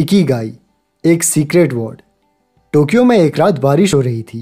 Ikigai एक secret word Tokyo में एक रात बारिश हो रही थी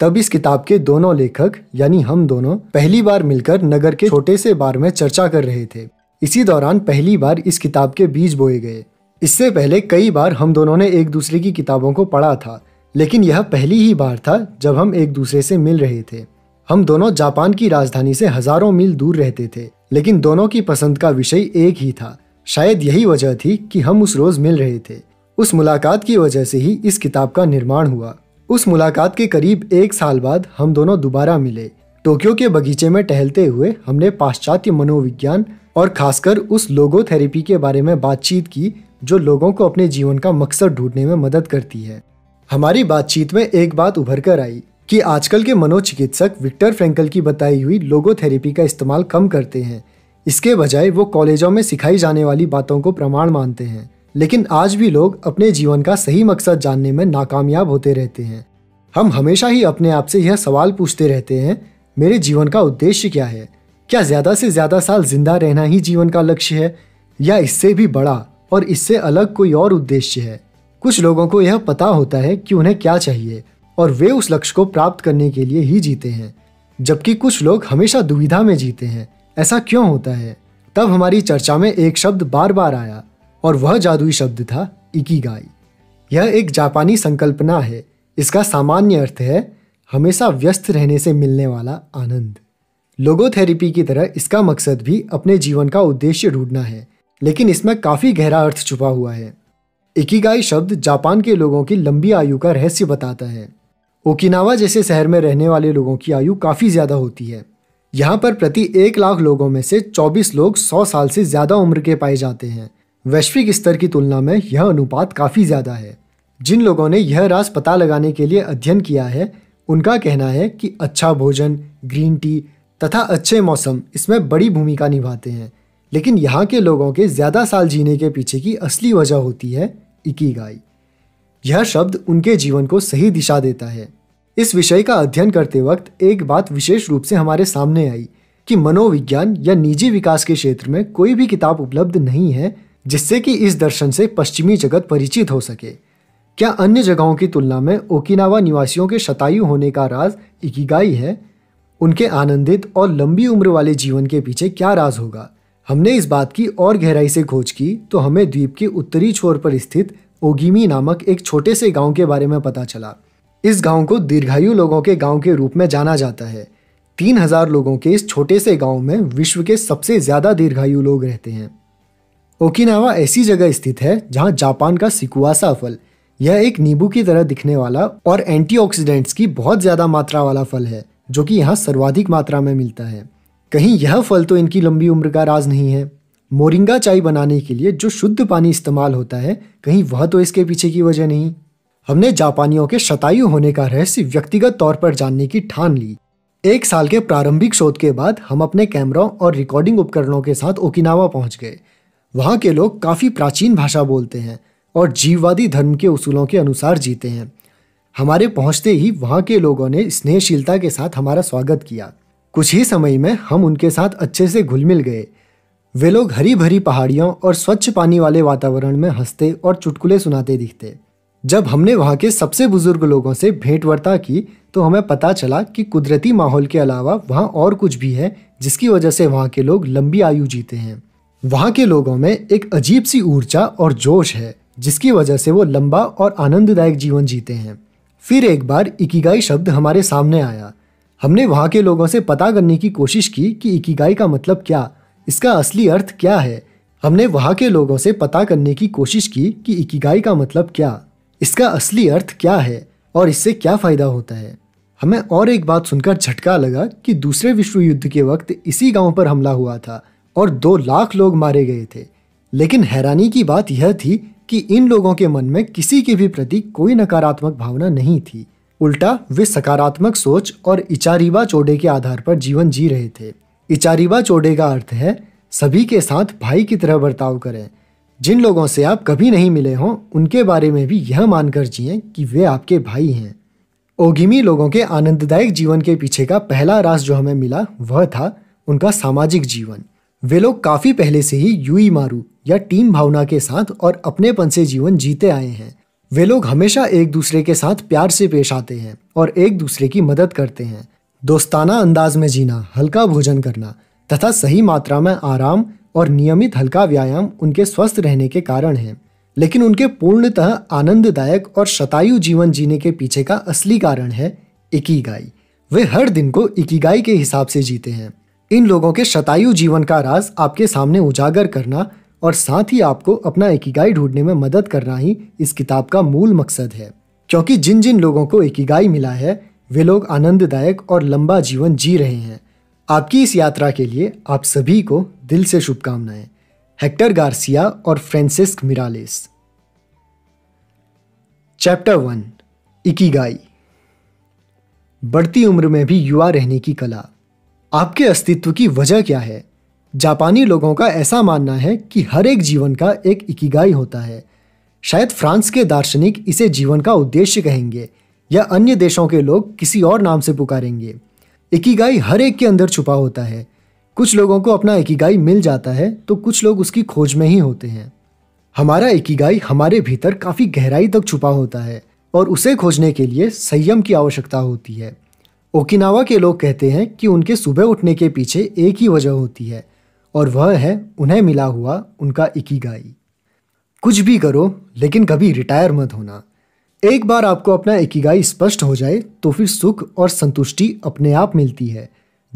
तब इस किताब के दोनों लेखक यानी हम दोनों पहली बार मिलकर नगर के छोटे से बार में चर्चा कर रहे थे इसी दौरान पहली बार इस किताब के बीज बोए गए इससे पहले कई बार हम दोनों ने एक दूसरे की किताबों को पढ़ा था लेकिन यह पहली ही बार था जब हम एक दूसरे से मिल रहे थे हम दोनों जापान की राजधानी से हजारों मील दूर रहते थे लेकिन दोनों की पसंद का विषय एक ही था शायद यही वजह थी कि हम उस रोज मिल रहे थे उस मुलाकात की वजह से ही इस किताब का निर्माण हुआ उस मुलाकात के करीब एक साल बाद हम दोनों दोबारा मिले टोक्यो के बगीचे में टहलते हुए हमने पाश्चात्य मनोविज्ञान और खासकर उस लोगो थेरेपी के बारे में बातचीत की जो लोगों को अपने जीवन का मकसद ढूंढने में मदद करती है हमारी बातचीत में एक बात उभर कर आई कि आजकल के मनोचिकित्सक विक्टर फ्रेंकल की बताई हुई लोगोथेरेपी का इस्तेमाल कम करते हैं इसके बजाय वो कॉलेजों में सिखाई जाने वाली बातों को प्रमाण मानते हैं लेकिन आज भी लोग अपने जीवन का सही मकसद जानने में नाकामयाब होते रहते हैं हम हमेशा ही अपने आप से यह सवाल पूछते रहते हैं मेरे जीवन का उद्देश्य क्या है क्या ज़्यादा से ज़्यादा साल जिंदा रहना ही जीवन का लक्ष्य है या इससे भी बड़ा और इससे अलग कोई और उद्देश्य है कुछ लोगों को यह पता होता है कि उन्हें क्या चाहिए और वे उस लक्ष्य को प्राप्त करने के लिए ही जीते हैं जबकि कुछ लोग हमेशा दुविधा में जीते हैं ऐसा क्यों होता है तब हमारी चर्चा में एक शब्द बार बार आया और वह जादुई शब्द था इकीगाई यह एक जापानी संकल्पना है इसका सामान्य अर्थ है हमेशा व्यस्त रहने से मिलने वाला आनंद लोगोथेरेपी की तरह इसका मकसद भी अपने जीवन का उद्देश्य ढूंढना है लेकिन इसमें काफ़ी गहरा अर्थ छुपा हुआ है इकीगाई शब्द जापान के लोगों की लंबी आयु का रहस्य बताता है ओकिनावा जैसे शहर में रहने वाले लोगों की आयु काफ़ी ज़्यादा होती है यहाँ पर प्रति एक लाख लोगों में से 24 लोग 100 साल से ज़्यादा उम्र के पाए जाते हैं वैश्विक स्तर की तुलना में यह अनुपात काफ़ी ज़्यादा है जिन लोगों ने यह रास पता लगाने के लिए अध्ययन किया है उनका कहना है कि अच्छा भोजन ग्रीन टी तथा अच्छे मौसम इसमें बड़ी भूमिका निभाते हैं लेकिन यहाँ के लोगों के ज़्यादा साल जीने के पीछे की असली वजह होती है इकी यह शब्द उनके जीवन को सही दिशा देता है इस विषय का अध्ययन करते वक्त एक बात विशेष रूप से हमारे सामने आई कि मनोविज्ञान या निजी विकास के क्षेत्र में कोई भी किताब उपलब्ध नहीं है जिससे कि इस दर्शन से पश्चिमी जगत परिचित हो सके क्या अन्य जगहों की तुलना में ओकिनावा निवासियों के शतायु होने का राज इकिगाई है उनके आनंदित और लंबी उम्र वाले जीवन के पीछे क्या राज होगा हमने इस बात की और गहराई से खोज की तो हमें द्वीप के उत्तरी छोर पर स्थित ओगिमी नामक एक छोटे से गांव के बारे में पता चला इस गांव को दीर्घायु लोगों के गांव के रूप में जाना जाता है तीन हजार लोगों के इस छोटे से गांव में विश्व के सबसे ज़्यादा दीर्घायु लोग रहते हैं ओकिनावा ऐसी जगह स्थित है जहां जापान का सिकुआसा फल यह एक नींबू की तरह दिखने वाला और एंटीऑक्सीडेंट्स की बहुत ज़्यादा मात्रा वाला फल है जो कि यहाँ सर्वाधिक मात्रा में मिलता है कहीं यह फल तो इनकी लंबी उम्र का राज नहीं है मोरिंगा चाय बनाने के लिए जो शुद्ध पानी इस्तेमाल होता है कहीं वह तो इसके पीछे की वजह नहीं हमने जापानियों के शतायु होने का रहस्य व्यक्तिगत तौर पर जानने की ठान ली एक साल के प्रारंभिक शोध के बाद हम अपने कैमरों और रिकॉर्डिंग उपकरणों के साथ ओकिनावा पहुंच गए वहाँ के लोग काफ़ी प्राचीन भाषा बोलते हैं और जीववादी धर्म के उसूलों के अनुसार जीते हैं हमारे पहुंचते ही वहाँ के लोगों ने स्नेहशीलता के साथ हमारा स्वागत किया कुछ ही समय में हम उनके साथ अच्छे से घुल मिल गए वे लोग हरी भरी पहाड़ियों और स्वच्छ पानी वाले वातावरण में हंसते और चुटकुले सुनाते दिखते जब हमने वहाँ के सबसे बुजुर्ग लोगों से भेंट की तो हमें पता चला कि कुदरती माहौल के अलावा वहाँ और कुछ भी है जिसकी वजह से वहाँ के लोग लंबी आयु जीते हैं वहाँ के लोगों में एक अजीब सी ऊर्जा और जोश है जिसकी वजह से वो लंबा और आनंददायक जीवन जीते हैं फिर एक बार इकीगाई शब्द हमारे सामने आया हमने वहाँ के लोगों से पता करने की कोशिश की कि इकीगाई का मतलब क्या इसका असली अर्थ क्या है हमने वहाँ के लोगों से पता करने की कोशिश की कि इकीगाई का मतलब क्या इसका असली अर्थ क्या है और इससे क्या फ़ायदा होता है हमें और एक बात सुनकर झटका लगा कि दूसरे विश्व युद्ध के वक्त इसी गांव पर हमला हुआ था और दो लाख लोग मारे गए थे लेकिन हैरानी की बात यह थी कि इन लोगों के मन में किसी के भी प्रति कोई नकारात्मक भावना नहीं थी उल्टा वे सकारात्मक सोच और इचारीबा चोडे के आधार पर जीवन जी रहे थे इचारीबा चोडे का अर्थ है सभी के साथ भाई की तरह बर्ताव करें जिन लोगों से आप कभी नहीं मिले हों उनके बारे में भी यह मानकर जिए कि वे आपके भाई हैं ओगिमी लोगों के आनंददायक जीवन के पीछे का पहला रास जो हमें मिला वह था उनका सामाजिक जीवन वे लोग काफ़ी पहले से ही युई मारू या टीम भावना के साथ और अपनेपन से जीवन जीते आए हैं वे लोग हमेशा एक दूसरे के साथ प्यार से पेश आते हैं और एक दूसरे की मदद करते हैं दोस्ताना अंदाज में जीना हल्का भोजन करना तथा सही मात्रा में आराम और नियमित हल्का व्यायाम उनके स्वस्थ रहने के कारण है लेकिन उनके पूर्णतः आनंददायक और शतायु जीवन जीने के पीछे का असली कारण है इकीगाई वे हर दिन को इकीगाई के हिसाब से जीते हैं इन लोगों के शतायु जीवन का राज आपके सामने उजागर करना और साथ ही आपको अपना इकीगाई ढूंढने में मदद करना ही इस किताब का मूल मकसद है क्योंकि जिन जिन लोगों को इकीगाई मिला है वे लोग आनंददायक और लंबा जीवन जी रहे हैं आपकी इस यात्रा के लिए आप सभी को दिल से शुभकामनाएं हेक्टर गार्सिया और Francesc Miralles chapter one ikigai बढ़ती उम्र में भी युवा रहने की कला आपके अस्तित्व की वजह क्या है जापानी लोगों का ऐसा मानना है कि हर एक जीवन का एक इकीगाई होता है शायद फ्रांस के दार्शनिक इसे जीवन का उद्देश्य कहेंगे या अन्य देशों के लोग किसी और नाम से पुकारेंगे इकीगाई हर एक के अंदर छुपा होता है कुछ लोगों को अपना इकीगाई मिल जाता है तो कुछ लोग उसकी खोज में ही होते हैं हमारा इकीगाई हमारे भीतर काफ़ी गहराई तक छुपा होता है और उसे खोजने के लिए संयम की आवश्यकता होती है ओकिनावा के लोग कहते हैं कि उनके सुबह उठने के पीछे एक ही वजह होती है और वह है उन्हें मिला हुआ उनका इकीगाई कुछ भी करो लेकिन कभी रिटायर मत होना एक बार आपको अपना एकिगाई स्पष्ट हो जाए तो फिर सुख और संतुष्टि अपने आप मिलती है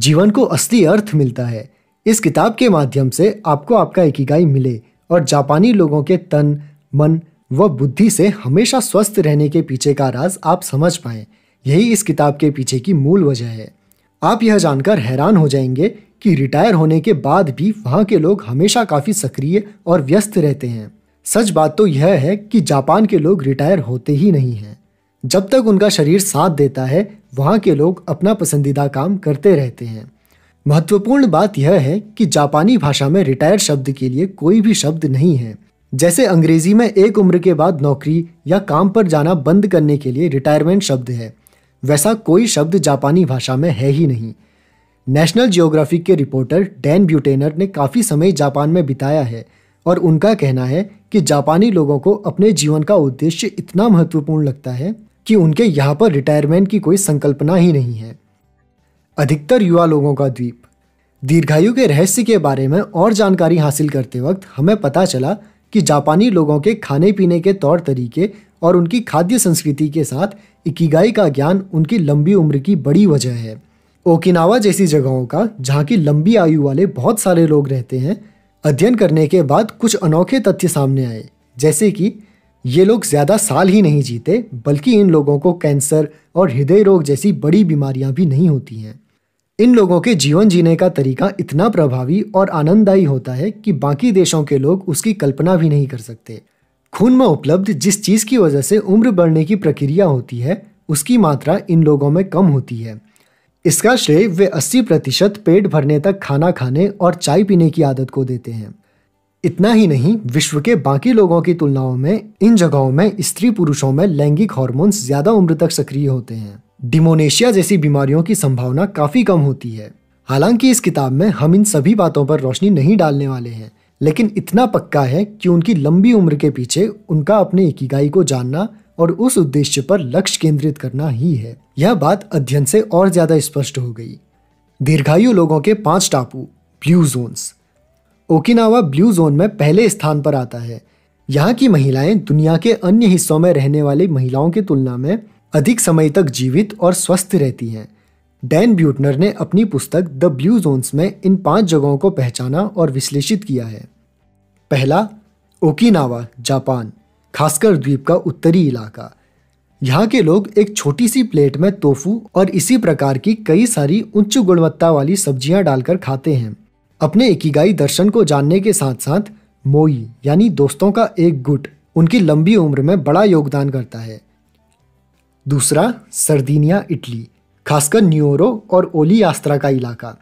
जीवन को असली अर्थ मिलता है इस किताब के माध्यम से आपको आपका एकिगाई मिले और जापानी लोगों के तन मन व बुद्धि से हमेशा स्वस्थ रहने के पीछे का राज आप समझ पाएँ यही इस किताब के पीछे की मूल वजह है आप यह जानकर हैरान हो जाएंगे कि रिटायर होने के बाद भी वहाँ के लोग हमेशा काफ़ी सक्रिय और व्यस्त रहते हैं सच बात तो यह है कि जापान के लोग रिटायर होते ही नहीं हैं जब तक उनका शरीर साथ देता है वहाँ के लोग अपना पसंदीदा काम करते रहते हैं महत्वपूर्ण बात यह है कि जापानी भाषा में रिटायर शब्द के लिए कोई भी शब्द नहीं है जैसे अंग्रेजी में एक उम्र के बाद नौकरी या काम पर जाना बंद करने के लिए रिटायरमेंट शब्द है वैसा कोई शब्द जापानी भाषा में है ही नहीं नेशनल जियोग्राफिक के रिपोर्टर डैन ब्यूटेनर ने काफ़ी समय जापान में बिताया है और उनका कहना है कि जापानी लोगों को अपने जीवन का उद्देश्य इतना महत्वपूर्ण लगता है कि उनके यहाँ पर रिटायरमेंट की कोई संकल्पना ही नहीं है अधिकतर युवा लोगों का द्वीप दीर्घायु के रहस्य के बारे में और जानकारी हासिल करते वक्त हमें पता चला कि जापानी लोगों के खाने पीने के तौर तरीके और उनकी खाद्य संस्कृति के साथ इकिगाई का ज्ञान उनकी लंबी उम्र की बड़ी वजह है ओकिनावा जैसी जगहों का जहाँ की लंबी आयु वाले बहुत सारे लोग रहते हैं अध्ययन करने के बाद कुछ अनोखे तथ्य सामने आए जैसे कि ये लोग ज़्यादा साल ही नहीं जीते बल्कि इन लोगों को कैंसर और हृदय रोग जैसी बड़ी बीमारियां भी नहीं होती हैं इन लोगों के जीवन जीने का तरीका इतना प्रभावी और आनंददायी होता है कि बाकी देशों के लोग उसकी कल्पना भी नहीं कर सकते खून में उपलब्ध जिस चीज़ की वजह से उम्र बढ़ने की प्रक्रिया होती है उसकी मात्रा इन लोगों में कम होती है इसका श्रेय वे 80 प्रतिशत पेट भरने तक खाना खाने और चाय पीने की आदत को देते हैं इतना ही नहीं विश्व के बाकी लोगों की तुलनाओं में इन जगहों में स्त्री पुरुषों में लैंगिक हॉर्मोन्स ज्यादा उम्र तक सक्रिय होते हैं डिमोनेशिया जैसी बीमारियों की संभावना काफी कम होती है हालांकि इस किताब में हम इन सभी बातों पर रोशनी नहीं डालने वाले हैं लेकिन इतना पक्का है कि उनकी लंबी उम्र के पीछे उनका अपने इकिगाई को जानना और उस उद्देश्य पर लक्ष्य केंद्रित करना ही है यह बात अध्ययन से और ज्यादा स्पष्ट हो गई दीर्घायु लोगों के पांच टापू blue zones Okinawa blue zone में पहले स्थान पर आता है यहाँ की महिलाएं दुनिया के अन्य हिस्सों में रहने वाली महिलाओं की तुलना में अधिक समय तक जीवित और स्वस्थ रहती हैं डैन ब्यूटनर ने अपनी पुस्तक द ब्लू जोन्स में इन पांच जगहों को पहचाना और विश्लेषित किया है पहला ओकिनावा जापान खासकर द्वीप का उत्तरी इलाका यहाँ के लोग एक छोटी सी प्लेट में तोफू और इसी प्रकार की कई सारी उच्च गुणवत्ता वाली सब्जियाँ डालकर खाते हैं अपने एकीगाई दर्शन को जानने के साथ साथ मोई यानी दोस्तों का एक गुट उनकी लंबी उम्र में बड़ा योगदान करता है दूसरा सर्दिनिया इटली खासकर न्यूरो और ओली यास्त्रा का इलाका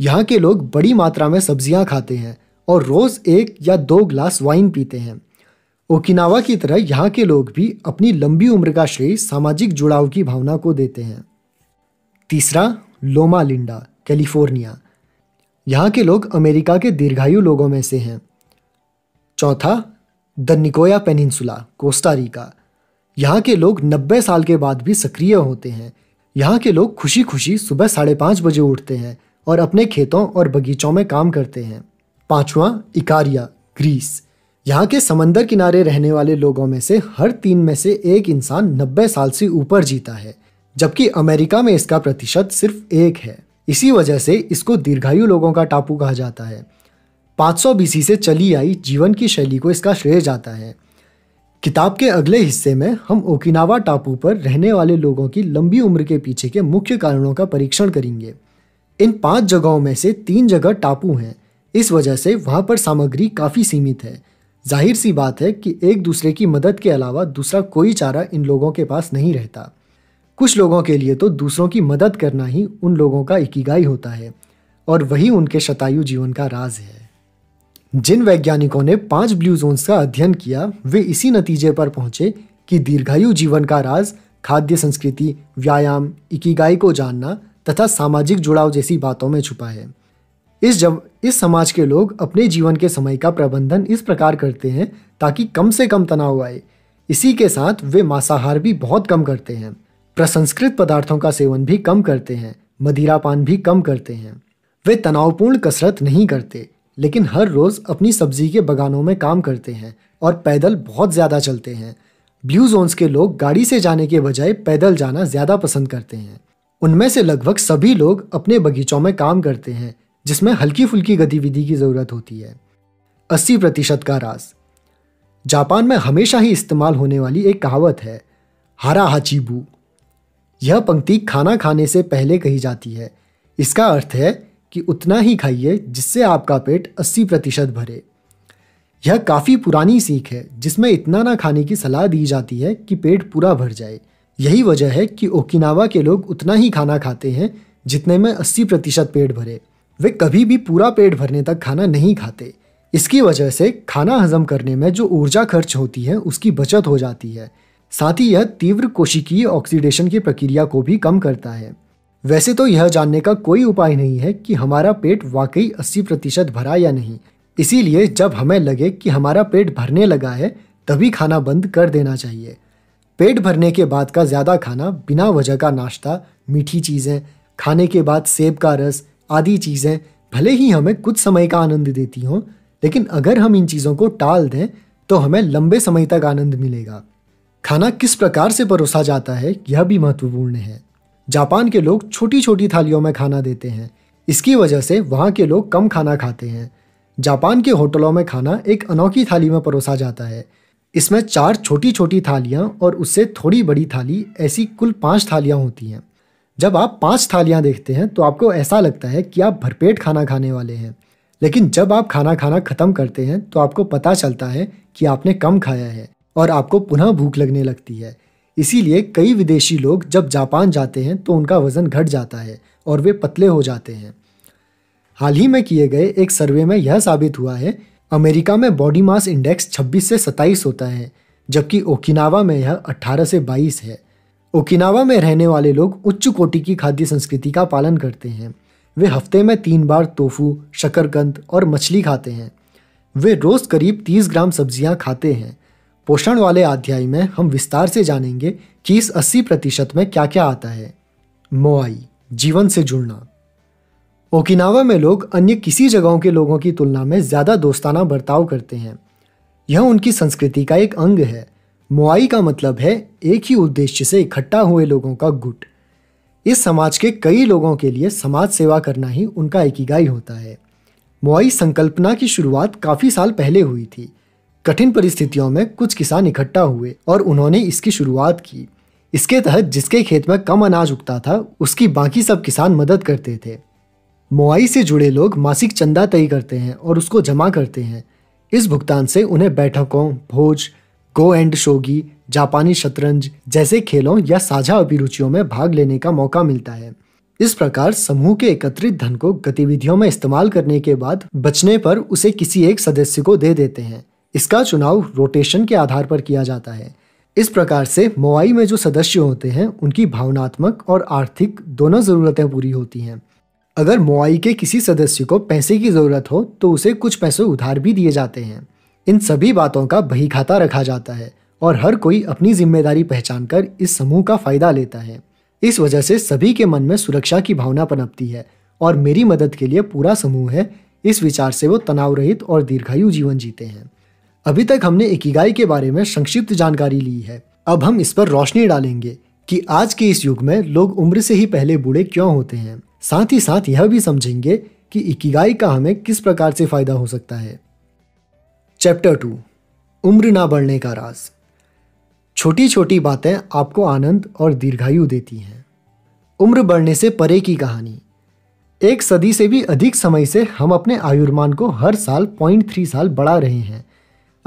यहाँ के लोग बड़ी मात्रा में सब्जियाँ खाते हैं और रोज़ एक या दो ग्लास वाइन पीते हैं ओकिनावा की तरह यहाँ के लोग भी अपनी लंबी उम्र का श्रेय सामाजिक जुड़ाव की भावना को देते हैं तीसरा लोमा लिंडा कैलिफोर्निया यहाँ के लोग अमेरिका के दीर्घायु लोगों में से हैं चौथा द निकोया पेनिनसुला कोस्टारिका यहाँ के लोग 90 साल के बाद भी सक्रिय होते हैं यहाँ के लोग खुशी खुशी सुबह साढ़े पाँच बजे उठते हैं और अपने खेतों और बगीचों में काम करते हैं पाँचवा इकारिया ग्रीस यहाँ के समंदर किनारे रहने वाले लोगों में से हर तीन में से एक इंसान 90 साल से ऊपर जीता है जबकि अमेरिका में इसका प्रतिशत सिर्फ एक है इसी वजह से इसको दीर्घायु लोगों का टापू कहा जाता है 500 बीसी से चली आई जीवन की शैली को इसका श्रेय जाता है किताब के अगले हिस्से में हम ओकिनावा टापू पर रहने वाले लोगों की लंबी उम्र के पीछे के मुख्य कारणों का परीक्षण करेंगे इन पांच जगहों में से तीन जगह टापू हैं इस वजह से वहाँ पर सामग्री काफ़ी सीमित है जाहिर सी बात है कि एक दूसरे की मदद के अलावा दूसरा कोई चारा इन लोगों के पास नहीं रहता कुछ लोगों के लिए तो दूसरों की मदद करना ही उन लोगों का इकिगाई होता है और वही उनके शतायु जीवन का राज है जिन वैज्ञानिकों ने पांच ब्लू जोन्स का अध्ययन किया वे इसी नतीजे पर पहुंचे कि दीर्घायु जीवन का राज खाद्य संस्कृति व्यायाम इकिगाई को जानना तथा सामाजिक जुड़ाव जैसी बातों में छुपा है इस जब इस समाज के लोग अपने जीवन के समय का प्रबंधन इस प्रकार करते हैं ताकि कम से कम तनाव आए इसी के साथ वे मांसाहार भी बहुत कम करते हैं प्रसंस्कृत पदार्थों का सेवन भी कम करते हैं मदिरापान भी कम करते हैं वे तनावपूर्ण कसरत नहीं करते लेकिन हर रोज़ अपनी सब्जी के बगानों में काम करते हैं और पैदल बहुत ज़्यादा चलते हैं ब्लू जोन्स के लोग गाड़ी से जाने के बजाय पैदल जाना ज़्यादा पसंद करते हैं उनमें से लगभग सभी लोग अपने बगीचों में काम करते हैं जिसमें हल्की फुल्की गतिविधि की ज़रूरत होती है अस्सी प्रतिशत का रास जापान में हमेशा ही इस्तेमाल होने वाली एक कहावत है हरा हाचीबू यह पंक्ति खाना खाने से पहले कही जाती है इसका अर्थ है कि उतना ही खाइए जिससे आपका पेट 80 प्रतिशत भरे यह काफ़ी पुरानी सीख है जिसमें इतना ना खाने की सलाह दी जाती है कि पेट पूरा भर जाए यही वजह है कि ओकिनावा के लोग उतना ही खाना खाते हैं जितने में 80 प्रतिशत पेट भरे वे कभी भी पूरा पेट भरने तक खाना नहीं खाते इसकी वजह से खाना हजम करने में जो ऊर्जा खर्च होती है उसकी बचत हो जाती है साथ ही यह तीव्र कोशिकीय ऑक्सीडेशन की प्रक्रिया को भी कम करता है वैसे तो यह जानने का कोई उपाय नहीं है कि हमारा पेट वाकई 80 प्रतिशत भरा या नहीं इसीलिए जब हमें लगे कि हमारा पेट भरने लगा है तभी खाना बंद कर देना चाहिए पेट भरने के बाद का ज़्यादा खाना बिना वजह का नाश्ता मीठी चीज़ें खाने के बाद सेब का रस आदि चीज़ें भले ही हमें कुछ समय का आनंद देती हों लेकिन अगर हम इन चीज़ों को टाल दें तो हमें लंबे समय तक आनंद मिलेगा खाना किस प्रकार से परोसा जाता है यह भी महत्वपूर्ण है जापान के लोग छोटी छोटी थालियों में खाना देते हैं इसकी वजह से वहाँ के लोग कम खाना खाते हैं जापान के होटलों में खाना एक अनोखी थाली में परोसा जाता है इसमें चार छोटी छोटी थालियाँ और उससे थोड़ी बड़ी थाली ऐसी कुल पाँच थालियाँ होती हैं जब आप पाँच थालियाँ देखते हैं तो आपको ऐसा लगता है कि आप भरपेट खाना खाने वाले हैं लेकिन जब आप खाना खाना ख़त्म करते हैं तो आपको पता चलता है कि आपने कम खाया है और आपको पुनः भूख लगने लगती है इसीलिए कई विदेशी लोग जब जापान जाते हैं तो उनका वज़न घट जाता है और वे पतले हो जाते हैं हाल ही में किए गए एक सर्वे में यह साबित हुआ है अमेरिका में बॉडी मास इंडेक्स 26 से 27 होता है जबकि ओकिनावा में यह 18 से 22 है ओकिनावा में रहने वाले लोग उच्च कोटि की खाद्य संस्कृति का पालन करते हैं वे हफ्ते में तीन बार तोफू शकरकंद और मछली खाते हैं वे रोज़ करीब 30 ग्राम सब्जियां खाते हैं पोषण वाले अध्याय में हम विस्तार से जानेंगे कि इस अस्सी प्रतिशत में क्या क्या आता है मोआई जीवन से जुड़ना ओकिनावा में लोग अन्य किसी जगहों के लोगों की तुलना में ज़्यादा दोस्ताना बर्ताव करते हैं यह उनकी संस्कृति का एक अंग है मोआई का मतलब है एक ही उद्देश्य से इकट्ठा हुए लोगों का गुट इस समाज के कई लोगों के लिए समाज सेवा करना ही उनका एकीगाई होता है मोआई संकल्पना की शुरुआत काफ़ी साल पहले हुई थी कठिन परिस्थितियों में कुछ किसान इकट्ठा हुए और उन्होंने इसकी शुरुआत की इसके तहत जिसके खेत में कम अनाज उगता था उसकी बाकी सब किसान मदद करते थे मोआई से जुड़े लोग मासिक चंदा तय करते हैं और उसको जमा करते हैं इस भुगतान से उन्हें बैठकों भोज गो एंड शोगी जापानी शतरंज जैसे खेलों या साझा अभिरुचियों में भाग लेने का मौका मिलता है इस प्रकार समूह के एकत्रित धन को गतिविधियों में इस्तेमाल करने के बाद बचने पर उसे किसी एक सदस्य को दे देते हैं इसका चुनाव रोटेशन के आधार पर किया जाता है इस प्रकार से मोवाई में जो सदस्य होते हैं उनकी भावनात्मक और आर्थिक दोनों ज़रूरतें पूरी होती हैं अगर मोवाई के किसी सदस्य को पैसे की ज़रूरत हो तो उसे कुछ पैसे उधार भी दिए जाते हैं इन सभी बातों का बही खाता रखा जाता है और हर कोई अपनी जिम्मेदारी पहचान कर इस समूह का फायदा लेता है इस वजह से सभी के मन में सुरक्षा की भावना पनपती है और मेरी मदद के लिए पूरा समूह है इस विचार से वो तनाव रहित और दीर्घायु जीवन जीते हैं अभी तक हमने इकिगाई के बारे में संक्षिप्त जानकारी ली है अब हम इस पर रोशनी डालेंगे कि आज के इस युग में लोग उम्र से ही पहले बूढ़े क्यों होते हैं साथ ही साथ यह भी समझेंगे कि इकिगाई का हमें किस प्रकार से फायदा हो सकता है चैप्टर टू उम्र ना बढ़ने का राज छोटी छोटी बातें आपको आनंद और दीर्घायु देती हैं उम्र बढ़ने से परे की कहानी एक सदी से भी अधिक समय से हम अपने आयुर्मान को हर साल पॉइंट थ्री साल बढ़ा रहे हैं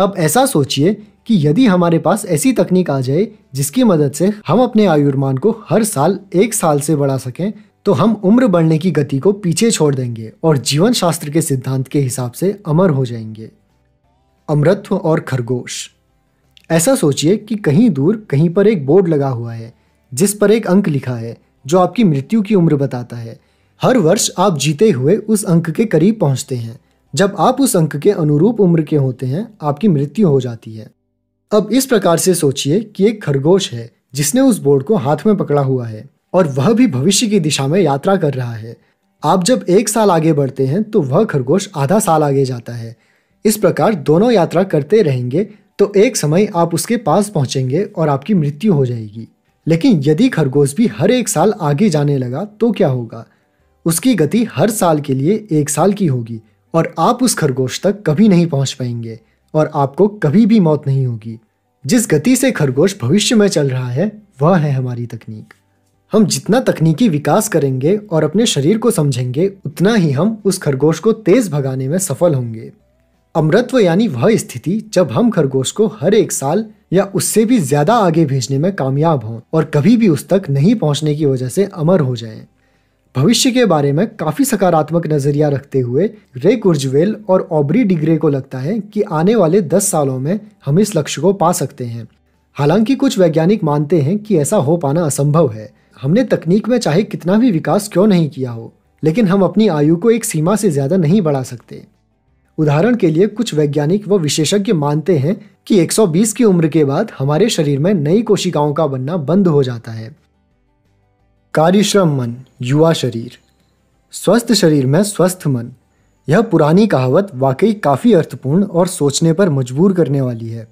अब ऐसा सोचिए कि यदि हमारे पास ऐसी तकनीक आ जाए जिसकी मदद से हम अपने आयुर्मान को हर साल एक साल से बढ़ा सकें तो हम उम्र बढ़ने की गति को पीछे छोड़ देंगे और जीवन शास्त्र के सिद्धांत के हिसाब से अमर हो जाएंगे अमृत्व और खरगोश ऐसा सोचिए कि कहीं दूर कहीं पर एक बोर्ड लगा हुआ है जिस पर एक अंक लिखा है जो आपकी मृत्यु की उम्र बताता है हर वर्ष आप जीते हुए उस अंक के करीब पहुंचते हैं जब आप उस अंक के अनुरूप उम्र के होते हैं आपकी मृत्यु हो जाती है अब इस प्रकार से सोचिए कि एक खरगोश है जिसने उस बोर्ड को हाथ में पकड़ा हुआ है और वह भी भविष्य की दिशा में यात्रा कर रहा है आप जब एक साल आगे बढ़ते हैं तो वह खरगोश आधा साल आगे जाता है इस प्रकार दोनों यात्रा करते रहेंगे तो एक समय आप उसके पास पहुंचेंगे और आपकी मृत्यु हो जाएगी लेकिन यदि खरगोश भी हर एक साल आगे जाने लगा तो क्या होगा उसकी गति हर साल के लिए एक साल की होगी और आप उस खरगोश तक कभी नहीं पहुंच पाएंगे और आपको कभी भी मौत नहीं होगी जिस गति से खरगोश भविष्य में चल रहा है वह है हमारी तकनीक हम जितना तकनीकी विकास करेंगे और अपने शरीर को समझेंगे उतना ही हम उस खरगोश को तेज भगाने में सफल होंगे अमृत्व यानी वह स्थिति जब हम खरगोश को हर एक साल या उससे भी ज्यादा आगे भेजने में कामयाब हों और कभी भी उस तक नहीं पहुंचने की वजह से अमर हो जाएं। भविष्य के बारे में काफ़ी सकारात्मक नज़रिया रखते हुए रे कुर्जवेल और ऑबरी डिग्रे को लगता है कि आने वाले दस सालों में हम इस लक्ष्य को पा सकते हैं हालांकि कुछ वैज्ञानिक मानते हैं कि ऐसा हो पाना असंभव है हमने तकनीक में चाहे कितना भी विकास क्यों नहीं किया हो लेकिन हम अपनी आयु को एक सीमा से ज़्यादा नहीं बढ़ा सकते उदाहरण के लिए कुछ वैज्ञानिक व विशेषज्ञ मानते हैं कि 120 की उम्र के बाद हमारे शरीर में नई कोशिकाओं का बनना बंद हो जाता है कार्यश्रम मन युवा शरीर स्वस्थ शरीर में स्वस्थ मन यह पुरानी कहावत वाकई काफ़ी अर्थपूर्ण और सोचने पर मजबूर करने वाली है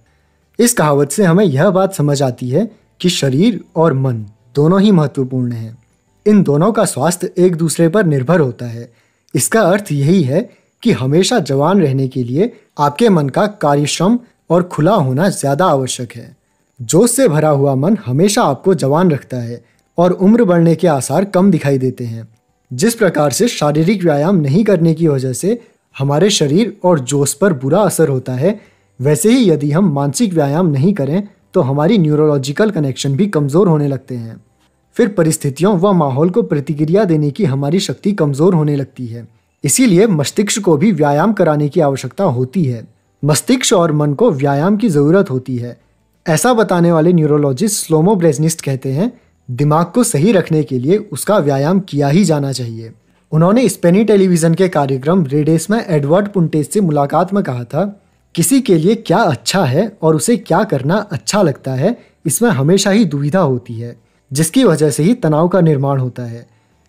इस कहावत से हमें यह बात समझ आती है कि शरीर और मन दोनों ही महत्वपूर्ण हैं इन दोनों का स्वास्थ्य एक दूसरे पर निर्भर होता है इसका अर्थ यही है कि हमेशा जवान रहने के लिए आपके मन का कार्यश्रम और खुला होना ज़्यादा आवश्यक है जोश से भरा हुआ मन हमेशा आपको जवान रखता है और उम्र बढ़ने के आसार कम दिखाई देते हैं जिस प्रकार से शारीरिक व्यायाम नहीं करने की वजह से हमारे शरीर और जोश पर बुरा असर होता है वैसे ही यदि हम मानसिक व्यायाम नहीं करें तो हमारी न्यूरोलॉजिकल कनेक्शन भी कमज़ोर होने लगते हैं फिर परिस्थितियों व माहौल को प्रतिक्रिया देने की हमारी शक्ति कमज़ोर होने लगती है इसीलिए मस्तिष्क को भी व्यायाम कराने की आवश्यकता होती है मस्तिष्क और मन को व्यायाम की ज़रूरत होती है ऐसा बताने वाले न्यूरोलॉजिस्ट स्लोमो ब्रेजनिस्ट कहते हैं दिमाग को सही रखने के लिए उसका व्यायाम किया ही जाना चाहिए उन्होंने स्पेनी टेलीविज़न के कार्यक्रम रेडेस में एडवर्ड पुंटेज से मुलाकात में कहा था किसी के लिए क्या अच्छा है और उसे क्या करना अच्छा लगता है इसमें हमेशा ही दुविधा होती है जिसकी वजह से ही तनाव का निर्माण होता है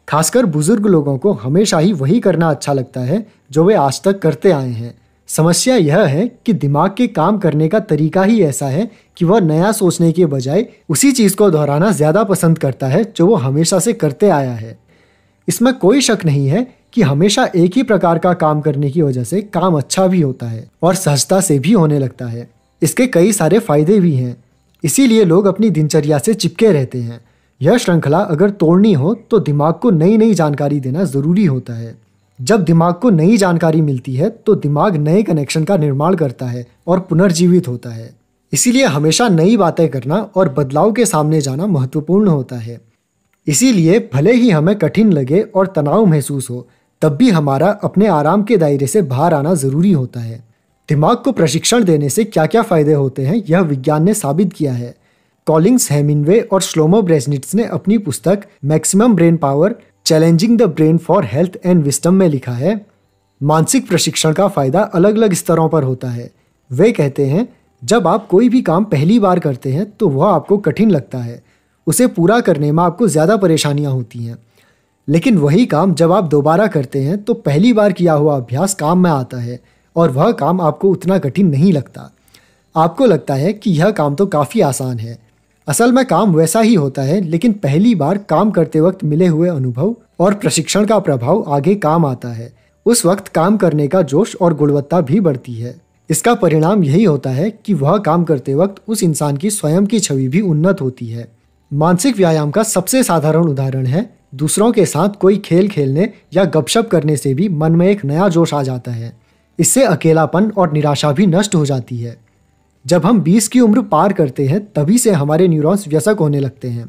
खासकर बुजुर्ग लोगों को हमेशा ही वही करना अच्छा लगता है जो वे आज तक करते आए हैं समस्या यह है कि दिमाग के काम करने का तरीका ही ऐसा है कि वह नया सोचने के बजाय उसी चीज़ को दोहराना ज़्यादा पसंद करता है जो वो हमेशा से करते आया है इसमें कोई शक नहीं है कि हमेशा एक ही प्रकार का काम करने की वजह से काम अच्छा भी होता है और सहजता से भी होने लगता है इसके कई सारे फायदे भी हैं इसीलिए लोग अपनी दिनचर्या से चिपके रहते हैं यह श्रृंखला अगर तोड़नी हो तो दिमाग को नई नई जानकारी देना ज़रूरी होता है जब दिमाग को नई जानकारी मिलती है तो दिमाग नए कनेक्शन का निर्माण करता है और पुनर्जीवित होता है इसीलिए हमेशा नई बातें करना और बदलाव के सामने जाना महत्वपूर्ण होता है इसीलिए भले ही हमें कठिन लगे और तनाव महसूस हो तब भी हमारा अपने आराम के दायरे से बाहर आना ज़रूरी होता है दिमाग को प्रशिक्षण देने से क्या क्या फ़ायदे होते हैं यह विज्ञान ने साबित किया है कॉलिंग्स हेमिनवे और स्लोमो ब्रेजनिट्स ने अपनी पुस्तक maximum brain power challenging the brain for health and wisdom में लिखा है मानसिक प्रशिक्षण का फायदा अलग अलग स्तरों पर होता है वे कहते हैं जब आप कोई भी काम पहली बार करते हैं तो वह आपको कठिन लगता है उसे पूरा करने में आपको ज़्यादा परेशानियाँ होती हैं लेकिन वही काम जब आप दोबारा करते हैं तो पहली बार किया हुआ अभ्यास काम में आता है और वह काम आपको उतना कठिन नहीं लगता आपको लगता है कि यह काम तो काफ़ी आसान है असल में काम वैसा ही होता है लेकिन पहली बार काम करते वक्त मिले हुए अनुभव और प्रशिक्षण का प्रभाव आगे काम आता है उस वक्त काम करने का जोश और गुणवत्ता भी बढ़ती है इसका परिणाम यही होता है कि वह काम करते वक्त उस इंसान की स्वयं की छवि भी उन्नत होती है मानसिक व्यायाम का सबसे साधारण उदाहरण है दूसरों के साथ कोई खेल खेलने या गपशप करने से भी मन में एक नया जोश आ जाता है इससे अकेलापन और निराशा भी नष्ट हो जाती है जब हम 20 की उम्र पार करते हैं तभी से हमारे न्यूरॉन्स व्यसक होने लगते हैं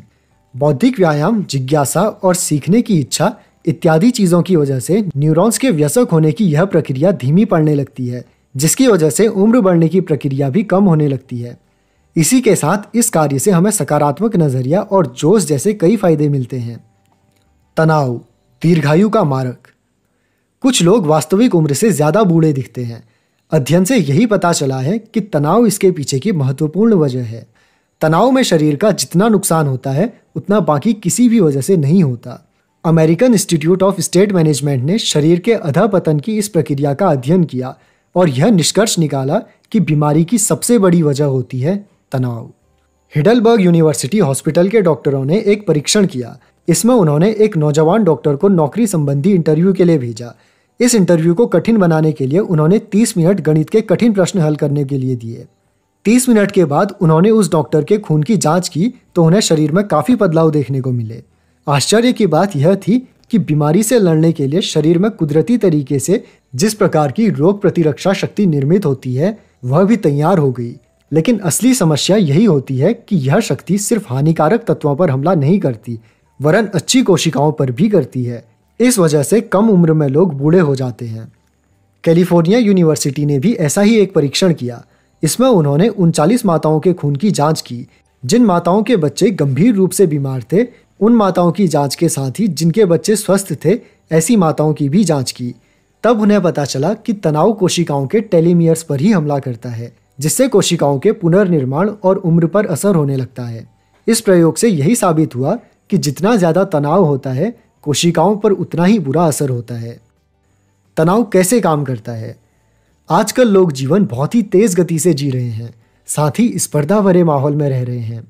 बौद्धिक व्यायाम जिज्ञासा और सीखने की इच्छा इत्यादि चीज़ों की वजह से न्यूरॉन्स के व्यसक होने की यह प्रक्रिया धीमी पड़ने लगती है जिसकी वजह से उम्र बढ़ने की प्रक्रिया भी कम होने लगती है इसी के साथ इस कार्य से हमें सकारात्मक नजरिया और जोश जैसे कई फायदे मिलते हैं तनाव दीर्घायु का मारक कुछ लोग वास्तविक उम्र से ज़्यादा बूढ़े दिखते हैं अध्ययन से यही पता चला है कि तनाव इसके पीछे की महत्वपूर्ण वजह है तनाव में शरीर का जितना नुकसान होता है उतना बाकी किसी भी वजह से नहीं होता American Institute of State Management ने शरीर के अधापतन की इस प्रक्रिया का अध्ययन किया और यह निष्कर्ष निकाला कि बीमारी की सबसे बड़ी वजह होती है तनाव हिडलबर्ग यूनिवर्सिटी हॉस्पिटल के डॉक्टरों ने एक परीक्षण किया इसमें उन्होंने एक नौजवान डॉक्टर को नौकरी संबंधी इंटरव्यू के लिए भेजा इस इंटरव्यू को कठिन बनाने के लिए उन्होंने 30 मिनट गणित के कठिन प्रश्न हल करने के लिए दिए 30 मिनट के बाद उन्होंने उस डॉक्टर के खून की जांच की तो उन्हें शरीर में काफ़ी बदलाव देखने को मिले आश्चर्य की बात यह थी कि बीमारी से लड़ने के लिए शरीर में कुदरती तरीके से जिस प्रकार की रोग प्रतिरक्षा शक्ति निर्मित होती है वह भी तैयार हो गई लेकिन असली समस्या यही होती है कि यह शक्ति सिर्फ हानिकारक तत्वों पर हमला नहीं करती वरन अच्छी कोशिकाओं पर भी करती है इस वजह से कम उम्र में लोग बूढ़े हो जाते हैं कैलिफोर्निया यूनिवर्सिटी ने भी ऐसा ही एक परीक्षण किया इसमें उन्होंने उनचालीस माताओं के खून की जांच की जिन माताओं के बच्चे गंभीर रूप से बीमार थे उन माताओं की जांच के साथ ही जिनके बच्चे स्वस्थ थे ऐसी माताओं की भी जांच की तब उन्हें पता चला कि तनाव कोशिकाओं के टेलीमियर्स पर ही हमला करता है जिससे कोशिकाओं के पुनर्निर्माण और उम्र पर असर होने लगता है इस प्रयोग से यही साबित हुआ कि जितना ज़्यादा तनाव होता है कोशिकाओं पर उतना ही बुरा असर होता है तनाव कैसे काम करता है आजकल लोग जीवन बहुत ही तेज गति से जी रहे हैं साथ ही स्पर्धा भरे माहौल में रह रहे हैं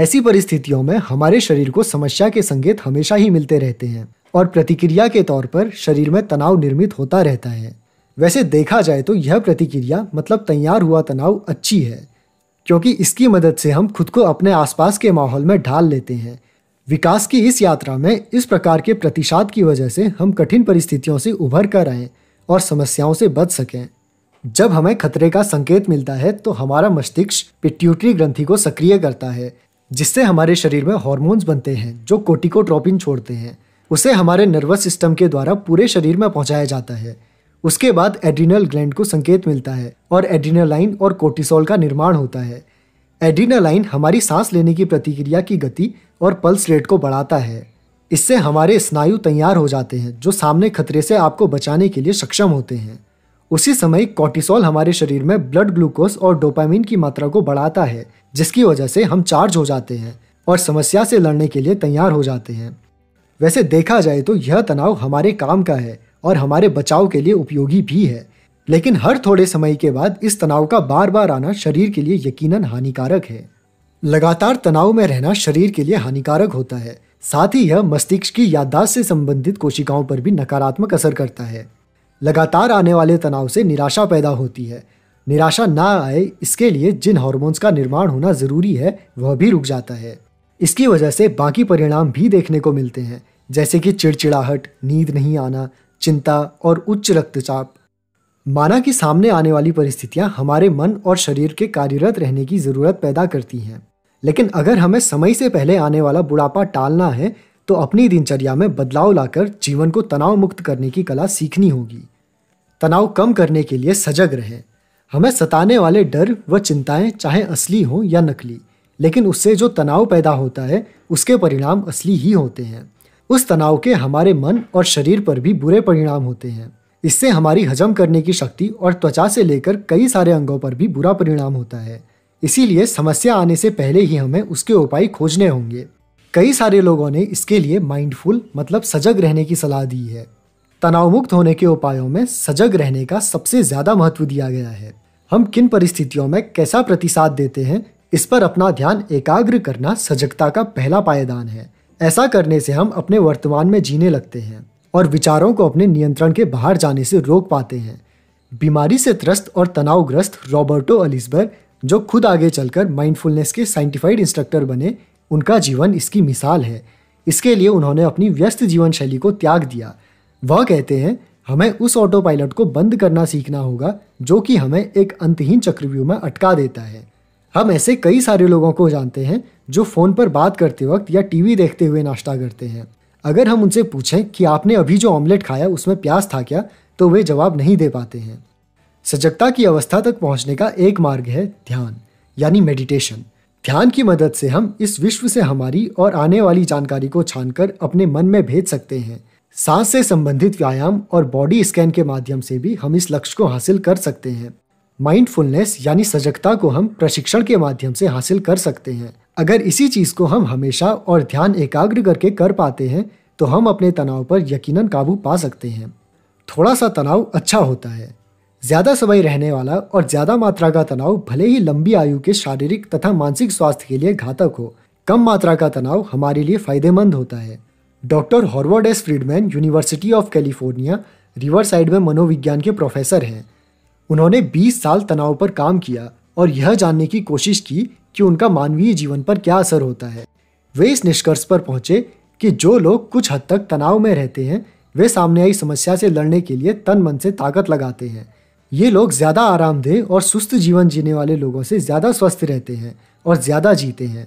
ऐसी परिस्थितियों में हमारे शरीर को समस्या के संकेत हमेशा ही मिलते रहते हैं और प्रतिक्रिया के तौर पर शरीर में तनाव निर्मित होता रहता है वैसे देखा जाए तो यह प्रतिक्रिया मतलब तैयार हुआ तनाव अच्छी है क्योंकि इसकी मदद से हम खुद को अपने आसपास के माहौल में ढाल लेते हैं विकास की इस यात्रा में इस प्रकार के प्रतिशत की वजह से हम कठिन परिस्थितियों से उभर कर आए और समस्याओं से बच सकें जब हमें खतरे का संकेत मिलता है तो हमारा मस्तिष्क पिट्यूटरी ग्रंथि को सक्रिय करता है जिससे हमारे शरीर में हॉर्मोन्स बनते हैं जो कोटिकोट्रोपिन छोड़ते हैं उसे हमारे नर्वस सिस्टम के द्वारा पूरे शरीर में पहुंचाया जाता है उसके बाद एड्रीनल ग्लैंड को संकेत मिलता है और एड्रिनलाइन और कोटिसोल का निर्माण होता है एड्रीनालाइन हमारी सांस लेने की प्रतिक्रिया की गति और पल्स रेट को बढ़ाता है इससे हमारे स्नायु तैयार हो जाते हैं जो सामने खतरे से आपको बचाने के लिए सक्षम होते हैं उसी समय कोर्टिसोल हमारे शरीर में ब्लड ग्लूकोज और डोपामिन की मात्रा को बढ़ाता है जिसकी वजह से हम चार्ज हो जाते हैं और समस्या से लड़ने के लिए तैयार हो जाते हैं वैसे देखा जाए तो यह तनाव हमारे काम का है और हमारे बचाव के लिए उपयोगी भी है लेकिन हर थोड़े समय के बाद इस तनाव का बार बार आना शरीर के लिए यकीनन हानिकारक है लगातार तनाव में रहना शरीर के लिए हानिकारक होता है साथ ही यह मस्तिष्क की याददाश्त से संबंधित कोशिकाओं पर भी नकारात्मक असर करता है लगातार आने वाले तनाव से निराशा पैदा होती है निराशा ना आए इसके लिए जिन हॉर्मोन्स का निर्माण होना ज़रूरी है वह भी रुक जाता है इसकी वजह से बाकी परिणाम भी देखने को मिलते हैं जैसे कि चिड़चिड़ाहट नींद नहीं आना चिंता और उच्च रक्तचाप माना कि सामने आने वाली परिस्थितियां हमारे मन और शरीर के कार्यरत रहने की ज़रूरत पैदा करती हैं लेकिन अगर हमें समय से पहले आने वाला बुढ़ापा टालना है तो अपनी दिनचर्या में बदलाव लाकर जीवन को तनाव मुक्त करने की कला सीखनी होगी तनाव कम करने के लिए सजग रहें हमें सताने वाले डर व चिंताएं चाहे असली हों या नकली लेकिन उससे जो तनाव पैदा होता है उसके परिणाम असली ही होते हैं उस तनाव के हमारे मन और शरीर पर भी बुरे परिणाम होते हैं इससे हमारी हजम करने की शक्ति और त्वचा से लेकर कई सारे अंगों पर भी बुरा परिणाम होता है इसीलिए समस्या आने से पहले ही हमें उसके उपाय खोजने होंगे कई सारे लोगों ने इसके लिए माइंडफुल मतलब सजग रहने की सलाह दी है तनाव मुक्त होने के उपायों में सजग रहने का सबसे ज़्यादा महत्व दिया गया है हम किन परिस्थितियों में कैसा प्रतिसाद देते हैं इस पर अपना ध्यान एकाग्र करना सजगता का पहला पायदान है ऐसा करने से हम अपने वर्तमान में जीने लगते हैं और विचारों को अपने नियंत्रण के बाहर जाने से रोक पाते हैं बीमारी से त्रस्त और तनावग्रस्त रॉबर्टो अलिस्बर जो खुद आगे चलकर माइंडफुलनेस के साइंटिफाइड इंस्ट्रक्टर बने उनका जीवन इसकी मिसाल है इसके लिए उन्होंने अपनी व्यस्त जीवन शैली को त्याग दिया वह कहते हैं हमें उस ऑटो पायलट को बंद करना सीखना होगा जो कि हमें एक अंतहीन चक्रव्यूह में अटका देता है हम ऐसे कई सारे लोगों को जानते हैं जो फ़ोन पर बात करते वक्त या टीवी देखते हुए नाश्ता करते हैं अगर हम उनसे पूछें कि आपने अभी जो ऑमलेट खाया उसमें प्याज था क्या तो वे जवाब नहीं दे पाते हैं सजगता की अवस्था तक पहुंचने का एक मार्ग है ध्यान यानी मेडिटेशन ध्यान की मदद से हम इस विश्व से हमारी और आने वाली जानकारी को छानकर अपने मन में भेज सकते हैं सांस से संबंधित व्यायाम और बॉडी स्कैन के माध्यम से भी हम इस लक्ष्य को हासिल कर सकते हैं माइंडफुलनेस यानी सजगता को हम प्रशिक्षण के माध्यम से हासिल कर सकते हैं अगर इसी चीज़ को हम हमेशा और ध्यान एकाग्र करके कर पाते हैं तो हम अपने तनाव पर यकीनन काबू पा सकते हैं थोड़ा सा तनाव अच्छा होता है ज़्यादा समय रहने वाला और ज़्यादा मात्रा का तनाव भले ही लंबी आयु के शारीरिक तथा मानसिक स्वास्थ्य के लिए घातक हो कम मात्रा का तनाव हमारे लिए फायदेमंद होता है doctor Howard S Friedman University of California Riverside में मनोविज्ञान के प्रोफेसर हैं उन्होंने 20 साल तनाव पर काम किया और यह जानने की कोशिश की कि उनका मानवीय जीवन पर क्या असर होता है वे इस निष्कर्ष पर पहुंचे कि जो लोग कुछ हद तक तनाव में रहते हैं वे सामने आई समस्या से लड़ने के लिए तन मन से ताकत लगाते हैं ये लोग ज़्यादा आरामदेह और सुस्त जीवन जीने वाले लोगों से ज़्यादा स्वस्थ रहते हैं और ज़्यादा जीते हैं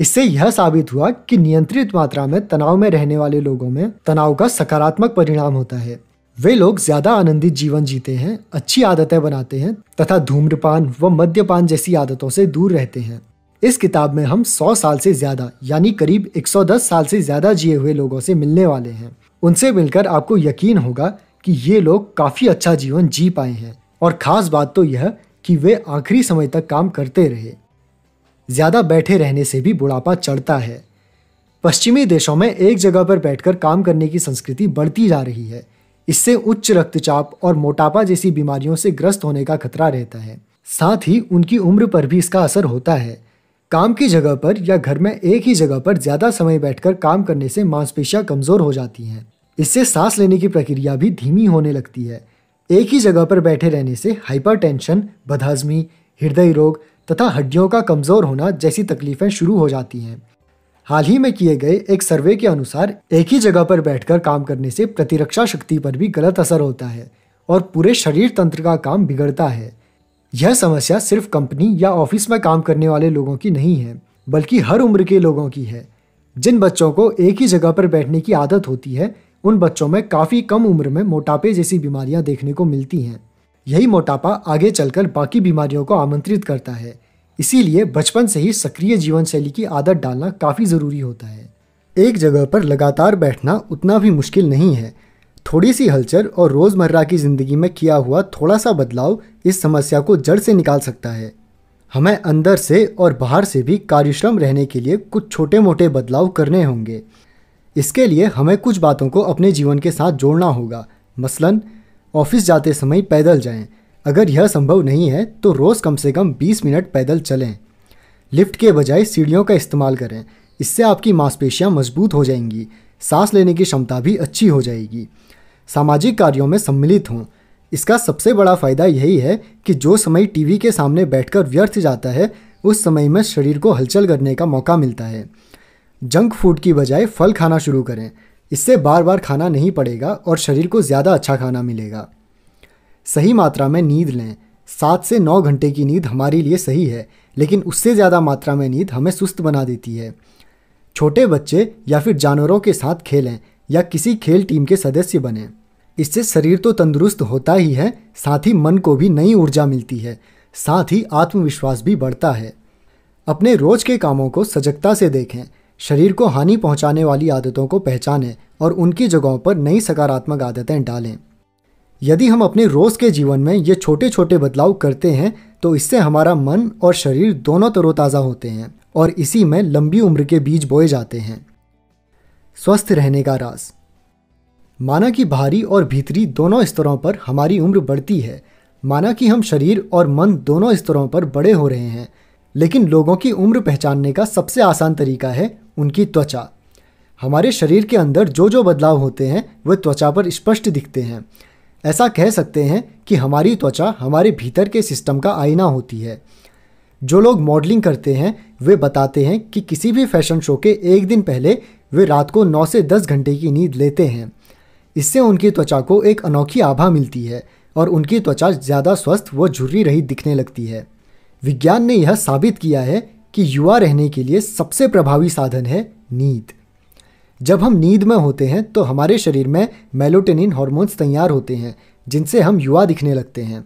इससे यह साबित हुआ कि नियंत्रित मात्रा में तनाव में रहने वाले लोगों में तनाव का सकारात्मक परिणाम होता है वे लोग ज्यादा आनंदित जीवन जीते हैं अच्छी आदतें बनाते हैं तथा धूम्रपान व मद्यपान जैसी आदतों से दूर रहते हैं इस किताब में हम 100 साल से ज्यादा यानी करीब 110 साल से ज्यादा जिए हुए लोगों से मिलने वाले हैं उनसे मिलकर आपको यकीन होगा कि ये लोग काफी अच्छा जीवन जी पाए हैं और खास बात तो यह कि वे आखिरी समय तक काम करते रहे ज्यादा बैठे रहने से भी बुढ़ापा चढ़ता है पश्चिमी देशों में एक जगह पर बैठकर काम करने की संस्कृति बढ़ती जा रही है इससे उच्च रक्तचाप और मोटापा जैसी बीमारियों से ग्रस्त होने का खतरा रहता है साथ ही उनकी उम्र पर भी इसका असर होता है काम की जगह पर या घर में एक ही जगह पर ज़्यादा समय बैठकर काम करने से मांसपेशियां कमज़ोर हो जाती हैं इससे सांस लेने की प्रक्रिया भी धीमी होने लगती है एक ही जगह पर बैठे रहने से हाइपरटेंशन, बदहजमी हृदय रोग तथा हड्डियों का कमज़ोर होना जैसी तकलीफ़ें शुरू हो जाती हैं हाल ही में किए गए एक सर्वे के अनुसार एक ही जगह पर बैठकर काम करने से प्रतिरक्षा शक्ति पर भी गलत असर होता है और पूरे शरीर तंत्र का काम बिगड़ता है यह समस्या सिर्फ कंपनी या ऑफिस में काम करने वाले लोगों की नहीं है बल्कि हर उम्र के लोगों की है जिन बच्चों को एक ही जगह पर बैठने की आदत होती है उन बच्चों में काफ़ी कम उम्र में मोटापे जैसी बीमारियां देखने को मिलती हैं यही मोटापा आगे चलकर बाकी बीमारियों को आमंत्रित करता है इसीलिए बचपन से ही सक्रिय जीवन शैली की आदत डालना काफ़ी ज़रूरी होता है एक जगह पर लगातार बैठना उतना भी मुश्किल नहीं है थोड़ी सी हलचल और रोज़मर्रा की ज़िंदगी में किया हुआ थोड़ा सा बदलाव इस समस्या को जड़ से निकाल सकता है हमें अंदर से और बाहर से भी कार्यश्रम रहने के लिए कुछ छोटे मोटे बदलाव करने होंगे इसके लिए हमें कुछ बातों को अपने जीवन के साथ जोड़ना होगा मसलन ऑफिस जाते समय पैदल जाएं, अगर यह संभव नहीं है तो रोज़ कम से कम 20 मिनट पैदल चलें लिफ्ट के बजाय सीढ़ियों का इस्तेमाल करें इससे आपकी मांसपेशियां मजबूत हो जाएंगी सांस लेने की क्षमता भी अच्छी हो जाएगी सामाजिक कार्यों में सम्मिलित हों इसका सबसे बड़ा फ़ायदा यही है कि जो समय टीवी के सामने बैठकर व्यर्थ जाता है उस समय में शरीर को हलचल करने का मौका मिलता है जंक फूड की बजाय फल खाना शुरू करें इससे बार बार खाना नहीं पड़ेगा और शरीर को ज़्यादा अच्छा खाना मिलेगा सही मात्रा में नींद लें सात से नौ घंटे की नींद हमारे लिए सही है लेकिन उससे ज़्यादा मात्रा में नींद हमें सुस्त बना देती है छोटे बच्चे या फिर जानवरों के साथ खेलें या किसी खेल टीम के सदस्य बने इससे शरीर तो तंदुरुस्त होता ही है साथ ही मन को भी नई ऊर्जा मिलती है साथ ही आत्मविश्वास भी बढ़ता है अपने रोज के कामों को सजगता से देखें शरीर को हानि पहुंचाने वाली आदतों को पहचानें और उनकी जगहों पर नई सकारात्मक आदतें डालें यदि हम अपने रोज़ के जीवन में ये छोटे छोटे बदलाव करते हैं तो इससे हमारा मन और शरीर दोनों तरोताज़ा होते हैं और इसी में लंबी उम्र के बीज बोए जाते हैं स्वस्थ रहने का राज माना कि बाहरी और भीतरी दोनों स्तरों पर हमारी उम्र बढ़ती है माना कि हम शरीर और मन दोनों स्तरों पर बड़े हो रहे हैं लेकिन लोगों की उम्र पहचानने का सबसे आसान तरीका है उनकी त्वचा हमारे शरीर के अंदर जो जो बदलाव होते हैं वे त्वचा पर स्पष्ट दिखते हैं ऐसा कह सकते हैं कि हमारी त्वचा हमारे भीतर के सिस्टम का आईना होती है जो लोग मॉडलिंग करते हैं वे बताते हैं कि किसी भी फैशन शो के एक दिन पहले वे रात को 9 से 10 घंटे की नींद लेते हैं इससे उनकी त्वचा को एक अनोखी आभा मिलती है और उनकी त्वचा ज़्यादा स्वस्थ व झुर्री रही दिखने लगती है विज्ञान ने यह साबित किया है कि युवा रहने के लिए सबसे प्रभावी साधन है नींद जब हम नींद में होते हैं तो हमारे शरीर में मेलोटेनिन हॉर्मोन्स तैयार होते हैं जिनसे हम युवा दिखने लगते हैं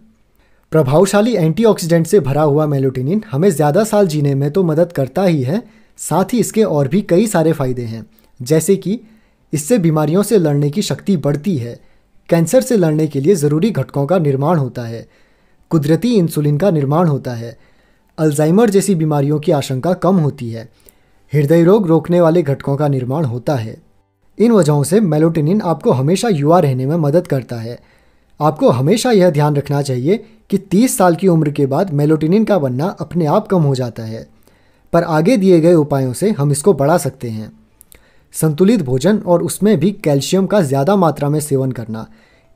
प्रभावशाली एंटीऑक्सीडेंट से भरा हुआ मेलोटेनिन हमें ज़्यादा साल जीने में तो मदद करता ही है साथ ही इसके और भी कई सारे फायदे हैं जैसे कि इससे बीमारियों से लड़ने की शक्ति बढ़ती है कैंसर से लड़ने के लिए ज़रूरी घटकों का निर्माण होता है कुदरती इंसुलिन का निर्माण होता है अल्जाइमर जैसी बीमारियों की आशंका कम होती है हृदय रोग रोकने वाले घटकों का निर्माण होता है इन वजहों से मेलोटिनिन आपको हमेशा युवा रहने में मदद करता है आपको हमेशा यह ध्यान रखना चाहिए कि 30 साल की उम्र के बाद मेलोटिनिन का बनना अपने आप कम हो जाता है पर आगे दिए गए उपायों से हम इसको बढ़ा सकते हैं संतुलित भोजन और उसमें भी कैल्शियम का ज़्यादा मात्रा में सेवन करना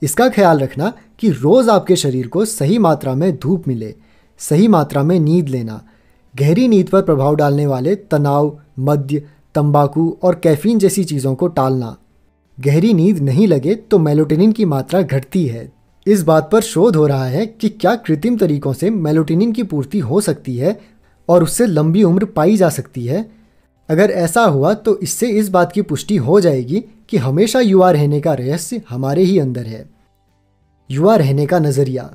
इसका ख्याल रखना कि रोज़ आपके शरीर को सही मात्रा में धूप मिले सही मात्रा में नींद लेना गहरी नींद पर प्रभाव डालने वाले तनाव मद्य तंबाकू और कैफीन जैसी चीज़ों को टालना गहरी नींद नहीं लगे तो मेलोटिनिन की मात्रा घटती है इस बात पर शोध हो रहा है कि क्या कृत्रिम तरीकों से मेलोटिनिन की पूर्ति हो सकती है और उससे लंबी उम्र पाई जा सकती है अगर ऐसा हुआ तो इससे इस बात की पुष्टि हो जाएगी कि हमेशा युवा रहने का रहस्य हमारे ही अंदर है युवा रहने का नज़रिया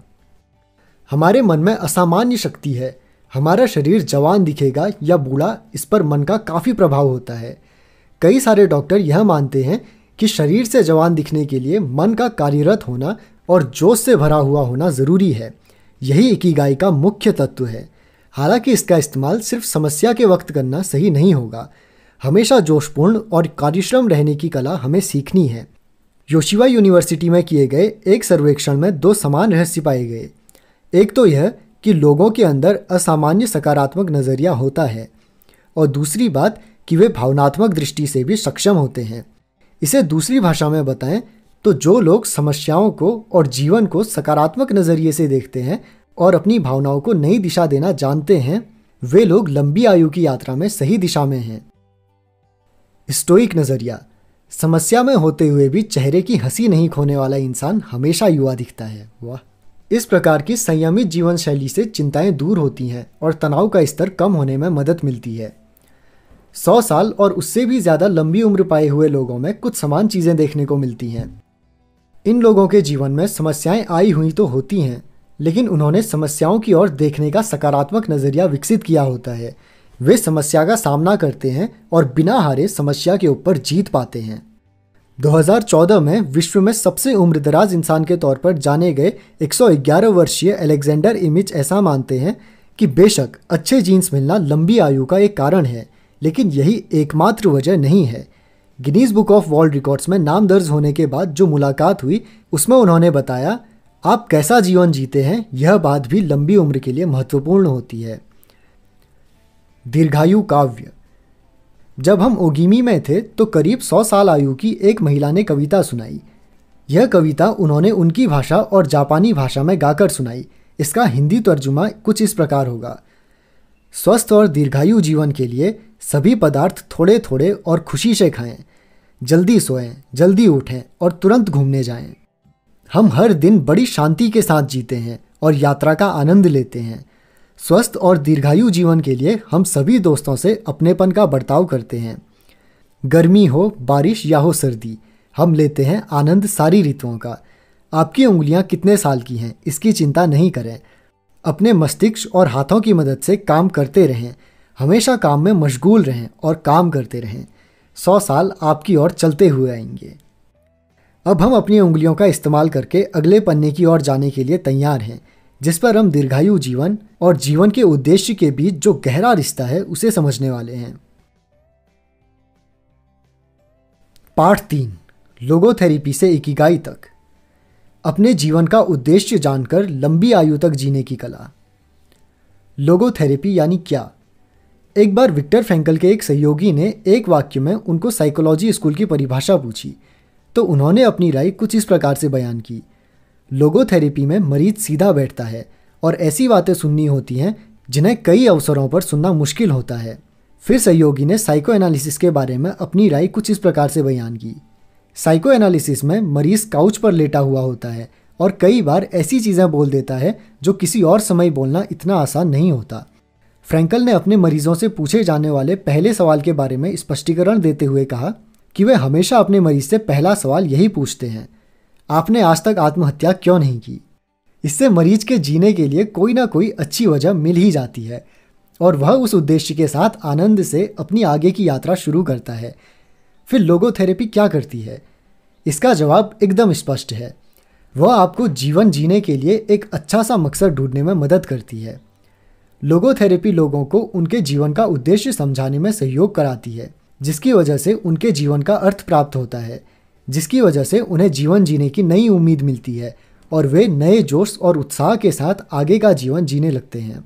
हमारे मन में असामान्य शक्ति है हमारा शरीर जवान दिखेगा या बूढ़ा इस पर मन का काफ़ी प्रभाव होता है कई सारे डॉक्टर यह मानते हैं कि शरीर से जवान दिखने के लिए मन का कार्यरत होना और जोश से भरा हुआ होना ज़रूरी है यही इकीगाई का मुख्य तत्व है हालांकि इसका इस्तेमाल सिर्फ समस्या के वक्त करना सही नहीं होगा हमेशा जोशपूर्ण और कार्यश्रम रहने की कला हमें सीखनी है योशिवा यूनिवर्सिटी में किए गए एक सर्वेक्षण में दो समान रहस्य पाए गए एक तो यह कि लोगों के अंदर असामान्य सकारात्मक नज़रिया होता है और दूसरी बात कि वे भावनात्मक दृष्टि से भी सक्षम होते हैं इसे दूसरी भाषा में बताएं तो जो लोग समस्याओं को और जीवन को सकारात्मक नज़रिए से देखते हैं और अपनी भावनाओं को नई दिशा देना जानते हैं वे लोग लंबी आयु की यात्रा में सही दिशा में हैं स्टोइक नज़रिया समस्या में होते हुए भी चेहरे की हंसी नहीं खोने वाला इंसान हमेशा युवा दिखता है वाह इस प्रकार की संयमित जीवन शैली से चिंताएं दूर होती हैं और तनाव का स्तर कम होने में मदद मिलती है सौ साल और उससे भी ज़्यादा लंबी उम्र पाए हुए लोगों में कुछ समान चीज़ें देखने को मिलती हैं इन लोगों के जीवन में समस्याएं आई हुई तो होती हैं लेकिन उन्होंने समस्याओं की ओर देखने का सकारात्मक नज़रिया विकसित किया होता है वे समस्या का सामना करते हैं और बिना हारे समस्या के ऊपर जीत पाते हैं 2014 में विश्व में सबसे उम्रदराज इंसान के तौर पर जाने गए 111 वर्षीय अलेक्जेंडर इमिच ऐसा मानते हैं कि बेशक अच्छे जीन्स मिलना लंबी आयु का एक कारण है लेकिन यही एकमात्र वजह नहीं है Guinness Book of World Records में नाम दर्ज होने के बाद जो मुलाकात हुई उसमें उन्होंने बताया आप कैसा जीवन जीते हैं यह बात भी लंबी उम्र के लिए महत्वपूर्ण होती है दीर्घायु काव्य जब हम ओगिमी में थे तो करीब सौ साल आयु की एक महिला ने कविता सुनाई यह कविता उन्होंने उनकी भाषा और जापानी भाषा में गाकर सुनाई इसका हिंदी तर्जुमा कुछ इस प्रकार होगा स्वस्थ और दीर्घायु जीवन के लिए सभी पदार्थ थोड़े थोड़े और खुशी से खाएं जल्दी सोएं जल्दी उठें और तुरंत घूमने जाएं हम हर दिन बड़ी शांति के साथ जीते हैं और यात्रा का आनंद लेते हैं स्वस्थ और दीर्घायु जीवन के लिए हम सभी दोस्तों से अपनेपन का बर्ताव करते हैं गर्मी हो बारिश या हो सर्दी हम लेते हैं आनंद सारी ऋतुओं का आपकी उंगलियां कितने साल की हैं इसकी चिंता नहीं करें अपने मस्तिष्क और हाथों की मदद से काम करते रहें हमेशा काम में मशगूल रहें और काम करते रहें सौ साल आपकी ओर चलते हुए आएंगे अब हम अपनी उंगलियों का इस्तेमाल करके अगले पन्ने की ओर जाने के लिए तैयार हैं जिस पर हम दीर्घायु जीवन और जीवन के उद्देश्य के बीच जो गहरा रिश्ता है उसे समझने वाले हैं पाठ तीन लोगोथेरेपी से इकिगाई तक अपने जीवन का उद्देश्य जानकर लंबी आयु तक जीने की कला लोगोथेरेपी यानी क्या एक बार विक्टर फ्रेंकल के एक सहयोगी ने एक वाक्य में उनको साइकोलॉजी स्कूल की परिभाषा पूछी तो उन्होंने अपनी राय कुछ इस प्रकार से बयान की लोगोथेरेपी में मरीज सीधा बैठता है और ऐसी बातें सुननी होती हैं जिन्हें कई अवसरों पर सुनना मुश्किल होता है फिर सहयोगी ने साइको एनालिसिस के बारे में अपनी राय कुछ इस प्रकार से बयान की साइको एनालिसिस में मरीज काउच पर लेटा हुआ होता है और कई बार ऐसी चीज़ें बोल देता है जो किसी और समय बोलना इतना आसान नहीं होता फ्रैंकल ने अपने मरीजों से पूछे जाने वाले पहले सवाल के बारे में स्पष्टीकरण देते हुए कहा कि वे हमेशा अपने मरीज से पहला सवाल यही पूछते हैं आपने आज तक आत्महत्या क्यों नहीं की इससे मरीज के जीने के लिए कोई ना कोई अच्छी वजह मिल ही जाती है और वह उस उद्देश्य के साथ आनंद से अपनी आगे की यात्रा शुरू करता है फिर लोगोथेरेपी क्या करती है इसका जवाब एकदम स्पष्ट है वह आपको जीवन जीने के लिए एक अच्छा सा मकसद ढूंढने में मदद करती है लोगोथेरेपी लोगों को उनके जीवन का उद्देश्य समझाने में सहयोग कराती है जिसकी वजह से उनके जीवन का अर्थ प्राप्त होता है जिसकी वजह से उन्हें जीवन जीने की नई उम्मीद मिलती है और वे नए जोश और उत्साह के साथ आगे का जीवन जीने लगते हैं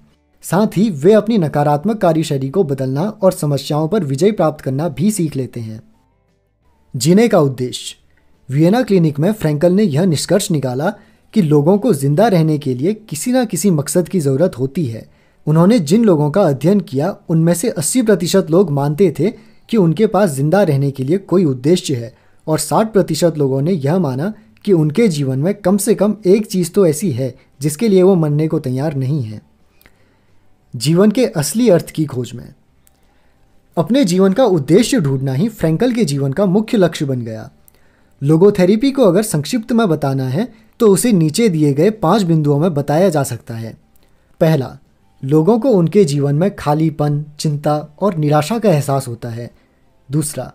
साथ ही वे अपनी नकारात्मक कार्यशैली को बदलना और समस्याओं पर विजय प्राप्त करना भी सीख लेते हैं जीने का उद्देश्य वियना क्लिनिक में फ्रैंकल ने यह निष्कर्ष निकाला कि लोगों को जिंदा रहने के लिए किसी न किसी मकसद की ज़रूरत होती है उन्होंने जिन लोगों का अध्ययन किया उनमें से 80 प्रतिशत लोग मानते थे कि उनके पास जिंदा रहने के लिए कोई उद्देश्य है और 60 प्रतिशत लोगों ने यह माना कि उनके जीवन में कम से कम एक चीज़ तो ऐसी है जिसके लिए वो मरने को तैयार नहीं है जीवन के असली अर्थ की खोज में अपने जीवन का उद्देश्य ढूंढना ही फ्रैंकल के जीवन का मुख्य लक्ष्य बन गया लोगोथेरेपी को अगर संक्षिप्त में बताना है तो उसे नीचे दिए गए पांच बिंदुओं में बताया जा सकता है पहला लोगों को उनके जीवन में खालीपन चिंता और निराशा का एहसास होता है दूसरा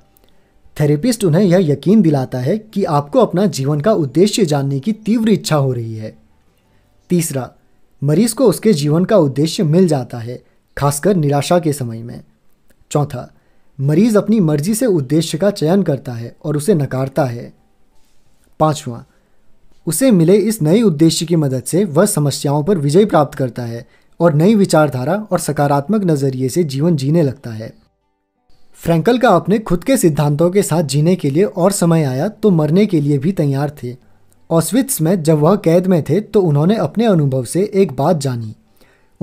थेरेपिस्ट उन्हें यह यकीन दिलाता है कि आपको अपना जीवन का उद्देश्य जानने की तीव्र इच्छा हो रही है तीसरा मरीज को उसके जीवन का उद्देश्य मिल जाता है खासकर निराशा के समय में चौथा मरीज अपनी मर्जी से उद्देश्य का चयन करता है और उसे नकारता है पांचवा उसे मिले इस नए उद्देश्य की मदद से वह समस्याओं पर विजय प्राप्त करता है और नई विचारधारा और सकारात्मक नज़रिए से जीवन जीने लगता है फ्रैंकल का अपने खुद के सिद्धांतों के साथ जीने के लिए और समय आया तो मरने के लिए भी तैयार थे ऑस्विट्स में जब वह कैद में थे तो उन्होंने अपने अनुभव से एक बात जानी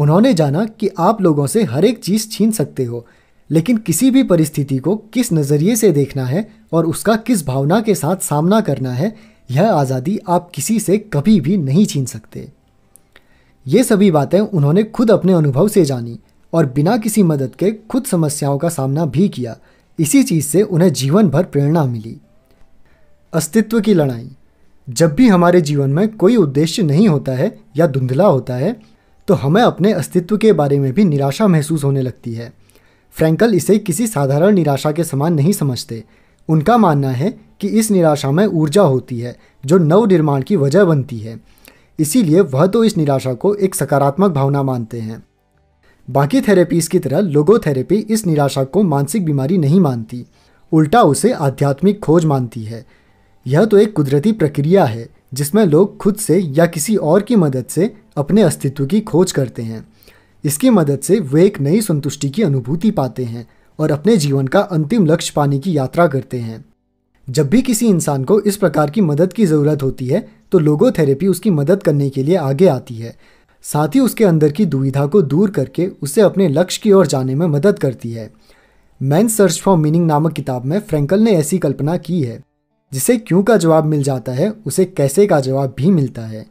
उन्होंने जाना कि आप लोगों से हर एक चीज़ छीन सकते हो लेकिन किसी भी परिस्थिति को किस नज़रिए से देखना है और उसका किस भावना के साथ सामना करना है यह आज़ादी आप किसी से कभी भी नहीं छीन सकते ये सभी बातें उन्होंने खुद अपने अनुभव से जानी और बिना किसी मदद के खुद समस्याओं का सामना भी किया इसी चीज़ से उन्हें जीवन भर प्रेरणा मिली अस्तित्व की लड़ाई जब भी हमारे जीवन में कोई उद्देश्य नहीं होता है या धुंधला होता है तो हमें अपने अस्तित्व के बारे में भी निराशा महसूस होने लगती है फ्रैंकल इसे किसी साधारण निराशा के समान नहीं समझते उनका मानना है कि इस निराशा में ऊर्जा होती है जो नवनिर्माण की वजह बनती है इसीलिए वह तो इस निराशा को एक सकारात्मक भावना मानते हैं बाकी थेरेपीज की तरह लोगोथेरेपी इस निराशा को मानसिक बीमारी नहीं मानती उल्टा उसे आध्यात्मिक खोज मानती है यह तो एक कुदरती प्रक्रिया है जिसमें लोग खुद से या किसी और की मदद से अपने अस्तित्व की खोज करते हैं इसकी मदद से वे एक नई संतुष्टि की अनुभूति पाते हैं और अपने जीवन का अंतिम लक्ष्य पाने की यात्रा करते हैं जब भी किसी इंसान को इस प्रकार की मदद की ज़रूरत होती है तो लोगोथेरेपी उसकी मदद करने के लिए आगे आती है साथ ही उसके अंदर की दुविधा को दूर करके उसे अपने लक्ष्य की ओर जाने में मदद करती है मैन सर्च फॉर मीनिंग नामक किताब में फ्रेंकल ने ऐसी कल्पना की है जिसे क्यों का जवाब मिल जाता है उसे कैसे का जवाब भी मिलता है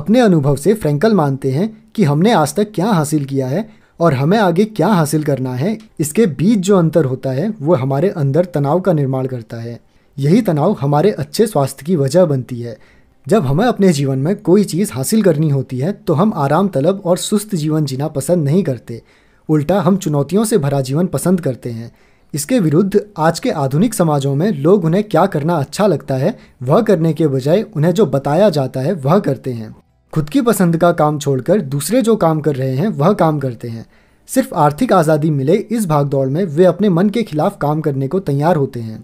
अपने अनुभव से फ्रेंकल मानते हैं कि हमने आज तक क्या हासिल किया है और हमें आगे क्या हासिल करना है इसके बीच जो अंतर होता है वो हमारे अंदर तनाव का निर्माण करता है यही तनाव हमारे अच्छे स्वास्थ्य की वजह बनती है जब हमें अपने जीवन में कोई चीज़ हासिल करनी होती है तो हम आराम तलब और सुस्त जीवन जीना पसंद नहीं करते उल्टा हम चुनौतियों से भरा जीवन पसंद करते हैं इसके विरुद्ध आज के आधुनिक समाजों में लोग उन्हें क्या करना अच्छा लगता है वह करने के बजाय उन्हें जो बताया जाता है वह करते हैं खुद की पसंद का काम छोड़कर दूसरे जो काम कर रहे हैं वह काम करते हैं सिर्फ आर्थिक आज़ादी मिले इस भागदौड़ में वे अपने मन के खिलाफ काम करने को तैयार होते हैं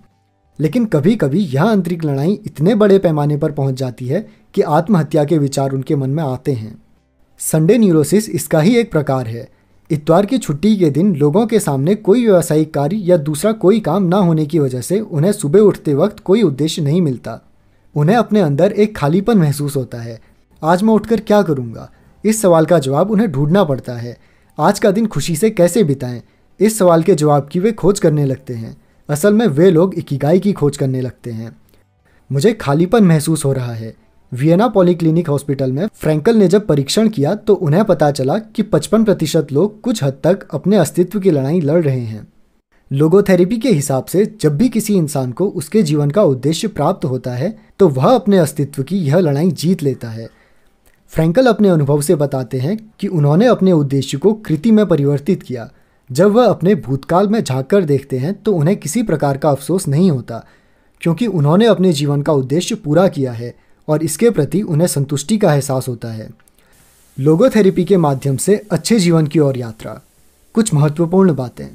लेकिन कभी कभी यह आंतरिक लड़ाई इतने बड़े पैमाने पर पहुंच जाती है कि आत्महत्या के विचार उनके मन में आते हैं संडे न्यूरोसिस इसका ही एक प्रकार है इतवार की छुट्टी के दिन लोगों के सामने कोई व्यावसायिक कार्य या दूसरा कोई काम ना होने की वजह से उन्हें सुबह उठते वक्त कोई उद्देश्य नहीं मिलता उन्हें अपने अंदर एक खालीपन महसूस होता है आज मैं उठकर क्या करूँगा इस सवाल का जवाब उन्हें ढूंढना पड़ता है आज का दिन खुशी से कैसे बिताएं इस सवाल के जवाब की वे खोज करने लगते हैं असल में वे लोग इकिगाई की खोज करने लगते हैं मुझे खालीपन महसूस हो रहा है वियना पॉलीक्लिनिक हॉस्पिटल में फ्रैंकल ने जब परीक्षण किया तो उन्हें पता चला कि 55 प्रतिशत लोग कुछ हद तक अपने अस्तित्व की लड़ाई लड़ रहे हैं लोगोथेरेपी के हिसाब से जब भी किसी इंसान को उसके जीवन का उद्देश्य प्राप्त होता है तो वह अपने अस्तित्व की यह लड़ाई जीत लेता है फ्रैंकल अपने अनुभव से बताते हैं कि उन्होंने अपने उद्देश्य को कृति में परिवर्तित किया जब वह अपने भूतकाल में झाँक कर देखते हैं तो उन्हें किसी प्रकार का अफसोस नहीं होता क्योंकि उन्होंने अपने जीवन का उद्देश्य पूरा किया है और इसके प्रति उन्हें संतुष्टि का एहसास होता है लोगोथेरेपी के माध्यम से अच्छे जीवन की ओर यात्रा कुछ महत्वपूर्ण बातें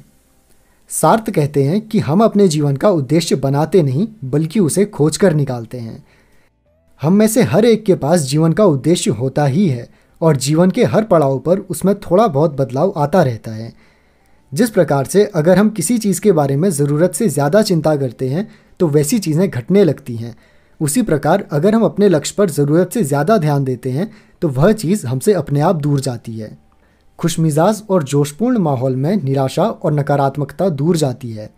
सार्थ कहते हैं कि हम अपने जीवन का उद्देश्य बनाते नहीं बल्कि उसे खोज कर निकालते हैं हम में से हर एक के पास जीवन का उद्देश्य होता ही है और जीवन के हर पड़ाव पर उसमें थोड़ा बहुत बदलाव आता रहता है जिस प्रकार से अगर हम किसी चीज़ के बारे में ज़रूरत से ज़्यादा चिंता करते हैं तो वैसी चीज़ें घटने लगती हैं उसी प्रकार अगर हम अपने लक्ष्य पर ज़रूरत से ज़्यादा ध्यान देते हैं तो वह चीज़ हमसे अपने आप दूर जाती है खुशमिजाज और जोशपूर्ण माहौल में निराशा और नकारात्मकता दूर जाती है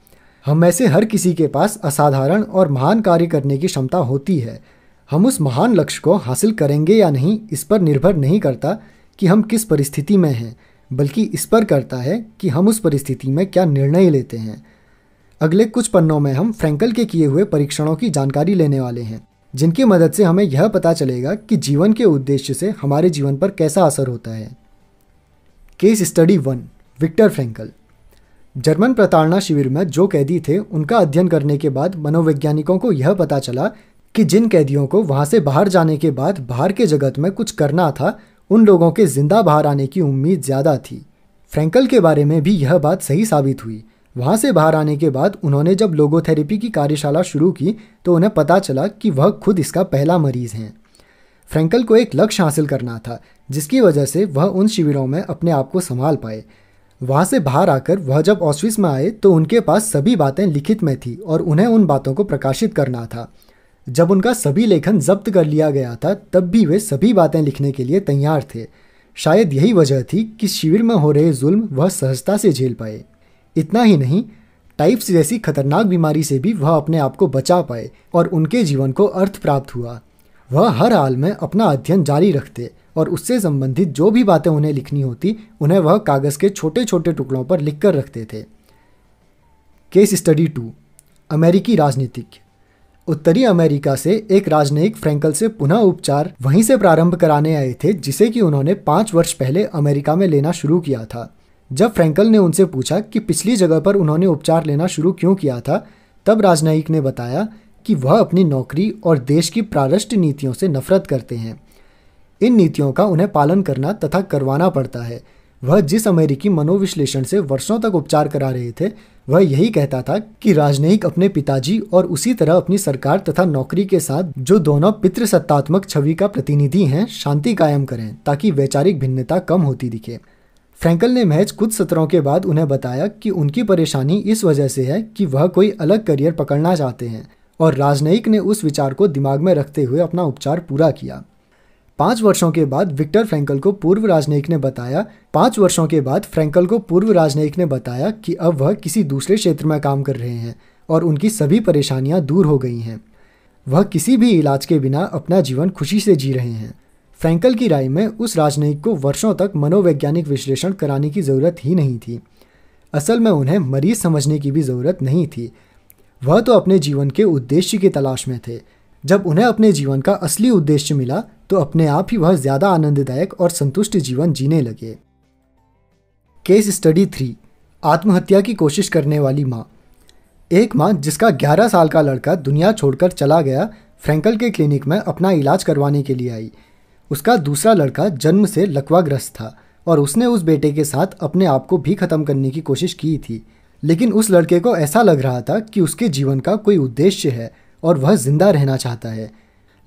हम ऐसे हर किसी के पास असाधारण और महान कार्य करने की क्षमता होती है हम उस महान लक्ष्य को हासिल करेंगे या नहीं इस पर निर्भर नहीं करता कि हम किस परिस्थिति में हैं बल्कि इस पर करता है कि हम उस परिस्थिति में क्या निर्णय लेते हैं अगले कुछ पन्नों में हम फ्रैंकल के किए हुए परीक्षणों की जानकारी लेने वाले हैं जिनकी मदद से हमें यह पता चलेगा कि जीवन के उद्देश्य से हमारे जीवन पर कैसा असर होता है case study one Viktor Frankl German प्रताड़ना शिविर में जो कैदी थे उनका अध्ययन करने के बाद मनोवैज्ञानिकों को यह पता चला कि जिन कैदियों को वहां से बाहर जाने के बाद बाहर के जगत में कुछ करना था उन लोगों के जिंदा बाहर आने की उम्मीद ज़्यादा थी फ्रेंकल के बारे में भी यह बात सही साबित हुई वहाँ से बाहर आने के बाद उन्होंने जब लोगोथेरेपी की कार्यशाला शुरू की तो उन्हें पता चला कि वह खुद इसका पहला मरीज हैं फ्रेंकल को एक लक्ष्य हासिल करना था जिसकी वजह से वह उन शिविरों में अपने आप को संभाल पाए वहाँ से बाहर आकर वह जब ऑस्विस में आए तो उनके पास सभी बातें लिखित में थी और उन्हें उन बातों को प्रकाशित करना था जब उनका सभी लेखन जब्त कर लिया गया था तब भी वे सभी बातें लिखने के लिए तैयार थे शायद यही वजह थी कि शिविर में हो रहे जुल्म वह सहजता से झेल पाए इतना ही नहीं टाइप्स जैसी खतरनाक बीमारी से भी वह अपने आप को बचा पाए और उनके जीवन को अर्थ प्राप्त हुआ वह हर हाल में अपना अध्ययन जारी रखते और उससे संबंधित जो भी बातें उन्हें लिखनी होती उन्हें वह कागज़ के छोटे छोटे टुकड़ों पर लिख कर रखते थे केस स्टडी टू अमेरिकी राजनीतिक उत्तरी अमेरिका से एक राजनयिक फ्रैंकल से पुनः उपचार वहीं से प्रारंभ कराने आए थे जिसे कि उन्होंने पाँच वर्ष पहले अमेरिका में लेना शुरू किया था जब फ्रैंकल ने उनसे पूछा कि पिछली जगह पर उन्होंने उपचार लेना शुरू क्यों किया था तब राजनयिक ने बताया कि वह अपनी नौकरी और देश की प्रारष्ट नीतियों से नफरत करते हैं इन नीतियों का उन्हें पालन करना तथा करवाना पड़ता है वह जिस अमेरिकी मनोविश्लेषण से वर्षों तक उपचार करा रहे थे वह यही कहता था कि राजनयिक अपने पिताजी और उसी तरह अपनी सरकार तथा नौकरी के साथ जो दोनों पितृसत्तात्मक छवि का प्रतिनिधि हैं शांति कायम करें ताकि वैचारिक भिन्नता कम होती दिखे फ्रैंकल ने महज कुछ सत्रों के बाद उन्हें बताया कि उनकी परेशानी इस वजह से है कि वह कोई अलग करियर पकड़ना चाहते हैं और राजनयिक ने उस विचार को दिमाग में रखते हुए अपना उपचार पूरा किया पांच वर्षों के बाद विक्टर फ्रेंकल को पूर्व राजनयिक ने बताया पांच वर्षों के बाद फ्रेंकल को पूर्व राजनयिक ने बताया कि अब वह किसी दूसरे क्षेत्र में काम कर रहे हैं और उनकी सभी परेशानियां दूर हो गई हैं वह किसी भी इलाज के बिना अपना जीवन खुशी से जी रहे हैं फ्रेंकल की राय में उस राजनयिक को वर्षों तक मनोवैज्ञानिक विश्लेषण कराने की ज़रूरत ही नहीं थी असल में उन्हें मरीज समझने की भी ज़रूरत नहीं थी वह तो अपने जीवन के उद्देश्य की तलाश में थे जब उन्हें अपने जीवन का असली उद्देश्य मिला तो अपने आप ही वह ज़्यादा आनंददायक और संतुष्ट जीवन जीने लगे केस स्टडी थ्री आत्महत्या की कोशिश करने वाली माँ एक माँ जिसका 11 साल का लड़का दुनिया छोड़कर चला गया फ्रैंकल के क्लिनिक में अपना इलाज करवाने के लिए आई उसका दूसरा लड़का जन्म से लकवाग्रस्त था और उसने उस बेटे के साथ अपने आप को भी ख़त्म करने की कोशिश की थी लेकिन उस लड़के को ऐसा लग रहा था कि उसके जीवन का कोई उद्देश्य है और वह जिंदा रहना चाहता है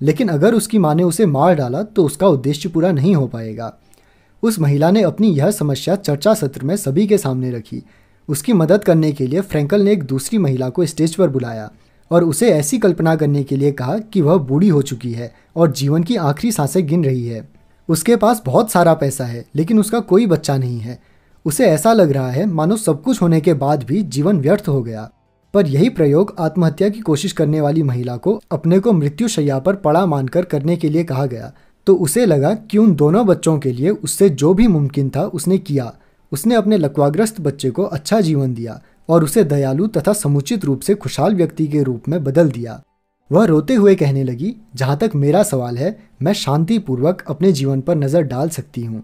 लेकिन अगर उसकी माँ ने उसे मार डाला तो उसका उद्देश्य पूरा नहीं हो पाएगा उस महिला ने अपनी यह समस्या चर्चा सत्र में सभी के सामने रखी उसकी मदद करने के लिए फ्रैंकल ने एक दूसरी महिला को स्टेज पर बुलाया और उसे ऐसी कल्पना करने के लिए कहा कि वह बूढ़ी हो चुकी है और जीवन की आखिरी सांसें गिन रही है उसके पास बहुत सारा पैसा है लेकिन उसका कोई बच्चा नहीं है उसे ऐसा लग रहा है मानो सब कुछ होने के बाद भी जीवन व्यर्थ हो गया पर यही प्रयोग आत्महत्या की कोशिश करने वाली महिला को अपने को मृत्यु शैया पर पड़ा मानकर करने के लिए कहा गया तो उसे लगा कि उन दोनों बच्चों के लिए उससे जो भी मुमकिन था उसने किया उसने अपने लकवाग्रस्त बच्चे को अच्छा जीवन दिया और उसे दयालु तथा समुचित रूप से खुशहाल व्यक्ति के रूप में बदल दिया वह रोते हुए कहने लगी जहाँ तक मेरा सवाल है मैं शांतिपूर्वक अपने जीवन पर नज़र डाल सकती हूँ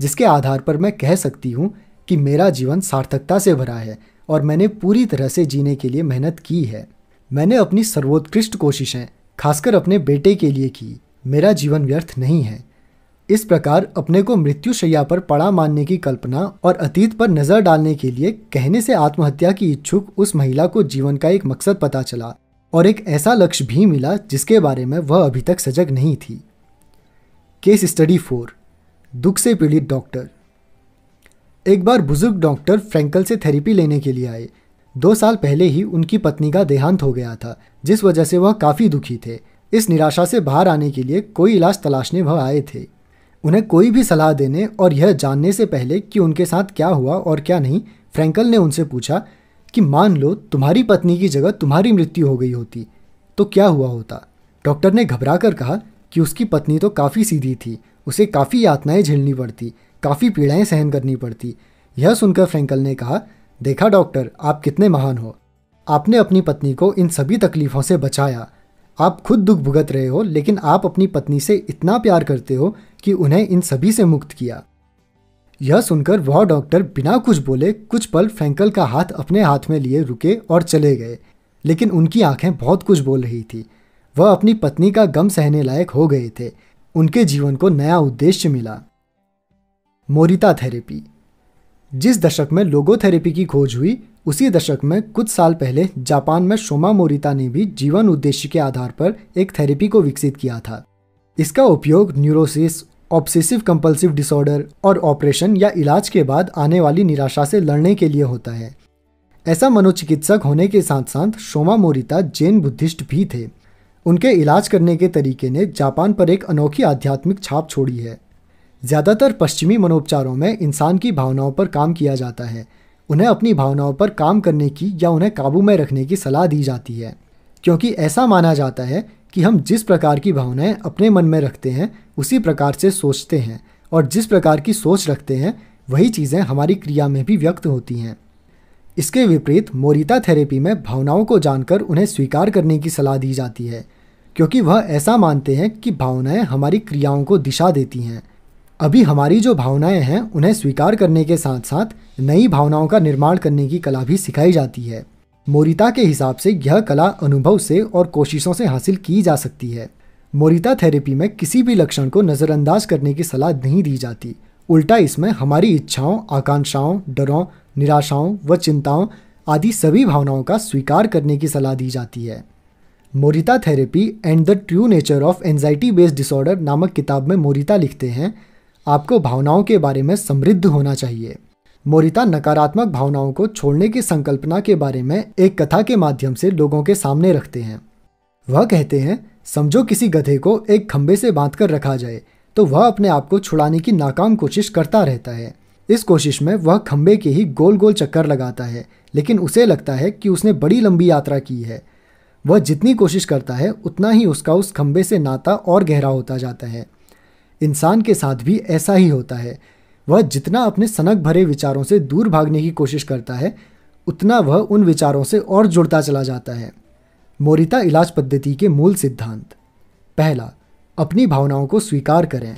जिसके आधार पर मैं कह सकती हूँ कि मेरा जीवन सार्थकता से भरा है और मैंने पूरी तरह से जीने के लिए मेहनत की है मैंने अपनी सर्वोत्कृष्ट कोशिशें खासकर अपने बेटे के लिए की मेरा जीवन व्यर्थ नहीं है इस प्रकार अपने को मृत्युशैया पर पड़ा मानने की कल्पना और अतीत पर नजर डालने के लिए कहने से आत्महत्या की इच्छुक उस महिला को जीवन का एक मकसद पता चला और एक ऐसा लक्ष्य भी मिला जिसके बारे में वह अभी तक सजग नहीं थी केस स्टडी फोर दुख से पीड़ित डॉक्टर एक बार बुजुर्ग डॉक्टर फ्रैंकल से थेरेपी लेने के लिए आए दो साल पहले ही उनकी पत्नी का देहांत हो गया था जिस वजह से वह काफ़ी दुखी थे इस निराशा से बाहर आने के लिए कोई इलाज तलाशने वह आए थे उन्हें कोई भी सलाह देने और यह जानने से पहले कि उनके साथ क्या हुआ और क्या नहीं फ्रैंकल ने उनसे पूछा कि मान लो तुम्हारी पत्नी की जगह तुम्हारी मृत्यु हो गई होती तो क्या हुआ होता डॉक्टर ने घबरा कर कहा कि उसकी पत्नी तो काफ़ी सीधी थी उसे काफ़ी यातनाएं झेलनी पड़ती काफ़ी पीड़ाएं सहन करनी पड़ती यह सुनकर फ्रेंकल ने कहा देखा डॉक्टर आप कितने महान हो आपने अपनी पत्नी को इन सभी तकलीफ़ों से बचाया आप खुद दुख भुगत रहे हो लेकिन आप अपनी पत्नी से इतना प्यार करते हो कि उन्हें इन सभी से मुक्त किया यह सुनकर वह डॉक्टर बिना कुछ बोले कुछ पल फ्रेंकल का हाथ अपने हाथ में लिए रुके और चले गए लेकिन उनकी आंखें बहुत कुछ बोल रही थी वह अपनी पत्नी का गम सहने लायक हो गए थे उनके जीवन को नया उद्देश्य मिला मोरिता थेरेपी जिस दशक में लोगोथेरेपी की खोज हुई उसी दशक में कुछ साल पहले जापान में शोमा मोरिता ने भी जीवन उद्देश्य के आधार पर एक थेरेपी को विकसित किया था इसका उपयोग न्यूरोसिस ऑब्सेसिव कंपल्सिव डिसऑर्डर और ऑपरेशन या इलाज के बाद आने वाली निराशा से लड़ने के लिए होता है ऐसा मनोचिकित्सक होने के साथ साथ शोमा मोरिता जैन बुद्धिस्ट भी थे उनके इलाज करने के तरीके ने जापान पर एक अनोखी आध्यात्मिक छाप छोड़ी है ज़्यादातर पश्चिमी मनोपचारों में इंसान की भावनाओं पर काम किया जाता है उन्हें अपनी भावनाओं पर काम करने की या उन्हें काबू में रखने की सलाह दी जाती है क्योंकि ऐसा माना जाता है कि हम जिस प्रकार की भावनाएं अपने मन में रखते हैं उसी प्रकार से सोचते हैं और जिस प्रकार की सोच रखते हैं वही चीज़ें हमारी क्रिया में भी व्यक्त होती हैं इसके विपरीत मोरिता थेरेपी में भावनाओं को जानकर उन्हें स्वीकार करने की सलाह दी जाती है क्योंकि वह ऐसा मानते हैं कि भावनाएं हमारी क्रियाओं को दिशा देती हैं अभी हमारी जो भावनाएं हैं उन्हें स्वीकार करने के साथ साथ नई भावनाओं का निर्माण करने की कला भी सिखाई जाती है मोरिता के हिसाब से यह कला अनुभव से और कोशिशों से हासिल की जा सकती है मोरिता थेरेपी में किसी भी लक्षण को नज़रअंदाज करने की सलाह नहीं दी जाती उल्टा इसमें हमारी इच्छाओं आकांक्षाओं डरों निराशाओं व चिंताओं आदि सभी भावनाओं का स्वीकार करने की सलाह दी जाती है Morita therapy and the true nature of anxiety based disorder नामक किताब में मोरिता लिखते हैं आपको भावनाओं के बारे में समृद्ध होना चाहिए मोरिता नकारात्मक भावनाओं को छोड़ने की संकल्पना के बारे में एक कथा के माध्यम से लोगों के सामने रखते हैं वह कहते हैं समझो किसी गधे को एक खंबे से बांध कर रखा जाए तो वह अपने आप को छुड़ाने की नाकाम कोशिश करता रहता है इस कोशिश में वह खंबे के ही गोल गोल चक्कर लगाता है लेकिन उसे लगता है कि उसने बड़ी लंबी यात्रा की है वह जितनी कोशिश करता है उतना ही उसका उस खंबे से नाता और गहरा होता जाता है इंसान के साथ भी ऐसा ही होता है वह जितना अपने सनक भरे विचारों से दूर भागने की कोशिश करता है उतना वह उन विचारों से और जुड़ता चला जाता है मोरिता इलाज पद्धति के मूल सिद्धांत पहला अपनी भावनाओं को स्वीकार करें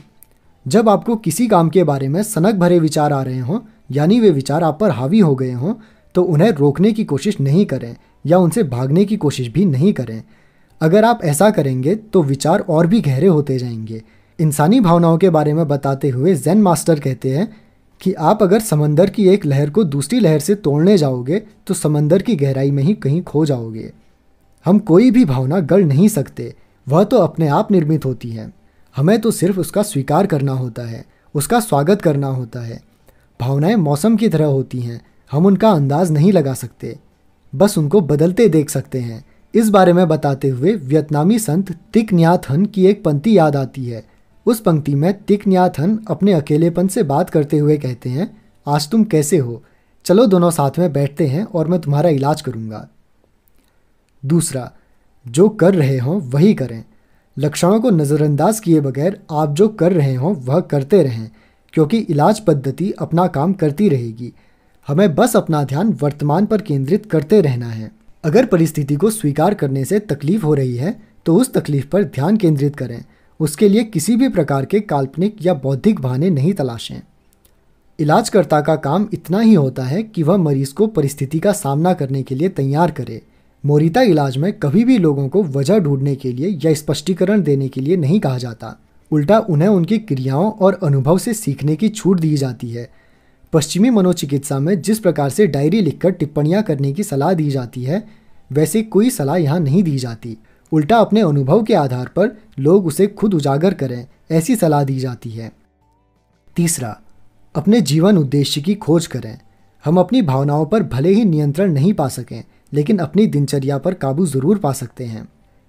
जब आपको किसी काम के बारे में सनक भरे विचार आ रहे हों यानी वे विचार आप पर हावी हो गए हों तो उन्हें रोकने की कोशिश नहीं करें या उनसे भागने की कोशिश भी नहीं करें अगर आप ऐसा करेंगे तो विचार और भी गहरे होते जाएंगे इंसानी भावनाओं के बारे में बताते हुए जैन मास्टर कहते हैं कि आप अगर समंदर की एक लहर को दूसरी लहर से तोड़ने जाओगे तो समंदर की गहराई में ही कहीं खो जाओगे हम कोई भी भावना गढ़ नहीं सकते वह तो अपने आप निर्मित होती है हमें तो सिर्फ उसका स्वीकार करना होता है उसका स्वागत करना होता है भावनाएं मौसम की तरह होती हैं हम उनका अंदाज नहीं लगा सकते बस उनको बदलते देख सकते हैं इस बारे में बताते हुए वियतनामी संत तिक न्याथन की एक पंक्ति याद आती है उस पंक्ति में तिकन्याथन अपने अकेलेपन से बात करते हुए कहते हैं आज तुम कैसे हो चलो दोनों साथ में बैठते हैं और मैं तुम्हारा इलाज करूंगा दूसरा जो कर रहे हों वही करें लक्षणों को नज़रअंदाज किए बगैर आप जो कर रहे हों वह करते रहें क्योंकि इलाज पद्धति अपना काम करती रहेगी हमें बस अपना ध्यान वर्तमान पर केंद्रित करते रहना है अगर परिस्थिति को स्वीकार करने से तकलीफ हो रही है तो उस तकलीफ पर ध्यान केंद्रित करें उसके लिए किसी भी प्रकार के काल्पनिक या बौद्धिक बहाने नहीं तलाशें इलाजकर्ता का काम इतना ही होता है कि वह मरीज को परिस्थिति का सामना करने के लिए तैयार करे मोरिता इलाज में कभी भी लोगों को वजह ढूंढने के लिए या स्पष्टीकरण देने के लिए नहीं कहा जाता उल्टा उन्हें उनकी क्रियाओं और अनुभव से सीखने की छूट दी जाती है पश्चिमी मनोचिकित्सा में जिस प्रकार से डायरी लिखकर टिप्पणियाँ करने की सलाह दी जाती है वैसे कोई सलाह यहाँ नहीं दी जाती उल्टा अपने अनुभव के आधार पर लोग उसे खुद उजागर करें ऐसी सलाह दी जाती है तीसरा अपने जीवन उद्देश्य की खोज करें हम अपनी भावनाओं पर भले ही नियंत्रण नहीं पा सकें लेकिन अपनी दिनचर्या पर काबू जरूर पा सकते हैं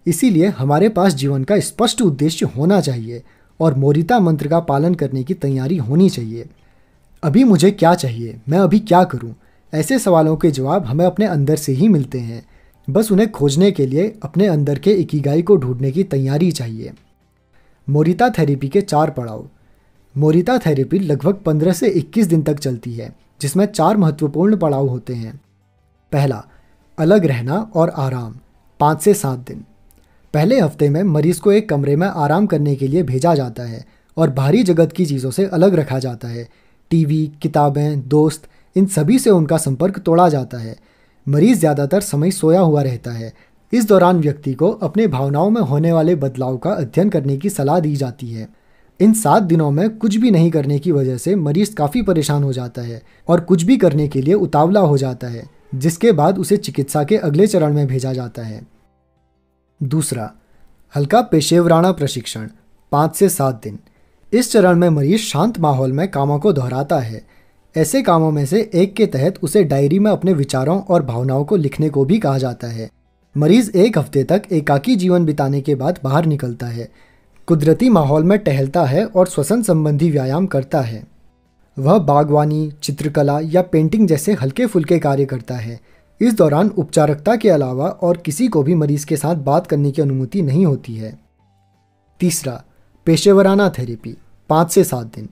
इसीलिए हमारे पास जीवन का स्पष्ट उद्देश्य होना चाहिए और मोरिता मंत्र का पालन करने की तैयारी होनी चाहिए अभी मुझे क्या चाहिए मैं अभी क्या करूं? ऐसे सवालों के जवाब हमें अपने अंदर से ही मिलते हैं बस उन्हें खोजने के लिए अपने अंदर के इकीगाई को ढूंढने की तैयारी चाहिए मोरिता थेरेपी के चार पड़ाव मोरिता थेरेपी लगभग 15 से 21 दिन तक चलती है जिसमें चार महत्वपूर्ण पड़ाव होते हैं पहला अलग रहना और आराम पाँच से सात दिन पहले हफ्ते में मरीज को एक कमरे में आराम करने के लिए भेजा जाता है और बाहरी जगत की चीज़ों से अलग रखा जाता है टीवी किताबें दोस्त इन सभी से उनका संपर्क तोड़ा जाता है मरीज ज़्यादातर समय सोया हुआ रहता है इस दौरान व्यक्ति को अपने भावनाओं में होने वाले बदलाव का अध्ययन करने की सलाह दी जाती है इन सात दिनों में कुछ भी नहीं करने की वजह से मरीज काफ़ी परेशान हो जाता है और कुछ भी करने के लिए उतावला हो जाता है जिसके बाद उसे चिकित्सा के अगले चरण में भेजा जाता है दूसरा हल्का पेशेवराना प्रशिक्षण पाँच से सात दिन इस चरण में मरीज शांत माहौल में कामों को दोहराता है ऐसे कामों में से एक के तहत उसे डायरी में अपने विचारों और भावनाओं को लिखने को भी कहा जाता है मरीज एक हफ्ते तक एकाकी जीवन बिताने के बाद बाहर निकलता है कुदरती माहौल में टहलता है और श्वसन संबंधी व्यायाम करता है वह बागवानी चित्रकला या पेंटिंग जैसे हल्के फुल्के कार्य करता है इस दौरान उपचारकता के अलावा और किसी को भी मरीज के साथ बात करने की अनुमति नहीं होती है तीसरा पेशेवराना थेरेपी पाँच से सात दिन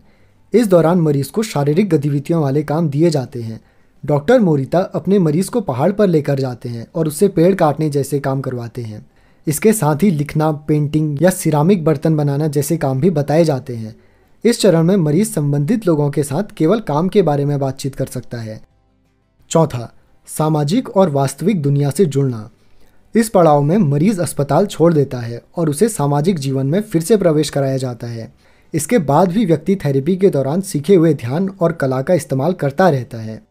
इस दौरान मरीज को शारीरिक गतिविधियों वाले काम दिए जाते हैं डॉक्टर मोरिता अपने मरीज को पहाड़ पर लेकर जाते हैं और उससे पेड़ काटने जैसे काम करवाते हैं इसके साथ ही लिखना पेंटिंग या सिरामिक बर्तन बनाना जैसे काम भी बताए जाते हैं इस चरण में मरीज संबंधित लोगों के साथ केवल काम के बारे में बातचीत कर सकता है चौथा सामाजिक और वास्तविक दुनिया से जुड़ना इस पड़ाव में मरीज अस्पताल छोड़ देता है और उसे सामाजिक जीवन में फिर से प्रवेश कराया जाता है इसके बाद भी व्यक्ति थेरेपी के दौरान सीखे हुए ध्यान और कला का इस्तेमाल करता रहता है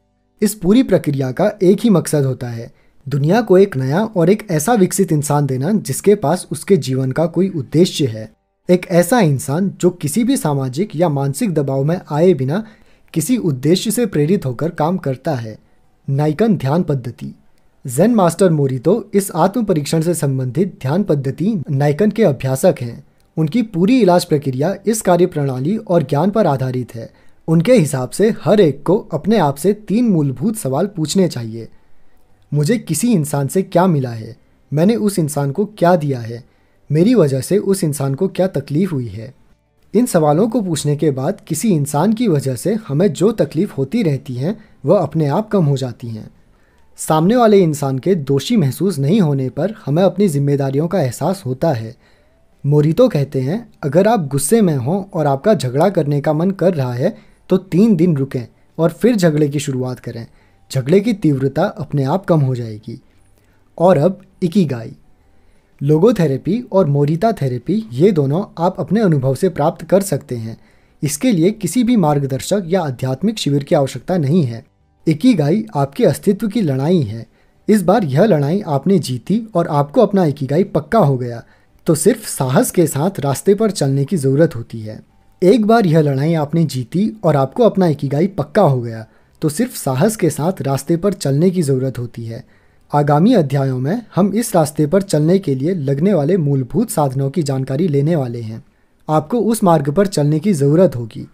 इस पूरी प्रक्रिया का एक ही मकसद होता है दुनिया को एक नया और एक ऐसा विकसित इंसान देना जिसके पास उसके जीवन का कोई उद्देश्य है एक ऐसा इंसान जो किसी भी सामाजिक या मानसिक दबाव में आए बिना किसी उद्देश्य से प्रेरित होकर काम करता है नाइकन ध्यान पद्धति जेन मास्टर मोरी तो इस आत्म परीक्षण से संबंधित ध्यान पद्धति नाइकन के अभ्यासक हैं उनकी पूरी इलाज प्रक्रिया इस कार्य प्रणाली और ज्ञान पर आधारित है उनके हिसाब से हर एक को अपने आप से तीन मूलभूत सवाल पूछने चाहिए मुझे किसी इंसान से क्या मिला है मैंने उस इंसान को क्या दिया है मेरी वजह से उस इंसान को क्या तकलीफ हुई है इन सवालों को पूछने के बाद किसी इंसान की वजह से हमें जो तकलीफ होती रहती हैं वह अपने आप कम हो जाती हैं सामने वाले इंसान के दोषी महसूस नहीं होने पर हमें अपनी जिम्मेदारियों का एहसास होता है मोरितो कहते हैं अगर आप गुस्से में हों और आपका झगड़ा करने का मन कर रहा है तो तीन दिन रुकें और फिर झगड़े की शुरुआत करें झगड़े की तीव्रता अपने आप कम हो जाएगी और अब इकी लोगोथेरेपी और मोरिता थेरेपी ये दोनों आप अपने अनुभव से प्राप्त कर सकते हैं इसके लिए किसी भी मार्गदर्शक या आध्यात्मिक शिविर की आवश्यकता नहीं है इकी गाई आपके अस्तित्व की लड़ाई है इस बार यह लड़ाई आपने जीती और आपको अपना गाई पक्का हो गया तो सिर्फ साहस के साथ रास्ते पर चलने की ज़रूरत होती है एक बार यह लड़ाई आपने जीती और आपको अपना इकिगाई पक्का हो गया तो सिर्फ साहस के साथ रास्ते पर चलने की ज़रूरत होती है आगामी अध्यायों में हम इस रास्ते पर चलने के लिए लगने वाले मूलभूत साधनों की जानकारी लेने वाले हैं आपको उस मार्ग पर चलने की ज़रूरत होगी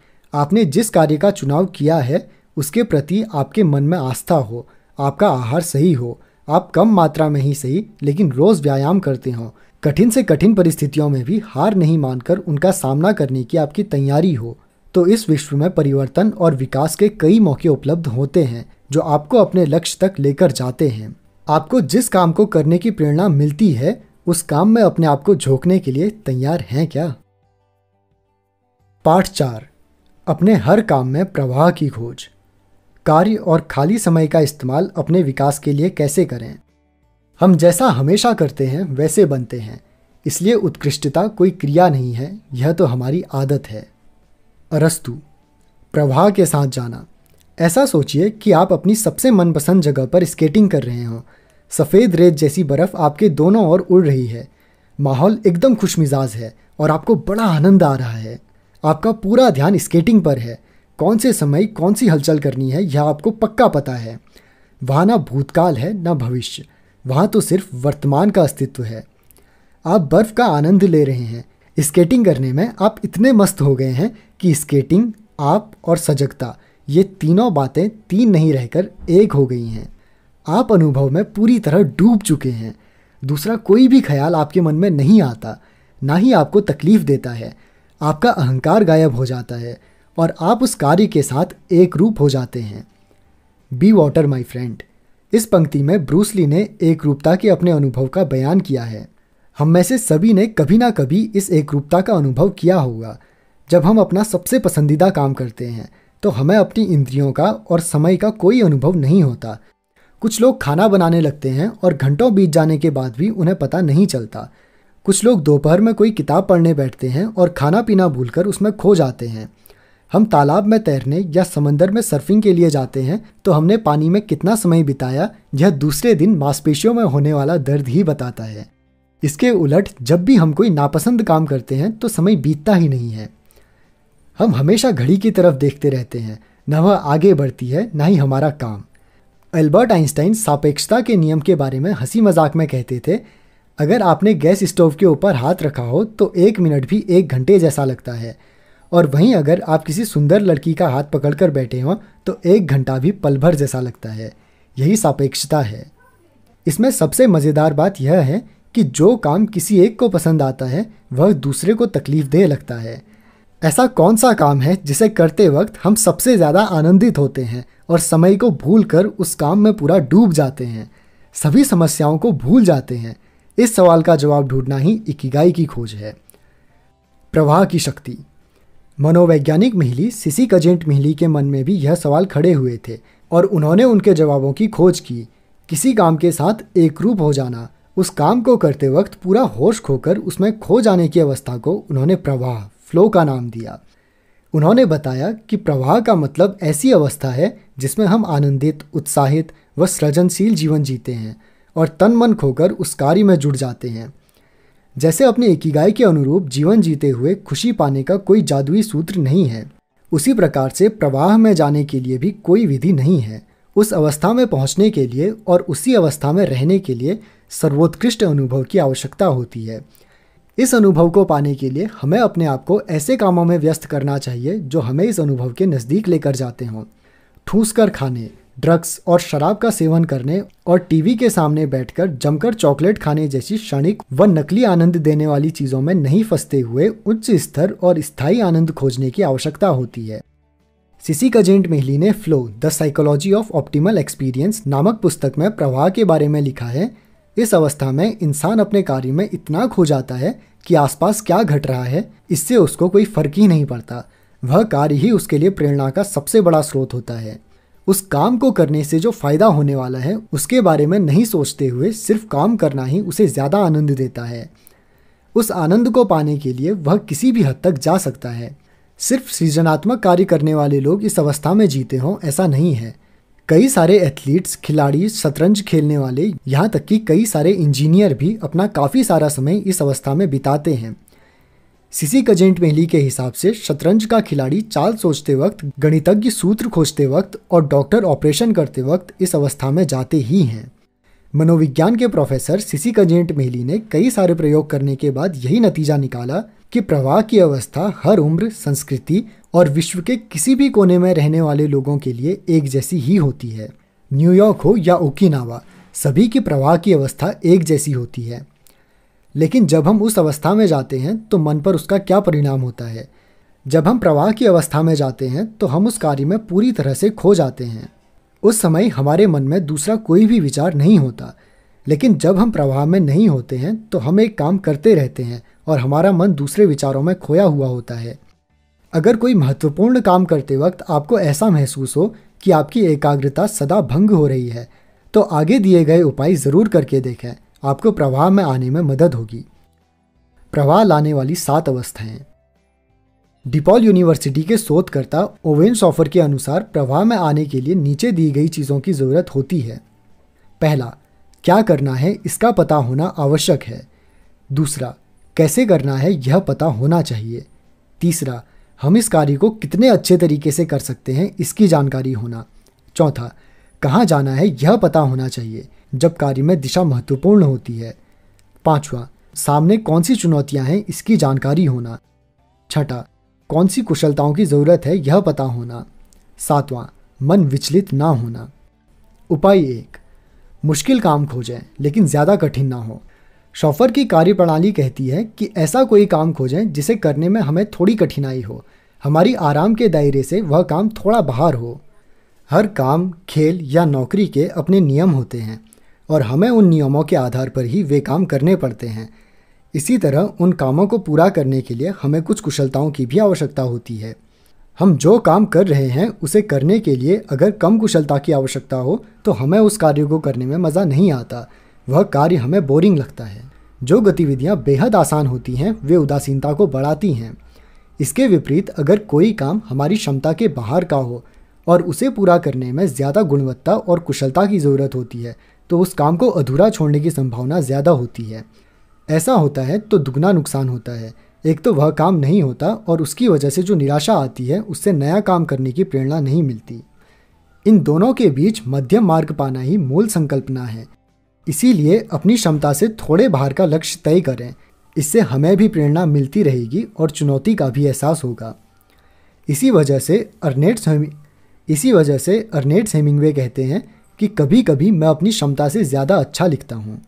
आपने जिस कार्य का चुनाव किया है उसके प्रति आपके मन में आस्था हो आपका आहार सही हो आप कम मात्रा में ही सही लेकिन रोज़ व्यायाम करते हों कठिन से कठिन परिस्थितियों में भी हार नहीं मानकर उनका सामना करने की आपकी तैयारी हो तो इस विश्व में परिवर्तन और विकास के कई मौके उपलब्ध होते हैं जो आपको अपने लक्ष्य तक लेकर जाते हैं आपको जिस काम को करने की प्रेरणा मिलती है उस काम में अपने आप को झोंकने के लिए तैयार हैं क्या पाठ चार अपने हर काम में प्रवाह की खोज कार्य और खाली समय का इस्तेमाल अपने विकास के लिए कैसे करें हम जैसा हमेशा करते हैं वैसे बनते हैं इसलिए उत्कृष्टता कोई क्रिया नहीं है यह तो हमारी आदत है अरस्तु प्रवाह के साथ जाना ऐसा सोचिए कि आप अपनी सबसे मनपसंद जगह पर स्केटिंग कर रहे हों सफ़ेद रेत जैसी बर्फ़ आपके दोनों ओर उड़ रही है माहौल एकदम खुश मिजाज है और आपको बड़ा आनंद आ रहा है आपका पूरा ध्यान स्केटिंग पर है कौन से समय कौन सी हलचल करनी है यह आपको पक्का पता है वहाँ ना भूतकाल है ना भविष्य वहाँ तो सिर्फ वर्तमान का अस्तित्व है आप बर्फ़ का आनंद ले रहे हैं स्केटिंग करने में आप इतने मस्त हो गए हैं कि स्केटिंग आप और सजगता ये तीनों बातें तीन नहीं रहकर एक हो गई हैं आप अनुभव में पूरी तरह डूब चुके हैं दूसरा कोई भी ख्याल आपके मन में नहीं आता ना ही आपको तकलीफ़ देता है आपका अहंकार गायब हो जाता है और आप उस कार्य के साथ एक रूप हो जाते हैं बी वाटर माई फ्रेंड इस पंक्ति में ब्रूसली ने एक रूपता के अपने अनुभव का बयान किया है हम में से सभी ने कभी ना कभी इस एक रूपता का अनुभव किया होगा जब हम अपना सबसे पसंदीदा काम करते हैं तो हमें अपनी इंद्रियों का और समय का कोई अनुभव नहीं होता कुछ लोग खाना बनाने लगते हैं और घंटों बीत जाने के बाद भी उन्हें पता नहीं चलता कुछ लोग दोपहर में कोई किताब पढ़ने बैठते हैं और खाना पीना भूलकर उसमें खो जाते हैं हम तालाब में तैरने या समंदर में सर्फिंग के लिए जाते हैं तो हमने पानी में कितना समय बिताया यह दूसरे दिन मांसपेशियों में होने वाला दर्द ही बताता है इसके उलट जब भी हम कोई नापसंद काम करते हैं तो समय बीतता ही नहीं है हम हमेशा घड़ी की तरफ देखते रहते हैं न वह आगे बढ़ती है न ही हमारा काम अल्बर्ट आइंस्टाइन सापेक्षता के नियम के बारे में हंसी मजाक में कहते थे अगर आपने गैस स्टोव के ऊपर हाथ रखा हो तो एक मिनट भी एक घंटे जैसा लगता है और वहीं अगर आप किसी सुंदर लड़की का हाथ पकड़कर बैठे हों तो एक घंटा भी पल भर जैसा लगता है यही सापेक्षता है इसमें सबसे मज़ेदार बात यह है कि जो काम किसी एक को पसंद आता है वह दूसरे को तकलीफ दे लगता है ऐसा कौन सा काम है जिसे करते वक्त हम सबसे ज़्यादा आनंदित होते हैं और समय को भूल कर उस काम में पूरा डूब जाते हैं सभी समस्याओं को भूल जाते हैं इस सवाल का जवाब ढूंढना ही इकिगाई की खोज है प्रवाह की शक्ति मनोवैज्ञानिक मिहली सिसी कजेंट मिहली के मन में भी यह सवाल खड़े हुए थे और उन्होंने उनके जवाबों की खोज की किसी काम के साथ एक रूप हो जाना उस काम को करते वक्त पूरा होश खोकर उसमें खो जाने की अवस्था को उन्होंने प्रवाह फ्लो का नाम दिया उन्होंने बताया कि प्रवाह का मतलब ऐसी अवस्था है जिसमें हम आनंदित उत्साहित व सृजनशील जीवन जीते हैं और तन मन खोकर उस कार्य में जुड़ जाते हैं जैसे अपने इकिगाई के अनुरूप जीवन जीते हुए खुशी पाने का कोई जादुई सूत्र नहीं है उसी प्रकार से प्रवाह में जाने के लिए भी कोई विधि नहीं है उस अवस्था में पहुंचने के लिए और उसी अवस्था में रहने के लिए सर्वोत्कृष्ट अनुभव की आवश्यकता होती है इस अनुभव को पाने के लिए हमें अपने आप को ऐसे कामों में व्यस्त करना चाहिए जो हमें इस अनुभव के नज़दीक लेकर जाते हों ठूस कर खाने ड्रग्स और शराब का सेवन करने और टीवी के सामने बैठकर जमकर चॉकलेट खाने जैसी क्षणिक व नकली आनंद देने वाली चीजों में नहीं फंसते हुए उच्च स्तर और स्थायी आनंद खोजने की आवश्यकता होती है सिसी कजेंट मेहली ने flow the psychology of optimal experience नामक पुस्तक में प्रवाह के बारे में लिखा है इस अवस्था में इंसान अपने कार्य में इतना खो जाता है कि आसपास क्या घट रहा है इससे उसको कोई फर्क ही नहीं पड़ता वह कार्य ही उसके लिए प्रेरणा का सबसे बड़ा स्रोत होता है उस काम को करने से जो फायदा होने वाला है उसके बारे में नहीं सोचते हुए सिर्फ काम करना ही उसे ज़्यादा आनंद देता है उस आनंद को पाने के लिए वह किसी भी हद तक जा सकता है सिर्फ सृजनात्मक कार्य करने वाले लोग इस अवस्था में जीते हों ऐसा नहीं है कई सारे एथलीट्स खिलाड़ी शतरंज खेलने वाले यहाँ तक कि कई सारे इंजीनियर भी अपना काफ़ी सारा समय इस अवस्था में बिताते हैं सीसी कजेंट मेहली के हिसाब से शतरंज का खिलाड़ी चाल सोचते वक्त गणितज्ञ सूत्र खोजते वक्त और डॉक्टर ऑपरेशन करते वक्त इस अवस्था में जाते ही हैं मनोविज्ञान के प्रोफेसर सीसी कजेंट मेहली ने कई सारे प्रयोग करने के बाद यही नतीजा निकाला कि प्रवाह की अवस्था हर उम्र संस्कृति और विश्व के किसी भी कोने में रहने वाले लोगों के लिए एक जैसी ही होती है न्यूयॉर्क हो या ओकिनावा सभी की प्रवाह की अवस्था एक जैसी होती है लेकिन जब हम उस अवस्था में जाते हैं तो मन पर उसका क्या परिणाम होता है जब हम प्रवाह की अवस्था में जाते हैं तो हम उस कार्य में पूरी तरह से खो जाते हैं उस समय हमारे मन में दूसरा कोई भी विचार नहीं होता लेकिन जब हम प्रवाह में नहीं होते हैं तो हम एक काम करते रहते हैं और हमारा मन दूसरे विचारों में खोया हुआ होता है अगर कोई महत्वपूर्ण काम करते वक्त आपको ऐसा महसूस हो कि आपकी एकाग्रता सदा भंग हो रही है तो आगे दिए गए उपाय ज़रूर करके देखें आपको प्रवाह में आने में मदद होगी प्रवाह लाने वाली सात अवस्थाएं डिपॉल यूनिवर्सिटी के शोधकर्ता ओवेन सॉफर के अनुसार प्रवाह में आने के लिए नीचे दी गई चीज़ों की ज़रूरत होती है पहला क्या करना है इसका पता होना आवश्यक है दूसरा कैसे करना है यह पता होना चाहिए तीसरा हम इस कार्य को कितने अच्छे तरीके से कर सकते हैं इसकी जानकारी होना चौथा कहाँ जाना है यह पता होना चाहिए जब कार्य में दिशा महत्वपूर्ण होती है पांचवा सामने कौन सी चुनौतियां हैं इसकी जानकारी होना छठा कौन सी कुशलताओं की जरूरत है यह पता होना सातवां मन विचलित ना होना उपाय एक मुश्किल काम खोजें लेकिन ज़्यादा कठिन ना हो शॉफर की कार्यप्रणाली कहती है कि ऐसा कोई काम खोजें जिसे करने में हमें थोड़ी कठिनाई हो हमारी आराम के दायरे से वह काम थोड़ा बाहर हो हर काम खेल या नौकरी के अपने नियम होते हैं और हमें उन नियमों के आधार पर ही वे काम करने पड़ते हैं इसी तरह उन कामों को पूरा करने के लिए हमें कुछ कुशलताओं की भी आवश्यकता होती है हम जो काम कर रहे हैं उसे करने के लिए अगर कम कुशलता की आवश्यकता हो तो हमें उस कार्य को करने में मज़ा नहीं आता वह कार्य हमें बोरिंग लगता है जो गतिविधियाँ बेहद आसान होती हैं वे उदासीनता को बढ़ाती हैं इसके विपरीत अगर कोई काम हमारी क्षमता के बाहर का हो और उसे पूरा करने में ज़्यादा गुणवत्ता और कुशलता की ज़रूरत होती है तो उस काम को अधूरा छोड़ने की संभावना ज़्यादा होती है ऐसा होता है तो दुगना नुकसान होता है एक तो वह काम नहीं होता और उसकी वजह से जो निराशा आती है उससे नया काम करने की प्रेरणा नहीं मिलती इन दोनों के बीच मध्यम मार्ग पाना ही मूल संकल्पना है इसीलिए अपनी क्षमता से थोड़े बाहर का लक्ष्य तय करें इससे हमें भी प्रेरणा मिलती रहेगी और चुनौती का भी एहसास होगा इसी वजह से अर्नेट्स इसी वजह से अर्नेट हेमिंगवे कहते हैं कि कभी कभी मैं अपनी क्षमता से ज़्यादा अच्छा लिखता हूँ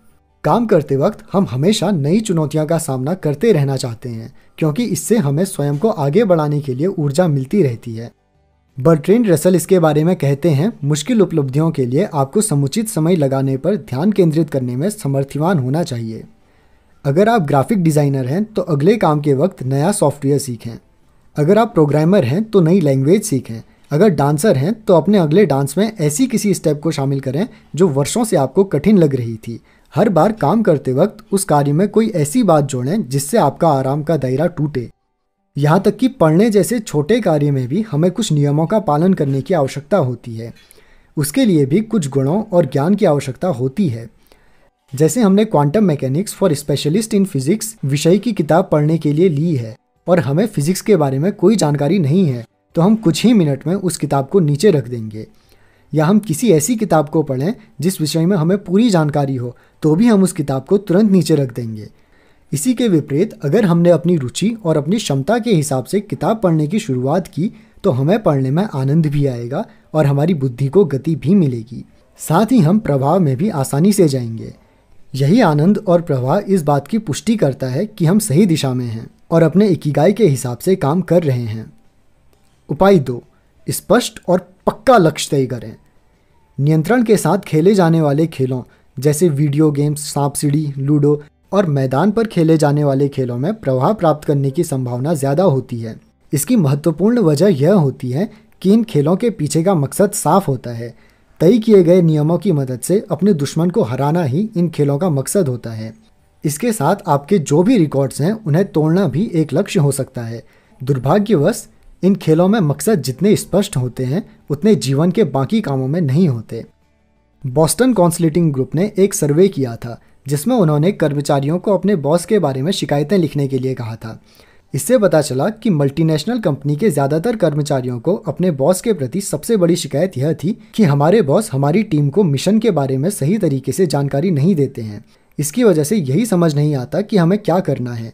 काम करते वक्त हम हमेशा नई चुनौतियाँ का सामना करते रहना चाहते हैं क्योंकि इससे हमें स्वयं को आगे बढ़ाने के लिए ऊर्जा मिलती रहती है बर्ट्रेंड रसल इसके बारे में कहते हैं मुश्किल उपलब्धियों के लिए आपको समुचित समय लगाने पर ध्यान केंद्रित करने में समर्थवान होना चाहिए अगर आप ग्राफिक डिज़ाइनर हैं तो अगले काम के वक्त नया सॉफ्टवेयर सीखें अगर आप प्रोग्रामर हैं तो नई लैंग्वेज सीखें अगर डांसर हैं तो अपने अगले डांस में ऐसी किसी स्टेप को शामिल करें जो वर्षों से आपको कठिन लग रही थी हर बार काम करते वक्त उस कार्य में कोई ऐसी बात जोड़ें जिससे आपका आराम का दायरा टूटे यहाँ तक कि पढ़ने जैसे छोटे कार्य में भी हमें कुछ नियमों का पालन करने की आवश्यकता होती है उसके लिए भी कुछ गुणों और ज्ञान की आवश्यकता होती है जैसे हमने quantum mechanics for specialist in physics विषय की किताब पढ़ने के लिए ली है और हमें फिजिक्स के बारे में कोई जानकारी नहीं है तो हम कुछ ही मिनट में उस किताब को नीचे रख देंगे या हम किसी ऐसी किताब को पढ़ें जिस विषय में हमें पूरी जानकारी हो तो भी हम उस किताब को तुरंत नीचे रख देंगे इसी के विपरीत अगर हमने अपनी रुचि और अपनी क्षमता के हिसाब से किताब पढ़ने की शुरुआत की तो हमें पढ़ने में आनंद भी आएगा और हमारी बुद्धि को गति भी मिलेगी साथ ही हम प्रभाव में भी आसानी से जाएंगे यही आनंद और प्रवाह इस बात की पुष्टि करता है कि हम सही दिशा में हैं और अपने इकिगाई के हिसाब से काम कर रहे हैं उपाय दो स्पष्ट और पक्का लक्ष्य तय करें नियंत्रण के साथ खेले जाने वाले खेलों जैसे वीडियो गेम्स सांप सीढ़ी लूडो और मैदान पर खेले जाने वाले खेलों में प्रभाव प्राप्त करने की संभावना ज़्यादा होती है इसकी महत्वपूर्ण वजह यह होती है कि इन खेलों के पीछे का मकसद साफ होता है तय किए गए नियमों की मदद से अपने दुश्मन को हराना ही इन खेलों का मकसद होता है इसके साथ आपके जो भी रिकॉर्ड्स हैं उन्हें तोड़ना भी एक लक्ष्य हो सकता है दुर्भाग्यवश इन खेलों में मकसद जितने स्पष्ट होते हैं उतने जीवन के बाकी कामों में नहीं होते बॉस्टन कॉन्सलेटिंग ग्रुप ने एक सर्वे किया था जिसमें उन्होंने कर्मचारियों को अपने बॉस के बारे में शिकायतें लिखने के लिए कहा था इससे पता चला कि मल्टीनेशनल कंपनी के ज़्यादातर कर्मचारियों को अपने बॉस के प्रति सबसे बड़ी शिकायत यह थी कि हमारे बॉस हमारी टीम को मिशन के बारे में सही तरीके से जानकारी नहीं देते हैं इसकी वजह से यही समझ नहीं आता कि हमें क्या करना है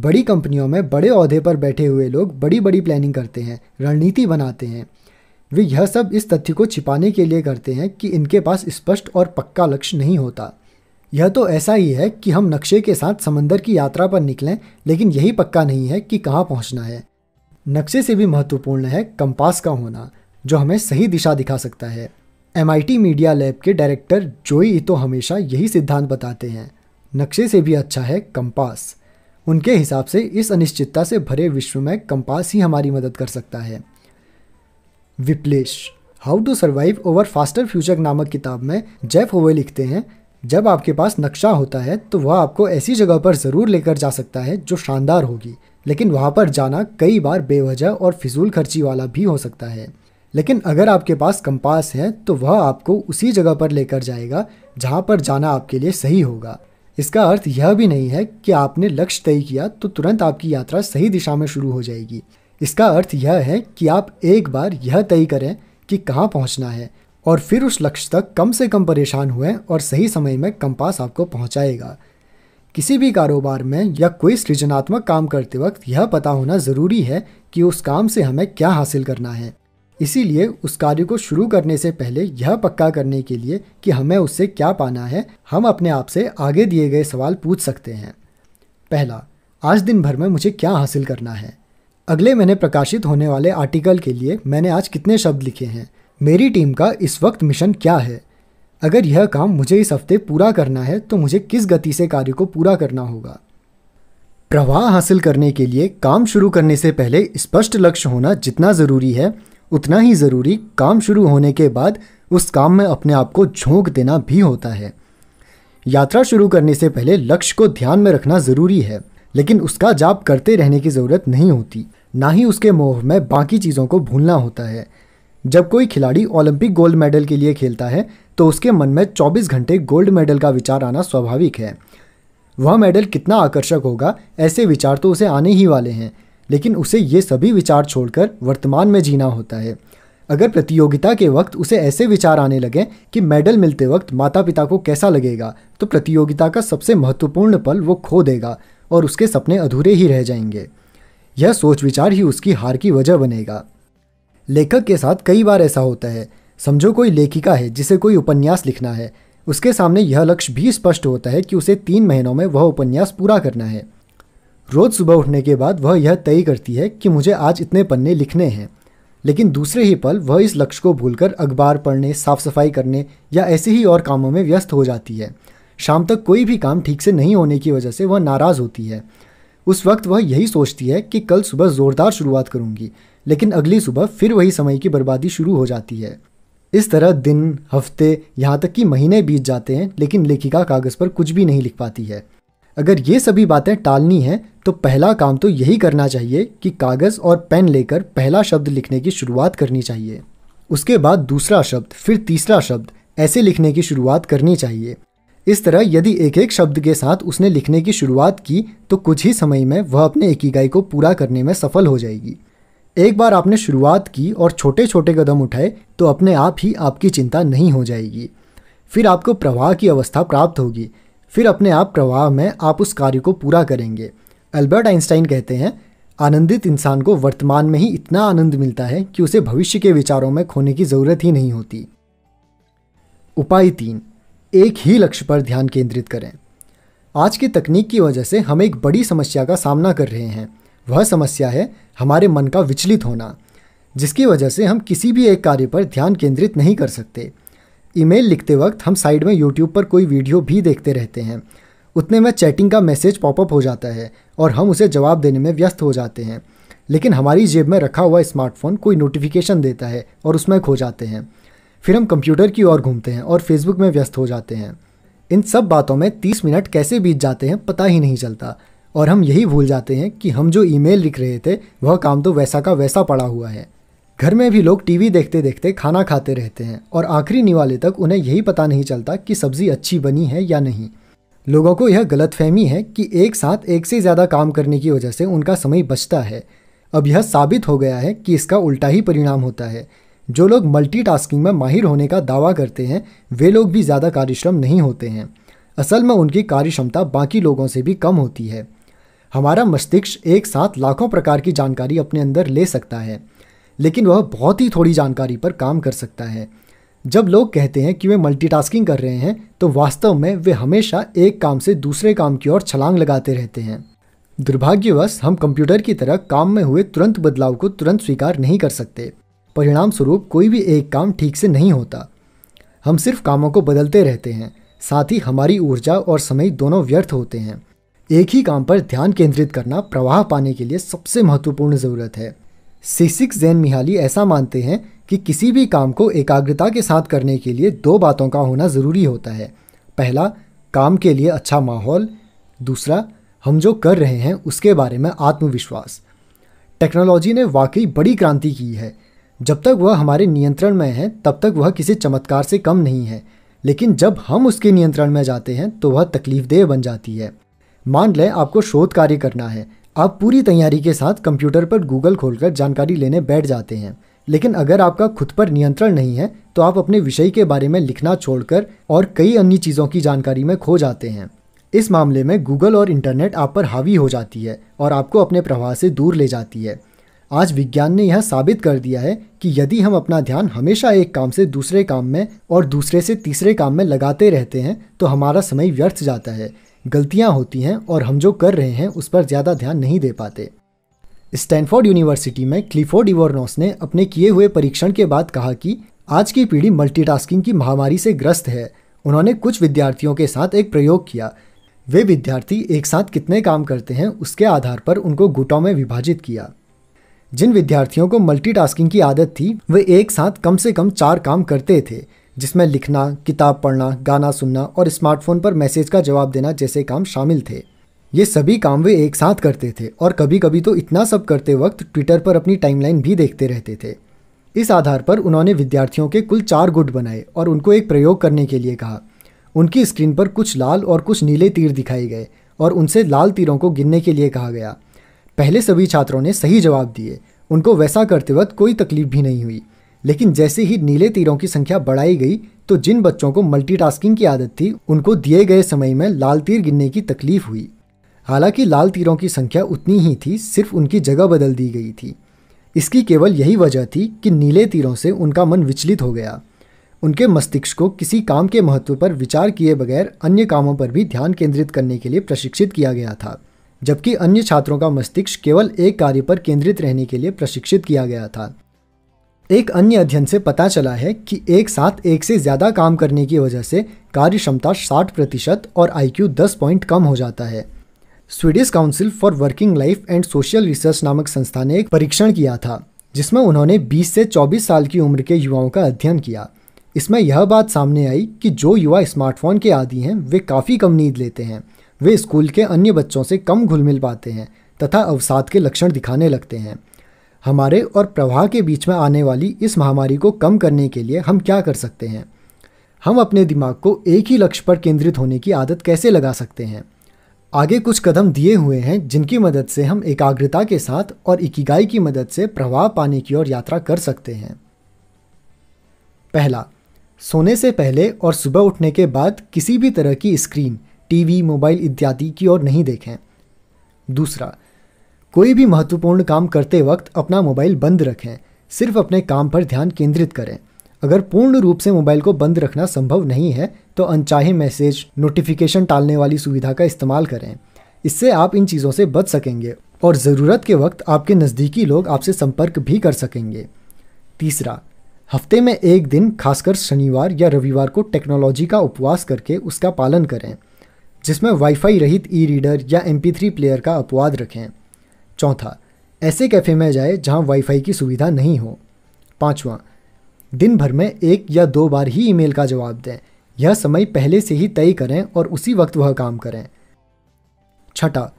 बड़ी कंपनियों में बड़े अहदे पर बैठे हुए लोग बड़ी बड़ी प्लानिंग करते हैं रणनीति बनाते हैं वे यह सब इस तथ्य को छिपाने के लिए करते हैं कि इनके पास स्पष्ट और पक्का लक्ष्य नहीं होता यह तो ऐसा ही है कि हम नक्शे के साथ समंदर की यात्रा पर निकलें लेकिन यही पक्का नहीं है कि कहाँ पहुँचना है नक्शे से भी महत्वपूर्ण है कंपास का होना जो हमें सही दिशा दिखा सकता है एम मीडिया लैब के डायरेक्टर जोई इतो हमेशा यही सिद्धांत बताते हैं नक्शे से भी अच्छा है कंपास उनके हिसाब से इस अनिश्चितता से भरे विश्व में कंपास ही हमारी मदद कर सकता है whiplash how to survive over faster future नामक किताब में जेफ होवे लिखते हैं जब आपके पास नक्शा होता है तो वह आपको ऐसी जगह पर ज़रूर लेकर जा सकता है जो शानदार होगी लेकिन वहाँ पर जाना कई बार बेवजह और फिजूल खर्ची वाला भी हो सकता है लेकिन अगर आपके पास कंपास है तो वह आपको उसी जगह पर लेकर जाएगा जहाँ पर जाना आपके लिए सही होगा इसका अर्थ यह भी नहीं है कि आपने लक्ष्य तय किया तो तुरंत आपकी यात्रा सही दिशा में शुरू हो जाएगी इसका अर्थ यह है कि आप एक बार यह तय करें कि कहाँ पहुँचना है और फिर उस लक्ष्य तक कम से कम परेशान हुए और सही समय में कंपास आपको पहुँचाएगा किसी भी कारोबार में या कोई सृजनात्मक काम करते वक्त यह पता होना ज़रूरी है कि उस काम से हमें क्या हासिल करना है इसीलिए उस कार्य को शुरू करने से पहले यह पक्का करने के लिए कि हमें उससे क्या पाना है हम अपने आप से आगे दिए गए सवाल पूछ सकते हैं पहला आज दिन भर में मुझे क्या हासिल करना है अगले महीने प्रकाशित होने वाले आर्टिकल के लिए मैंने आज कितने शब्द लिखे हैं मेरी टीम का इस वक्त मिशन क्या है अगर यह काम मुझे इस हफ्ते पूरा करना है तो मुझे किस गति से कार्य को पूरा करना होगा प्रवाह हासिल करने के लिए काम शुरू करने से पहले स्पष्ट लक्ष्य होना जितना ज़रूरी है उतना ही ज़रूरी काम शुरू होने के बाद उस काम में अपने आप को झोंक देना भी होता है यात्रा शुरू करने से पहले लक्ष्य को ध्यान में रखना ज़रूरी है लेकिन उसका जाप करते रहने की ज़रूरत नहीं होती ना ही उसके मोह में बाकी चीज़ों को भूलना होता है जब कोई खिलाड़ी ओलंपिक गोल्ड मेडल के लिए खेलता है तो उसके मन में 24 घंटे गोल्ड मेडल का विचार आना स्वाभाविक है वह मेडल कितना आकर्षक होगा ऐसे विचार तो उसे आने ही वाले हैं लेकिन उसे ये सभी विचार छोड़कर वर्तमान में जीना होता है अगर प्रतियोगिता के वक्त उसे ऐसे विचार आने लगे कि मेडल मिलते वक्त माता पिता को कैसा लगेगा तो प्रतियोगिता का सबसे महत्वपूर्ण पल वो खो देगा और उसके सपने अधूरे ही रह जाएंगे यह सोच विचार ही उसकी हार की वजह बनेगा लेखक के साथ कई बार ऐसा होता है समझो कोई लेखिका है जिसे कोई उपन्यास लिखना है उसके सामने यह लक्ष्य भी स्पष्ट होता है कि उसे तीन महीनों में वह उपन्यास पूरा करना है रोज़ सुबह उठने के बाद वह यह तय करती है कि मुझे आज इतने पन्ने लिखने हैं लेकिन दूसरे ही पल वह इस लक्ष्य को भूलकर अखबार पढ़ने साफ सफाई करने या ऐसे ही और कामों में व्यस्त हो जाती है शाम तक कोई भी काम ठीक से नहीं होने की वजह से वह नाराज़ होती है उस वक्त वह यही सोचती है कि कल सुबह ज़ोरदार शुरुआत करूँगी लेकिन अगली सुबह फिर वही समय की बर्बादी शुरू हो जाती है इस तरह दिन हफ्ते यहाँ तक कि महीने बीत जाते हैं लेकिन लेखिका कागज़ पर कुछ भी नहीं लिख पाती है अगर ये सभी बातें टालनी हैं तो पहला काम तो यही करना चाहिए कि कागज़ और पेन लेकर पहला शब्द लिखने की शुरुआत करनी चाहिए उसके बाद दूसरा शब्द फिर तीसरा शब्द ऐसे लिखने की शुरुआत करनी चाहिए इस तरह यदि एक एक शब्द के साथ उसने लिखने की शुरुआत की तो कुछ ही समय में वह अपने एकीगाई को पूरा करने में सफल हो जाएगी एक बार आपने शुरुआत की और छोटे छोटे कदम उठाए तो अपने आप ही आपकी चिंता नहीं हो जाएगी फिर आपको प्रवाह की अवस्था प्राप्त होगी फिर अपने आप प्रवाह में आप उस कार्य को पूरा करेंगे अल्बर्ट आइंस्टाइन कहते हैं आनंदित इंसान को वर्तमान में ही इतना आनंद मिलता है कि उसे भविष्य के विचारों में खोने की जरूरत ही नहीं होती उपाय तीन एक ही लक्ष्य पर ध्यान केंद्रित करें आज की तकनीक की वजह से हम एक बड़ी समस्या का सामना कर रहे हैं वह समस्या है हमारे मन का विचलित होना जिसकी वजह से हम किसी भी एक कार्य पर ध्यान केंद्रित नहीं कर सकते ईमेल लिखते वक्त हम साइड में यूट्यूब पर कोई वीडियो भी देखते रहते हैं उतने में चैटिंग का मैसेज पॉपअप हो जाता है और हम उसे जवाब देने में व्यस्त हो जाते हैं लेकिन हमारी जेब में रखा हुआ स्मार्टफोन कोई नोटिफिकेशन देता है और उसमें खो जाते हैं फिर हम कंप्यूटर की ओर घूमते हैं और फेसबुक में व्यस्त हो जाते हैं इन सब बातों में तीस मिनट कैसे बीत जाते हैं पता ही नहीं चलता और हम यही भूल जाते हैं कि हम जो ईमेल लिख रहे थे वह काम तो वैसा का वैसा पड़ा हुआ है घर में भी लोग टीवी देखते देखते खाना खाते रहते हैं और आखिरी निवाले तक उन्हें यही पता नहीं चलता कि सब्ज़ी अच्छी बनी है या नहीं लोगों को यह गलतफहमी है कि एक साथ एक से ज़्यादा काम करने की वजह से उनका समय बचता है अब यह साबित हो गया है कि इसका उल्टा ही परिणाम होता है जो लोग मल्टीटास्किंग में माहिर होने का दावा करते हैं वे लोग भी ज़्यादा कार्यश्रम नहीं होते हैं असल में उनकी कार्यक्षमता बाकी लोगों से भी कम होती है हमारा मस्तिष्क एक साथ लाखों प्रकार की जानकारी अपने अंदर ले सकता है लेकिन वह बहुत ही थोड़ी जानकारी पर काम कर सकता है जब लोग कहते हैं कि वे मल्टीटास्किंग कर रहे हैं तो वास्तव में वे हमेशा एक काम से दूसरे काम की ओर छलांग लगाते रहते हैं दुर्भाग्यवश हम कंप्यूटर की तरह काम में हुए तुरंत बदलाव को तुरंत स्वीकार नहीं कर सकते परिणाम स्वरूप कोई भी एक काम ठीक से नहीं होता हम सिर्फ कामों को बदलते रहते हैं साथ ही हमारी ऊर्जा और समय दोनों व्यर्थ होते हैं एक ही काम पर ध्यान केंद्रित करना प्रवाह पाने के लिए सबसे महत्वपूर्ण ज़रूरत है सिसिक जैन मिहाली ऐसा मानते हैं कि किसी भी काम को एकाग्रता के साथ करने के लिए दो बातों का होना ज़रूरी होता है पहला काम के लिए अच्छा माहौल दूसरा हम जो कर रहे हैं उसके बारे में आत्मविश्वास टेक्नोलॉजी ने वाकई बड़ी क्रांति की है जब तक वह हमारे नियंत्रण में है तब तक वह किसी चमत्कार से कम नहीं है लेकिन जब हम उसके नियंत्रण में जाते हैं तो वह तकलीफदेह बन जाती है मान लें आपको शोध कार्य करना है आप पूरी तैयारी के साथ कंप्यूटर पर गूगल खोलकर जानकारी लेने बैठ जाते हैं लेकिन अगर आपका खुद पर नियंत्रण नहीं है तो आप अपने विषय के बारे में लिखना छोड़कर और कई अन्य चीज़ों की जानकारी में खो जाते हैं इस मामले में गूगल और इंटरनेट आप पर हावी हो जाती है और आपको अपने प्रवाह से दूर ले जाती है आज विज्ञान ने यह साबित कर दिया है कि यदि हम अपना ध्यान हमेशा एक काम से दूसरे काम में और दूसरे से तीसरे काम में लगाते रहते हैं तो हमारा समय व्यर्थ जाता है गलतियाँ होती हैं और हम जो कर रहे हैं उस पर ज़्यादा ध्यान नहीं दे पाते स्टैनफोर्ड यूनिवर्सिटी में क्लिफोर्ड इवोरनोस ने अपने किए हुए परीक्षण के बाद कहा कि आज की पीढ़ी मल्टीटास्किंग की महामारी से ग्रस्त है उन्होंने कुछ विद्यार्थियों के साथ एक प्रयोग किया वे विद्यार्थी एक साथ कितने काम करते हैं उसके आधार पर उनको गुटों में विभाजित किया जिन विद्यार्थियों को मल्टीटास्किंग की आदत थी वे एक साथ कम से कम चार काम करते थे जिसमें लिखना किताब पढ़ना गाना सुनना और स्मार्टफोन पर मैसेज का जवाब देना जैसे काम शामिल थे ये सभी काम वे एक साथ करते थे और कभी कभी तो इतना सब करते वक्त ट्विटर पर अपनी टाइमलाइन भी देखते रहते थे इस आधार पर उन्होंने विद्यार्थियों के कुल चार गुट बनाए और उनको एक प्रयोग करने के लिए कहा उनकी स्क्रीन पर कुछ लाल और कुछ नीले तीर दिखाए गए और उनसे लाल तीरों को गिनने के लिए कहा गया पहले सभी छात्रों ने सही जवाब दिए उनको वैसा करते वक्त कोई तकलीफ भी नहीं हुई लेकिन जैसे ही नीले तीरों की संख्या बढ़ाई गई तो जिन बच्चों को मल्टीटास्किंग की आदत थी उनको दिए गए समय में लाल तीर गिनने की तकलीफ हुई हालांकि लाल तीरों की संख्या उतनी ही थी सिर्फ उनकी जगह बदल दी गई थी इसकी केवल यही वजह थी कि नीले तीरों से उनका मन विचलित हो गया उनके मस्तिष्क को किसी काम के महत्व पर विचार किए बगैर अन्य कामों पर भी ध्यान केंद्रित करने के लिए प्रशिक्षित किया गया था जबकि अन्य छात्रों का मस्तिष्क केवल एक कार्य पर केंद्रित रहने के लिए प्रशिक्षित किया गया था एक अन्य अध्ययन से पता चला है कि एक साथ एक से ज़्यादा काम करने की वजह से कार्य क्षमता साठ प्रतिशत और आईक्यू 10 पॉइंट कम हो जाता है Swedish Council for Working Life and Social Research नामक संस्था ने एक परीक्षण किया था जिसमें उन्होंने 20 से 24 साल की उम्र के युवाओं का अध्ययन किया इसमें यह बात सामने आई कि जो युवा स्मार्टफोन के आदि हैं वे काफ़ी कम नींद लेते हैं वे स्कूल के अन्य बच्चों से कम घुल मिल पाते हैं तथा अवसाद के लक्षण दिखाने लगते हैं हमारे और प्रवाह के बीच में आने वाली इस महामारी को कम करने के लिए हम क्या कर सकते हैं हम अपने दिमाग को एक ही लक्ष्य पर केंद्रित होने की आदत कैसे लगा सकते हैं आगे कुछ कदम दिए हुए हैं जिनकी मदद से हम एकाग्रता के साथ और इकिगाई की मदद से प्रवाह पाने की ओर यात्रा कर सकते हैं पहला सोने से पहले और सुबह उठने के बाद किसी भी तरह की स्क्रीन टीवी मोबाइल इत्यादि की ओर नहीं देखें दूसरा कोई भी महत्वपूर्ण काम करते वक्त अपना मोबाइल बंद रखें सिर्फ अपने काम पर ध्यान केंद्रित करें अगर पूर्ण रूप से मोबाइल को बंद रखना संभव नहीं है तो अनचाहे मैसेज नोटिफिकेशन टालने वाली सुविधा का इस्तेमाल करें इससे आप इन चीज़ों से बच सकेंगे और ज़रूरत के वक्त आपके नज़दीकी लोग आपसे संपर्क भी कर सकेंगे तीसरा हफ्ते में एक दिन खासकर शनिवार या रविवार को टेक्नोलॉजी का उपवास करके उसका पालन करें जिसमें वाईफाई रहित ई रीडर या एम प्लेयर का अपवाद रखें चौथा ऐसे कैफ़े में जाए जहाँ वाईफाई की सुविधा नहीं हो पाँचवा दिन भर में एक या दो बार ही ईमेल का जवाब दें यह समय पहले से ही तय करें और उसी वक्त वह काम करें छठा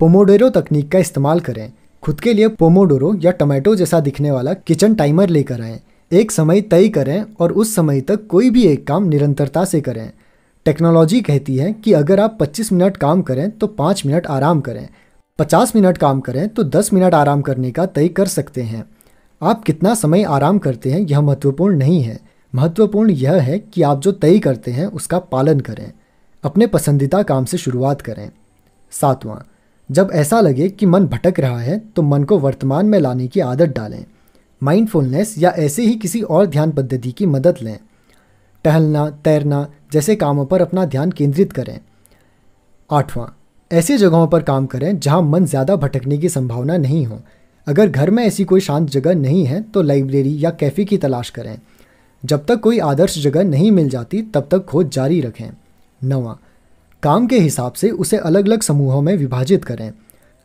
पोमोडोरो तकनीक का इस्तेमाल करें खुद के लिए पोमोडोरो या टमाटो जैसा दिखने वाला किचन टाइमर लेकर आएँ एक समय तय करें और उस समय तक कोई भी एक काम निरंतरता से करें टेक्नोलॉजी कहती है कि अगर आप 25 मिनट काम करें तो 5 मिनट आराम करें 50 मिनट काम करें तो 10 मिनट आराम करने का तय कर सकते हैं आप कितना समय आराम करते हैं यह महत्वपूर्ण नहीं है महत्वपूर्ण यह है कि आप जो तय करते हैं उसका पालन करें अपने पसंदीदा काम से शुरुआत करें सातवां जब ऐसा लगे कि मन भटक रहा है तो मन को वर्तमान में लाने की आदत डालें माइंडफुलनेस या ऐसे ही किसी और ध्यान पद्धति की मदद लें टहलना तैरना जैसे कामों पर अपना ध्यान केंद्रित करें आठवां ऐसी जगहों पर काम करें जहां मन ज़्यादा भटकने की संभावना नहीं हो अगर घर में ऐसी कोई शांत जगह नहीं है तो लाइब्रेरी या कैफ़े की तलाश करें जब तक कोई आदर्श जगह नहीं मिल जाती तब तक खोज जारी रखें नवा काम के हिसाब से उसे अलग अलग समूहों में विभाजित करें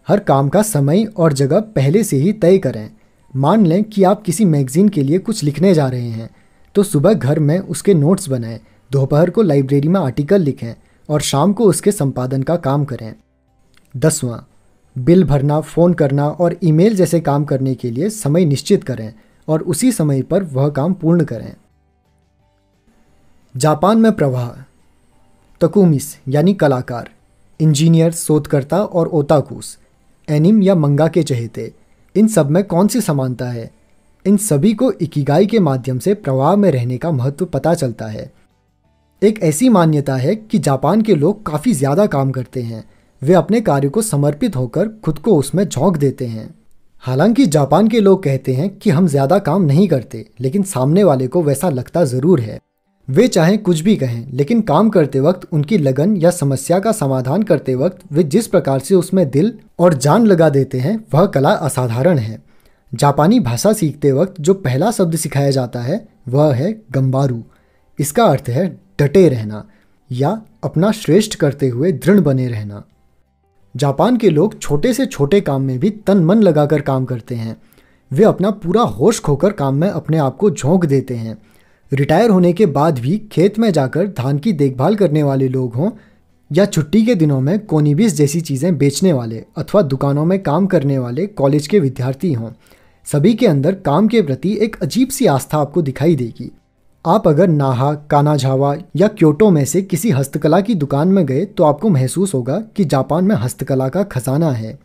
हर काम का समय और जगह पहले से ही तय करें मान लें कि आप किसी मैगज़ीन के लिए कुछ लिखने जा रहे हैं तो सुबह घर में उसके नोट्स बनाएं दोपहर को लाइब्रेरी में आर्टिकल लिखें और शाम को उसके संपादन का काम करें दसवां बिल भरना फ़ोन करना और ईमेल जैसे काम करने के लिए समय निश्चित करें और उसी समय पर वह काम पूर्ण करें जापान में प्रवाह तकुमिस यानी कलाकार इंजीनियर शोधकर्ता और ओताकूस एनिम या मंगा के चहेते इन सब में कौन सी समानता है इन सभी को इकिगाई के माध्यम से प्रवाह में रहने का महत्व पता चलता है एक ऐसी मान्यता है कि जापान के लोग काफ़ी ज़्यादा काम करते हैं वे अपने कार्य को समर्पित होकर खुद को उसमें झोंक देते हैं हालांकि जापान के लोग कहते हैं कि हम ज़्यादा काम नहीं करते लेकिन सामने वाले को वैसा लगता ज़रूर है वे चाहें कुछ भी कहें लेकिन काम करते वक्त उनकी लगन या समस्या का समाधान करते वक्त वे जिस प्रकार से उसमें दिल और जान लगा देते हैं वह कला असाधारण है जापानी भाषा सीखते वक्त जो पहला शब्द सिखाया जाता है वह है गम्बारू इसका अर्थ है डटे रहना या अपना श्रेष्ठ करते हुए दृढ़ बने रहना जापान के लोग छोटे से छोटे काम में भी तन मन लगाकर काम करते हैं वे अपना पूरा होश खोकर काम में अपने आप को झोंक देते हैं रिटायर होने के बाद भी खेत में जाकर धान की देखभाल करने वाले लोग हों या छुट्टी के दिनों में कोनीबिस जैसी चीज़ें बेचने वाले अथवा दुकानों में काम करने वाले कॉलेज के विद्यार्थी हों सभी के अंदर काम के प्रति एक अजीब सी आस्था आपको दिखाई देगी आप अगर नाहा कानाझावा या क्योटो में से किसी हस्तकला की दुकान में गए तो आपको महसूस होगा कि जापान में हस्तकला का खजाना है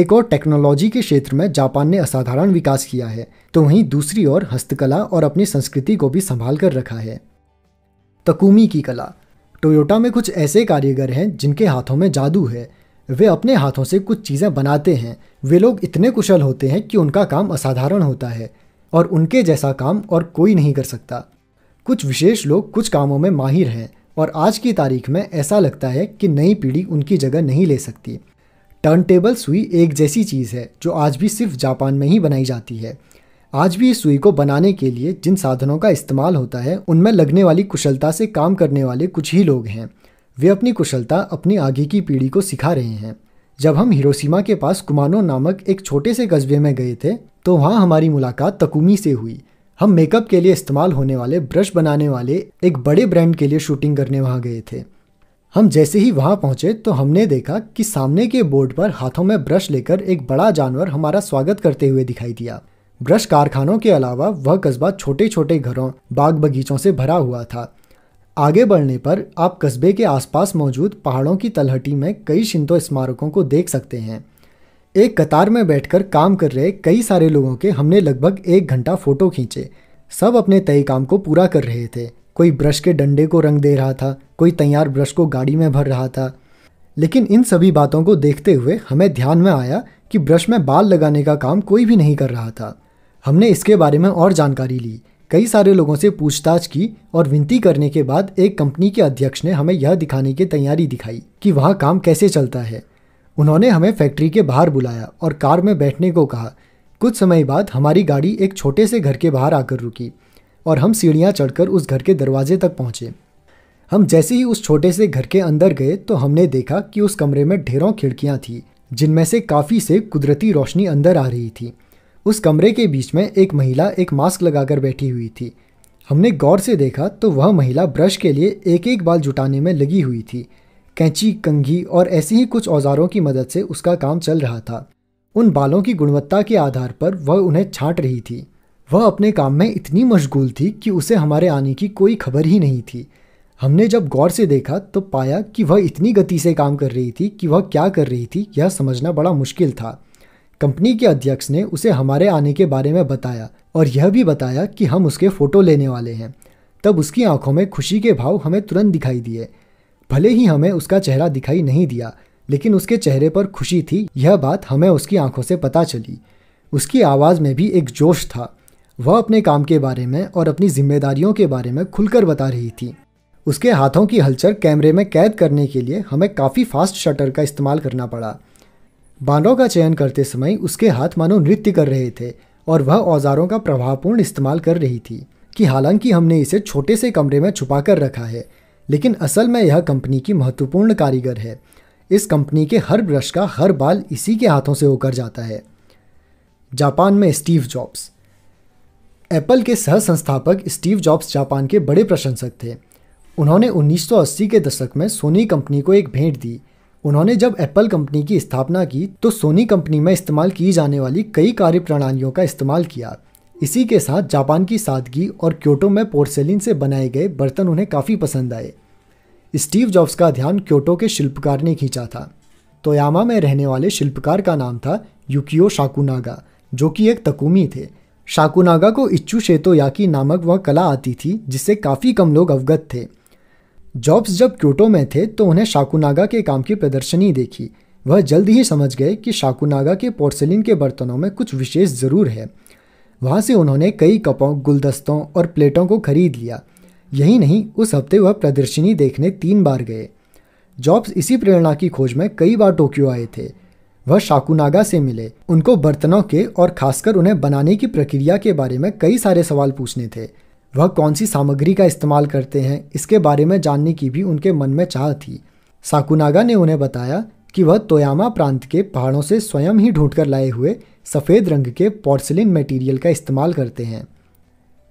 एक और टेक्नोलॉजी के क्षेत्र में जापान ने असाधारण विकास किया है तो वहीं दूसरी ओर हस्तकला और अपनी संस्कृति को भी संभाल कर रखा है तकूमी की कला टोयोटा में कुछ ऐसे कारीगर हैं जिनके हाथों में जादू है वे अपने हाथों से कुछ चीज़ें बनाते हैं वे लोग इतने कुशल होते हैं कि उनका काम असाधारण होता है और उनके जैसा काम और कोई नहीं कर सकता कुछ विशेष लोग कुछ कामों में माहिर हैं और आज की तारीख में ऐसा लगता है कि नई पीढ़ी उनकी जगह नहीं ले सकती टर्न टेबल सुई एक जैसी चीज़ है जो आज भी सिर्फ जापान में ही बनाई जाती है आज भी इस सुई को बनाने के लिए जिन साधनों का इस्तेमाल होता है उनमें लगने वाली कुशलता से काम करने वाले कुछ ही लोग हैं वे अपनी कुशलता अपनी आगे की पीढ़ी को सिखा रहे हैं जब हम हिरोशिमा के पास कुमानो नामक एक छोटे से कस्बे में गए थे तो वहाँ हमारी मुलाकात तकुमी से हुई हम मेकअप के लिए इस्तेमाल होने वाले ब्रश बनाने वाले एक बड़े ब्रांड के लिए शूटिंग करने वहाँ गए थे हम जैसे ही वहाँ पहुँचे तो हमने देखा कि सामने के बोर्ड पर हाथों में ब्रश लेकर एक बड़ा जानवर हमारा स्वागत करते हुए दिखाई दिया ब्रश कारखानों के अलावा वह कस्बा छोटे छोटे घरों बाग बगीचों से भरा हुआ था आगे बढ़ने पर आप कस्बे के आसपास मौजूद पहाड़ों की तलहटी में कई शिंतो स्मारकों को देख सकते हैं एक कतार में बैठकर काम कर रहे कई सारे लोगों के हमने लगभग एक घंटा फोटो खींचे सब अपने तय काम को पूरा कर रहे थे कोई ब्रश के डंडे को रंग दे रहा था कोई तैयार ब्रश को गाड़ी में भर रहा था लेकिन इन सभी बातों को देखते हुए हमें ध्यान में आया कि ब्रश में बाल लगाने का काम कोई भी नहीं कर रहा था हमने इसके बारे में और जानकारी ली कई सारे लोगों से पूछताछ की और विनती करने के बाद एक कंपनी के अध्यक्ष ने हमें यह दिखाने की तैयारी दिखाई कि वहाँ काम कैसे चलता है उन्होंने हमें फैक्ट्री के बाहर बुलाया और कार में बैठने को कहा कुछ समय बाद हमारी गाड़ी एक छोटे से घर के बाहर आकर रुकी और हम सीढ़ियाँ चढ़कर उस घर के दरवाजे तक पहुँचे हम जैसे ही उस छोटे से घर के अंदर गए तो हमने देखा कि उस कमरे में ढेरों खिड़कियाँ थीं जिनमें से काफ़ी से कुदरती रोशनी अंदर आ रही थी उस कमरे के बीच में एक महिला एक मास्क लगाकर बैठी हुई थी हमने गौर से देखा तो वह महिला ब्रश के लिए एक एक बाल जुटाने में लगी हुई थी कैंची कंघी और ऐसे ही कुछ औजारों की मदद से उसका काम चल रहा था उन बालों की गुणवत्ता के आधार पर वह उन्हें छांट रही थी वह अपने काम में इतनी मशगूल थी कि उसे हमारे आने की कोई खबर ही नहीं थी हमने जब गौर से देखा तो पाया कि वह इतनी गति से काम कर रही थी कि वह क्या कर रही थी यह समझना बड़ा मुश्किल था कंपनी के अध्यक्ष ने उसे हमारे आने के बारे में बताया और यह भी बताया कि हम उसके फ़ोटो लेने वाले हैं तब उसकी आंखों में खुशी के भाव हमें तुरंत दिखाई दिए भले ही हमें उसका चेहरा दिखाई नहीं दिया लेकिन उसके चेहरे पर खुशी थी यह बात हमें उसकी आंखों से पता चली उसकी आवाज़ में भी एक जोश था वह अपने काम के बारे में और अपनी जिम्मेदारियों के बारे में खुलकर बता रही थी उसके हाथों की हलचल कैमरे में कैद करने के लिए हमें काफ़ी फास्ट शटर का इस्तेमाल करना पड़ा बानरों का चयन करते समय उसके हाथ मानो नृत्य कर रहे थे और वह औजारों का प्रभावपूर्ण इस्तेमाल कर रही थी कि हालांकि हमने इसे छोटे से कमरे में छुपा कर रखा है लेकिन असल में यह कंपनी की महत्वपूर्ण कारीगर है इस कंपनी के हर ब्रश का हर बाल इसी के हाथों से होकर जाता है जापान में स्टीव जॉब्स एप्पल के सह संस्थापक स्टीव जॉब्स जापान के बड़े प्रशंसक थे उन्होंने 1980 के दशक में सोनी कंपनी को एक भेंट दी उन्होंने जब एप्पल कंपनी की स्थापना की तो सोनी कंपनी में इस्तेमाल की जाने वाली कई कार्य प्रणालियों का इस्तेमाल किया इसी के साथ जापान की सादगी और क्योटो में पोर्सेलिन से बनाए गए बर्तन उन्हें काफ़ी पसंद आए स्टीव जॉब्स का ध्यान क्योटो के शिल्पकार ने खींचा था तोयामा में रहने वाले शिल्पकार का नाम था युकियो शाकुनागा जो कि एक तकुमी थे शाकुनागा को शेतो याकी नामक वह कला आती थी जिससे काफ़ी कम लोग अवगत थे जॉब्स जब क्योटो में थे तो उन्हें शाकुनागा के काम की प्रदर्शनी देखी वह जल्द ही समझ गए कि शाकुनागा के पोर्सेलिन के बर्तनों में कुछ विशेष ज़रूर है वहाँ से उन्होंने कई कपों गुलदस्तों और प्लेटों को खरीद लिया यही नहीं उस हफ्ते वह प्रदर्शनी देखने तीन बार गए जॉब्स इसी प्रेरणा की खोज में कई बार टोक्यो आए थे वह शाकुनागा से मिले उनको बर्तनों के और खासकर उन्हें बनाने की प्रक्रिया के बारे में कई सारे सवाल पूछने थे वह कौन सी सामग्री का इस्तेमाल करते हैं इसके बारे में जानने की भी उनके मन में चाह थी साकुनागा ने उन्हें बताया कि वह तोयामा प्रांत के पहाड़ों से स्वयं ही ढूंढकर लाए हुए सफ़ेद रंग के पॉर्सिलिन मटेरियल का इस्तेमाल करते हैं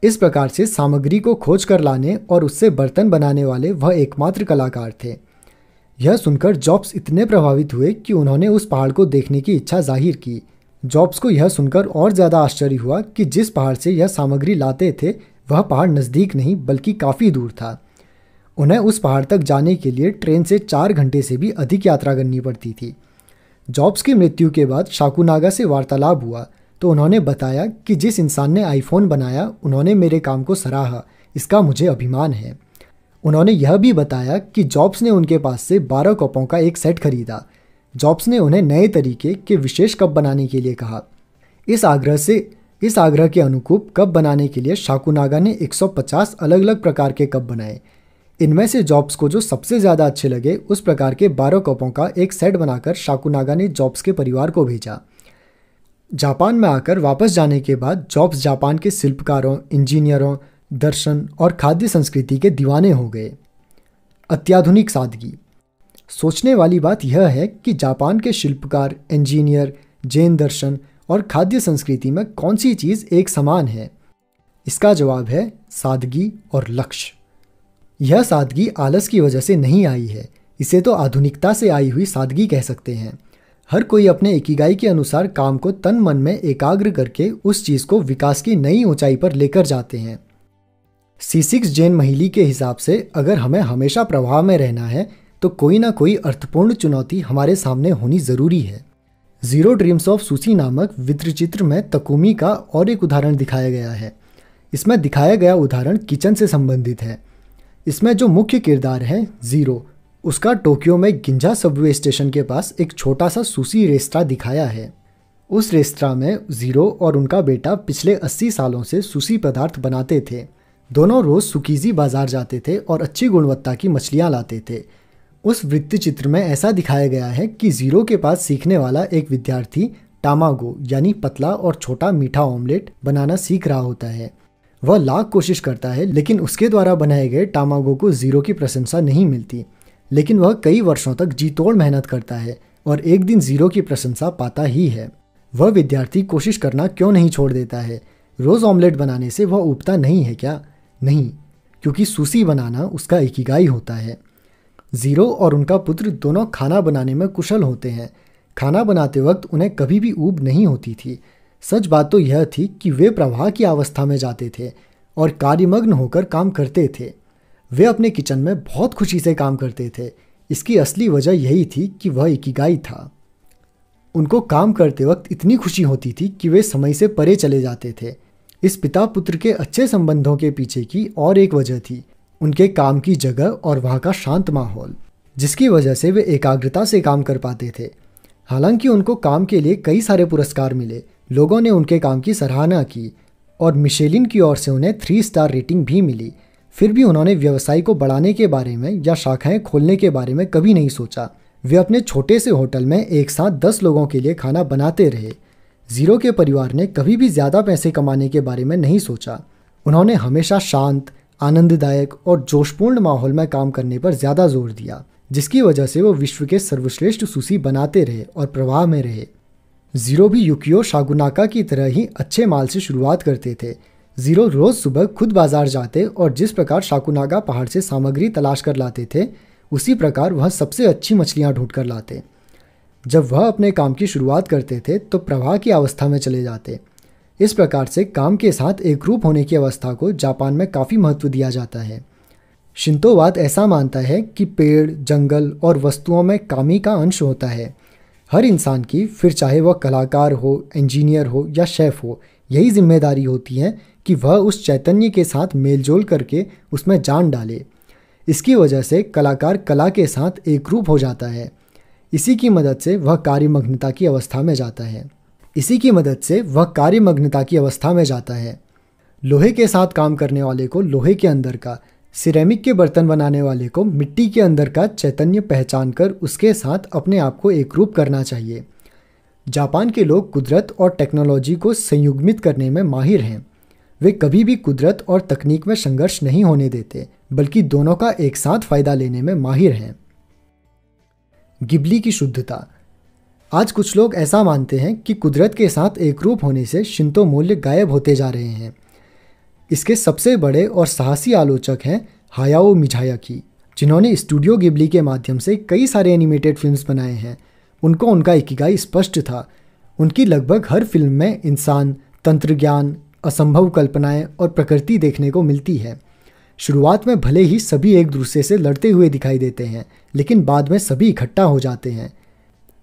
इस प्रकार से सामग्री को खोज कर लाने और उससे बर्तन बनाने वाले वह एकमात्र कलाकार थे यह सुनकर जॉब्स इतने प्रभावित हुए कि उन्होंने उस पहाड़ को देखने की इच्छा जाहिर की जॉब्स को यह सुनकर और ज़्यादा आश्चर्य हुआ कि जिस पहाड़ से यह सामग्री लाते थे वह पहाड़ नज़दीक नहीं बल्कि काफ़ी दूर था उन्हें उस पहाड़ तक जाने के लिए ट्रेन से चार घंटे से भी अधिक यात्रा करनी पड़ती थी जॉब्स की मृत्यु के बाद शाकुनागा से वार्तालाप हुआ तो उन्होंने बताया कि जिस इंसान ने आईफोन बनाया उन्होंने मेरे काम को सराहा इसका मुझे अभिमान है उन्होंने यह भी बताया कि जॉब्स ने उनके पास से 12 कपों का एक सेट खरीदा जॉब्स ने उन्हें नए तरीके के विशेष कप बनाने के लिए कहा इस आग्रह से इस आग्रह के अनुकूप कप बनाने के लिए शाकुनागा ने 150 अलग अलग प्रकार के कप बनाए इनमें से जॉब्स को जो सबसे ज़्यादा अच्छे लगे उस प्रकार के बारह कपों का एक सेट बनाकर शाकुनागा ने जॉब्स के परिवार को भेजा जापान में आकर वापस जाने के बाद जॉब्स जापान के शिल्पकारों इंजीनियरों दर्शन और खाद्य संस्कृति के दीवाने हो गए अत्याधुनिक सादगी सोचने वाली बात यह है कि जापान के शिल्पकार इंजीनियर जैन दर्शन और खाद्य संस्कृति में कौन सी चीज़ एक समान है इसका जवाब है सादगी और लक्ष्य यह सादगी आलस की वजह से नहीं आई है इसे तो आधुनिकता से आई हुई सादगी कह सकते हैं हर कोई अपने इकिगाई के अनुसार काम को तन मन में एकाग्र करके उस चीज़ को विकास की नई ऊंचाई पर लेकर जाते हैं सी सिक्स जैन महिली के हिसाब से अगर हमें हमेशा प्रभाव में रहना है तो कोई ना कोई अर्थपूर्ण चुनौती हमारे सामने होनी ज़रूरी है जीरो ड्रीम्स ऑफ सूसी नामक वित्रचित्र में तकुमी का और एक उदाहरण दिखाया गया है इसमें दिखाया गया उदाहरण किचन से संबंधित है इसमें जो मुख्य किरदार है ज़ीरो उसका टोक्यो में गिंजा सबवे स्टेशन के पास एक छोटा सा सुसी रेस्तरा दिखाया है उस रेस्तरा में ज़ीरो और उनका बेटा पिछले 80 सालों से सुसी पदार्थ बनाते थे दोनों रोज़ सुकीजी बाज़ार जाते थे और अच्छी गुणवत्ता की मछलियाँ लाते थे उस वृत्ति चित्र में ऐसा दिखाया गया है कि ज़ीरो के पास सीखने वाला एक विद्यार्थी टामागो यानी पतला और छोटा मीठा ऑमलेट बनाना सीख रहा होता है वह लाख कोशिश करता है लेकिन उसके द्वारा बनाए गए टामागो को जीरो की प्रशंसा नहीं मिलती लेकिन वह कई वर्षों तक जीतोड़ मेहनत करता है और एक दिन जीरो की प्रशंसा पाता ही है वह विद्यार्थी कोशिश करना क्यों नहीं छोड़ देता है रोज़ ऑमलेट बनाने से वह उबता नहीं है क्या नहीं क्योंकि सूसी बनाना उसका इकिगाई होता है ज़ीरो और उनका पुत्र दोनों खाना बनाने में कुशल होते हैं खाना बनाते वक्त उन्हें कभी भी ऊब नहीं होती थी सच बात तो यह थी कि वे प्रवाह की अवस्था में जाते थे और कार्यमग्न होकर काम करते थे वे अपने किचन में बहुत खुशी से काम करते थे इसकी असली वजह यही थी कि वह इकिगाई था उनको काम करते वक्त इतनी खुशी होती थी कि वे समय से परे चले जाते थे इस पिता पुत्र के अच्छे संबंधों के पीछे की और एक वजह थी उनके काम की जगह और वहाँ का शांत माहौल जिसकी वजह से वे एकाग्रता से काम कर पाते थे हालांकि उनको काम के लिए कई सारे पुरस्कार मिले लोगों ने उनके काम की सराहना की और मिशेलिन की ओर से उन्हें थ्री स्टार रेटिंग भी मिली फिर भी उन्होंने व्यवसाय को बढ़ाने के बारे में या शाखाएं खोलने के बारे में कभी नहीं सोचा वे अपने छोटे से होटल में एक साथ दस लोगों के लिए खाना बनाते रहे जीरो के परिवार ने कभी भी ज़्यादा पैसे कमाने के बारे में नहीं सोचा उन्होंने हमेशा शांत आनंददायक और जोशपूर्ण माहौल में काम करने पर ज़्यादा जोर दिया जिसकी वजह से वो विश्व के सर्वश्रेष्ठ सुशी बनाते रहे और प्रवाह में रहे ज़ीरो भी युकियो शागुनाका की तरह ही अच्छे माल से शुरुआत करते थे ज़ीरो रोज़ सुबह खुद बाजार जाते और जिस प्रकार शाकुनागा पहाड़ से सामग्री तलाश कर लाते थे उसी प्रकार वह सबसे अच्छी मछलियाँ ढूंढ कर लाते जब वह अपने काम की शुरुआत करते थे तो प्रवाह की अवस्था में चले जाते इस प्रकार से काम के साथ एक रूप होने की अवस्था को जापान में काफ़ी महत्व दिया जाता है शिंतोवाद ऐसा मानता है कि पेड़ जंगल और वस्तुओं में कामी का अंश होता है हर इंसान की फिर चाहे वह कलाकार हो इंजीनियर हो या शेफ़ हो यही जिम्मेदारी होती है कि वह उस चैतन्य के साथ मेलजोल करके उसमें जान डाले इसकी वजह से कलाकार कला के साथ एक रूप हो जाता है इसी की मदद से वह कार्यमग्नता की अवस्था में जाता है इसी की मदद से वह कार्यमग्नता की अवस्था में जाता है लोहे के साथ काम करने वाले को लोहे के अंदर का सिरेमिक के बर्तन बनाने वाले को मिट्टी के अंदर का चैतन्य पहचान कर उसके साथ अपने आप को एक रूप करना चाहिए जापान के लोग कुदरत और टेक्नोलॉजी को संयुग्मित करने में माहिर हैं वे कभी भी कुदरत और तकनीक में संघर्ष नहीं होने देते बल्कि दोनों का एक साथ फ़ायदा लेने में माहिर हैं गिबली की शुद्धता आज कुछ लोग ऐसा मानते हैं कि कुदरत के साथ एक रूप होने से शिंतो मूल्य गायब होते जा रहे हैं इसके सबसे बड़े और साहसी आलोचक हैं हायाओ मिझाया की जिन्होंने स्टूडियो गिबली के माध्यम से कई सारे एनिमेटेड फिल्म्स बनाए हैं उनको उनका इकिगाई स्पष्ट था उनकी लगभग हर फिल्म में इंसान तंत्र ज्ञान असंभव कल्पनाएं और प्रकृति देखने को मिलती है शुरुआत में भले ही सभी एक दूसरे से लड़ते हुए दिखाई देते हैं लेकिन बाद में सभी इकट्ठा हो जाते हैं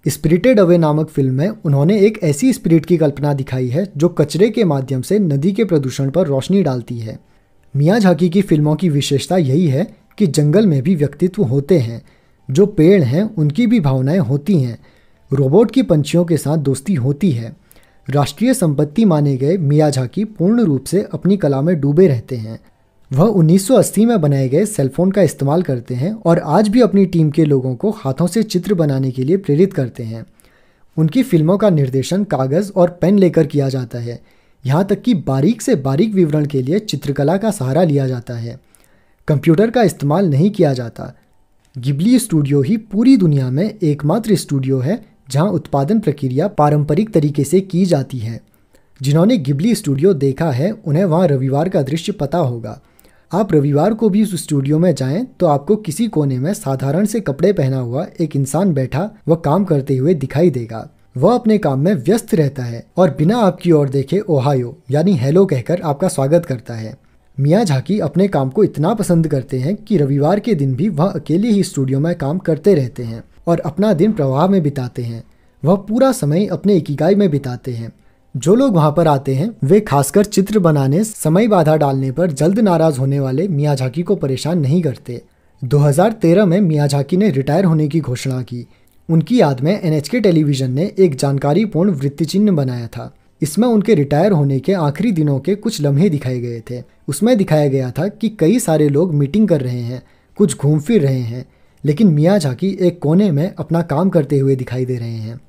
स्पिरिटेड अवे नामक फिल्म में उन्होंने एक ऐसी स्पिरिट की कल्पना दिखाई है जो कचरे के माध्यम से नदी के प्रदूषण पर रोशनी डालती है मियाँ झाकी की फिल्मों की विशेषता यही है कि जंगल में भी व्यक्तित्व होते हैं जो पेड़ हैं उनकी भी भावनाएं होती हैं रोबोट की पंछियों के साथ दोस्ती होती है राष्ट्रीय संपत्ति माने गए मियाँ झाकी पूर्ण रूप से अपनी कला में डूबे रहते हैं वह 1980 में बनाए गए सेलफोन का इस्तेमाल करते हैं और आज भी अपनी टीम के लोगों को हाथों से चित्र बनाने के लिए प्रेरित करते हैं उनकी फिल्मों का निर्देशन कागज़ और पेन लेकर किया जाता है यहाँ तक कि बारीक से बारीक विवरण के लिए चित्रकला का सहारा लिया जाता है कंप्यूटर का इस्तेमाल नहीं किया जाता गिबली स्टूडियो ही पूरी दुनिया में एकमात्र स्टूडियो है जहाँ उत्पादन प्रक्रिया पारंपरिक तरीके से की जाती है जिन्होंने गिबली स्टूडियो देखा है उन्हें वहाँ रविवार का दृश्य पता होगा आप रविवार को भी उस स्टूडियो में जाएं तो आपको किसी कोने में साधारण से कपड़े पहना हुआ एक इंसान बैठा व काम करते हुए दिखाई देगा वह अपने काम में व्यस्त रहता है और बिना आपकी ओर देखे ओहायो यानी हेलो कहकर आपका स्वागत करता है मियाँ झाकी अपने काम को इतना पसंद करते हैं कि रविवार के दिन भी वह अकेले ही स्टूडियो में काम करते रहते हैं और अपना दिन प्रवाह में बिताते हैं वह पूरा समय अपने इकिकाई में बिताते हैं जो लोग वहां पर आते हैं वे खासकर चित्र बनाने समय बाधा डालने पर जल्द नाराज होने वाले मियाँ झाकी को परेशान नहीं करते 2013 में मियाँ झाकी ने रिटायर होने की घोषणा की उनकी याद में एन टेलीविजन ने एक जानकारी पूर्ण वृत्ति चिन्ह बनाया था इसमें उनके रिटायर होने के आखिरी दिनों के कुछ लम्हे दिखाए गए थे उसमें दिखाया गया था कि कई सारे लोग मीटिंग कर रहे हैं कुछ घूम फिर रहे हैं लेकिन मियाँ झाकी एक कोने में अपना काम करते हुए दिखाई दे रहे हैं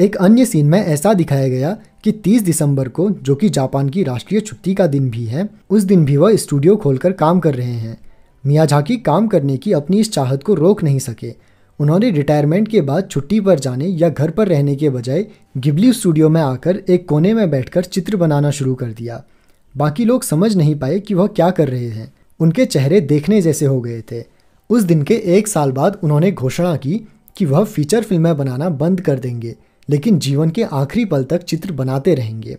एक अन्य सीन में ऐसा दिखाया गया कि 30 दिसंबर को जो कि जापान की राष्ट्रीय छुट्टी का दिन भी है उस दिन भी वह स्टूडियो खोलकर काम कर रहे हैं मियाँ झाकी काम करने की अपनी इस चाहत को रोक नहीं सके उन्होंने रिटायरमेंट के बाद छुट्टी पर जाने या घर पर रहने के बजाय गिबली स्टूडियो में आकर एक कोने में बैठकर चित्र बनाना शुरू कर दिया बाकी लोग समझ नहीं पाए कि वह क्या कर रहे हैं उनके चेहरे देखने जैसे हो गए थे उस दिन के एक साल बाद उन्होंने घोषणा की कि वह फीचर फिल्में बनाना बंद कर देंगे लेकिन जीवन के आखिरी पल तक चित्र बनाते रहेंगे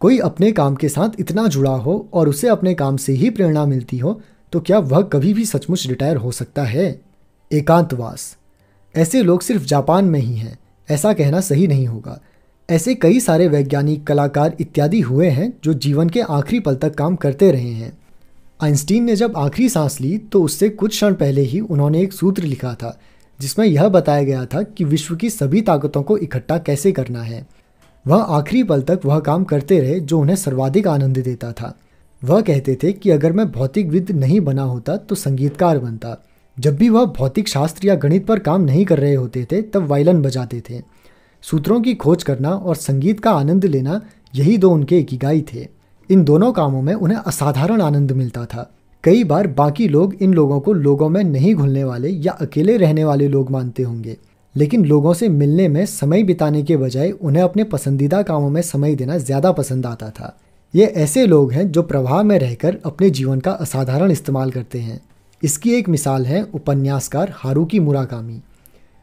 कोई अपने काम के साथ इतना जुड़ा हो और उसे अपने काम से ही प्रेरणा मिलती हो तो क्या वह कभी भी सचमुच रिटायर हो सकता है एकांतवास ऐसे लोग सिर्फ जापान में ही हैं ऐसा कहना सही नहीं होगा ऐसे कई सारे वैज्ञानिक कलाकार इत्यादि हुए हैं जो जीवन के आखिरी पल तक काम करते रहे हैं आइंस्टीन ने जब आखिरी सांस ली तो उससे कुछ क्षण पहले ही उन्होंने एक सूत्र लिखा था जिसमें यह बताया गया था कि विश्व की सभी ताकतों को इकट्ठा कैसे करना है वह आखिरी पल तक वह काम करते रहे जो उन्हें सर्वाधिक आनंद देता था वह कहते थे कि अगर मैं भौतिक विद नहीं बना होता तो संगीतकार बनता जब भी वह भौतिक शास्त्र या गणित पर काम नहीं कर रहे होते थे तब वायलन बजाते थे सूत्रों की खोज करना और संगीत का आनंद लेना यही दो उनके इकिगाई थे इन दोनों कामों में उन्हें असाधारण आनंद मिलता था कई बार बाकी लोग इन लोगों को लोगों में नहीं घुलने वाले या अकेले रहने वाले लोग मानते होंगे लेकिन लोगों से मिलने में समय बिताने के बजाय उन्हें अपने पसंदीदा कामों में समय देना ज़्यादा पसंद आता था ये ऐसे लोग हैं जो प्रवाह में रहकर अपने जीवन का असाधारण इस्तेमाल करते हैं इसकी एक मिसाल है उपन्यासकार हारूकी मुराकामी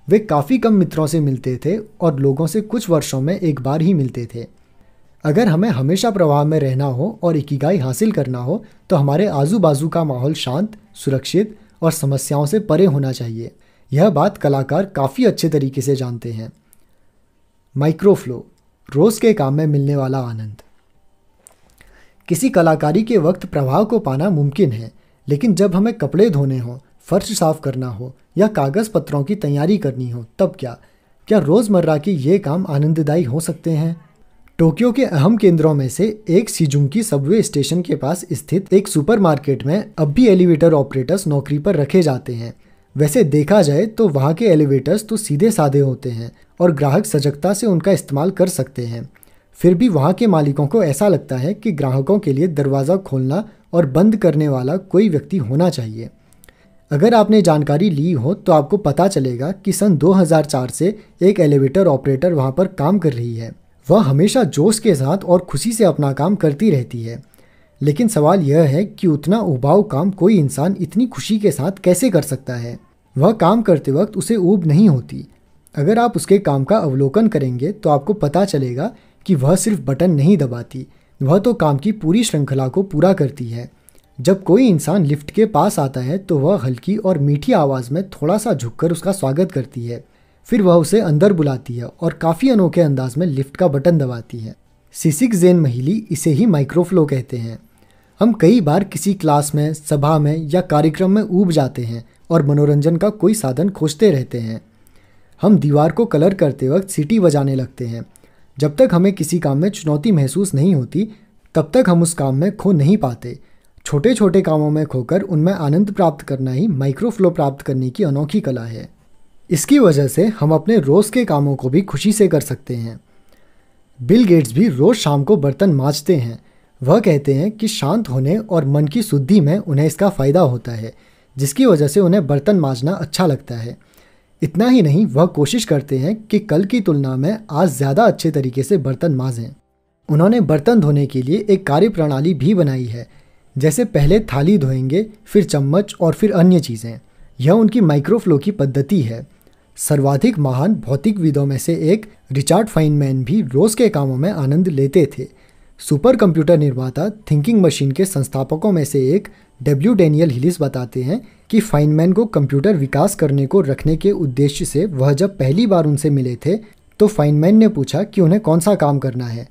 वे काफ़ी कम मित्रों से मिलते थे और लोगों से कुछ वर्षों में एक बार ही मिलते थे अगर हमें हमेशा प्रवाह में रहना हो और इकिगाई हासिल करना हो तो हमारे आजू बाजू का माहौल शांत सुरक्षित और समस्याओं से परे होना चाहिए यह बात कलाकार काफ़ी अच्छे तरीके से जानते हैं माइक्रोफ्लो रोज़ के काम में मिलने वाला आनंद किसी कलाकारी के वक्त प्रभाव को पाना मुमकिन है लेकिन जब हमें कपड़े धोने हों फर्श साफ करना हो या कागज़ पत्रों की तैयारी करनी हो तब क्या क्या रोज़मर्रा के ये काम आनंददायी हो सकते हैं टोक्यो के अहम केंद्रों में से एक सिजुंकी सबवे स्टेशन के पास स्थित एक सुपरमार्केट में अब भी एलिवेटर ऑपरेटर्स नौकरी पर रखे जाते हैं वैसे देखा जाए तो वहाँ के एलिवेटर्स तो सीधे साधे होते हैं और ग्राहक सजगता से उनका इस्तेमाल कर सकते हैं फिर भी वहाँ के मालिकों को ऐसा लगता है कि ग्राहकों के लिए दरवाज़ा खोलना और बंद करने वाला कोई व्यक्ति होना चाहिए अगर आपने जानकारी ली हो तो आपको पता चलेगा कि सन 2004 से एक एलिवेटर ऑपरेटर वहाँ पर काम कर रही है वह हमेशा जोश के साथ और खुशी से अपना काम करती रहती है लेकिन सवाल यह है कि उतना उबाऊ काम कोई इंसान इतनी खुशी के साथ कैसे कर सकता है वह काम करते वक्त उसे ऊब नहीं होती अगर आप उसके काम का अवलोकन करेंगे तो आपको पता चलेगा कि वह सिर्फ बटन नहीं दबाती वह तो काम की पूरी श्रृंखला को पूरा करती है जब कोई इंसान लिफ्ट के पास आता है तो वह हल्की और मीठी आवाज़ में थोड़ा सा झुककर उसका स्वागत करती है फिर वह उसे अंदर बुलाती है और काफ़ी अनोखे अंदाज में लिफ्ट का बटन दबाती है सिसिक जेन महिली इसे ही माइक्रोफ्लो कहते हैं हम कई बार किसी क्लास में सभा में या कार्यक्रम में ऊब जाते हैं और मनोरंजन का कोई साधन खोजते रहते हैं हम दीवार को कलर करते वक्त सीटी बजाने लगते हैं जब तक हमें किसी काम में चुनौती महसूस नहीं होती तब तक हम उस काम में खो नहीं पाते छोटे छोटे कामों में खोकर उनमें आनंद प्राप्त करना ही माइक्रोफ्लो प्राप्त करने की अनोखी कला है इसकी वजह से हम अपने रोज़ के कामों को भी खुशी से कर सकते हैं बिल गेट्स भी रोज़ शाम को बर्तन माँजते हैं वह कहते हैं कि शांत होने और मन की शुद्धि में उन्हें इसका फ़ायदा होता है जिसकी वजह से उन्हें बर्तन माँजना अच्छा लगता है इतना ही नहीं वह कोशिश करते हैं कि कल की तुलना में आज ज़्यादा अच्छे तरीके से बर्तन माँजें उन्होंने बर्तन धोने के लिए एक कार्य प्रणाली भी बनाई है जैसे पहले थाली धोएंगे फिर चम्मच और फिर अन्य चीज़ें यह उनकी माइक्रोफ्लो की पद्धति है सर्वाधिक महान भौतिकविदों में से एक रिचार्ड फाइनमैन भी रोज के कामों में आनंद लेते थे सुपर कंप्यूटर निर्माता थिंकिंग मशीन के संस्थापकों में से एक डब्ल्यू डेनियल हिलिस बताते हैं कि फाइनमैन को कंप्यूटर विकास करने को रखने के उद्देश्य से वह जब पहली बार उनसे मिले थे तो फाइनमैन ने पूछा कि उन्हें कौन सा काम करना है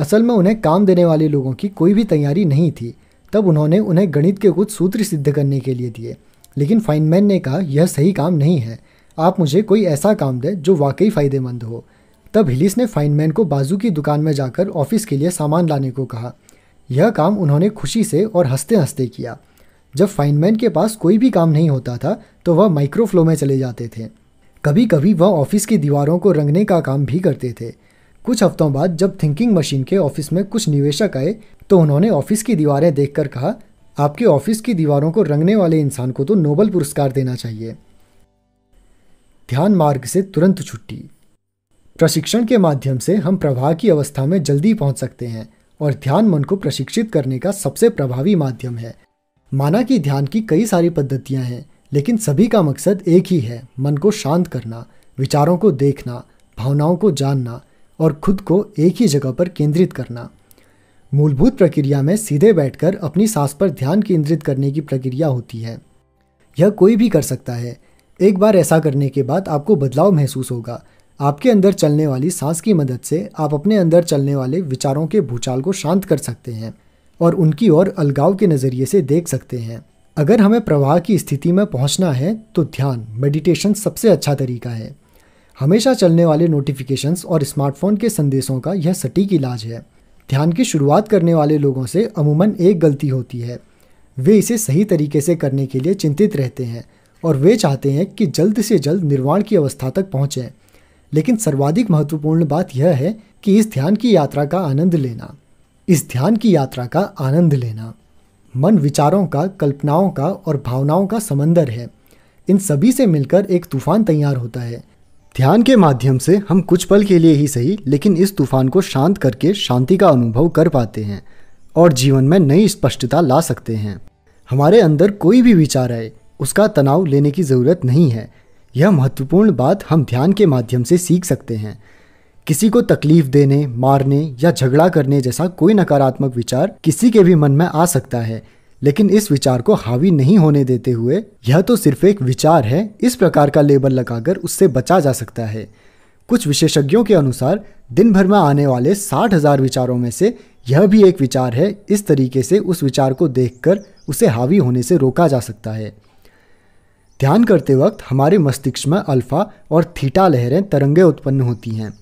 असल में उन्हें काम देने वाले लोगों की कोई भी तैयारी नहीं थी तब उन्होंने उन्हें गणित के कुछ सूत्र सिद्ध करने के लिए दिए लेकिन फाइनमैन ने कहा यह सही काम नहीं है आप मुझे कोई ऐसा काम दें जो वाकई फ़ायदेमंद हो तब हिलिस ने फाइनमैन को बाजू की दुकान में जाकर ऑफिस के लिए सामान लाने को कहा यह काम उन्होंने खुशी से और हंसते हंसते किया जब फाइनमैन के पास कोई भी काम नहीं होता था तो वह माइक्रोफ्लो में चले जाते थे कभी कभी वह ऑफिस की दीवारों को रंगने का काम भी करते थे कुछ हफ्तों बाद जब थिंकिंग मशीन के ऑफिस में कुछ निवेशक आए तो उन्होंने ऑफिस की दीवारें देखकर कहा आपके ऑफिस की दीवारों को रंगने वाले इंसान को तो नोबल पुरस्कार देना चाहिए ध्यान मार्ग से तुरंत छुट्टी प्रशिक्षण के माध्यम से हम प्रवाह की अवस्था में जल्दी पहुंच सकते हैं और ध्यान मन को प्रशिक्षित करने का सबसे प्रभावी माध्यम है माना कि ध्यान की कई सारी पद्धतियां हैं लेकिन सभी का मकसद एक ही है मन को शांत करना विचारों को देखना भावनाओं को जानना और खुद को एक ही जगह पर केंद्रित करना मूलभूत प्रक्रिया में सीधे बैठकर अपनी सांस पर ध्यान केंद्रित करने की प्रक्रिया होती है यह कोई भी कर सकता है एक बार ऐसा करने के बाद आपको बदलाव महसूस होगा आपके अंदर चलने वाली सांस की मदद से आप अपने अंदर चलने वाले विचारों के भूचाल को शांत कर सकते हैं और उनकी ओर अलगाव के नज़रिए से देख सकते हैं अगर हमें प्रवाह की स्थिति में पहुंचना है तो ध्यान मेडिटेशन सबसे अच्छा तरीका है हमेशा चलने वाले नोटिफिकेशंस और स्मार्टफोन के संदेशों का यह सटीक इलाज है ध्यान की शुरुआत करने वाले लोगों से अमूमन एक गलती होती है वे इसे सही तरीके से करने के लिए चिंतित रहते हैं और वे चाहते हैं कि जल्द से जल्द निर्वाण की अवस्था तक पहुँचें लेकिन सर्वाधिक महत्वपूर्ण बात यह है कि इस ध्यान की यात्रा का आनंद लेना इस ध्यान की यात्रा का आनंद लेना मन विचारों का कल्पनाओं का और भावनाओं का समंदर है इन सभी से मिलकर एक तूफान तैयार होता है ध्यान के माध्यम से हम कुछ पल के लिए ही सही लेकिन इस तूफान को शांत करके शांति का अनुभव कर पाते हैं और जीवन में नई स्पष्टता ला सकते हैं हमारे अंदर कोई भी विचार आए उसका तनाव लेने की ज़रूरत नहीं है यह महत्वपूर्ण बात हम ध्यान के माध्यम से सीख सकते हैं किसी को तकलीफ देने मारने या झगड़ा करने जैसा कोई नकारात्मक विचार किसी के भी मन में आ सकता है लेकिन इस विचार को हावी नहीं होने देते हुए यह तो सिर्फ एक विचार है इस प्रकार का लेबल लगाकर उससे बचा जा सकता है कुछ विशेषज्ञों के अनुसार दिन भर में आने वाले साठ हजार विचारों में से यह भी एक विचार है इस तरीके से उस विचार को देखकर उसे हावी होने से रोका जा सकता है ध्यान करते वक्त हमारे मस्तिष्क में अल्फ़ा और थीटा लहरें तरंगे उत्पन्न होती हैं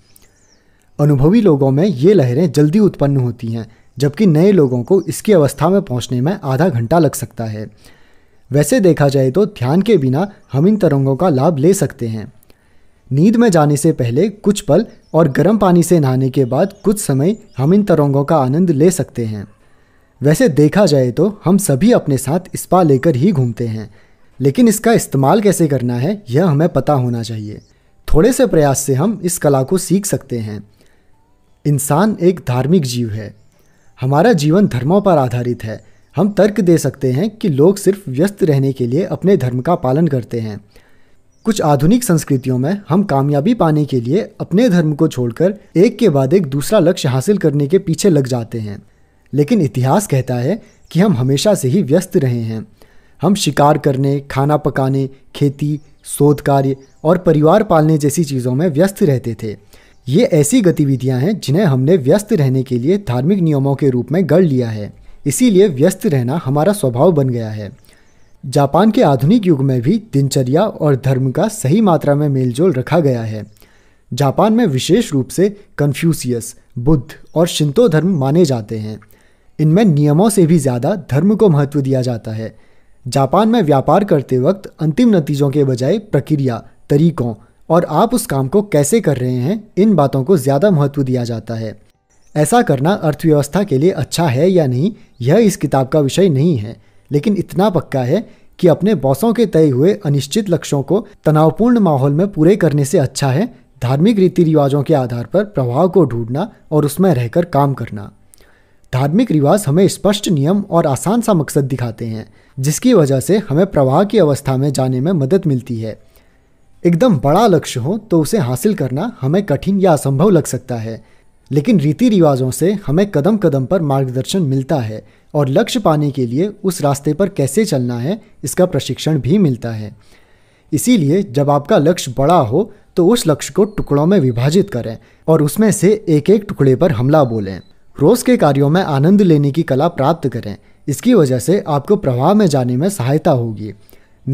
अनुभवी लोगों में ये लहरें जल्दी उत्पन्न होती हैं जबकि नए लोगों को इसकी अवस्था में पहुंचने में आधा घंटा लग सकता है वैसे देखा जाए तो ध्यान के बिना हम इन तरंगों का लाभ ले सकते हैं नींद में जाने से पहले कुछ पल और गर्म पानी से नहाने के बाद कुछ समय हम इन तरंगों का आनंद ले सकते हैं वैसे देखा जाए तो हम सभी अपने साथ स्पा लेकर ही घूमते हैं लेकिन इसका इस्तेमाल कैसे करना है यह हमें पता होना चाहिए थोड़े से प्रयास से हम इस कला को सीख सकते हैं इंसान एक धार्मिक जीव है हमारा जीवन धर्मों पर आधारित है हम तर्क दे सकते हैं कि लोग सिर्फ व्यस्त रहने के लिए अपने धर्म का पालन करते हैं कुछ आधुनिक संस्कृतियों में हम कामयाबी पाने के लिए अपने धर्म को छोड़कर एक के बाद एक दूसरा लक्ष्य हासिल करने के पीछे लग जाते हैं लेकिन इतिहास कहता है कि हम हमेशा से ही व्यस्त रहे हैं हम शिकार करने खाना पकाने खेती शोध कार्य और परिवार पालने जैसी चीज़ों में व्यस्त रहते थे ये ऐसी गतिविधियां हैं जिन्हें हमने व्यस्त रहने के लिए धार्मिक नियमों के रूप में गढ़ लिया है इसीलिए व्यस्त रहना हमारा स्वभाव बन गया है जापान के आधुनिक युग में भी दिनचर्या और धर्म का सही मात्रा में मेलजोल रखा गया है जापान में विशेष रूप से कन्फ्यूसियस बुद्ध और शिंतो धर्म माने जाते हैं इनमें नियमों से भी ज़्यादा धर्म को महत्व दिया जाता है जापान में व्यापार करते वक्त अंतिम नतीजों के बजाय प्रक्रिया तरीकों और आप उस काम को कैसे कर रहे हैं इन बातों को ज़्यादा महत्व दिया जाता है ऐसा करना अर्थव्यवस्था के लिए अच्छा है या नहीं यह इस किताब का विषय नहीं है लेकिन इतना पक्का है कि अपने बॉसों के तय हुए अनिश्चित लक्ष्यों को तनावपूर्ण माहौल में पूरे करने से अच्छा है धार्मिक रीति रिवाजों के आधार पर प्रभाव को ढूंढना और उसमें रहकर काम करना धार्मिक रिवाज हमें स्पष्ट नियम और आसान सा मकसद दिखाते हैं जिसकी वजह से हमें प्रवाह की अवस्था में जाने में मदद मिलती है एकदम बड़ा लक्ष्य हो तो उसे हासिल करना हमें कठिन या असंभव लग सकता है लेकिन रीति रिवाजों से हमें कदम कदम पर मार्गदर्शन मिलता है और लक्ष्य पाने के लिए उस रास्ते पर कैसे चलना है इसका प्रशिक्षण भी मिलता है इसीलिए जब आपका लक्ष्य बड़ा हो तो उस लक्ष्य को टुकड़ों में विभाजित करें और उसमें से एक एक टुकड़े पर हमला बोलें रोज़ के कार्यों में आनंद लेने की कला प्राप्त करें इसकी वजह से आपको प्रवाह में जाने में सहायता होगी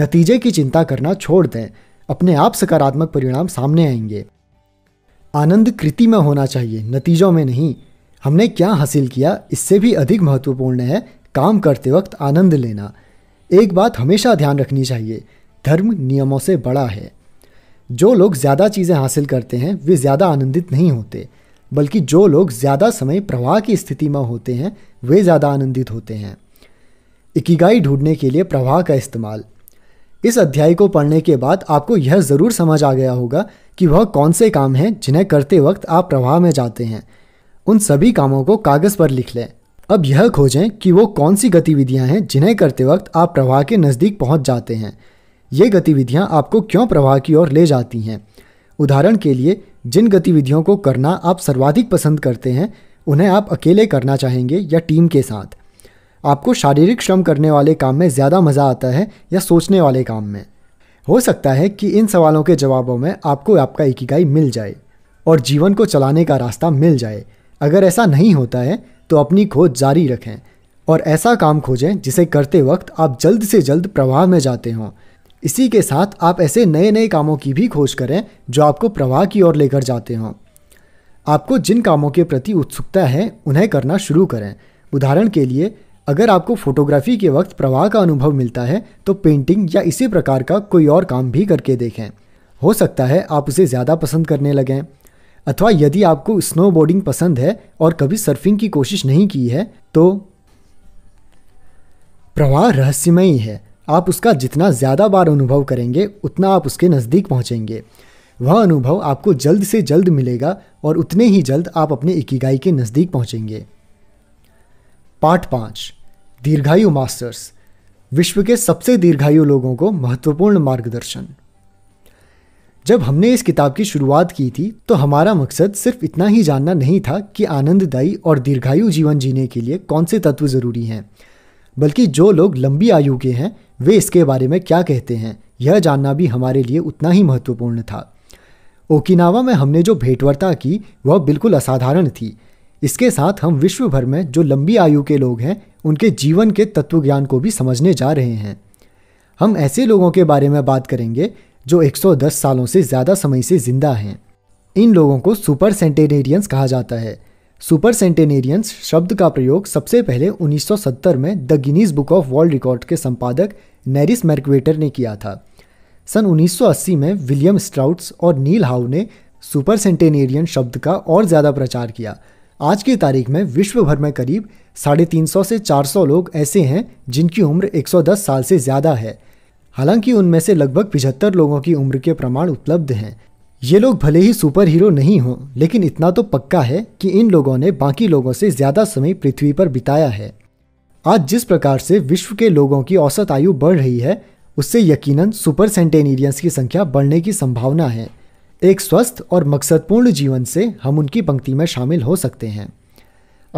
नतीजे की चिंता करना छोड़ दें अपने आप सकारात्मक परिणाम सामने आएंगे आनंद कृति में होना चाहिए नतीजों में नहीं हमने क्या हासिल किया इससे भी अधिक महत्वपूर्ण है काम करते वक्त आनंद लेना एक बात हमेशा ध्यान रखनी चाहिए धर्म नियमों से बड़ा है जो लोग ज़्यादा चीज़ें हासिल करते हैं वे ज़्यादा आनंदित नहीं होते बल्कि जो लोग ज़्यादा समय प्रवाह की स्थिति में होते हैं वे ज़्यादा आनंदित होते हैं इकिगाई ढूंढने के लिए प्रवाह का इस्तेमाल इस अध्याय को पढ़ने के बाद आपको यह ज़रूर समझ आ गया होगा कि वह कौन से काम हैं जिन्हें करते वक्त आप प्रवाह में जाते हैं उन सभी कामों को कागज़ पर लिख लें अब यह खोजें कि वो कौन सी गतिविधियां हैं जिन्हें करते वक्त आप प्रवाह के नज़दीक पहुंच जाते हैं ये गतिविधियां आपको क्यों प्रवाह की ओर ले जाती हैं उदाहरण के लिए जिन गतिविधियों को करना आप सर्वाधिक पसंद करते हैं उन्हें आप अकेले करना चाहेंगे या टीम के साथ आपको शारीरिक श्रम करने वाले काम में ज़्यादा मज़ा आता है या सोचने वाले काम में हो सकता है कि इन सवालों के जवाबों में आपको आपका इकिगाई मिल जाए और जीवन को चलाने का रास्ता मिल जाए अगर ऐसा नहीं होता है तो अपनी खोज जारी रखें और ऐसा काम खोजें जिसे करते वक्त आप जल्द से जल्द प्रवाह में जाते हों इसी के साथ आप ऐसे नए नए कामों की भी खोज करें जो आपको प्रवाह की ओर लेकर जाते हों आपको जिन कामों के प्रति उत्सुकता है उन्हें करना शुरू करें उदाहरण के लिए अगर आपको फोटोग्राफी के वक्त प्रवाह का अनुभव मिलता है तो पेंटिंग या इसी प्रकार का कोई और काम भी करके देखें हो सकता है आप उसे ज़्यादा पसंद करने लगें अथवा यदि आपको स्नोबोर्डिंग पसंद है और कभी सर्फिंग की कोशिश नहीं की है तो प्रवाह रहस्यमयी है आप उसका जितना ज़्यादा बार अनुभव करेंगे उतना आप उसके नज़दीक पहुँचेंगे वह अनुभव आपको जल्द से जल्द मिलेगा और उतने ही जल्द आप अपने इकिगाई के नज़दीक पहुँचेंगे पाठ पाँच दीर्घायु मास्टर्स विश्व के सबसे दीर्घायु लोगों को महत्वपूर्ण मार्गदर्शन जब हमने इस किताब की शुरुआत की थी तो हमारा मकसद सिर्फ इतना ही जानना नहीं था कि आनंददायी और दीर्घायु जीवन जीने के लिए कौन से तत्व ज़रूरी हैं बल्कि जो लोग लंबी आयु के हैं वे इसके बारे में क्या कहते हैं यह जानना भी हमारे लिए उतना ही महत्वपूर्ण था ओकिनावा में हमने जो भेंटवर्ता की वह बिल्कुल असाधारण थी इसके साथ हम विश्व भर में जो लंबी आयु के लोग हैं उनके जीवन के तत्व ज्ञान को भी समझने जा रहे हैं हम ऐसे लोगों के बारे में बात करेंगे जो 110 सालों से ज़्यादा समय से जिंदा हैं इन लोगों को सुपर सेंटेनेरियंस कहा जाता है सुपर सेंटेनेरियंस शब्द का प्रयोग सबसे पहले 1970 में the Guinness Book of World Record के संपादक नैरिस मैर्कवेटर ने किया था सन 1980 में विलियम स्ट्राउट्स और नील हाउ ने सुपर सेंटेनेरियन शब्द का और ज़्यादा प्रचार किया आज की तारीख में विश्व भर में करीब साढ़े तीन सौ से चार सौ लोग ऐसे हैं जिनकी उम्र एक सौ दस साल से ज़्यादा है हालांकि उनमें से लगभग पिछहत्तर लोगों की उम्र के प्रमाण उपलब्ध हैं ये लोग भले ही सुपर हीरो नहीं हों लेकिन इतना तो पक्का है कि इन लोगों ने बाकी लोगों से ज़्यादा समय पृथ्वी पर बिताया है आज जिस प्रकार से विश्व के लोगों की औसत आयु बढ़ रही है उससे यकीनन सुपर सेंटेनियंस की संख्या बढ़ने की संभावना है एक स्वस्थ और मकसदपूर्ण जीवन से हम उनकी पंक्ति में शामिल हो सकते हैं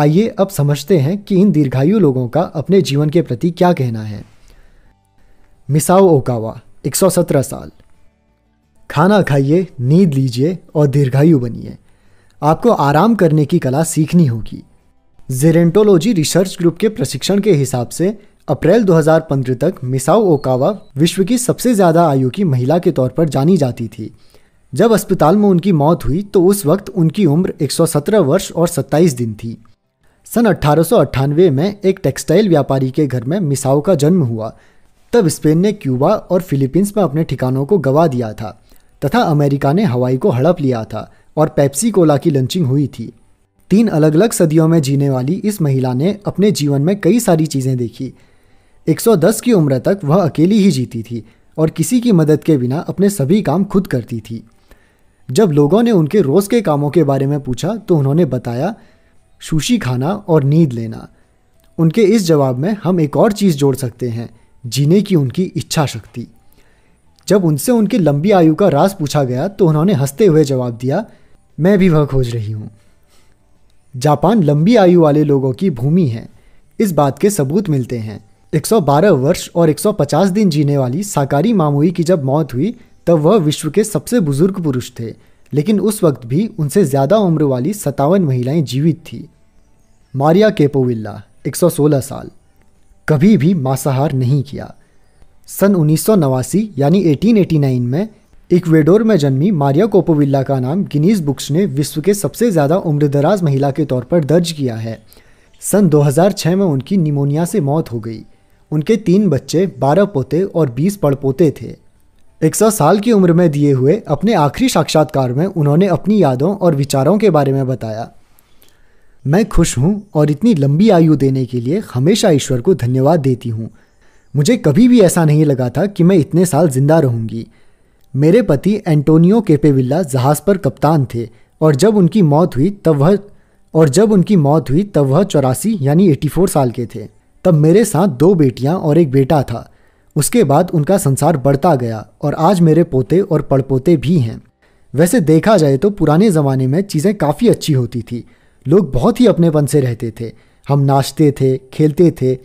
आइए अब समझते हैं कि इन दीर्घायु लोगों का अपने जीवन के प्रति क्या कहना है मिसाओ ओकावा 117 साल खाना खाइए नींद लीजिए और दीर्घायु बनिए आपको आराम करने की कला सीखनी होगी जेरेंटोलॉजी रिसर्च ग्रुप के प्रशिक्षण के हिसाब से अप्रैल 2015 तक मिसाओ ओकावा विश्व की सबसे ज़्यादा आयु की महिला के तौर पर जानी जाती थी जब अस्पताल में उनकी मौत हुई तो उस वक्त उनकी उम्र 117 वर्ष और 27 दिन थी सन अठारह में एक टेक्सटाइल व्यापारी के घर में मिसाओ का जन्म हुआ तब स्पेन ने क्यूबा और फिलीपींस में अपने ठिकानों को गवा दिया था तथा अमेरिका ने हवाई को हड़प लिया था और पेप्सी कोला की लंचिंग हुई थी तीन अलग अलग सदियों में जीने वाली इस महिला ने अपने जीवन में कई सारी चीज़ें देखी 110 की उम्र तक वह अकेली ही जीती थी और किसी की मदद के बिना अपने सभी काम खुद करती थी जब लोगों ने उनके रोज़ के कामों के बारे में पूछा तो उन्होंने बताया सुशी खाना और नींद लेना उनके इस जवाब में हम एक और चीज़ जोड़ सकते हैं जीने की उनकी इच्छा शक्ति जब उनसे उनकी लंबी आयु का राज पूछा गया तो उन्होंने हंसते हुए जवाब दिया मैं भी वह खोज रही हूँ जापान लंबी आयु वाले लोगों की भूमि है इस बात के सबूत मिलते हैं 112 वर्ष और 150 दिन जीने वाली साकारी मामोई की जब मौत हुई तब वह विश्व के सबसे बुजुर्ग पुरुष थे लेकिन उस वक्त भी उनसे ज़्यादा उम्र वाली सतावन महिलाएं जीवित थीं मारिया केपोविल्ला 116 साल कभी भी मांसाहार नहीं किया सन उन्नीस यानी 1889 में इक्वेडोर में जन्मी मारिया कोपोविल्ला का नाम गिनीज बुक्स ने विश्व के सबसे ज़्यादा उम्रदराज महिला के तौर पर दर्ज किया है सन 2006 में उनकी निमोनिया से मौत हो गई उनके तीन बच्चे बारह पोते और बीस पड़पोते थे 100 साल की उम्र में दिए हुए अपने आखिरी साक्षात्कार में उन्होंने अपनी यादों और विचारों के बारे में बताया मैं खुश हूँ और इतनी लंबी आयु देने के लिए हमेशा ईश्वर को धन्यवाद देती हूँ मुझे कभी भी ऐसा नहीं लगा था कि मैं इतने साल जिंदा रहूँगी मेरे पति एंटोनियो केपेविल्ला जहाज़ पर कप्तान थे और जब उनकी मौत हुई तब वह और जब उनकी मौत हुई तब वह चौरासी यानी 84 साल के थे तब मेरे साथ दो बेटियां और एक बेटा था उसके बाद उनका संसार बढ़ता गया और आज मेरे पोते और पड़पोते भी हैं वैसे देखा जाए तो पुराने ज़माने में चीज़ें काफ़ी अच्छी होती थी लोग बहुत ही अपनेपन से रहते थे हम नाचते थे खेलते थे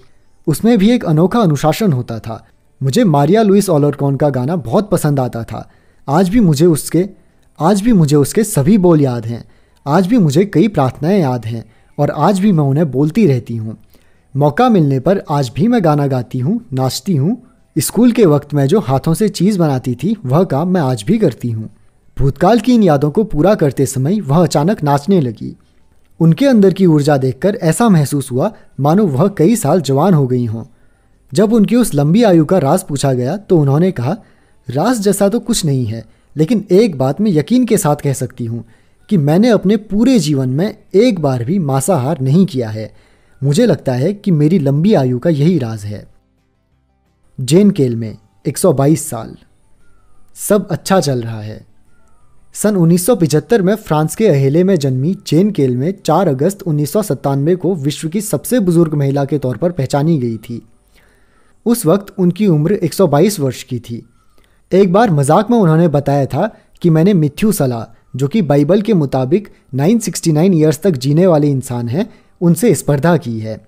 उसमें भी एक अनोखा अनुशासन होता था मुझे मारिया लुइस ऑलरकॉन का गाना बहुत पसंद आता था आज भी मुझे उसके आज भी मुझे उसके सभी बोल याद हैं आज भी मुझे कई प्रार्थनाएं याद हैं और आज भी मैं उन्हें बोलती रहती हूँ मौका मिलने पर आज भी मैं गाना गाती हूँ नाचती हूँ स्कूल के वक्त में जो हाथों से चीज़ बनाती थी वह काम मैं आज भी करती हूँ भूतकाल की इन यादों को पूरा करते समय वह अचानक नाचने लगी उनके अंदर की ऊर्जा देखकर ऐसा महसूस हुआ मानो वह कई साल जवान हो गई हों जब उनकी उस लंबी आयु का राज पूछा गया तो उन्होंने कहा राज जैसा तो कुछ नहीं है लेकिन एक बात मैं यकीन के साथ कह सकती हूँ कि मैंने अपने पूरे जीवन में एक बार भी मांसाहार नहीं किया है मुझे लगता है कि मेरी लंबी आयु का यही राज है जेन केल में 122 साल सब अच्छा चल रहा है सन 1975 में फ्रांस के अहेले में जन्मी जेन केल में 4 अगस्त उन्नीस को विश्व की सबसे बुजुर्ग महिला के तौर पर पहचानी गई थी उस वक्त उनकी उम्र 122 वर्ष की थी एक बार मजाक में उन्होंने बताया था कि मैंने मिथ्यू सलाह जो कि बाइबल के मुताबिक 969 ईयर्स तक जीने वाले इंसान हैं उनसे स्पर्धा की है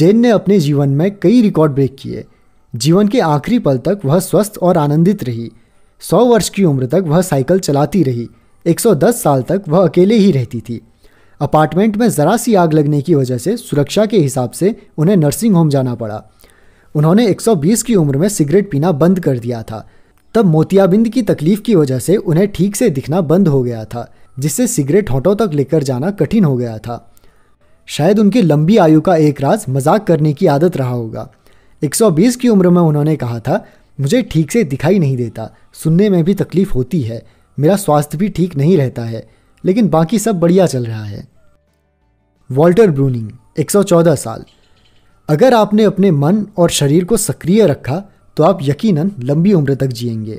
जेन ने अपने जीवन में कई रिकॉर्ड ब्रेक किए जीवन के आखिरी पल तक वह स्वस्थ और आनंदित रही सौ वर्ष की उम्र तक वह साइकिल चलाती रही 110 साल तक वह अकेले ही रहती थी अपार्टमेंट में ज़रा सी आग लगने की वजह से सुरक्षा के हिसाब से उन्हें नर्सिंग होम जाना पड़ा उन्होंने 120 की उम्र में सिगरेट पीना बंद कर दिया था तब मोतियाबिंद की तकलीफ की वजह से उन्हें ठीक से दिखना बंद हो गया था जिससे सिगरेट होटों तक लेकर जाना कठिन हो गया था शायद उनकी लंबी आयु का एक राज मजाक करने की आदत रहा होगा 120 की उम्र में उन्होंने कहा था मुझे ठीक से दिखाई नहीं देता सुनने में भी तकलीफ होती है मेरा स्वास्थ्य भी ठीक नहीं रहता है लेकिन बाकी सब बढ़िया चल रहा है वॉल्टर ब्रूनिंग 114 साल अगर आपने अपने मन और शरीर को सक्रिय रखा तो आप यकीनन लंबी उम्र तक जिएंगे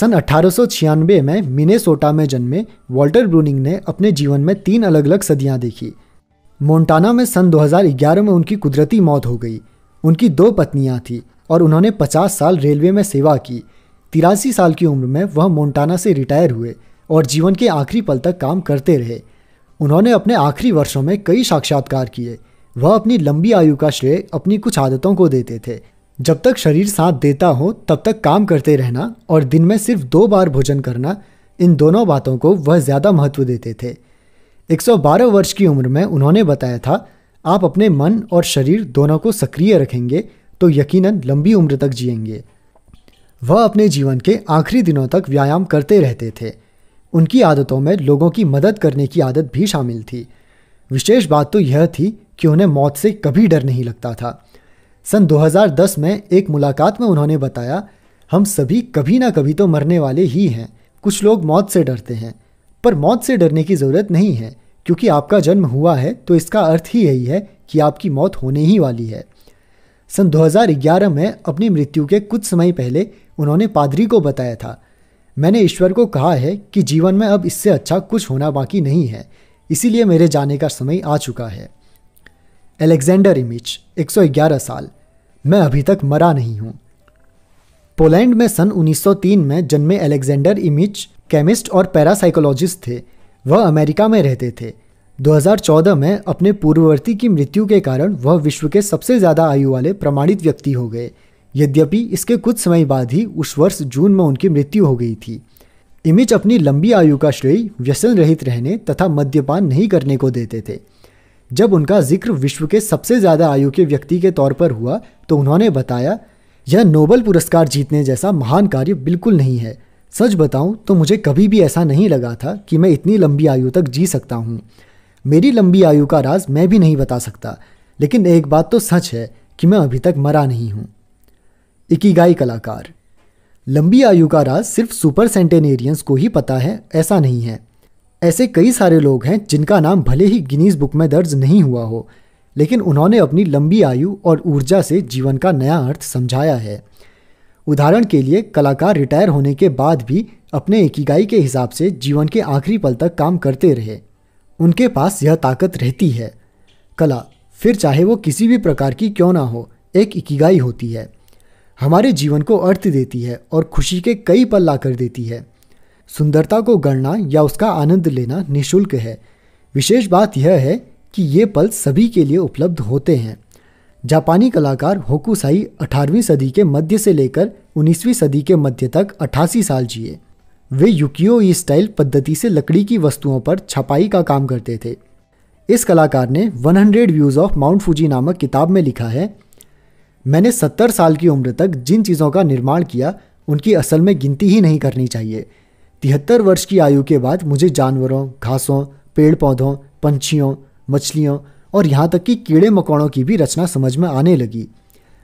सन अठारह में मिनेसोटा में जन्मे वॉल्टर ब्रूनिंग ने अपने जीवन में तीन अलग अलग सदियां देखी मोन्टाना में सन 2011 में उनकी कुदरती मौत हो गई उनकी दो पत्नियां थी और उन्होंने 50 साल रेलवे में सेवा की तिरासी साल की उम्र में वह मोन्टाना से रिटायर हुए और जीवन के आखिरी पल तक काम करते रहे उन्होंने अपने आखिरी वर्षों में कई साक्षात्कार किए वह अपनी लंबी आयु का श्रेय अपनी कुछ आदतों को देते थे जब तक शरीर साथ देता हो तब तक काम करते रहना और दिन में सिर्फ दो बार भोजन करना इन दोनों बातों को वह ज़्यादा महत्व देते थे 112 वर्ष की उम्र में उन्होंने बताया था आप अपने मन और शरीर दोनों को सक्रिय रखेंगे तो यकीनन लंबी उम्र तक जिएंगे वह अपने जीवन के आखिरी दिनों तक व्यायाम करते रहते थे उनकी आदतों में लोगों की मदद करने की आदत भी शामिल थी विशेष बात तो यह थी कि उन्हें मौत से कभी डर नहीं लगता था सन 2010 में एक मुलाकात में उन्होंने बताया हम सभी कभी ना कभी तो मरने वाले ही हैं कुछ लोग मौत से डरते हैं पर मौत से डरने की ज़रूरत नहीं है क्योंकि आपका जन्म हुआ है तो इसका अर्थ ही यही है कि आपकी मौत होने ही वाली है सन 2011 में अपनी मृत्यु के कुछ समय पहले उन्होंने पादरी को बताया था मैंने ईश्वर को कहा है कि जीवन में अब इससे अच्छा कुछ होना बाकी नहीं है इसीलिए मेरे जाने का समय आ चुका है एलेक्जेंडर इमिच 111 साल मैं अभी तक मरा नहीं हूँ पोलैंड में सन 1903 में जन्मे एलेक्जेंडर इमिच केमिस्ट और पैरासाइकोलॉजिस्ट थे वह अमेरिका में रहते थे 2014 में अपने पूर्ववर्ती की मृत्यु के कारण वह विश्व के सबसे ज़्यादा आयु वाले प्रमाणित व्यक्ति हो गए यद्यपि इसके कुछ समय बाद ही उस वर्ष जून में उनकी मृत्यु हो गई थी इमिज अपनी लंबी आयु का श्रेय व्यसन रहित रहने तथा मद्यपान नहीं करने को देते थे जब उनका जिक्र विश्व के सबसे ज़्यादा आयु के व्यक्ति के तौर पर हुआ तो उन्होंने बताया यह नोबल पुरस्कार जीतने जैसा महान कार्य बिल्कुल नहीं है सच बताऊं तो मुझे कभी भी ऐसा नहीं लगा था कि मैं इतनी लंबी आयु तक जी सकता हूं। मेरी लंबी आयु का राज मैं भी नहीं बता सकता लेकिन एक बात तो सच है कि मैं अभी तक मरा नहीं हूं। इकीगाई कलाकार लंबी आयु का राज सिर्फ सुपर सेंटेनेरियंस को ही पता है ऐसा नहीं है ऐसे कई सारे लोग हैं जिनका नाम भले ही गिनीज बुक में दर्ज नहीं हुआ हो लेकिन उन्होंने अपनी लंबी आयु और ऊर्जा से जीवन का नया अर्थ समझाया है उदाहरण के लिए कलाकार रिटायर होने के बाद भी अपने एकीगाई के हिसाब से जीवन के आखिरी पल तक काम करते रहे उनके पास यह ताकत रहती है कला फिर चाहे वो किसी भी प्रकार की क्यों ना हो एक इकीगाई होती है हमारे जीवन को अर्थ देती है और खुशी के कई पल ला कर देती है सुंदरता को गढ़ना या उसका आनंद लेना निशुल्क है विशेष बात यह है कि ये पल सभी के लिए उपलब्ध होते हैं जापानी कलाकार होकुसाई 18वीं सदी के मध्य से लेकर 19वीं सदी के मध्य तक 88 साल जिए वे युकियो ई स्टाइल पद्धति से लकड़ी की वस्तुओं पर छपाई का काम करते थे इस कलाकार ने 100 व्यूज़ ऑफ माउंट फूजी नामक किताब में लिखा है मैंने 70 साल की उम्र तक जिन चीज़ों का निर्माण किया उनकी असल में गिनती ही नहीं करनी चाहिए तिहत्तर वर्ष की आयु के बाद मुझे जानवरों घासों पेड़ पौधों पंछियों मछलियों और यहाँ तक कि कीड़े मकौड़ों की भी रचना समझ में आने लगी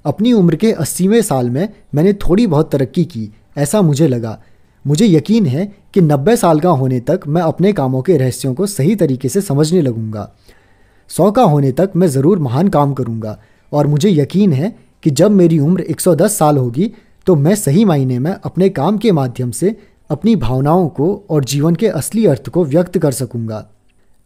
अपनी उम्र के अस्सीवें साल में मैंने थोड़ी बहुत तरक्की की ऐसा मुझे लगा मुझे यकीन है कि नब्बे साल का होने तक मैं अपने कामों के रहस्यों को सही तरीके से समझने लगूंगा सौ का होने तक मैं ज़रूर महान काम करूंगा और मुझे यकीन है कि जब मेरी उम्र 110 साल होगी तो मैं सही मायने में अपने काम के माध्यम से अपनी भावनाओं को और जीवन के असली अर्थ को व्यक्त कर सकूंगा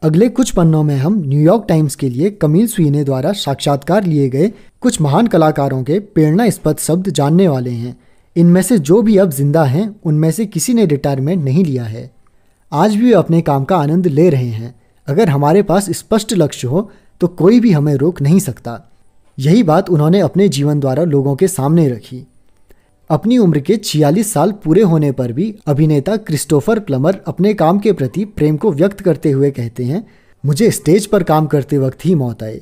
अगले कुछ पन्नों में हम न्यूयॉर्क टाइम्स के लिए कमील सुईने द्वारा साक्षात्कार लिए गए कुछ महान कलाकारों के प्रेरणास्पद शब्द जानने वाले हैं इनमें से जो भी अब जिंदा हैं उनमें से किसी ने रिटायरमेंट नहीं लिया है आज भी वे अपने काम का आनंद ले रहे हैं अगर हमारे पास स्पष्ट लक्ष्य हो तो कोई भी हमें रोक नहीं सकता यही बात उन्होंने अपने जीवन द्वारा लोगों के सामने रखी अपनी उम्र के 46 साल पूरे होने पर भी अभिनेता क्रिस्टोफर प्लमर अपने काम के प्रति प्रेम को व्यक्त करते हुए कहते हैं मुझे स्टेज पर काम करते वक्त ही मौत आई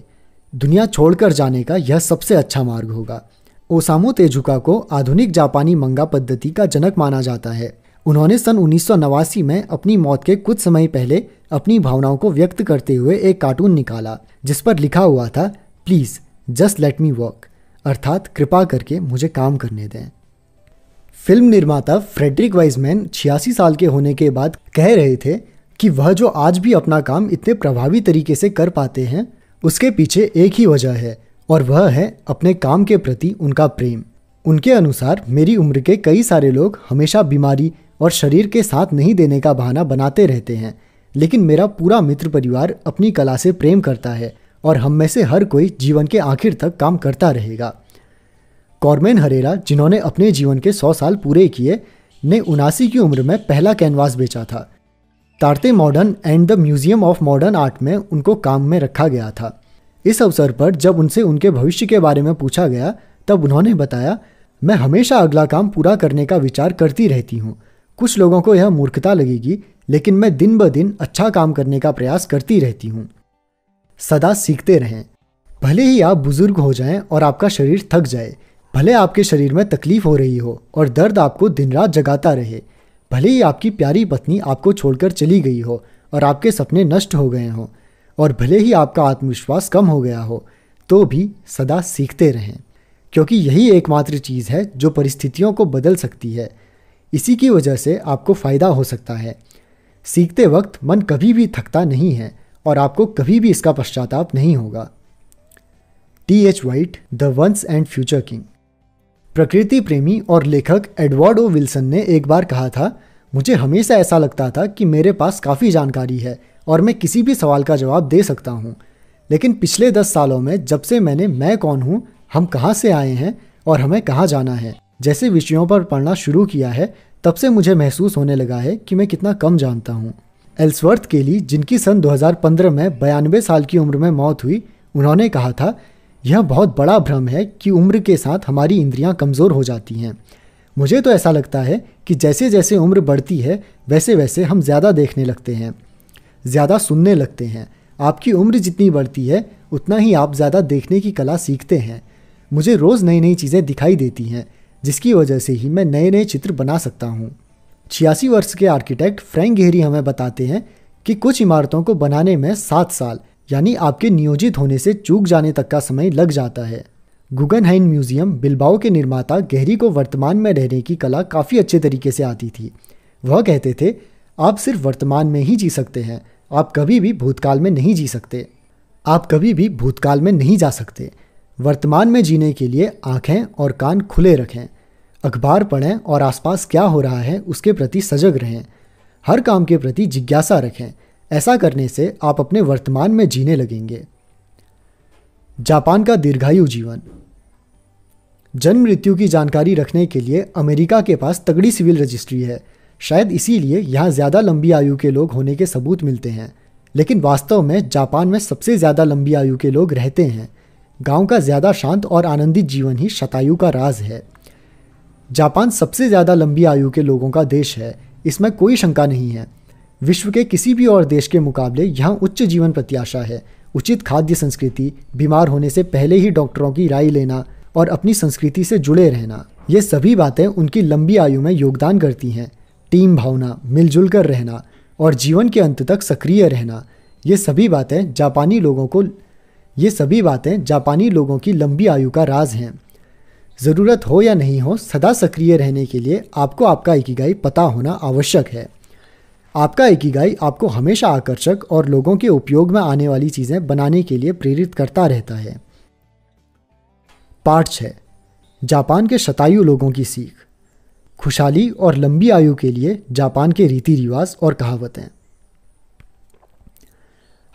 दुनिया छोड़कर जाने का यह सबसे अच्छा मार्ग होगा ओसामो तेजुका को आधुनिक जापानी मंगा पद्धति का जनक माना जाता है उन्होंने सन उन्नीस में अपनी मौत के कुछ समय पहले अपनी भावनाओं को व्यक्त करते हुए एक कार्टून निकाला जिस पर लिखा हुआ था please just let me work अर्थात कृपा करके मुझे काम करने दें फिल्म निर्माता फ्रेडरिक वाइजमैन छियासी साल के होने के बाद कह रहे थे कि वह जो आज भी अपना काम इतने प्रभावी तरीके से कर पाते हैं उसके पीछे एक ही वजह है और वह है अपने काम के प्रति उनका प्रेम उनके अनुसार मेरी उम्र के कई सारे लोग हमेशा बीमारी और शरीर के साथ नहीं देने का बहाना बनाते रहते हैं लेकिन मेरा पूरा मित्र परिवार अपनी कला से प्रेम करता है और हम में से हर कोई जीवन के आखिर तक काम करता रहेगा कॉर्मेन हरेरा जिन्होंने अपने जीवन के सौ साल पूरे किए ने उनासी की उम्र में पहला कैनवास बेचा था तारते Modern and the Museum of Modern Art में उनको काम में रखा गया था इस अवसर पर जब उनसे उनके भविष्य के बारे में पूछा गया तब उन्होंने बताया मैं हमेशा अगला काम पूरा करने का विचार करती रहती हूँ कुछ लोगों को यह मूर्खता लगेगी लेकिन मैं दिन ब दिन अच्छा काम करने का प्रयास करती रहती हूँ सदा सीखते रहें भले ही आप बुजुर्ग हो जाएं और आपका शरीर थक जाए भले आपके शरीर में तकलीफ हो रही हो और दर्द आपको दिन रात जगाता रहे भले ही आपकी प्यारी पत्नी आपको छोड़कर चली गई हो और आपके सपने नष्ट हो गए हों और भले ही आपका आत्मविश्वास कम हो गया हो तो भी सदा सीखते रहें क्योंकि यही एकमात्र चीज़ है जो परिस्थितियों को बदल सकती है इसी की वजह से आपको फ़ायदा हो सकता है सीखते वक्त मन कभी भी थकता नहीं है और आपको कभी भी इसका पश्चाताप नहीं होगा T H White the once and future king प्रकृति प्रेमी और लेखक एडवर्डो विल्सन ने एक बार कहा था मुझे हमेशा ऐसा लगता था कि मेरे पास काफ़ी जानकारी है और मैं किसी भी सवाल का जवाब दे सकता हूँ लेकिन पिछले दस सालों में जब से मैंने मैं कौन हूँ हम कहाँ से आए हैं और हमें कहाँ जाना है जैसे विषयों पर पढ़ना शुरू किया है तब से मुझे महसूस होने लगा है कि मैं कितना कम जानता हूँ एल्सवर्थ केली जिनकी सन 2015 में बयानबे साल की उम्र में मौत हुई उन्होंने कहा था यह बहुत बड़ा भ्रम है कि उम्र के साथ हमारी इंद्रियां कमज़ोर हो जाती हैं मुझे तो ऐसा लगता है कि जैसे जैसे उम्र बढ़ती है वैसे वैसे हम ज़्यादा देखने लगते हैं ज़्यादा सुनने लगते हैं आपकी उम्र जितनी बढ़ती है उतना ही आप ज़्यादा देखने की कला सीखते हैं मुझे रोज़ नई नई चीज़ें दिखाई देती हैं जिसकी वजह से ही मैं नए नए चित्र बना सकता हूँ छियासी वर्ष के आर्किटेक्ट फ्रैंक घेरी हमें बताते हैं कि कुछ इमारतों को बनाने में सात साल यानी आपके नियोजित होने से चूक जाने तक का समय लग जाता है गुगनहाइन म्यूजियम बिल्बाओ के निर्माता गहरी को वर्तमान में रहने की कला काफ़ी अच्छे तरीके से आती थी वह कहते थे आप सिर्फ वर्तमान में ही जी सकते हैं आप कभी भी भूतकाल में नहीं जी सकते आप कभी भी भूतकाल में नहीं जा सकते वर्तमान में जीने के लिए आँखें और कान खुले रखें अखबार पढ़ें और आसपास क्या हो रहा है उसके प्रति सजग रहें हर काम के प्रति जिज्ञासा रखें ऐसा करने से आप अपने वर्तमान में जीने लगेंगे जापान का दीर्घायु जीवन जन्म मृत्यु की जानकारी रखने के लिए अमेरिका के पास तगड़ी सिविल रजिस्ट्री है शायद इसीलिए यहाँ ज़्यादा लंबी आयु के लोग होने के सबूत मिलते हैं लेकिन वास्तव में जापान में सबसे ज़्यादा लंबी आयु के लोग रहते हैं गांव का ज़्यादा शांत और आनंदित जीवन ही शतायु का राज है जापान सबसे ज़्यादा लंबी आयु के लोगों का देश है इसमें कोई शंका नहीं है विश्व के किसी भी और देश के मुकाबले यहाँ उच्च जीवन प्रत्याशा है उचित खाद्य संस्कृति बीमार होने से पहले ही डॉक्टरों की राय लेना और अपनी संस्कृति से जुड़े रहना ये सभी बातें उनकी लंबी आयु में योगदान करती हैं टीम भावना मिलजुल कर रहना और जीवन के अंत तक सक्रिय रहना ये सभी बातें जापानी लोगों को ये सभी बातें जापानी लोगों की लंबी आयु का राज हैं ज़रूरत हो या नहीं हो सदा सक्रिय रहने के लिए आपको आपका इकिगाई पता होना आवश्यक है आपका एकीगाई आपको हमेशा आकर्षक और लोगों के उपयोग में आने वाली चीज़ें बनाने के लिए प्रेरित करता रहता है पाठ छ जापान के शतायु लोगों की सीख खुशहाली और लंबी आयु के लिए जापान के रीति रिवाज और कहावतें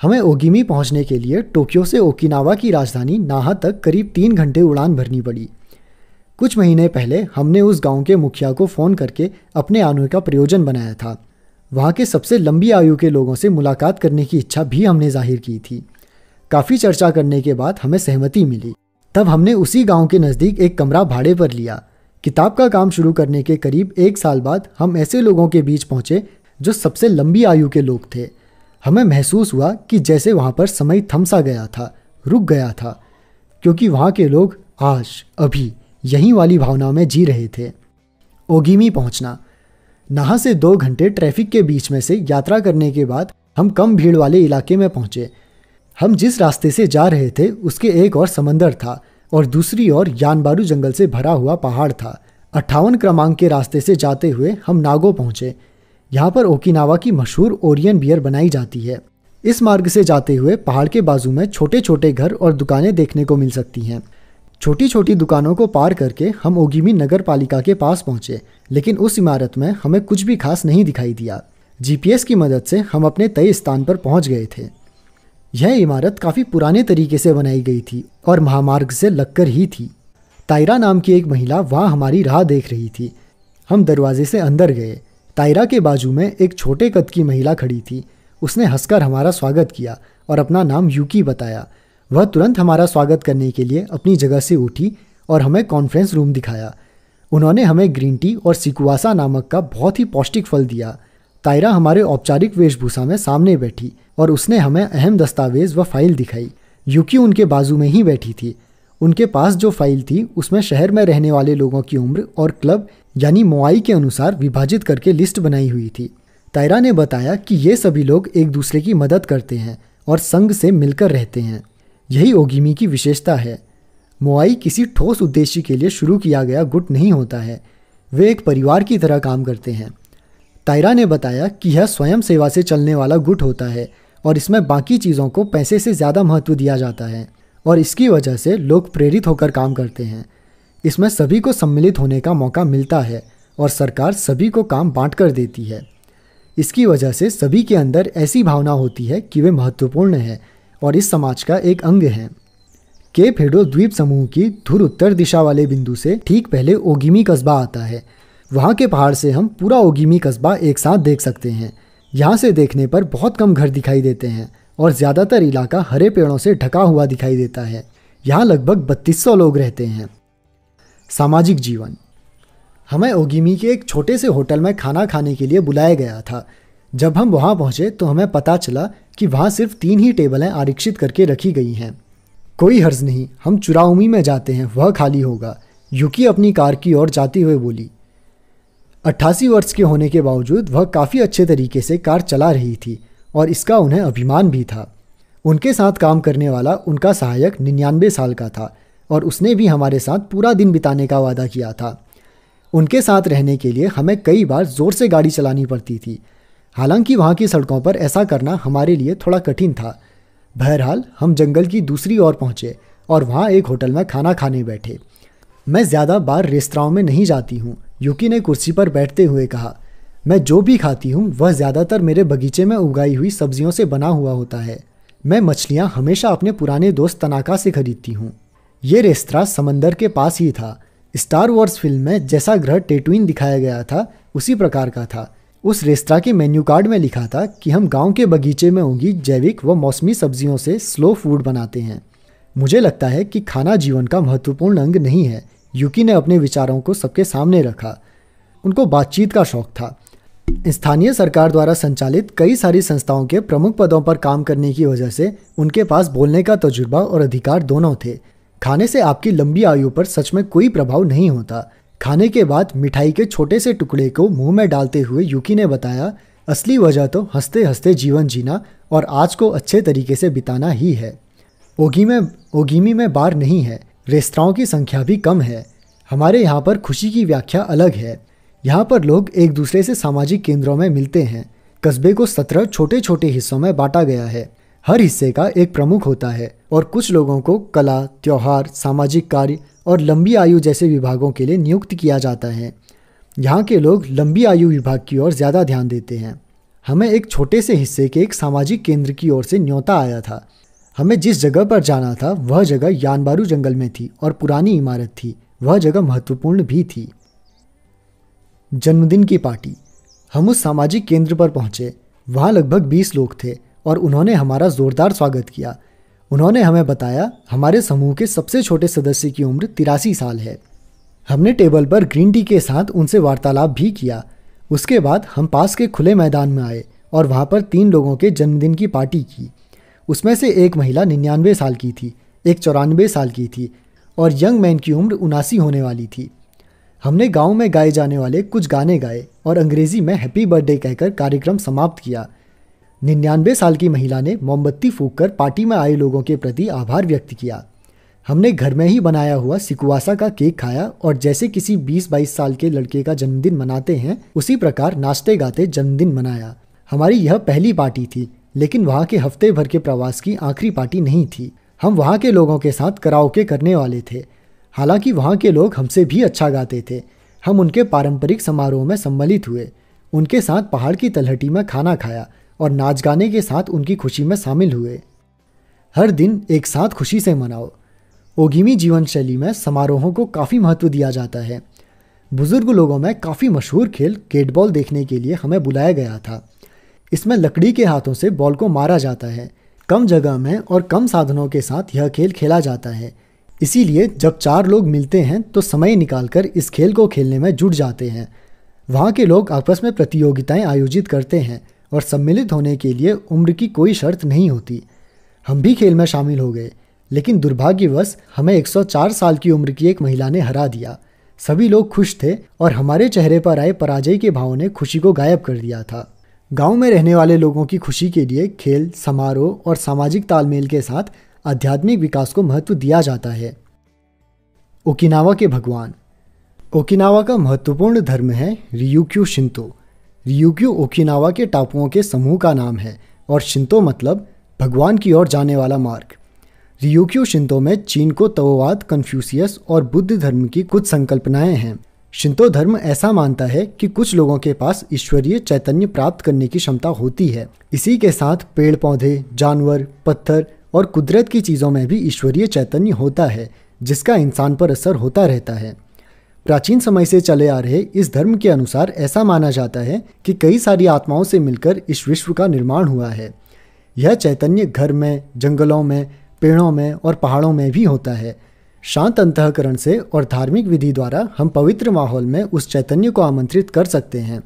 हमें ओगिमी पहुंचने के लिए टोक्यो से ओकिनावा की राजधानी नाहा तक करीब तीन घंटे उड़ान भरनी पड़ी कुछ महीने पहले हमने उस गांव के मुखिया को फ़ोन करके अपने आने का प्रयोजन बनाया था वहाँ के सबसे लंबी आयु के लोगों से मुलाकात करने की इच्छा भी हमने जाहिर की थी काफ़ी चर्चा करने के बाद हमें सहमति मिली तब हमने उसी गांव के नज़दीक एक कमरा भाड़े पर लिया किताब का काम शुरू करने के करीब एक साल बाद हम ऐसे लोगों के बीच पहुँचे जो सबसे लंबी आयु के लोग थे हमें महसूस हुआ कि जैसे वहाँ पर समय थमसा गया था रुक गया था क्योंकि वहाँ के लोग आज अभी यहीं वाली भावना में जी रहे थे ओगीमी पहुँचना नहा से दो घंटे ट्रैफिक के बीच में से यात्रा करने के बाद हम कम भीड़ वाले इलाके में पहुंचे हम जिस रास्ते से जा रहे थे उसके एक और समंदर था और दूसरी ओर यानबारू जंगल से भरा हुआ पहाड़ था अट्ठावन क्रमांक के रास्ते से जाते हुए हम नागो पहुंचे यहाँ पर ओकिनावा की मशहूर ओरियन बियर बनाई जाती है इस मार्ग से जाते हुए पहाड़ के बाजू में छोटे छोटे घर और दुकानें देखने को मिल सकती हैं छोटी छोटी दुकानों को पार करके हम ओगिमी नगर पालिका के पास पहुंचे लेकिन उस इमारत में हमें कुछ भी खास नहीं दिखाई दिया जीपीएस की मदद से हम अपने तय स्थान पर पहुंच गए थे यह इमारत काफ़ी पुराने तरीके से बनाई गई थी और महामार्ग से लगकर ही थी तायरा नाम की एक महिला वहाँ हमारी राह देख रही थी हम दरवाजे से अंदर गए तायरा के बाजू में एक छोटे कद की महिला खड़ी थी उसने हंसकर हमारा स्वागत किया और अपना नाम यूकी बताया वह तुरंत हमारा स्वागत करने के लिए अपनी जगह से उठी और हमें कॉन्फ्रेंस रूम दिखाया उन्होंने हमें ग्रीन टी और सिकुआसा नामक का बहुत ही पौष्टिक फल दिया तायरा हमारे औपचारिक वेशभूषा में सामने बैठी और उसने हमें अहम दस्तावेज व फाइल दिखाई युकी उनके बाजू में ही बैठी थी उनके पास जो फाइल थी उसमें शहर में रहने वाले लोगों की उम्र और क्लब यानी मोआई के अनुसार विभाजित करके लिस्ट बनाई हुई थी तायरा ने बताया कि ये सभी लोग एक दूसरे की मदद करते हैं और संघ से मिलकर रहते हैं यही ओगिमी की विशेषता है मोआई किसी ठोस उद्देश्य के लिए शुरू किया गया गुट नहीं होता है वे एक परिवार की तरह काम करते हैं तायरा ने बताया कि यह स्वयं सेवा से चलने वाला गुट होता है और इसमें बाकी चीज़ों को पैसे से ज़्यादा महत्व दिया जाता है और इसकी वजह से लोग प्रेरित होकर काम करते हैं इसमें सभी को सम्मिलित होने का मौका मिलता है और सरकार सभी को काम बांट कर देती है इसकी वजह से सभी के अंदर ऐसी भावना होती है कि वे महत्वपूर्ण है और इस समाज का एक अंग है केप हेडो द्वीप समूह की धुर उत्तर दिशा वाले बिंदु से ठीक पहले ओगिमी कस्बा आता है वहाँ के पहाड़ से हम पूरा ओगिमी कस्बा एक साथ देख सकते हैं यहाँ से देखने पर बहुत कम घर दिखाई देते हैं और ज़्यादातर इलाका हरे पेड़ों से ढका हुआ दिखाई देता है यहाँ लगभग सौ लोग रहते हैं सामाजिक जीवन हमें ओगिमी के एक छोटे से होटल में खाना खाने के लिए बुलाया गया था जब हम वहाँ पहुँचे तो हमें पता चला कि वहाँ सिर्फ तीन ही टेबलें आरक्षित करके रखी गई हैं कोई हर्ज नहीं हम चुराउमी में जाते हैं वह खाली होगा युकी अपनी कार की ओर जाती हुए बोली अट्ठासी वर्ष के होने के बावजूद वह काफ़ी अच्छे तरीके से कार चला रही थी और इसका उन्हें अभिमान भी था उनके साथ काम करने वाला उनका सहायक निन्यानवे साल का था और उसने भी हमारे साथ पूरा दिन बिताने का वादा किया था उनके साथ रहने के लिए हमें कई बार ज़ोर से गाड़ी चलानी पड़ती थी हालांकि वहाँ की सड़कों पर ऐसा करना हमारे लिए थोड़ा कठिन था बहरहाल हम जंगल की दूसरी ओर पहुँचे और वहाँ एक होटल में खाना खाने बैठे मैं ज़्यादा बार रेस्तराओं में नहीं जाती हूँ यूकी ने कुर्सी पर बैठते हुए कहा मैं जो भी खाती हूँ वह ज़्यादातर मेरे बगीचे में उगाई हुई सब्जियों से बना हुआ होता है मैं मछलियाँ हमेशा अपने पुराने दोस्त तनाका से खरीदती हूँ ये रेस्तरा समंदर के पास ही था स्टार वॉर्स फिल्म में जैसा ग्रह टेटुइन दिखाया गया था उसी प्रकार का था उस रेस्तरा के मेन्यू कार्ड में लिखा था कि हम गांव के बगीचे में होंगी जैविक व मौसमी सब्जियों से स्लो फूड बनाते हैं मुझे लगता है कि खाना जीवन का महत्वपूर्ण अंग नहीं है यूकी ने अपने विचारों को सबके सामने रखा उनको बातचीत का शौक था स्थानीय सरकार द्वारा संचालित कई सारी संस्थाओं के प्रमुख पदों पर काम करने की वजह से उनके पास बोलने का तजुर्बा और अधिकार दोनों थे खाने से आपकी लंबी आयु पर सच में कोई प्रभाव नहीं होता खाने के बाद मिठाई के छोटे से टुकड़े को मुंह में डालते हुए यूकी ने बताया असली वजह तो हंसते हंसते जीवन जीना और आज को अच्छे तरीके से बिताना ही है ओगी में ओगीमी में बार नहीं है रेस्तराओं की संख्या भी कम है हमारे यहाँ पर खुशी की व्याख्या अलग है यहाँ पर लोग एक दूसरे से सामाजिक केंद्रों में मिलते हैं कस्बे को सत्रह छोटे छोटे हिस्सों में बांटा गया है हर हिस्से का एक प्रमुख होता है और कुछ लोगों को कला त्यौहार सामाजिक कार्य और लंबी आयु जैसे विभागों के लिए नियुक्त किया जाता है यहाँ के लोग लंबी आयु विभाग की ओर ज़्यादा ध्यान देते हैं हमें एक छोटे से हिस्से के एक सामाजिक केंद्र की ओर से न्योता आया था हमें जिस जगह पर जाना था वह जगह यानबारू जंगल में थी और पुरानी इमारत थी वह जगह महत्वपूर्ण भी थी जन्मदिन की पार्टी हम उस सामाजिक केंद्र पर पहुंचे वहाँ लगभग 20 लोग थे और उन्होंने हमारा ज़ोरदार स्वागत किया उन्होंने हमें बताया हमारे समूह के सबसे छोटे सदस्य की उम्र तिरासी साल है हमने टेबल पर ग्रीन टी के साथ उनसे वार्तालाप भी किया उसके बाद हम पास के खुले मैदान में आए और वहाँ पर तीन लोगों के जन्मदिन की पार्टी की उसमें से एक महिला निन्यानवे साल की थी एक चौरानवे साल की थी और यंग मैन की उम्र उनासी होने वाली थी हमने गांव में गाए जाने वाले कुछ गाने गाए और अंग्रेज़ी में हैप्पी बर्थडे कहकर कार्यक्रम समाप्त किया निन्यानवे साल की महिला ने मोमबत्ती फूंककर पार्टी में आए लोगों के प्रति आभार व्यक्त किया हमने घर में ही बनाया हुआ सिकुआसा का केक खाया और जैसे किसी 20-22 साल के लड़के का जन्मदिन मनाते हैं उसी प्रकार नाश्ते गाते जन्मदिन मनाया हमारी यह पहली पार्टी थी लेकिन वहाँ के हफ्ते भर के प्रवास की आखिरी पार्टी नहीं थी हम वहाँ के लोगों के साथ कराओके करने वाले थे हालांकि वहाँ के लोग हमसे भी अच्छा गाते थे हम उनके पारंपरिक समारोह में सम्मिलित हुए उनके साथ पहाड़ की तलहटी में खाना खाया और नाच गाने के साथ उनकी खुशी में शामिल हुए हर दिन एक साथ खुशी से मनाओ ओगिमी जीवन शैली में समारोहों को काफ़ी महत्व दिया जाता है बुजुर्ग लोगों में काफ़ी मशहूर खेल गेटबॉल देखने के लिए हमें बुलाया गया था इसमें लकड़ी के हाथों से बॉल को मारा जाता है कम जगह में और कम साधनों के साथ यह खेल खेला जाता है इसीलिए जब चार लोग मिलते हैं तो समय निकालकर इस खेल को खेलने में जुट जाते हैं वहाँ के लोग आपस में प्रतियोगिताएं आयोजित करते हैं और सम्मिलित होने के लिए उम्र की कोई शर्त नहीं होती हम भी खेल में शामिल हो गए लेकिन दुर्भाग्यवश हमें 104 साल की उम्र की एक महिला ने हरा दिया सभी लोग खुश थे और हमारे चेहरे पर आए पराजय के भावों ने खुशी को गायब कर दिया था गांव में रहने वाले लोगों की खुशी के लिए खेल समारोह और सामाजिक तालमेल के साथ आध्यात्मिक विकास को महत्व दिया जाता है ओकिनावा के भगवान ओकिनावा का महत्वपूर्ण धर्म है रियुक्यू शिंतो रियुक्यू ओकिनावा के टापुओं के समूह का नाम है और शिंतो मतलब भगवान की ओर जाने वाला मार्ग रियुक्यू शिंतो में चीन को तववाद कन्फ्यूसियस और बुद्ध धर्म की कुछ संकल्पनाएं हैं शिंतो धर्म ऐसा मानता है कि कुछ लोगों के पास ईश्वरीय चैतन्य प्राप्त करने की क्षमता होती है इसी के साथ पेड़ पौधे जानवर पत्थर और कुदरत की चीज़ों में भी ईश्वरीय चैतन्य होता है जिसका इंसान पर असर होता रहता है प्राचीन समय से चले आ रहे इस धर्म के अनुसार ऐसा माना जाता है कि कई सारी आत्माओं से मिलकर इस विश्व का निर्माण हुआ है यह चैतन्य घर में जंगलों में पेड़ों में और पहाड़ों में भी होता है शांत अंतकरण से और धार्मिक विधि द्वारा हम पवित्र माहौल में उस चैतन्य को आमंत्रित कर सकते हैं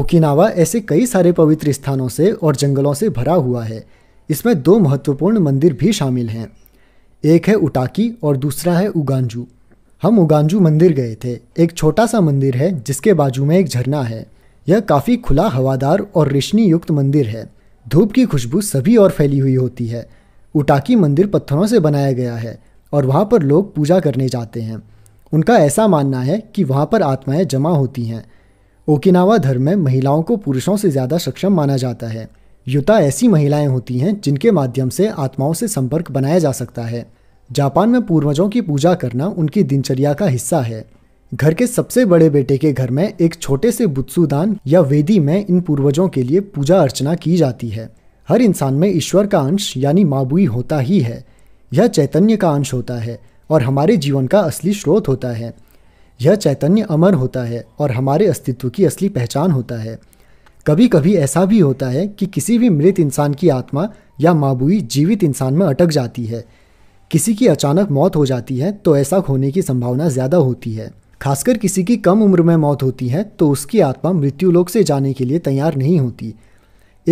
ओकिनावा ऐसे कई सारे पवित्र स्थानों से और जंगलों से भरा हुआ है इसमें दो महत्वपूर्ण मंदिर भी शामिल हैं एक है उटाकी और दूसरा है उगानजू हम उगांजू मंदिर गए थे एक छोटा सा मंदिर है जिसके बाजू में एक झरना है यह काफ़ी खुला हवादार और रिश्नी युक्त मंदिर है धूप की खुशबू सभी और फैली हुई होती है उटाकी मंदिर पत्थरों से बनाया गया है और वहाँ पर लोग पूजा करने जाते हैं उनका ऐसा मानना है कि वहाँ पर आत्माएं जमा होती हैं ओकिनावा धर्म में महिलाओं को पुरुषों से ज़्यादा सक्षम माना जाता है युता ऐसी महिलाएं होती हैं जिनके माध्यम से आत्माओं से संपर्क बनाया जा सकता है जापान में पूर्वजों की पूजा करना उनकी दिनचर्या का हिस्सा है घर के सबसे बड़े बेटे के घर में एक छोटे से बुत्सुदान या वेदी में इन पूर्वजों के लिए पूजा अर्चना की जाती है हर इंसान में ईश्वर का अंश यानी माबुई होता ही है यह चैतन्य का अंश होता है और हमारे जीवन का असली स्रोत होता है यह चैतन्य अमर होता है और हमारे अस्तित्व की असली पहचान होता है कभी कभी ऐसा भी होता है कि किसी भी मृत इंसान की आत्मा या माबुई जीवित इंसान में अटक जाती है किसी की अचानक मौत हो जाती है तो ऐसा होने की संभावना ज़्यादा होती है खासकर किसी की कम उम्र में मौत होती है तो उसकी आत्मा मृत्युलोक से जाने के लिए तैयार नहीं होती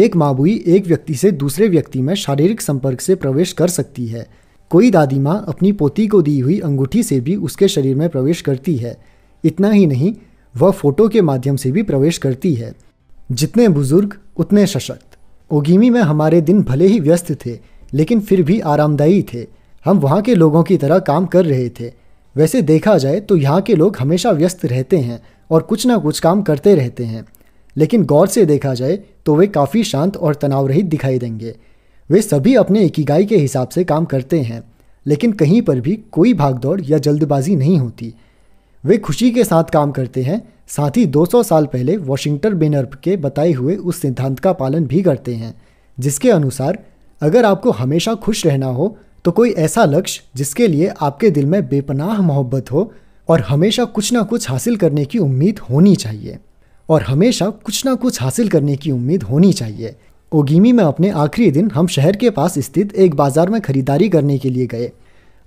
एक माबुई एक व्यक्ति से दूसरे व्यक्ति में शारीरिक संपर्क से प्रवेश कर सकती है कोई दादी माँ अपनी पोती को दी हुई अंगूठी से भी उसके शरीर में प्रवेश करती है इतना ही नहीं वह फोटो के माध्यम से भी प्रवेश करती है जितने बुजुर्ग उतने सशक्त ओगिमी में हमारे दिन भले ही व्यस्त थे लेकिन फिर भी आरामदायी थे हम वहाँ के लोगों की तरह काम कर रहे थे वैसे देखा जाए तो यहाँ के लोग हमेशा व्यस्त रहते हैं और कुछ ना कुछ काम करते रहते हैं लेकिन गौर से देखा जाए तो वे काफ़ी शांत और तनाव रहित दिखाई देंगे वे सभी अपने इकिगाई के हिसाब से काम करते हैं लेकिन कहीं पर भी कोई भागदौड़ या जल्दबाजी नहीं होती वे खुशी के साथ काम करते हैं साथ ही 200 साल पहले वॉशिंगटन बेनर्प के बताए हुए उस सिद्धांत का पालन भी करते हैं जिसके अनुसार अगर आपको हमेशा खुश रहना हो तो कोई ऐसा लक्ष्य जिसके लिए आपके दिल में बेपनाह मोहब्बत हो और हमेशा कुछ ना कुछ हासिल करने की उम्मीद होनी चाहिए और हमेशा कुछ ना कुछ हासिल करने की उम्मीद होनी चाहिए ओगिमी में अपने आखिरी दिन हम शहर के पास स्थित एक बाजार में खरीदारी करने के लिए गए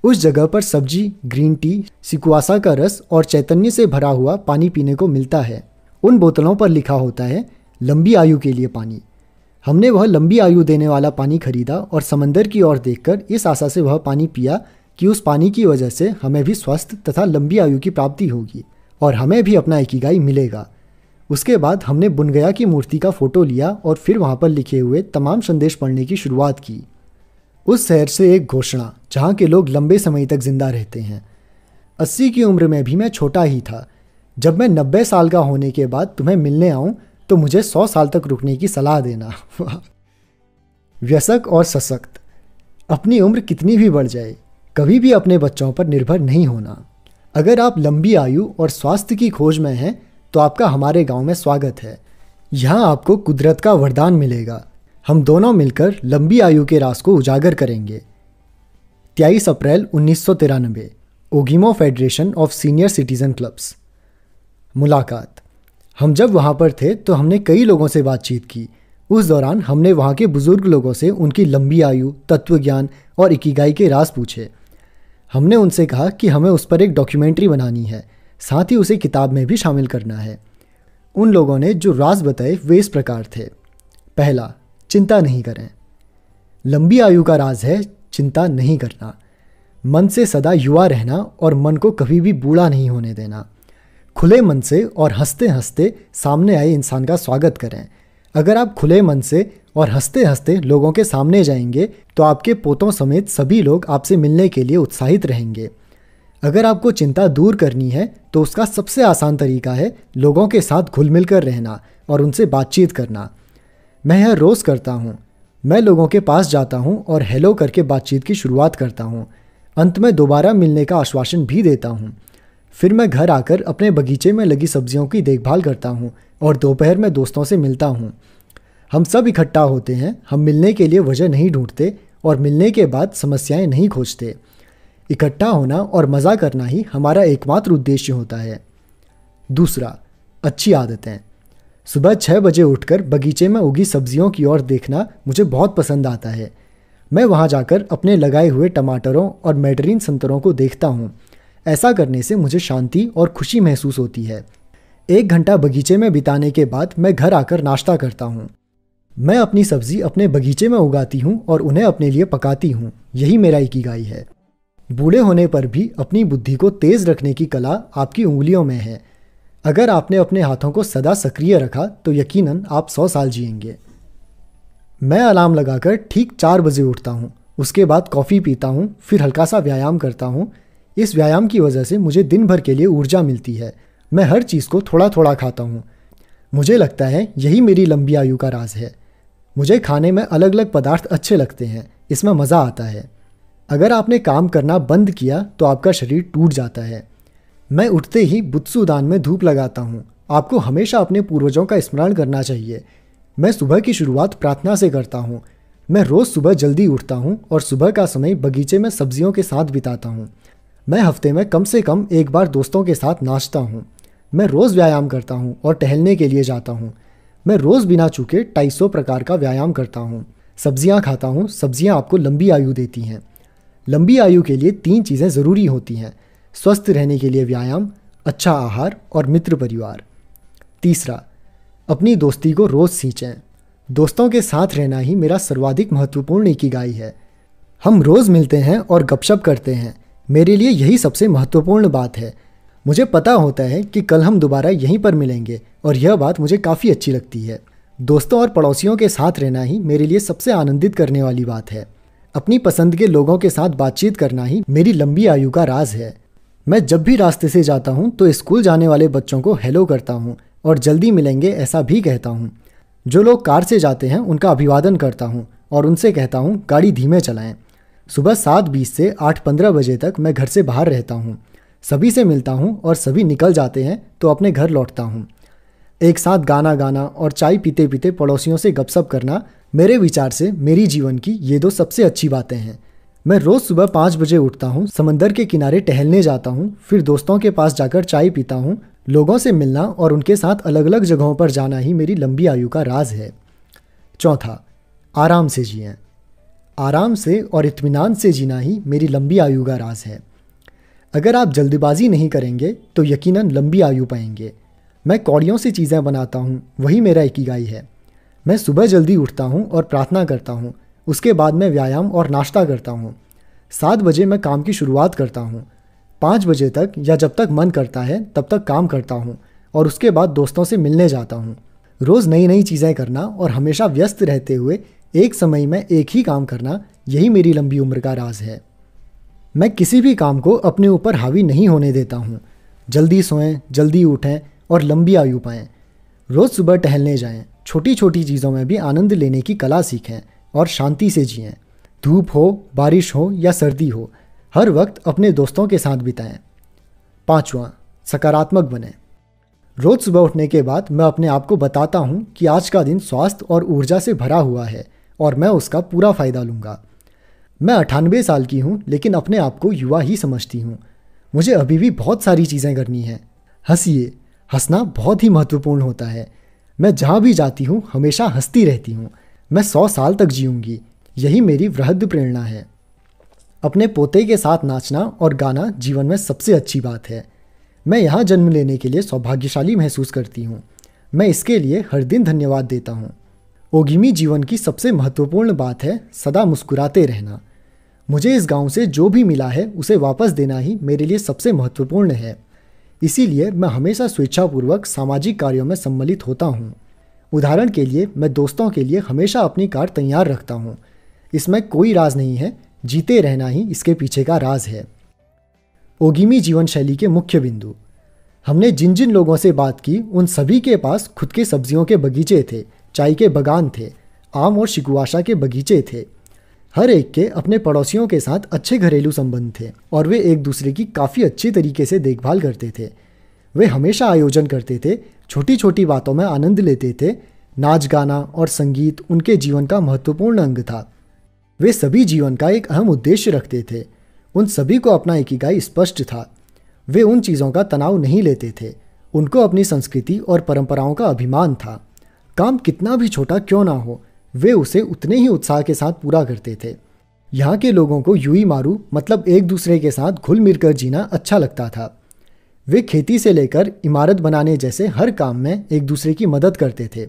उस जगह पर सब्जी ग्रीन टी सिकुआसा का रस और चैतन्य से भरा हुआ पानी पीने को मिलता है उन बोतलों पर लिखा होता है लंबी आयु के लिए पानी हमने वह लंबी आयु देने वाला पानी खरीदा और समंदर की ओर देखकर इस आशा से वह पानी पिया कि उस पानी की वजह से हमें भी स्वस्थ तथा लंबी आयु की प्राप्ति होगी और हमें भी अपना इकिगाई मिलेगा उसके बाद हमने बुनगया की मूर्ति का फोटो लिया और फिर वहाँ पर लिखे हुए तमाम संदेश पढ़ने की शुरुआत की उस शहर से एक घोषणा जहाँ के लोग लंबे समय तक जिंदा रहते हैं अस्सी की उम्र में भी मैं छोटा ही था जब मैं नब्बे साल का होने के बाद तुम्हें मिलने आऊँ तो मुझे सौ साल तक रुकने की सलाह देना व्यसक और सशक्त अपनी उम्र कितनी भी बढ़ जाए कभी भी अपने बच्चों पर निर्भर नहीं होना अगर आप लंबी आयु और स्वास्थ्य की खोज में हैं तो आपका हमारे गांव में स्वागत है यहां आपको कुदरत का वरदान मिलेगा हम दोनों मिलकर लंबी आयु के रास को उजागर करेंगे तेईस अप्रैल उन्नीस Ogimi Federation of Senior Citizens Clubs मुलाकात हम जब वहाँ पर थे तो हमने कई लोगों से बातचीत की उस दौरान हमने वहाँ के बुज़ुर्ग लोगों से उनकी लंबी आयु तत्व ज्ञान और इकीगाई के रास पूछे हमने उनसे कहा कि हमें उस पर एक डॉक्यूमेंट्री बनानी है साथ ही उसे किताब में भी शामिल करना है उन लोगों ने जो राज बताए वे इस प्रकार थे पहला चिंता नहीं करें लंबी आयु का राज है चिंता नहीं करना मन से सदा युवा रहना और मन को कभी भी बूढ़ा नहीं होने देना खुले मन से और हंसते हंसते सामने आए इंसान का स्वागत करें अगर आप खुले मन से और हंसते हंसते लोगों के सामने जाएंगे तो आपके पोतों समेत सभी लोग आपसे मिलने के लिए उत्साहित रहेंगे अगर आपको चिंता दूर करनी है तो उसका सबसे आसान तरीका है लोगों के साथ घुल मिल कर रहना और उनसे बातचीत करना मैं यह रोज़ करता हूँ मैं लोगों के पास जाता हूँ और हेलो करके बातचीत की शुरुआत करता हूँ अंत में दोबारा मिलने का आश्वासन भी देता हूँ फिर मैं घर आकर अपने बगीचे में लगी सब्जियों की देखभाल करता हूँ और दोपहर में दोस्तों से मिलता हूँ हम सब इकट्ठा होते हैं हम मिलने के लिए वजह नहीं ढूंढते और मिलने के बाद समस्याएं नहीं खोजते इकट्ठा होना और मज़ा करना ही हमारा एकमात्र उद्देश्य होता है दूसरा अच्छी आदतें सुबह छः बजे उठकर बगीचे में उगी सब्जियों की ओर देखना मुझे बहुत पसंद आता है मैं वहाँ जाकर अपने लगाए हुए टमाटरों और मेटरीन संतरों को देखता हूँ ऐसा करने से मुझे शांति और खुशी महसूस होती है एक घंटा बगीचे में बिताने के बाद मैं घर आकर नाश्ता करता हूँ मैं अपनी सब्जी अपने बगीचे में उगाती हूँ और उन्हें अपने लिए पकाती हूँ यही मेरा इकीगाई है बूढ़े होने पर भी अपनी बुद्धि को तेज़ रखने की कला आपकी उंगलियों में है अगर आपने अपने हाथों को सदा सक्रिय रखा तो यकीनन आप सौ साल जिएंगे मैं अलार्म लगाकर ठीक चार बजे उठता हूँ उसके बाद कॉफ़ी पीता हूँ फिर हल्का सा व्यायाम करता हूँ इस व्यायाम की वजह से मुझे दिन भर के लिए ऊर्जा मिलती है मैं हर चीज़ को थोड़ा थोड़ा खाता हूँ मुझे लगता है यही मेरी लंबी आयु का राज है मुझे खाने में अलग अलग पदार्थ अच्छे लगते हैं इसमें मज़ा आता है अगर आपने काम करना बंद किया तो आपका शरीर टूट जाता है मैं उठते ही बुत्सुदान में धूप लगाता हूँ आपको हमेशा अपने पूर्वजों का स्मरण करना चाहिए मैं सुबह की शुरुआत प्रार्थना से करता हूँ मैं रोज़ सुबह जल्दी उठता हूँ और सुबह का समय बगीचे में सब्जियों के साथ बिताता हूँ मैं हफ्ते में कम से कम एक बार दोस्तों के साथ नाचता हूँ मैं रोज़ व्यायाम करता हूँ और टहलने के लिए जाता हूँ मैं रोज़ बिना चूके ढाई प्रकार का व्यायाम करता हूँ सब्जियाँ खाता हूँ सब्जियाँ आपको लंबी आयु देती हैं लंबी आयु के लिए तीन चीज़ें ज़रूरी होती हैं स्वस्थ रहने के लिए व्यायाम अच्छा आहार और मित्र परिवार तीसरा अपनी दोस्ती को रोज़ सींचें दोस्तों के साथ रहना ही मेरा सर्वाधिक महत्वपूर्ण इकिगाई है हम रोज़ मिलते हैं और गपशप करते हैं मेरे लिए यही सबसे महत्वपूर्ण बात है मुझे पता होता है कि कल हम दोबारा यहीं पर मिलेंगे और यह बात मुझे काफ़ी अच्छी लगती है दोस्तों और पड़ोसियों के साथ रहना ही मेरे लिए सबसे आनंदित करने वाली बात है अपनी पसंद के लोगों के साथ बातचीत करना ही मेरी लंबी आयु का राज है मैं जब भी रास्ते से जाता हूँ तो स्कूल जाने वाले बच्चों को हेलो करता हूँ और जल्दी मिलेंगे ऐसा भी कहता हूँ जो लोग कार से जाते हैं उनका अभिवादन करता हूँ और उनसे कहता हूँ गाड़ी धीमे चलाएं सुबह सात बीस से आठ पंद्रह बजे तक मैं घर से बाहर रहता हूँ सभी से मिलता हूँ और सभी निकल जाते हैं तो अपने घर लौटता हूँ एक साथ गाना गाना और चाय पीते पीते पड़ोसियों से गपसप करना मेरे विचार से मेरी जीवन की ये दो सबसे अच्छी बातें हैं मैं रोज़ सुबह पाँच बजे उठता हूँ समंदर के किनारे टहलने जाता हूँ फिर दोस्तों के पास जाकर चाय पीता हूँ लोगों से मिलना और उनके साथ अलग अलग जगहों पर जाना ही मेरी लंबी आयु का राज है चौथा आराम से जिए आराम से और इत्मीनान से जीना ही मेरी लंबी आयु का राज है अगर आप जल्दबाजी नहीं करेंगे तो यकीनन लंबी आयु पाएंगे मैं कौड़ियों से चीज़ें बनाता हूँ वही मेरा इकीगाई है मैं सुबह जल्दी उठता हूँ और प्रार्थना करता हूँ उसके बाद मैं व्यायाम और नाश्ता करता हूँ सात बजे मैं काम की शुरुआत करता हूँ पाँच बजे तक या जब तक मन करता है तब तक काम करता हूँ और उसके बाद दोस्तों से मिलने जाता हूँ रोज़ नई नई चीज़ें करना और हमेशा व्यस्त रहते हुए एक समय में एक ही काम करना यही मेरी लंबी उम्र का राज है मैं किसी भी काम को अपने ऊपर हावी नहीं होने देता हूँ जल्दी सोएं जल्दी उठें और लंबी आयु पाएँ रोज़ सुबह टहलने जाएं, छोटी छोटी चीज़ों में भी आनंद लेने की कला सीखें और शांति से जिएं धूप हो बारिश हो या सर्दी हो हर वक्त अपने दोस्तों के साथ बिताएं पाँचवा सकारात्मक बने रोज़ सुबह उठने के बाद मैं अपने आप को बताता हूँ कि आज का दिन स्वास्थ्य और ऊर्जा से भरा हुआ है और मैं उसका पूरा फ़ायदा लूँगा मैं अठानबे साल की हूँ लेकिन अपने आप को युवा ही समझती हूँ मुझे अभी भी बहुत सारी चीज़ें करनी हैं हंसिए हंसना बहुत ही महत्वपूर्ण होता है मैं जहाँ भी जाती हूँ हमेशा हंसती रहती हूँ मैं सौ साल तक जीऊँगी यही मेरी वृहद प्रेरणा है अपने पोते के साथ नाचना और गाना जीवन में सबसे अच्छी बात है मैं यहाँ जन्म लेने के लिए सौभाग्यशाली महसूस करती हूँ मैं इसके लिए हर दिन धन्यवाद देता हूँ ओगिमी जीवन की सबसे महत्वपूर्ण बात है सदा मुस्कुराते रहना मुझे इस गांव से जो भी मिला है उसे वापस देना ही मेरे लिए सबसे महत्वपूर्ण है इसीलिए मैं हमेशा स्वेच्छापूर्वक सामाजिक कार्यों में सम्मिलित होता हूँ उदाहरण के लिए मैं दोस्तों के लिए हमेशा अपनी कार तैयार रखता हूँ इसमें कोई राज नहीं है जीते रहना ही इसके पीछे का राज है ओगिमी जीवन शैली के मुख्य बिंदु हमने जिन जिन लोगों से बात की उन सभी के पास खुद के सब्जियों के बगीचे थे चाय के बगान थे आम और शिकुआशा के बगीचे थे हर एक के अपने पड़ोसियों के साथ अच्छे घरेलू संबंध थे और वे एक दूसरे की काफ़ी अच्छी तरीके से देखभाल करते थे वे हमेशा आयोजन करते थे छोटी छोटी बातों में आनंद लेते थे नाच गाना और संगीत उनके जीवन का महत्वपूर्ण अंग था वे सभी जीवन का एक अहम उद्देश्य रखते थे उन सभी को अपना इकाई स्पष्ट था वे उन चीज़ों का तनाव नहीं लेते थे उनको अपनी संस्कृति और परंपराओं का अभिमान था काम कितना भी छोटा क्यों ना हो वे उसे उतने ही उत्साह के साथ पूरा करते थे यहाँ के लोगों को यूई मारू मतलब एक दूसरे के साथ घुल मिल जीना अच्छा लगता था वे खेती से लेकर इमारत बनाने जैसे हर काम में एक दूसरे की मदद करते थे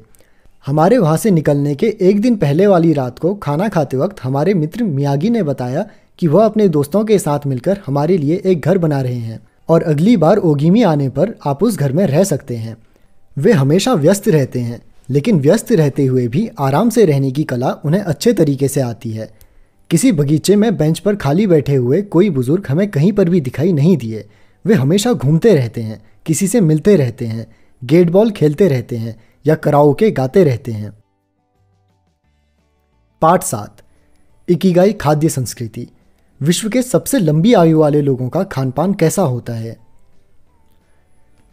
हमारे वहाँ से निकलने के एक दिन पहले वाली रात को खाना खाते वक्त हमारे मित्र मियागी ने बताया कि वह अपने दोस्तों के साथ मिलकर हमारे लिए एक घर बना रहे हैं और अगली बार ओगीमी आने पर आप उस घर में रह सकते हैं वे हमेशा व्यस्त रहते हैं लेकिन व्यस्त रहते हुए भी आराम से रहने की कला उन्हें अच्छे तरीके से आती है किसी बगीचे में बेंच पर खाली बैठे हुए कोई बुजुर्ग हमें कहीं पर भी दिखाई नहीं दिए वे हमेशा घूमते रहते हैं किसी से मिलते रहते हैं गेट बॉल खेलते रहते हैं या कराओ के गाते रहते हैं पाठ सात इकीगाई खाद्य संस्कृति विश्व के सबसे लंबी आयु वाले लोगों का खानपान कैसा होता है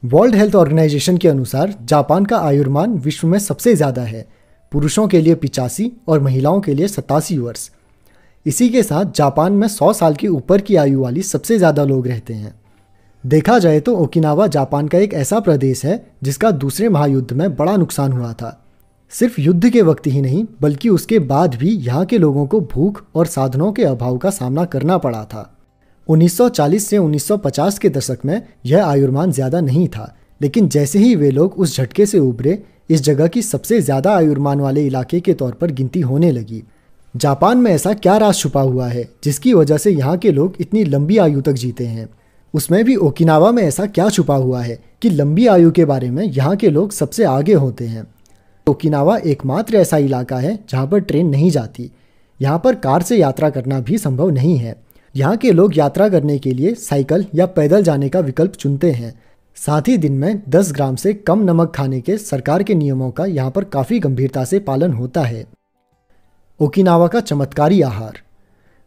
वर्ल्ड हेल्थ ऑर्गेनाइजेशन के अनुसार जापान का आयुर्मान विश्व में सबसे ज़्यादा है पुरुषों के लिए पिचासी और महिलाओं के लिए सतासी वर्ष इसी के साथ जापान में 100 साल के ऊपर की आयु वाली सबसे ज़्यादा लोग रहते हैं देखा जाए तो ओकिनावा जापान का एक ऐसा प्रदेश है जिसका दूसरे महायुद्ध में बड़ा नुकसान हुआ था सिर्फ युद्ध के वक्त ही नहीं बल्कि उसके बाद भी यहाँ के लोगों को भूख और साधनों के अभाव का सामना करना पड़ा था 1940 से 1950 के दशक में यह आयुर्मान ज़्यादा नहीं था लेकिन जैसे ही वे लोग उस झटके से उभरे इस जगह की सबसे ज़्यादा आयुर्मान वाले इलाके के तौर पर गिनती होने लगी जापान में ऐसा क्या राज छुपा हुआ है जिसकी वजह से यहाँ के लोग इतनी लंबी आयु तक जीते हैं उसमें भी ओकिनावा में ऐसा क्या छुपा हुआ है कि लंबी आयु के बारे में यहाँ के लोग सबसे आगे होते हैं ओकिनावा एकमात्र ऐसा इलाका है जहाँ पर ट्रेन नहीं जाती यहाँ पर कार से यात्रा करना भी संभव नहीं है यहाँ के लोग यात्रा करने के लिए साइकिल या पैदल जाने का विकल्प चुनते हैं साथ ही दिन में 10 ग्राम से कम नमक खाने के सरकार के नियमों का यहाँ पर काफ़ी गंभीरता से पालन होता है ओकिनावा का चमत्कारी आहार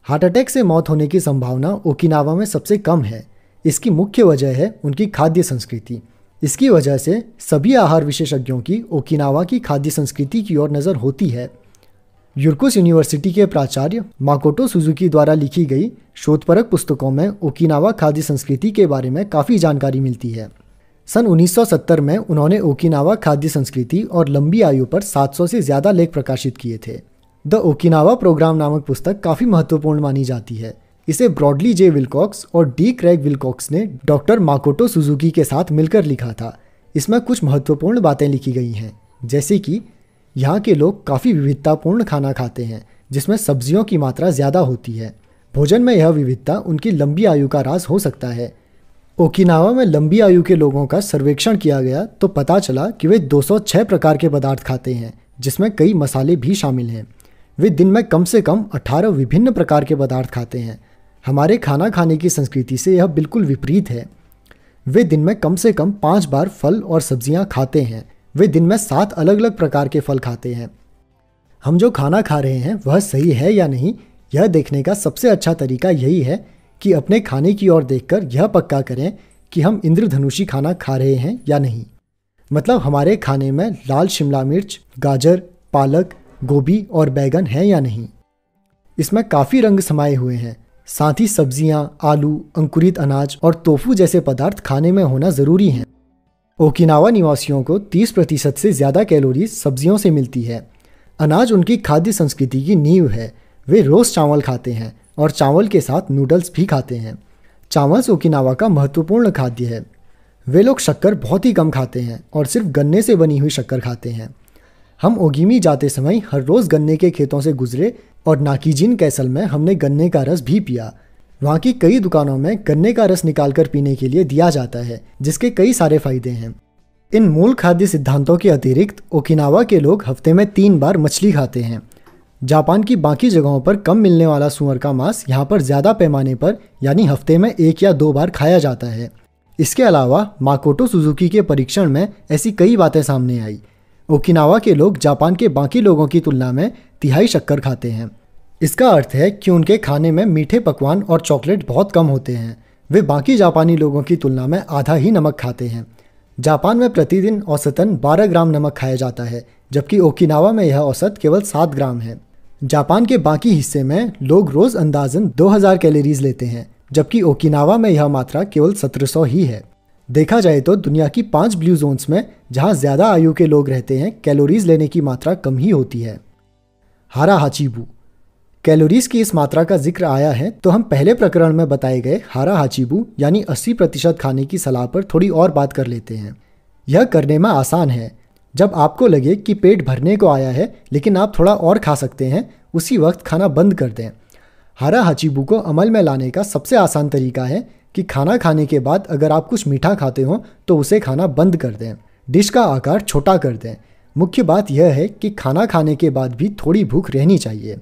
हार्ट अटैक से मौत होने की संभावना ओकिनावा में सबसे कम है इसकी मुख्य वजह है उनकी खाद्य संस्कृति इसकी वजह से सभी आहार विशेषज्ञों की ओकिनावा की खाद्य संस्कृति की ओर नज़र होती है यूरकुस यूनिवर्सिटी के प्राचार्य माकोटो सुजुकी द्वारा लिखी गई शोधपरक पुस्तकों में ओकिनावा खाद्य संस्कृति के बारे में काफ़ी जानकारी मिलती है सन 1970 में उन्होंने ओकिनावा खाद्य संस्कृति और लंबी आयु पर 700 से ज़्यादा लेख प्रकाशित किए थे द ओकिनावा प्रोग्राम नामक पुस्तक काफ़ी महत्वपूर्ण मानी जाती है इसे ब्रॉडली जे विल्कॉक्स और डी क्रैग विल्कॉक्स ने डॉक्टर माकोटो सुजुकी के साथ मिलकर लिखा था इसमें कुछ महत्वपूर्ण बातें लिखी गई हैं जैसे कि यहाँ के लोग काफ़ी विविधतापूर्ण खाना खाते हैं जिसमें सब्जियों की मात्रा ज़्यादा होती है भोजन में यह विविधता उनकी लंबी आयु का राज हो सकता है ओकिनावा में लंबी आयु के लोगों का सर्वेक्षण किया गया तो पता चला कि वे 206 प्रकार के पदार्थ खाते हैं जिसमें कई मसाले भी शामिल हैं वे दिन में कम से कम 18 विभिन्न प्रकार के पदार्थ खाते हैं हमारे खाना खाने की संस्कृति से यह बिल्कुल विपरीत है वे दिन में कम से कम पाँच बार फल और सब्जियाँ खाते हैं वे दिन में सात अलग अलग प्रकार के फल खाते हैं हम जो खाना खा रहे हैं वह सही है या नहीं यह देखने का सबसे अच्छा तरीका यही है कि अपने खाने की ओर देखकर यह पक्का करें कि हम इंद्रधनुषी खाना खा रहे हैं या नहीं मतलब हमारे खाने में लाल शिमला मिर्च गाजर पालक गोभी और बैगन है या नहीं इसमें काफ़ी रंग समाये हुए हैं साथ ही सब्जियां, आलू अंकुरित अनाज और तोफू जैसे पदार्थ खाने में होना ज़रूरी हैं ओकिनावा निवासियों को 30 प्रतिशत से ज़्यादा कैलोरी सब्जियों से मिलती है अनाज उनकी खाद्य संस्कृति की नींव है वे रोज़ चावल खाते हैं और चावल के साथ नूडल्स भी खाते हैं चावल ओकिनावा का महत्वपूर्ण खाद्य है वे लोग शक्कर बहुत ही कम खाते हैं और सिर्फ गन्ने से बनी हुई शक्कर खाते हैं हम ओगिमी जाते समय हर रोज़ गन्ने के खेतों से गुजरे और नाकीजिन कैसल में हमने गन्ने का रस भी पिया वहाँ की कई दुकानों में गन्ने का रस निकालकर पीने के लिए दिया जाता है जिसके कई सारे फायदे हैं इन मूल खाद्य सिद्धांतों के अतिरिक्त ओकिनावा के लोग हफ्ते में तीन बार मछली खाते हैं जापान की बाकी जगहों पर कम मिलने वाला सुअर का मांस यहाँ पर ज़्यादा पैमाने पर यानी हफ्ते में एक या दो बार खाया जाता है इसके अलावा माकोटो सुजुकी के परीक्षण में ऐसी कई बातें सामने आई ओकिनावा के लोग जापान के बाकी लोगों की तुलना में तिहाई शक्कर खाते हैं इसका अर्थ है कि उनके खाने में मीठे पकवान और चॉकलेट बहुत कम होते हैं वे बाकी जापानी लोगों की तुलना में आधा ही नमक खाते हैं जापान में प्रतिदिन औसतन 12 ग्राम नमक खाया जाता है जबकि ओकिनावा में यह औसत केवल 7 ग्राम है जापान के बाकी हिस्से में लोग रोज़ अंदाजन 2000 कैलोरीज लेते हैं जबकि ओकिनावा में यह मात्रा केवल 1700 ही है देखा जाए तो दुनिया की पांच ब्लू जोन्स में जहाँ ज़्यादा आयु के लोग रहते हैं कैलोरीज लेने की मात्रा कम ही होती है हारा हाचीबू कैलोरीज की इस मात्रा का जिक्र आया है तो हम पहले प्रकरण में बताए गए हारा हाचीबू यानी 80 प्रतिशत खाने की सलाह पर थोड़ी और बात कर लेते हैं यह करने में आसान है जब आपको लगे कि पेट भरने को आया है लेकिन आप थोड़ा और खा सकते हैं उसी वक्त खाना बंद कर दें हरा हाचीबू को अमल में लाने का सबसे आसान तरीका है कि खाना खाने के बाद अगर आप कुछ मीठा खाते हो तो उसे खाना बंद कर दें डिश का आकार छोटा कर दें मुख्य बात यह है कि खाना खाने के बाद भी थोड़ी भूख रहनी चाहिए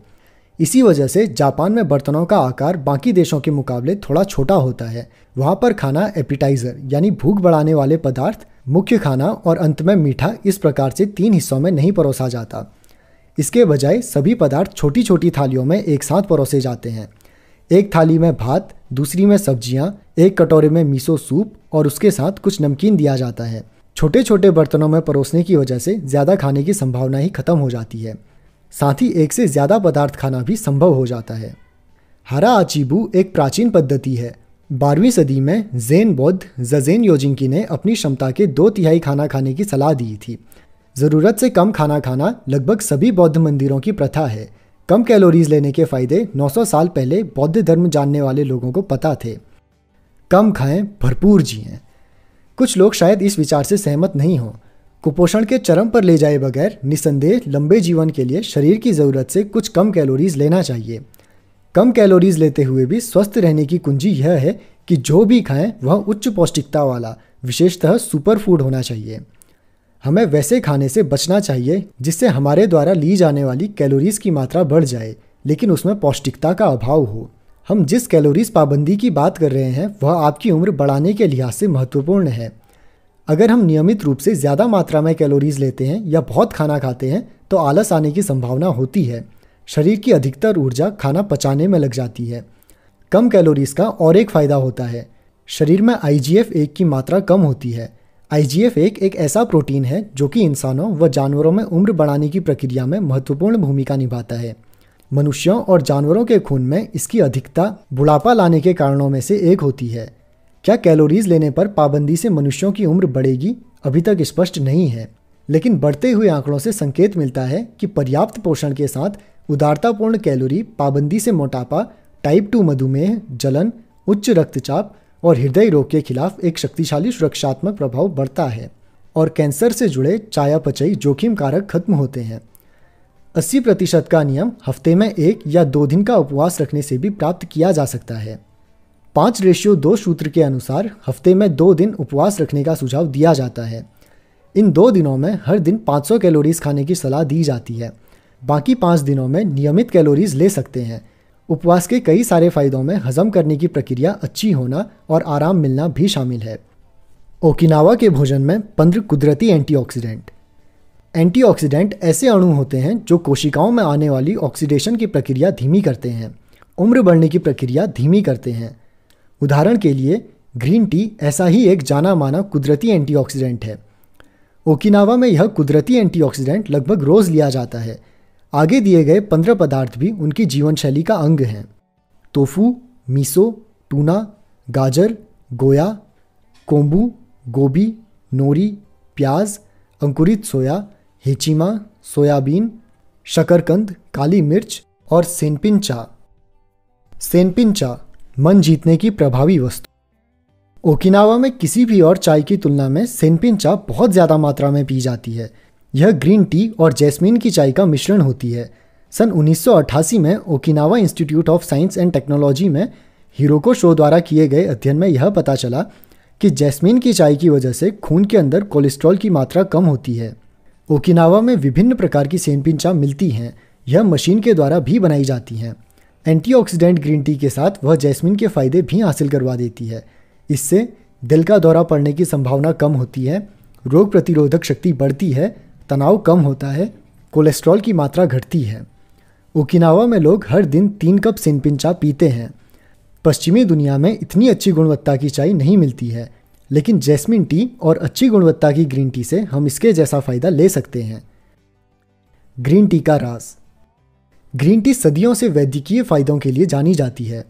इसी वजह से जापान में बर्तनों का आकार बाकी देशों के मुकाबले थोड़ा छोटा होता है वहाँ पर खाना एपिटाइजर यानी भूख बढ़ाने वाले पदार्थ मुख्य खाना और अंत में मीठा इस प्रकार से तीन हिस्सों में नहीं परोसा जाता इसके बजाय सभी पदार्थ छोटी छोटी थालियों में एक साथ परोसे जाते हैं एक थाली में भात दूसरी में सब्जियाँ एक कटोरे में मिसो सूप और उसके साथ कुछ नमकीन दिया जाता है छोटे छोटे बर्तनों में परोसने की वजह से ज़्यादा खाने की संभावना ही खत्म हो जाती है साथ ही एक से ज़्यादा पदार्थ खाना भी संभव हो जाता है हरा आचीबू एक प्राचीन पद्धति है बारहवीं सदी में जैन बौद्ध जजेन योजिंकी ने अपनी क्षमता के दो तिहाई खाना खाने की सलाह दी थी ज़रूरत से कम खाना खाना लगभग सभी बौद्ध मंदिरों की प्रथा है कम कैलोरीज लेने के फ़ायदे 900 साल पहले बौद्ध धर्म जानने वाले लोगों को पता थे कम खाएं भरपूर जिए कुछ लोग शायद इस विचार से सहमत नहीं हों कुपोषण के चरम पर ले जाए बगैर निसंदेह लंबे जीवन के लिए शरीर की ज़रूरत से कुछ कम कैलोरीज लेना चाहिए कम कैलोरीज लेते हुए भी स्वस्थ रहने की कुंजी यह है कि जो भी खाएं वह उच्च पौष्टिकता वाला विशेषतः सुपर फूड होना चाहिए हमें वैसे खाने से बचना चाहिए जिससे हमारे द्वारा ली जाने वाली कैलोरीज की मात्रा बढ़ जाए लेकिन उसमें पौष्टिकता का अभाव हो हम जिस कैलोरीज पाबंदी की बात कर रहे हैं वह आपकी उम्र बढ़ाने के लिहाज से महत्वपूर्ण है अगर हम नियमित रूप से ज़्यादा मात्रा में कैलोरीज लेते हैं या बहुत खाना खाते हैं तो आलस आने की संभावना होती है शरीर की अधिकतर ऊर्जा खाना पचाने में लग जाती है कम कैलोरीज का और एक फ़ायदा होता है शरीर में आई जी एक की मात्रा कम होती है आई जी एक एक ऐसा प्रोटीन है जो कि इंसानों व जानवरों में उम्र बढ़ाने की प्रक्रिया में महत्वपूर्ण भूमिका निभाता है मनुष्यों और जानवरों के खून में इसकी अधिकता बुढ़ापा लाने के कारणों में से एक होती है क्या कैलोरीज लेने पर पाबंदी से मनुष्यों की उम्र बढ़ेगी अभी तक स्पष्ट नहीं है लेकिन बढ़ते हुए आंकड़ों से संकेत मिलता है कि पर्याप्त पोषण के साथ उदारतापूर्ण कैलोरी पाबंदी से मोटापा टाइप टू मधुमेह जलन उच्च रक्तचाप और हृदय रोग के खिलाफ एक शक्तिशाली सुरक्षात्मक प्रभाव बढ़ता है और कैंसर से जुड़े चायापचयी जोखिम कारक खत्म होते हैं 80 प्रतिशत का नियम हफ्ते में एक या दो दिन का उपवास रखने से भी प्राप्त किया जा सकता है पाँच रेशियो दो सूत्र के अनुसार हफ्ते में दो दिन उपवास रखने का सुझाव दिया जाता है इन दो दिनों में हर दिन 500 कैलोरीज खाने की सलाह दी जाती है बाकी पाँच दिनों में नियमित कैलोरीज ले सकते हैं उपवास के कई सारे फायदों में हजम करने की प्रक्रिया अच्छी होना और आराम मिलना भी शामिल है ओकिनावा के भोजन में पंद्रह कुदरती एंटीऑक्सीडेंट एंटीऑक्सीडेंट ऐसे अणु होते हैं जो कोशिकाओं में आने वाली ऑक्सीडेशन की प्रक्रिया धीमी करते हैं उम्र बढ़ने की प्रक्रिया धीमी करते हैं उदाहरण के लिए ग्रीन टी ऐसा ही एक जाना माना कुदरती एंटीऑक्सीडेंट है ओकिनावा में यह कुदरती एंटीऑक्सीडेंट लगभग रोज़ लिया जाता है आगे दिए गए पंद्रह पदार्थ भी उनकी जीवन शैली का अंग हैं तोफू मीसो टूना गाजर गोया कोम्बू गोभी नोरी प्याज अंकुरित सोया हिचिमा सोयाबीन शकरकंद काली मिर्च और सेनपिन चा सेनपिन चा मन जीतने की प्रभावी वस्तु ओकिनावा में किसी भी और चाय की तुलना में सेनपिन चाय बहुत ज़्यादा मात्रा में पी जाती है यह ग्रीन टी और जैस्मिन की चाय का मिश्रण होती है सन 1988 में Okinawa Institute of Science and Technology में हीरोको शो द्वारा किए गए अध्ययन में यह पता चला कि जैस्मिन की चाय की वजह से खून के अंदर कोलेस्ट्रॉल की मात्रा कम होती है ओकिनावा में विभिन्न प्रकार की सेनपिन चाय मिलती हैं यह मशीन के द्वारा भी बनाई जाती हैं एंटीऑक्सीडेंट ग्रीन टी के साथ वह जैस्मिन के फायदे भी हासिल करवा देती है इससे दिल का दौरा पड़ने की संभावना कम होती है रोग प्रतिरोधक शक्ति बढ़ती है तनाव कम होता है कोलेस्ट्रॉल की मात्रा घटती है ओकिनावा में लोग हर दिन तीन कप सिनपिन सिनपिंचा पीते हैं पश्चिमी दुनिया में इतनी अच्छी गुणवत्ता की चाय नहीं मिलती है लेकिन जैस्मिन टी और अच्छी गुणवत्ता की ग्रीन टी से हम इसके जैसा फ़ायदा ले सकते हैं ग्रीन टी का रास ग्रीन टी सदियों से वैद्यकीय फायदों के लिए जानी जाती है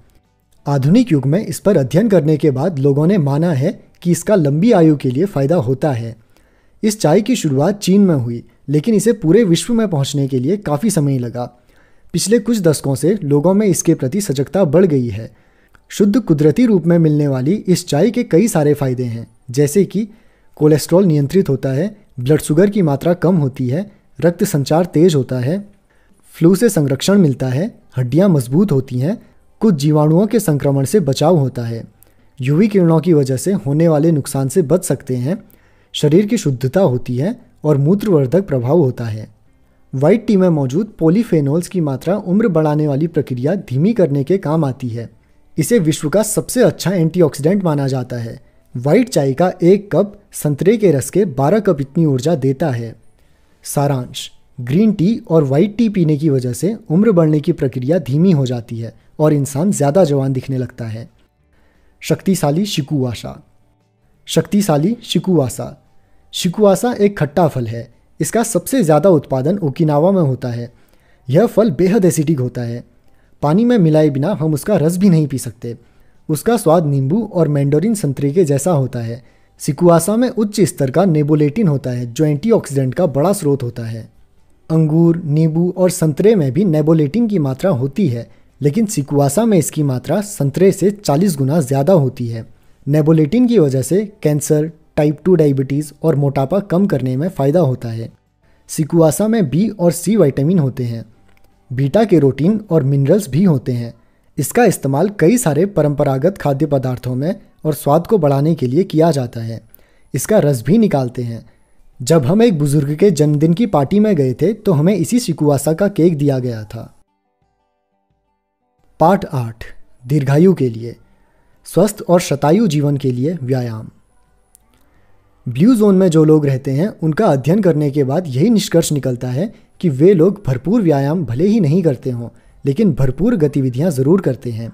आधुनिक युग में इस पर अध्ययन करने के बाद लोगों ने माना है कि इसका लंबी आयु के लिए फायदा होता है इस चाय की शुरुआत चीन में हुई लेकिन इसे पूरे विश्व में पहुंचने के लिए काफ़ी समय लगा पिछले कुछ दशकों से लोगों में इसके प्रति सजगता बढ़ गई है शुद्ध कुदरती रूप में मिलने वाली इस चाय के कई सारे फायदे हैं जैसे कि कोलेस्ट्रॉल नियंत्रित होता है ब्लड शुगर की मात्रा कम होती है रक्त संचार तेज होता है फ्लू से संरक्षण मिलता है हड्डियाँ मजबूत होती हैं कुछ जीवाणुओं के संक्रमण से बचाव होता है यूवी किरणों की वजह से होने वाले नुकसान से बच सकते हैं शरीर की शुद्धता होती है और मूत्रवर्धक प्रभाव होता है वाइट टी में मौजूद पोलीफेनोल्स की मात्रा उम्र बढ़ाने वाली प्रक्रिया धीमी करने के काम आती है इसे विश्व का सबसे अच्छा एंटीऑक्सीडेंट माना जाता है वाइट चाय का एक कप संतरे के रस के 12 कप इतनी ऊर्जा देता है सारांश ग्रीन टी और वाइट टी पीने की वजह से उम्र बढ़ने की प्रक्रिया धीमी हो जाती है और इंसान ज़्यादा जवान दिखने लगता है शक्तिशाली शिकुआशा शक्तिशाली शिकुआसा शिकुआसा एक खट्टा फल है इसका सबसे ज़्यादा उत्पादन ओकिनावा में होता है यह फल बेहद एसिडिक होता है पानी में मिलाए बिना हम उसका रस भी नहीं पी सकते उसका स्वाद नींबू और मैंडोरिन संतरे के जैसा होता है सिकुआसा में उच्च स्तर का नेबोलेटिन होता है जो एंटीऑक्सीडेंट का बड़ा स्रोत होता है अंगूर नींबू और संतरे में भी नेबोलेटिन की मात्रा होती है लेकिन सिकुआसा में इसकी मात्रा संतरे से 40 गुना ज़्यादा होती है नेबोलेटिन की वजह से कैंसर टाइप 2 डायबिटीज़ और मोटापा कम करने में फ़ायदा होता है सिकुआसा में बी और सी वाइटामिन होते हैं बीटा के रोटीन और मिनरल्स भी होते हैं इसका इस्तेमाल कई सारे परंपरागत खाद्य पदार्थों में और स्वाद को बढ़ाने के लिए किया जाता है इसका रस भी निकालते हैं जब हम एक बुजुर्ग के जन्मदिन की पार्टी में गए थे तो हमें इसी सिकुआसा का केक दिया गया था पार्ट आठ दीर्घायु के लिए स्वस्थ और शतायु जीवन के लिए व्यायाम ब्लू जोन में जो लोग रहते हैं उनका अध्ययन करने के बाद यही निष्कर्ष निकलता है कि वे लोग भरपूर व्यायाम भले ही नहीं करते हों लेकिन भरपूर गतिविधियां ज़रूर करते हैं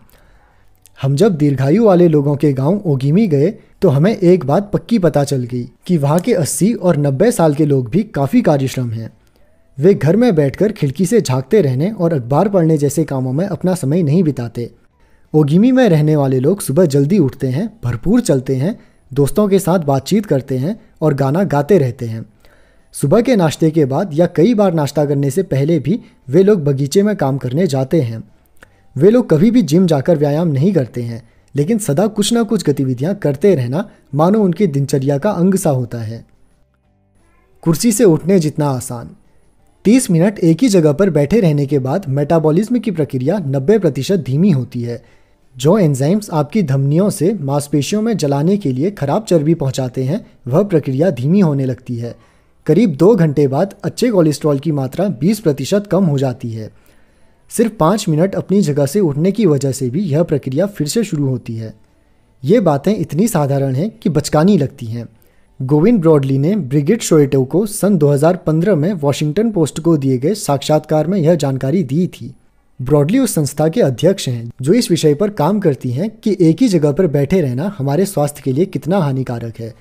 हम जब दीर्घायु वाले लोगों के गांव ओगिमी गए तो हमें एक बात पक्की पता चल गई कि वहाँ के 80 और 90 साल के लोग भी काफ़ी कार्यश्रम हैं वे घर में बैठकर खिड़की से झांकते रहने और अखबार पढ़ने जैसे कामों में अपना समय नहीं बिताते ओगिमी में रहने वाले लोग सुबह जल्दी उठते हैं भरपूर चलते हैं दोस्तों के साथ बातचीत करते हैं और गाना गाते रहते हैं सुबह के नाश्ते के बाद या कई बार नाश्ता करने से पहले भी वे लोग बगीचे में काम करने जाते हैं वे लोग कभी भी जिम जाकर व्यायाम नहीं करते हैं लेकिन सदा कुछ ना कुछ गतिविधियां करते रहना मानो उनकी दिनचर्या का अंग सा होता है कुर्सी से उठने जितना आसान 30 मिनट एक ही जगह पर बैठे रहने के बाद मेटाबॉलिज्म की प्रक्रिया 90 प्रतिशत धीमी होती है जो एंजाइम्स आपकी धमनियों से मांसपेशियों में जलाने के लिए खराब चर्बी पहुंचाते हैं वह प्रक्रिया धीमी होने लगती है करीब दो घंटे बाद अच्छे कोलेस्ट्रॉल की मात्रा 20 प्रतिशत कम हो जाती है सिर्फ पाँच मिनट अपनी जगह से उठने की वजह से भी यह प्रक्रिया फिर से शुरू होती है ये बातें इतनी साधारण हैं कि बचकानी लगती हैं गोविंद ब्रॉडली ने ब्रिगेड शोएटो को सन 2015 में वॉशिंगटन पोस्ट को दिए गए साक्षात्कार में यह जानकारी दी थी ब्रॉडली उस संस्था के अध्यक्ष हैं जो इस विषय पर काम करती हैं कि एक ही जगह पर बैठे रहना हमारे स्वास्थ्य के लिए कितना हानिकारक है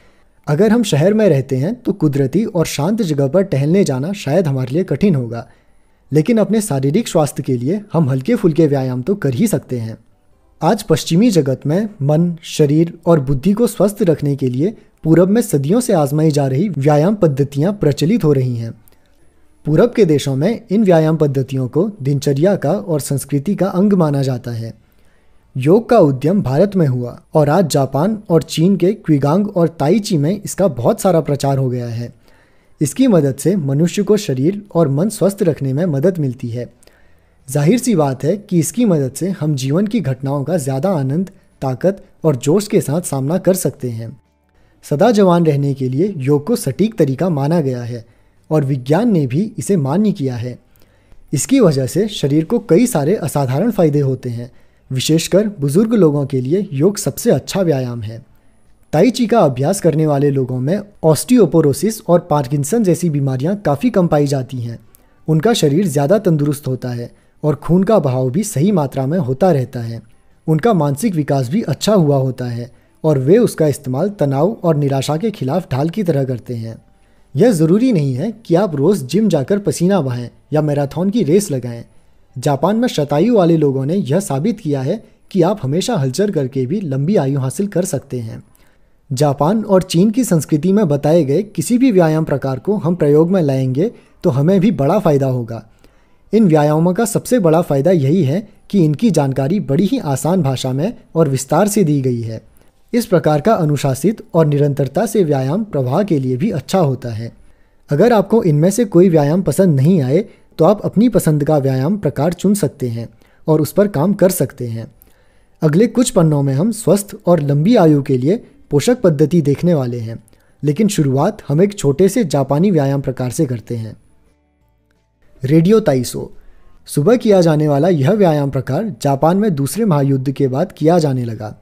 अगर हम शहर में रहते हैं तो कुदरती और शांत जगह पर टहलने जाना शायद हमारे लिए कठिन होगा लेकिन अपने शारीरिक स्वास्थ्य के लिए हम हल्के फुल्के व्यायाम तो कर ही सकते हैं आज पश्चिमी जगत में मन शरीर और बुद्धि को स्वस्थ रखने के लिए पूरब में सदियों से आजमाई जा रही व्यायाम पद्धतियाँ प्रचलित हो रही हैं पूरब के देशों में इन व्यायाम पद्धतियों को दिनचर्या का और संस्कृति का अंग माना जाता है योग का उद्यम भारत में हुआ और आज जापान और चीन के क्विगांग और ताइची में इसका बहुत सारा प्रचार हो गया है इसकी मदद से मनुष्य को शरीर और मन स्वस्थ रखने में मदद मिलती है जाहिर सी बात है कि इसकी मदद से हम जीवन की घटनाओं का ज़्यादा आनंद ताकत और जोश के साथ सामना कर सकते हैं सदा जवान रहने के लिए योग को सटीक तरीका माना गया है और विज्ञान ने भी इसे मान्य किया है इसकी वजह से शरीर को कई सारे असाधारण फायदे होते हैं विशेषकर बुजुर्ग लोगों के लिए योग सबसे अच्छा व्यायाम है ताइची का अभ्यास करने वाले लोगों में ऑस्टियोपोरोसिस और पार्किंसन जैसी बीमारियां काफ़ी कम पाई जाती हैं उनका शरीर ज़्यादा तंदुरुस्त होता है और खून का बहाव भी सही मात्रा में होता रहता है उनका मानसिक विकास भी अच्छा हुआ होता है और वे उसका इस्तेमाल तनाव और निराशा के खिलाफ ढाल की तरह करते हैं यह ज़रूरी नहीं है कि आप रोज़ जिम जाकर पसीना बहाएं या मैराथन की रेस लगाएं जापान में शतायु वाले लोगों ने यह साबित किया है कि आप हमेशा हलचल करके भी लंबी आयु हासिल कर सकते हैं जापान और चीन की संस्कृति में बताए गए किसी भी व्यायाम प्रकार को हम प्रयोग में लाएंगे तो हमें भी बड़ा फ़ायदा होगा इन व्यायामों का सबसे बड़ा फ़ायदा यही है कि इनकी जानकारी बड़ी ही आसान भाषा में और विस्तार से दी गई है इस प्रकार का अनुशासित और निरंतरता से व्यायाम प्रवाह के लिए भी अच्छा होता है अगर आपको इनमें से कोई व्यायाम पसंद नहीं आए तो आप अपनी पसंद का व्यायाम प्रकार चुन सकते हैं और उस पर काम कर सकते हैं अगले कुछ पन्नों में हम स्वस्थ और लंबी आयु के लिए पोषक पद्धति देखने वाले हैं लेकिन शुरुआत हम एक छोटे से जापानी व्यायाम प्रकार से करते हैं रेडियो ताइसो सुबह किया जाने वाला यह व्यायाम प्रकार जापान में दूसरे महायुद्ध के बाद किया जाने लगा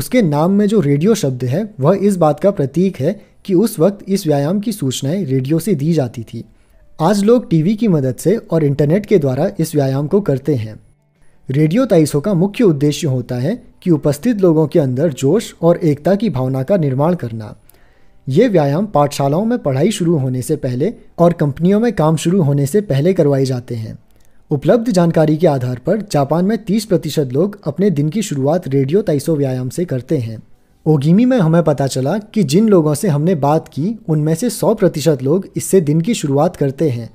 उसके नाम में जो रेडियो शब्द है वह इस बात का प्रतीक है कि उस वक्त इस व्यायाम की सूचनाएं रेडियो से दी जाती थी आज लोग टीवी की मदद से और इंटरनेट के द्वारा इस व्यायाम को करते हैं रेडियो ताइसो का मुख्य उद्देश्य होता है कि उपस्थित लोगों के अंदर जोश और एकता की भावना का निर्माण करना ये व्यायाम पाठशालाओं में पढ़ाई शुरू होने से पहले और कंपनियों में काम शुरू होने से पहले करवाए जाते हैं उपलब्ध जानकारी के आधार पर जापान में 30 प्रतिशत लोग अपने दिन की शुरुआत रेडियो ताइसो व्यायाम से करते हैं ओगिमी में हमें पता चला कि जिन लोगों से हमने बात की उनमें से 100 प्रतिशत लोग इससे दिन की शुरुआत करते हैं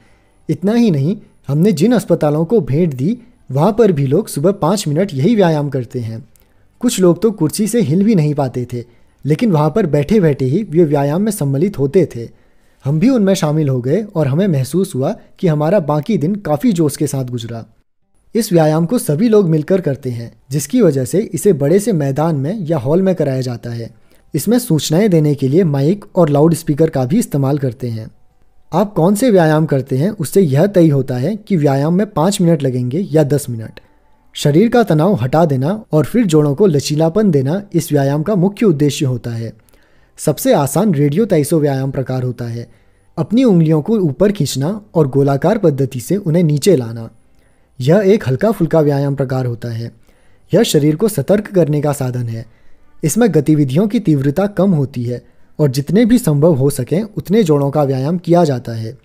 इतना ही नहीं हमने जिन अस्पतालों को भेंट दी वहाँ पर भी लोग सुबह पाँच मिनट यही व्यायाम करते हैं कुछ लोग तो कुर्सी से हिल भी नहीं पाते थे लेकिन वहाँ पर बैठे बैठे ही वे व्यायाम में सम्मिलित होते थे हम भी उनमें शामिल हो गए और हमें महसूस हुआ कि हमारा बाकी दिन काफ़ी जोश के साथ गुजरा इस व्यायाम को सभी लोग मिलकर करते हैं जिसकी वजह से इसे बड़े से मैदान में या हॉल में कराया जाता है इसमें सूचनाएं देने के लिए माइक और लाउड स्पीकर का भी इस्तेमाल करते हैं आप कौन से व्यायाम करते हैं उससे यह तय होता है कि व्यायाम में पाँच मिनट लगेंगे या दस मिनट शरीर का तनाव हटा देना और फिर जोड़ों को लचीलापन देना इस व्यायाम का मुख्य उद्देश्य होता है सबसे आसान रेडियो तैसो व्यायाम प्रकार होता है अपनी उंगलियों को ऊपर खींचना और गोलाकार पद्धति से उन्हें नीचे लाना यह एक हल्का फुल्का व्यायाम प्रकार होता है यह शरीर को सतर्क करने का साधन है इसमें गतिविधियों की तीव्रता कम होती है और जितने भी संभव हो सकें उतने जोड़ों का व्यायाम किया जाता है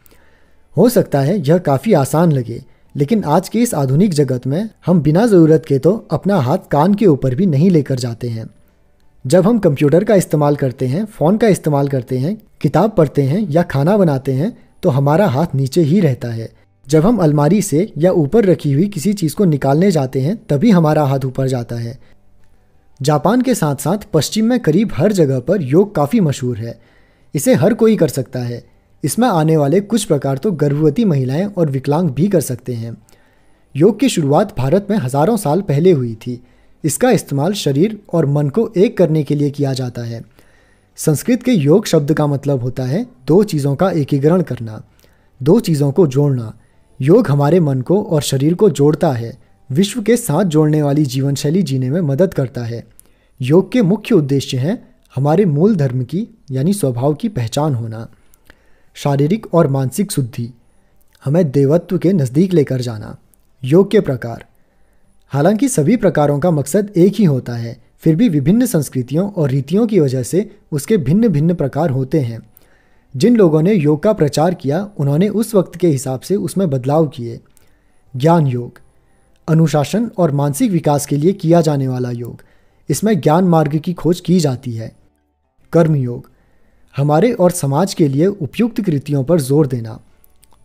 हो सकता है यह काफ़ी आसान लगे लेकिन आज के इस आधुनिक जगत में हम बिना ज़रूरत के तो अपना हाथ कान के ऊपर भी नहीं लेकर जाते हैं जब हम कंप्यूटर का इस्तेमाल करते हैं फ़ोन का इस्तेमाल करते हैं किताब पढ़ते हैं या खाना बनाते हैं तो हमारा हाथ नीचे ही रहता है जब हम अलमारी से या ऊपर रखी हुई किसी चीज़ को निकालने जाते हैं तभी हमारा हाथ ऊपर जाता है जापान के साथ साथ पश्चिम में करीब हर जगह पर योग काफ़ी मशहूर है इसे हर कोई कर सकता है इसमें आने वाले कुछ प्रकार तो गर्भवती महिलाएं और विकलांग भी कर सकते हैं योग की शुरुआत भारत में हज़ारों साल पहले हुई थी इसका इस्तेमाल शरीर और मन को एक करने के लिए किया जाता है संस्कृत के योग शब्द का मतलब होता है दो चीज़ों का एकीकरण करना दो चीज़ों को जोड़ना योग हमारे मन को और शरीर को जोड़ता है विश्व के साथ जोड़ने वाली जीवन शैली जीने में मदद करता है योग के मुख्य उद्देश्य हैं हमारे मूल धर्म की यानी स्वभाव की पहचान होना शारीरिक और मानसिक शुद्धि हमें देवत्व के नज़दीक लेकर जाना योग के प्रकार हालांकि सभी प्रकारों का मकसद एक ही होता है फिर भी विभिन्न संस्कृतियों और रीतियों की वजह से उसके भिन्न भिन्न प्रकार होते हैं जिन लोगों ने योग का प्रचार किया उन्होंने उस वक्त के हिसाब से उसमें बदलाव किए ज्ञान योग अनुशासन और मानसिक विकास के लिए किया जाने वाला योग इसमें ज्ञान मार्ग की खोज की जाती है कर्मयोग हमारे और समाज के लिए उपयुक्त कृतियों पर जोर देना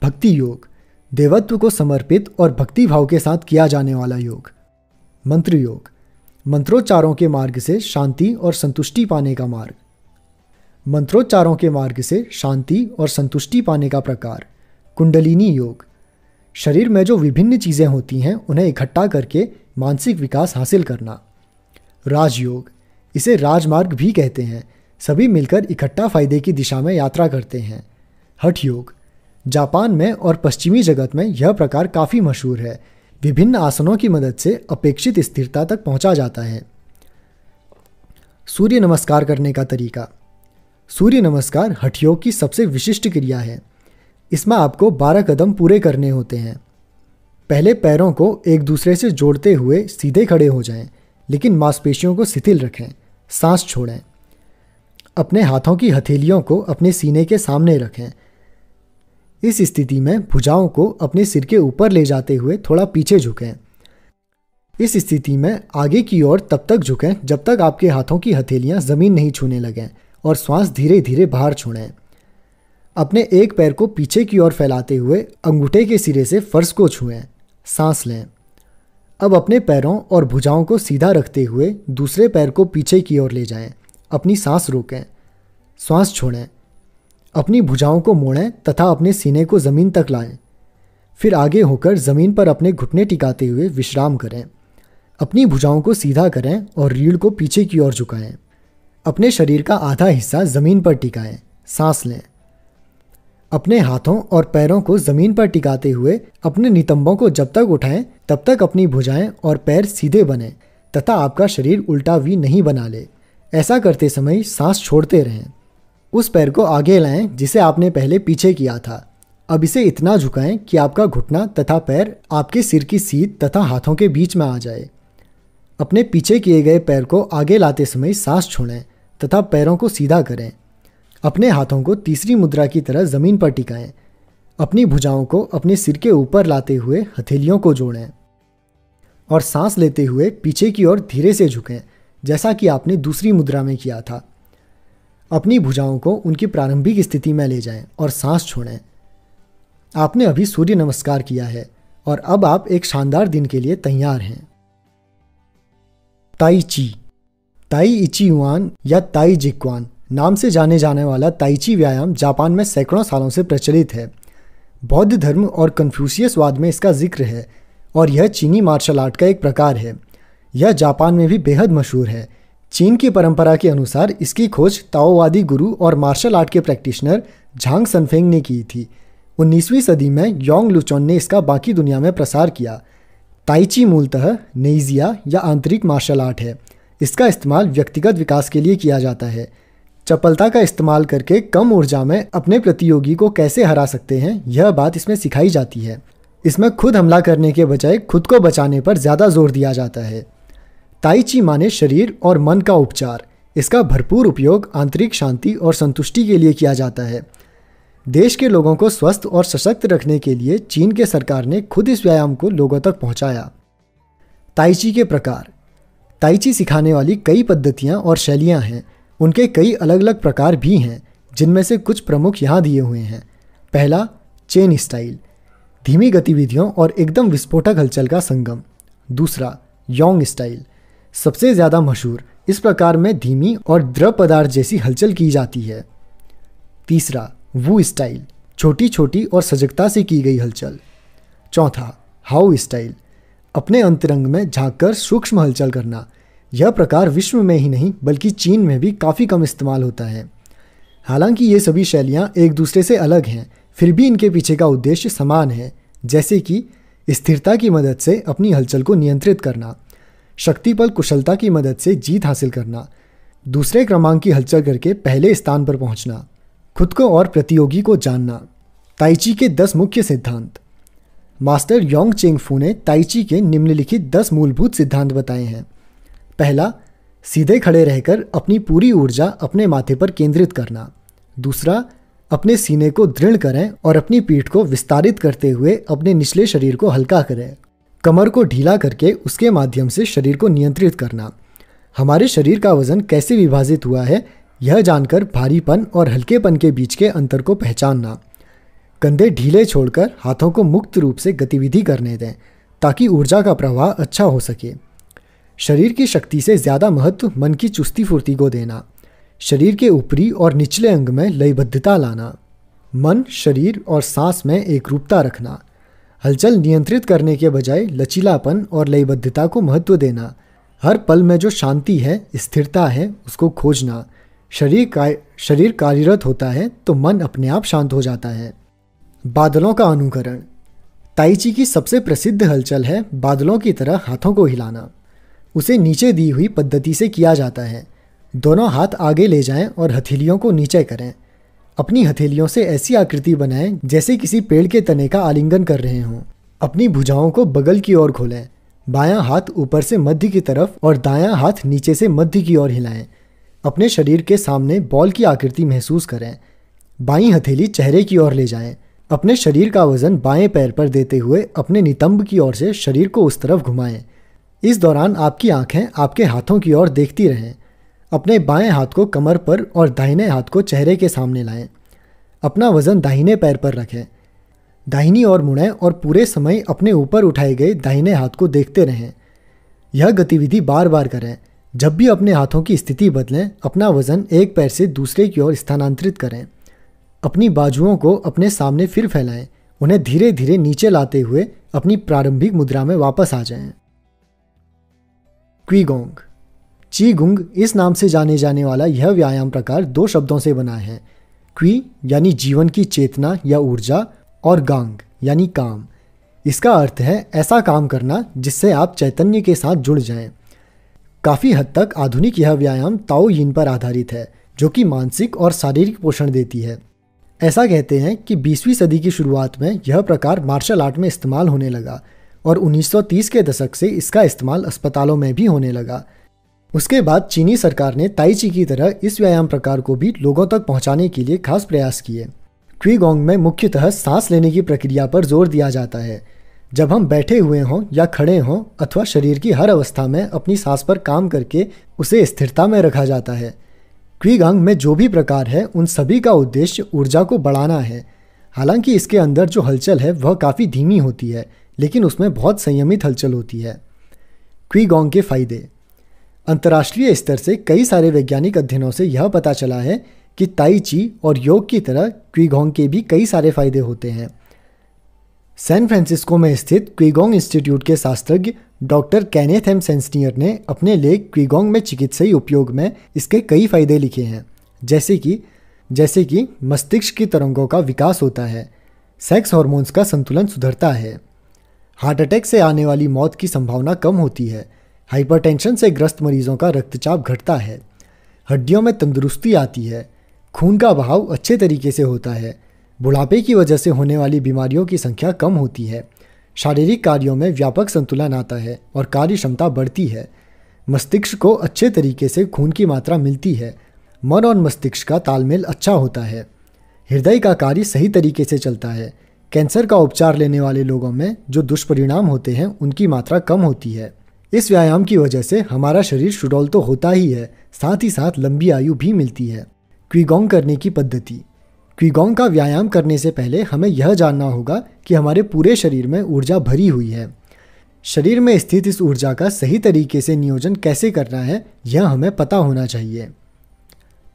भक्ति योग देवत्व को समर्पित और भक्ति भाव के साथ किया जाने वाला योग मंत्र योग मंत्रोच्चारों के मार्ग से शांति और संतुष्टि पाने का मार्ग मंत्रोच्चारों के मार्ग से शांति और संतुष्टि पाने का प्रकार कुंडलिनी योग शरीर में जो विभिन्न चीज़ें होती हैं उन्हें इकट्ठा करके मानसिक विकास हासिल करना राजयोग इसे राजमार्ग भी कहते हैं सभी मिलकर इकट्ठा फायदे की दिशा में यात्रा करते हैं हठ योग जापान में और पश्चिमी जगत में यह प्रकार काफ़ी मशहूर है विभिन्न आसनों की मदद से अपेक्षित स्थिरता तक पहुंचा जाता है सूर्य नमस्कार करने का तरीका सूर्य नमस्कार हठयोग की सबसे विशिष्ट क्रिया है इसमें आपको 12 कदम पूरे करने होते हैं पहले पैरों को एक दूसरे से जोड़ते हुए सीधे खड़े हो जाएं, लेकिन मांसपेशियों को शिथिल रखें सांस छोड़ें अपने हाथों की हथेलियों को अपने सीने के सामने रखें इस स्थिति में भुजाओं को अपने सिर के ऊपर ले जाते हुए थोड़ा पीछे झुकें इस स्थिति में आगे की ओर तब तक झुकें जब तक आपके हाथों की हथेलियां ज़मीन नहीं छूने लगें और श्वास धीरे धीरे बाहर छोड़ें अपने एक पैर को पीछे की ओर फैलाते हुए अंगूठे के सिरे से फर्श को छुएं सांस लें अब अपने पैरों और भुजाओं को सीधा रखते हुए दूसरे पैर को पीछे की ओर ले जाएं अपनी सांस रोकें सांस छोड़ें अपनी भुजाओं को मोड़ें तथा अपने सीने को ज़मीन तक लाएं फिर आगे होकर ज़मीन पर अपने घुटने टिकाते हुए विश्राम करें अपनी भुजाओं को सीधा करें और रीढ़ को पीछे की ओर झुकाएं अपने शरीर का आधा हिस्सा ज़मीन पर टिकाएं सांस लें अपने हाथों और पैरों को ज़मीन पर टिकाते हुए अपने नितंबों को जब तक उठाएं तब तक अपनी भुजाएं और पैर सीधे बने तथा आपका शरीर उल्टा भी नहीं बना ले ऐसा करते समय सांस छोड़ते रहें उस पैर को आगे लाएं जिसे आपने पहले पीछे किया था अब इसे इतना झुकाएं कि आपका घुटना तथा पैर आपके सिर की सीध तथा हाथों के बीच में आ जाए अपने पीछे किए गए पैर को आगे लाते समय सांस छोड़ें तथा पैरों को सीधा करें अपने हाथों को तीसरी मुद्रा की तरह ज़मीन पर टिकाएं अपनी भुजाओं को अपने सिर के ऊपर लाते हुए हथेलियों को जोड़ें और सांस लेते हुए पीछे की ओर धीरे से झुकें जैसा कि आपने दूसरी मुद्रा में किया था अपनी भुजाओं को उनकी प्रारंभिक स्थिति में ले जाएं और सांस छोड़ें आपने अभी सूर्य नमस्कार किया है और अब आप एक शानदार दिन के लिए तैयार हैं ताइची ताई युआन या ताई जिक्वान नाम से जाने जाने वाला ताइची व्यायाम जापान में सैकड़ों सालों से प्रचलित है बौद्ध धर्म और कन्फ्यूशियसवाद में इसका जिक्र है और यह चीनी मार्शल आर्ट का एक प्रकार है यह जापान में भी बेहद मशहूर है चीन की परंपरा के अनुसार इसकी खोज ताओवादी गुरु और मार्शल आर्ट के प्रैक्टिशनर झांग सनफेंग ने की थी 19वीं सदी में योंग लुचोन ने इसका बाकी दुनिया में प्रसार किया ताइची मूलतः नेजिया या आंतरिक मार्शल आर्ट है इसका इस्तेमाल व्यक्तिगत विकास के लिए किया जाता है चपलता का इस्तेमाल करके कम ऊर्जा में अपने प्रतियोगी को कैसे हरा सकते हैं यह बात इसमें सिखाई जाती है इसमें खुद हमला करने के बजाय खुद को बचाने पर ज़्यादा जोर दिया जाता है ताइची माने शरीर और मन का उपचार इसका भरपूर उपयोग आंतरिक शांति और संतुष्टि के लिए किया जाता है देश के लोगों को स्वस्थ और सशक्त रखने के लिए चीन के सरकार ने खुद इस व्यायाम को लोगों तक पहुंचाया। ताइची के प्रकार ताइची सिखाने वाली कई पद्धतियाँ और शैलियाँ हैं उनके कई अलग अलग प्रकार भी हैं जिनमें से कुछ प्रमुख यहाँ दिए हुए हैं पहला चेन स्टाइल धीमी गतिविधियों और एकदम विस्फोटक हलचल का संगम दूसरा योंग स्टाइल सबसे ज़्यादा मशहूर इस प्रकार में धीमी और द्रव पदार्थ जैसी हलचल की जाती है तीसरा वू स्टाइल छोटी छोटी और सजगता से की गई हलचल चौथा हाउ स्टाइल अपने अंतरंग में झाँक कर सूक्ष्म हलचल करना यह प्रकार विश्व में ही नहीं बल्कि चीन में भी काफ़ी कम इस्तेमाल होता है हालांकि ये सभी शैलियाँ एक दूसरे से अलग हैं फिर भी इनके पीछे का उद्देश्य समान है जैसे कि स्थिरता की मदद से अपनी हलचल को नियंत्रित करना शक्ति बल कुशलता की मदद से जीत हासिल करना दूसरे क्रमांक की हलचल करके पहले स्थान पर पहुंचना खुद को और प्रतियोगी को जानना ताइची के दस मुख्य सिद्धांत मास्टर योंग चेंग फू ने ताइची के निम्नलिखित दस मूलभूत सिद्धांत बताए हैं पहला सीधे खड़े रहकर अपनी पूरी ऊर्जा अपने माथे पर केंद्रित करना दूसरा अपने सीने को दृढ़ करें और अपनी पीठ को विस्तारित करते हुए अपने निचले शरीर को हल्का करें कमर को ढीला करके उसके माध्यम से शरीर को नियंत्रित करना हमारे शरीर का वजन कैसे विभाजित हुआ है यह जानकर भारीपन और हल्केपन के बीच के अंतर को पहचानना कंधे ढीले छोड़कर हाथों को मुक्त रूप से गतिविधि करने दें ताकि ऊर्जा का प्रवाह अच्छा हो सके शरीर की शक्ति से ज़्यादा महत्व मन की चुस्ती फुर्ती को देना शरीर के ऊपरी और निचले अंग में लयबद्धता लाना मन शरीर और सांस में एकरूपता रखना हलचल नियंत्रित करने के बजाय लचीलापन और लयबद्धता को महत्व देना हर पल में जो शांति है स्थिरता है उसको खोजना शरीर का शरीर कार्यरत होता है तो मन अपने आप शांत हो जाता है बादलों का अनुकरण ताइची की सबसे प्रसिद्ध हलचल है बादलों की तरह हाथों को हिलाना उसे नीचे दी हुई पद्धति से किया जाता है दोनों हाथ आगे ले जाएं और हथेलियों को नीचे करें अपनी हथेलियों से ऐसी आकृति बनाएं जैसे किसी पेड़ के तने का आलिंगन कर रहे हों अपनी भुजाओं को बगल की ओर खोलें बायां हाथ ऊपर से मध्य की तरफ और दायां हाथ नीचे से मध्य की ओर हिलाएं अपने शरीर के सामने बॉल की आकृति महसूस करें बाई हथेली चेहरे की ओर ले जाएं अपने शरीर का वजन बाएं पैर पर देते हुए अपने नितंब की ओर से शरीर को उस तरफ घुमाएं इस दौरान आपकी आंखें आपके हाथों की ओर देखती रहें अपने बाएं हाथ को कमर पर और दाहिने हाथ को चेहरे के सामने लाएं। अपना वजन दाहिने पैर पर रखें दाहिनी ओर मुड़ें और पूरे समय अपने ऊपर उठाए गए दाहिने हाथ को देखते रहें यह गतिविधि बार बार करें जब भी अपने हाथों की स्थिति बदलें अपना वजन एक पैर से दूसरे की ओर स्थानांतरित करें अपनी बाजुओं को अपने सामने फिर फैलाएं उन्हें धीरे धीरे नीचे लाते हुए अपनी प्रारंभिक मुद्रा में वापस आ जाएं। क्वीगोंग चीगुंग इस नाम से जाने जाने वाला यह व्यायाम प्रकार दो शब्दों से बना है क्वी यानी जीवन की चेतना या ऊर्जा और गांग यानी काम इसका अर्थ है ऐसा काम करना जिससे आप चैतन्य के साथ जुड़ जाएं। काफ़ी हद तक आधुनिक यह व्यायाम ताओ यिन पर आधारित है जो कि मानसिक और शारीरिक पोषण देती है ऐसा कहते हैं कि 20वीं सदी की शुरुआत में यह प्रकार मार्शल आर्ट में इस्तेमाल होने लगा और 1930 के दशक से इसका इस्तेमाल अस्पतालों में भी होने लगा उसके बाद चीनी सरकार ने ताइची की तरह इस व्यायाम प्रकार को भी लोगों तक पहुंचाने के लिए खास प्रयास किए क्वीगोंग में मुख्यतः सांस लेने की प्रक्रिया पर जोर दिया जाता है जब हम बैठे हुए हों या खड़े हों अथवा शरीर की हर अवस्था में अपनी सांस पर काम करके उसे स्थिरता में रखा जाता है क्वीगांग में जो भी प्रकार है उन सभी का उद्देश्य ऊर्जा को बढ़ाना है हालांकि इसके अंदर जो हलचल है वह काफ़ी धीमी होती है लेकिन उसमें बहुत संयमित हलचल होती है क्वीगोंग के फायदे अंतर्राष्ट्रीय स्तर से कई सारे वैज्ञानिक अध्ययनों से यह पता चला है कि ताइची और योग की तरह क्वीगोंग के भी कई सारे फायदे होते हैं सैन फ्रांसिस्को में स्थित क्वीगोंग इंस्टीट्यूट के शास्त्रज्ञ डॉक्टर कैनेथ एम सेंसनियर ने अपने लेख क्वीगोंग में चिकित्सकीय उपयोग में इसके कई फायदे लिखे हैं जैसे कि जैसे कि मस्तिष्क की तरंगों का विकास होता है सेक्स हॉर्मोन्स का संतुलन सुधरता है हार्ट अटैक से आने वाली मौत की संभावना कम होती है हाइपरटेंशन से ग्रस्त मरीजों का रक्तचाप घटता है हड्डियों में तंदुरुस्ती आती है खून का बहाव अच्छे तरीके से होता है बुढ़ापे की वजह से होने वाली बीमारियों की संख्या कम होती है शारीरिक कार्यों में व्यापक संतुलन आता है और कार्य क्षमता बढ़ती है मस्तिष्क को अच्छे तरीके से खून की मात्रा मिलती है मन और मस्तिष्क का तालमेल अच्छा होता है हृदय का कार्य सही तरीके से चलता है कैंसर का उपचार लेने वाले लोगों में जो दुष्परिणाम होते हैं उनकी मात्रा कम होती है इस व्यायाम की वजह से हमारा शरीर सुडौल तो होता ही है साथ ही साथ लंबी आयु भी मिलती है क्विगोंग करने की पद्धति क्विगोंग का व्यायाम करने से पहले हमें यह जानना होगा कि हमारे पूरे शरीर में ऊर्जा भरी हुई है शरीर में स्थित इस ऊर्जा का सही तरीके से नियोजन कैसे करना है यह हमें पता होना चाहिए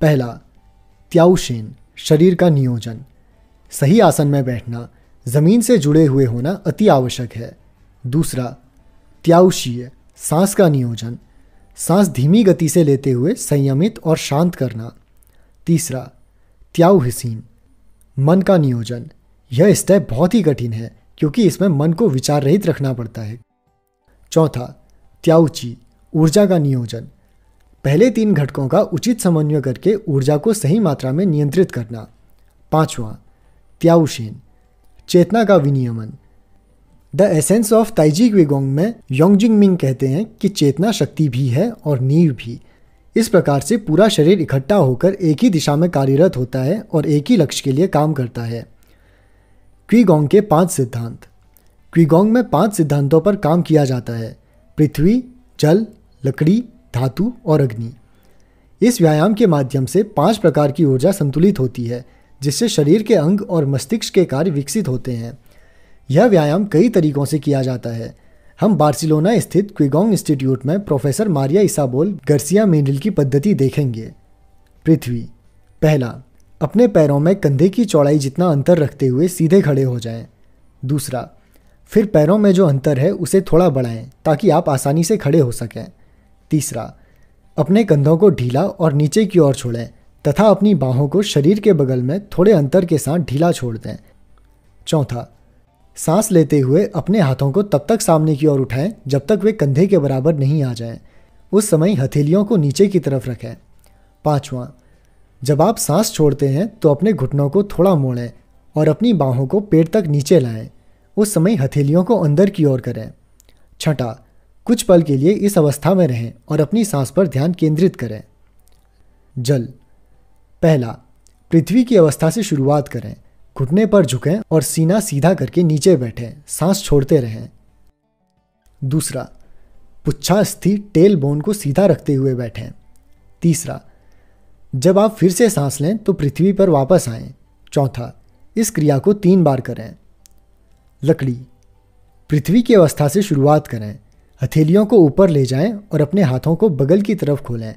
पहला त्याउशेन शरीर का नियोजन सही आसन में बैठना ज़मीन से जुड़े हुए होना अति आवश्यक है दूसरा त्याउशीय सांस का नियोजन सांस धीमी गति से लेते हुए संयमित और शांत करना तीसरा त्याउ हसीन मन का नियोजन यह स्टेप बहुत ही कठिन है क्योंकि इसमें मन को विचार रहित रखना पड़ता है चौथा त्याउची ऊर्जा का नियोजन पहले तीन घटकों का उचित समन्वय करके ऊर्जा को सही मात्रा में नियंत्रित करना पांचवा त्याउशेन चेतना का विनियमन the essence of Taiji Qigong में योंगजिंग मिंग कहते हैं कि चेतना शक्ति भी है और नींव भी इस प्रकार से पूरा शरीर इकट्ठा होकर एक ही दिशा में कार्यरत होता है और एक ही लक्ष्य के लिए काम करता है क्वीगोंग के पांच सिद्धांत क्वीगोंग में पांच सिद्धांतों पर काम किया जाता है पृथ्वी जल लकड़ी धातु और अग्नि इस व्यायाम के माध्यम से पांच प्रकार की ऊर्जा संतुलित होती है जिससे शरीर के अंग और मस्तिष्क के कार्य विकसित होते हैं यह व्यायाम कई तरीकों से किया जाता है हम बार्सिलोना स्थित क्विगोंग इंस्टीट्यूट में professor Maria Isabel Garcia Mendel की पद्धति देखेंगे पृथ्वी पहला अपने पैरों में कंधे की चौड़ाई जितना अंतर रखते हुए सीधे खड़े हो जाएं। दूसरा फिर पैरों में जो अंतर है उसे थोड़ा बढ़ाएं ताकि आप आसानी से खड़े हो सकें तीसरा अपने कंधों को ढीला और नीचे की ओर छोड़ें तथा अपनी बाहों को शरीर के बगल में थोड़े अंतर के साथ ढीला छोड़ दें चौथा सांस लेते हुए अपने हाथों को तब तक सामने की ओर उठाएं जब तक वे कंधे के बराबर नहीं आ जाएं। उस समय हथेलियों को नीचे की तरफ रखें पाँचवा जब आप सांस छोड़ते हैं तो अपने घुटनों को थोड़ा मोड़ें और अपनी बाहों को पेट तक नीचे लाएं। उस समय हथेलियों को अंदर की ओर करें छठा कुछ पल के लिए इस अवस्था में रहें और अपनी सांस पर ध्यान केंद्रित करें जल पहला पृथ्वी की अवस्था से शुरुआत करें घुटने पर झुकें और सीना सीधा करके नीचे बैठें सांस छोड़ते रहें दूसरा पुच्छा स्थि टेल बोन को सीधा रखते हुए बैठें तीसरा जब आप फिर से सांस लें तो पृथ्वी पर वापस आएं। चौथा इस क्रिया को तीन बार करें लकड़ी पृथ्वी की अवस्था से शुरुआत करें हथेलियों को ऊपर ले जाएं और अपने हाथों को बगल की तरफ खोलें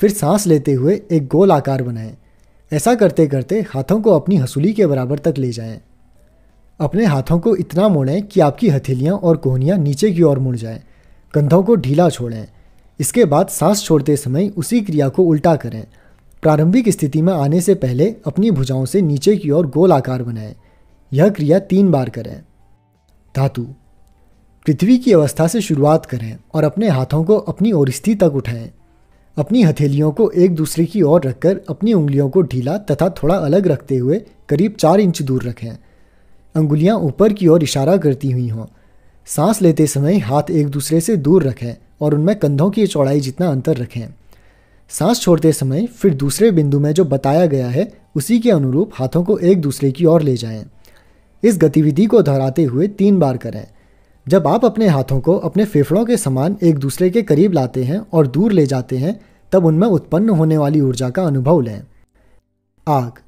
फिर सांस लेते हुए एक गोल आकार बनाएं ऐसा करते करते हाथों को अपनी हसूली के बराबर तक ले जाएं। अपने हाथों को इतना मोड़ें कि आपकी हथेलियाँ और कोहनियाँ नीचे की ओर मुड़ जाएं। कंधों को ढीला छोड़ें इसके बाद सांस छोड़ते समय उसी क्रिया को उल्टा करें प्रारंभिक स्थिति में आने से पहले अपनी भुजाओं से नीचे की ओर गोल आकार बनाएं यह क्रिया तीन बार करें धातु पृथ्वी की अवस्था से शुरुआत करें और अपने हाथों को अपनी ओरिस्थी तक उठाएं अपनी हथेलियों को एक दूसरे की ओर रखकर अपनी उंगलियों को ढीला तथा थोड़ा अलग रखते हुए करीब चार इंच दूर रखें अंगुलियां ऊपर की ओर इशारा करती हुई हों सांस लेते समय हाथ एक दूसरे से दूर रखें और उनमें कंधों की चौड़ाई जितना अंतर रखें सांस छोड़ते समय फिर दूसरे बिंदु में जो बताया गया है उसी के अनुरूप हाथों को एक दूसरे की ओर ले जाएं। इस गतिविधि को दोहराते हुए तीन बार करें जब आप अपने हाथों को अपने फेफड़ों के समान एक दूसरे के करीब लाते हैं और दूर ले जाते हैं तब उनमें उत्पन्न होने वाली ऊर्जा का अनुभव लें आग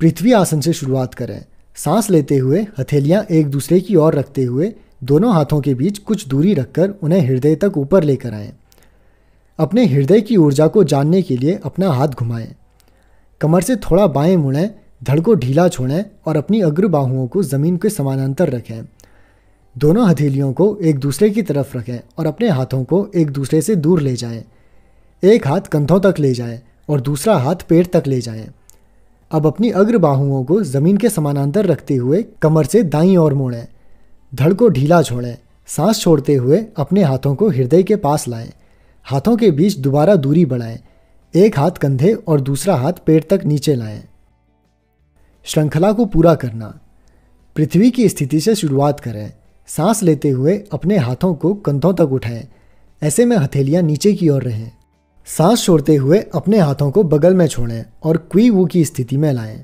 पृथ्वी आसन से शुरुआत करें सांस लेते हुए हथेलियां एक दूसरे की ओर रखते हुए दोनों हाथों के बीच कुछ दूरी रखकर उन्हें हृदय तक ऊपर लेकर आएं। अपने हृदय की ऊर्जा को जानने के लिए अपना हाथ घुमाएं। कमर से थोड़ा बाएं मुड़ें धड़ को ढीला छोड़ें और अपनी अग्र बाहुओं को ज़मीन के समानांतर रखें दोनों हथेलियों को एक दूसरे की तरफ रखें और अपने हाथों को एक दूसरे से दूर ले जाएं। एक हाथ कंधों तक ले जाएं और दूसरा हाथ पेट तक ले जाएं। अब अपनी अग्र बाहुओं को ज़मीन के समानांतर रखते हुए कमर से दाई ओर मोड़ें धड़ को ढीला छोड़ें सांस छोड़ते हुए अपने हाथों को हृदय के पास लाएं हाथों के बीच दोबारा दूरी बढ़ाएं एक हाथ कंधे और दूसरा हाथ पेट तक नीचे लाएं श्रृंखला को पूरा करना पृथ्वी की स्थिति से शुरुआत करें सांस लेते हुए अपने हाथों को कंधों तक उठाएं ऐसे में हथेलियां नीचे की ओर रहें सांस छोड़ते हुए अपने हाथों को बगल में छोड़ें और क्वी वू की स्थिति में लाएं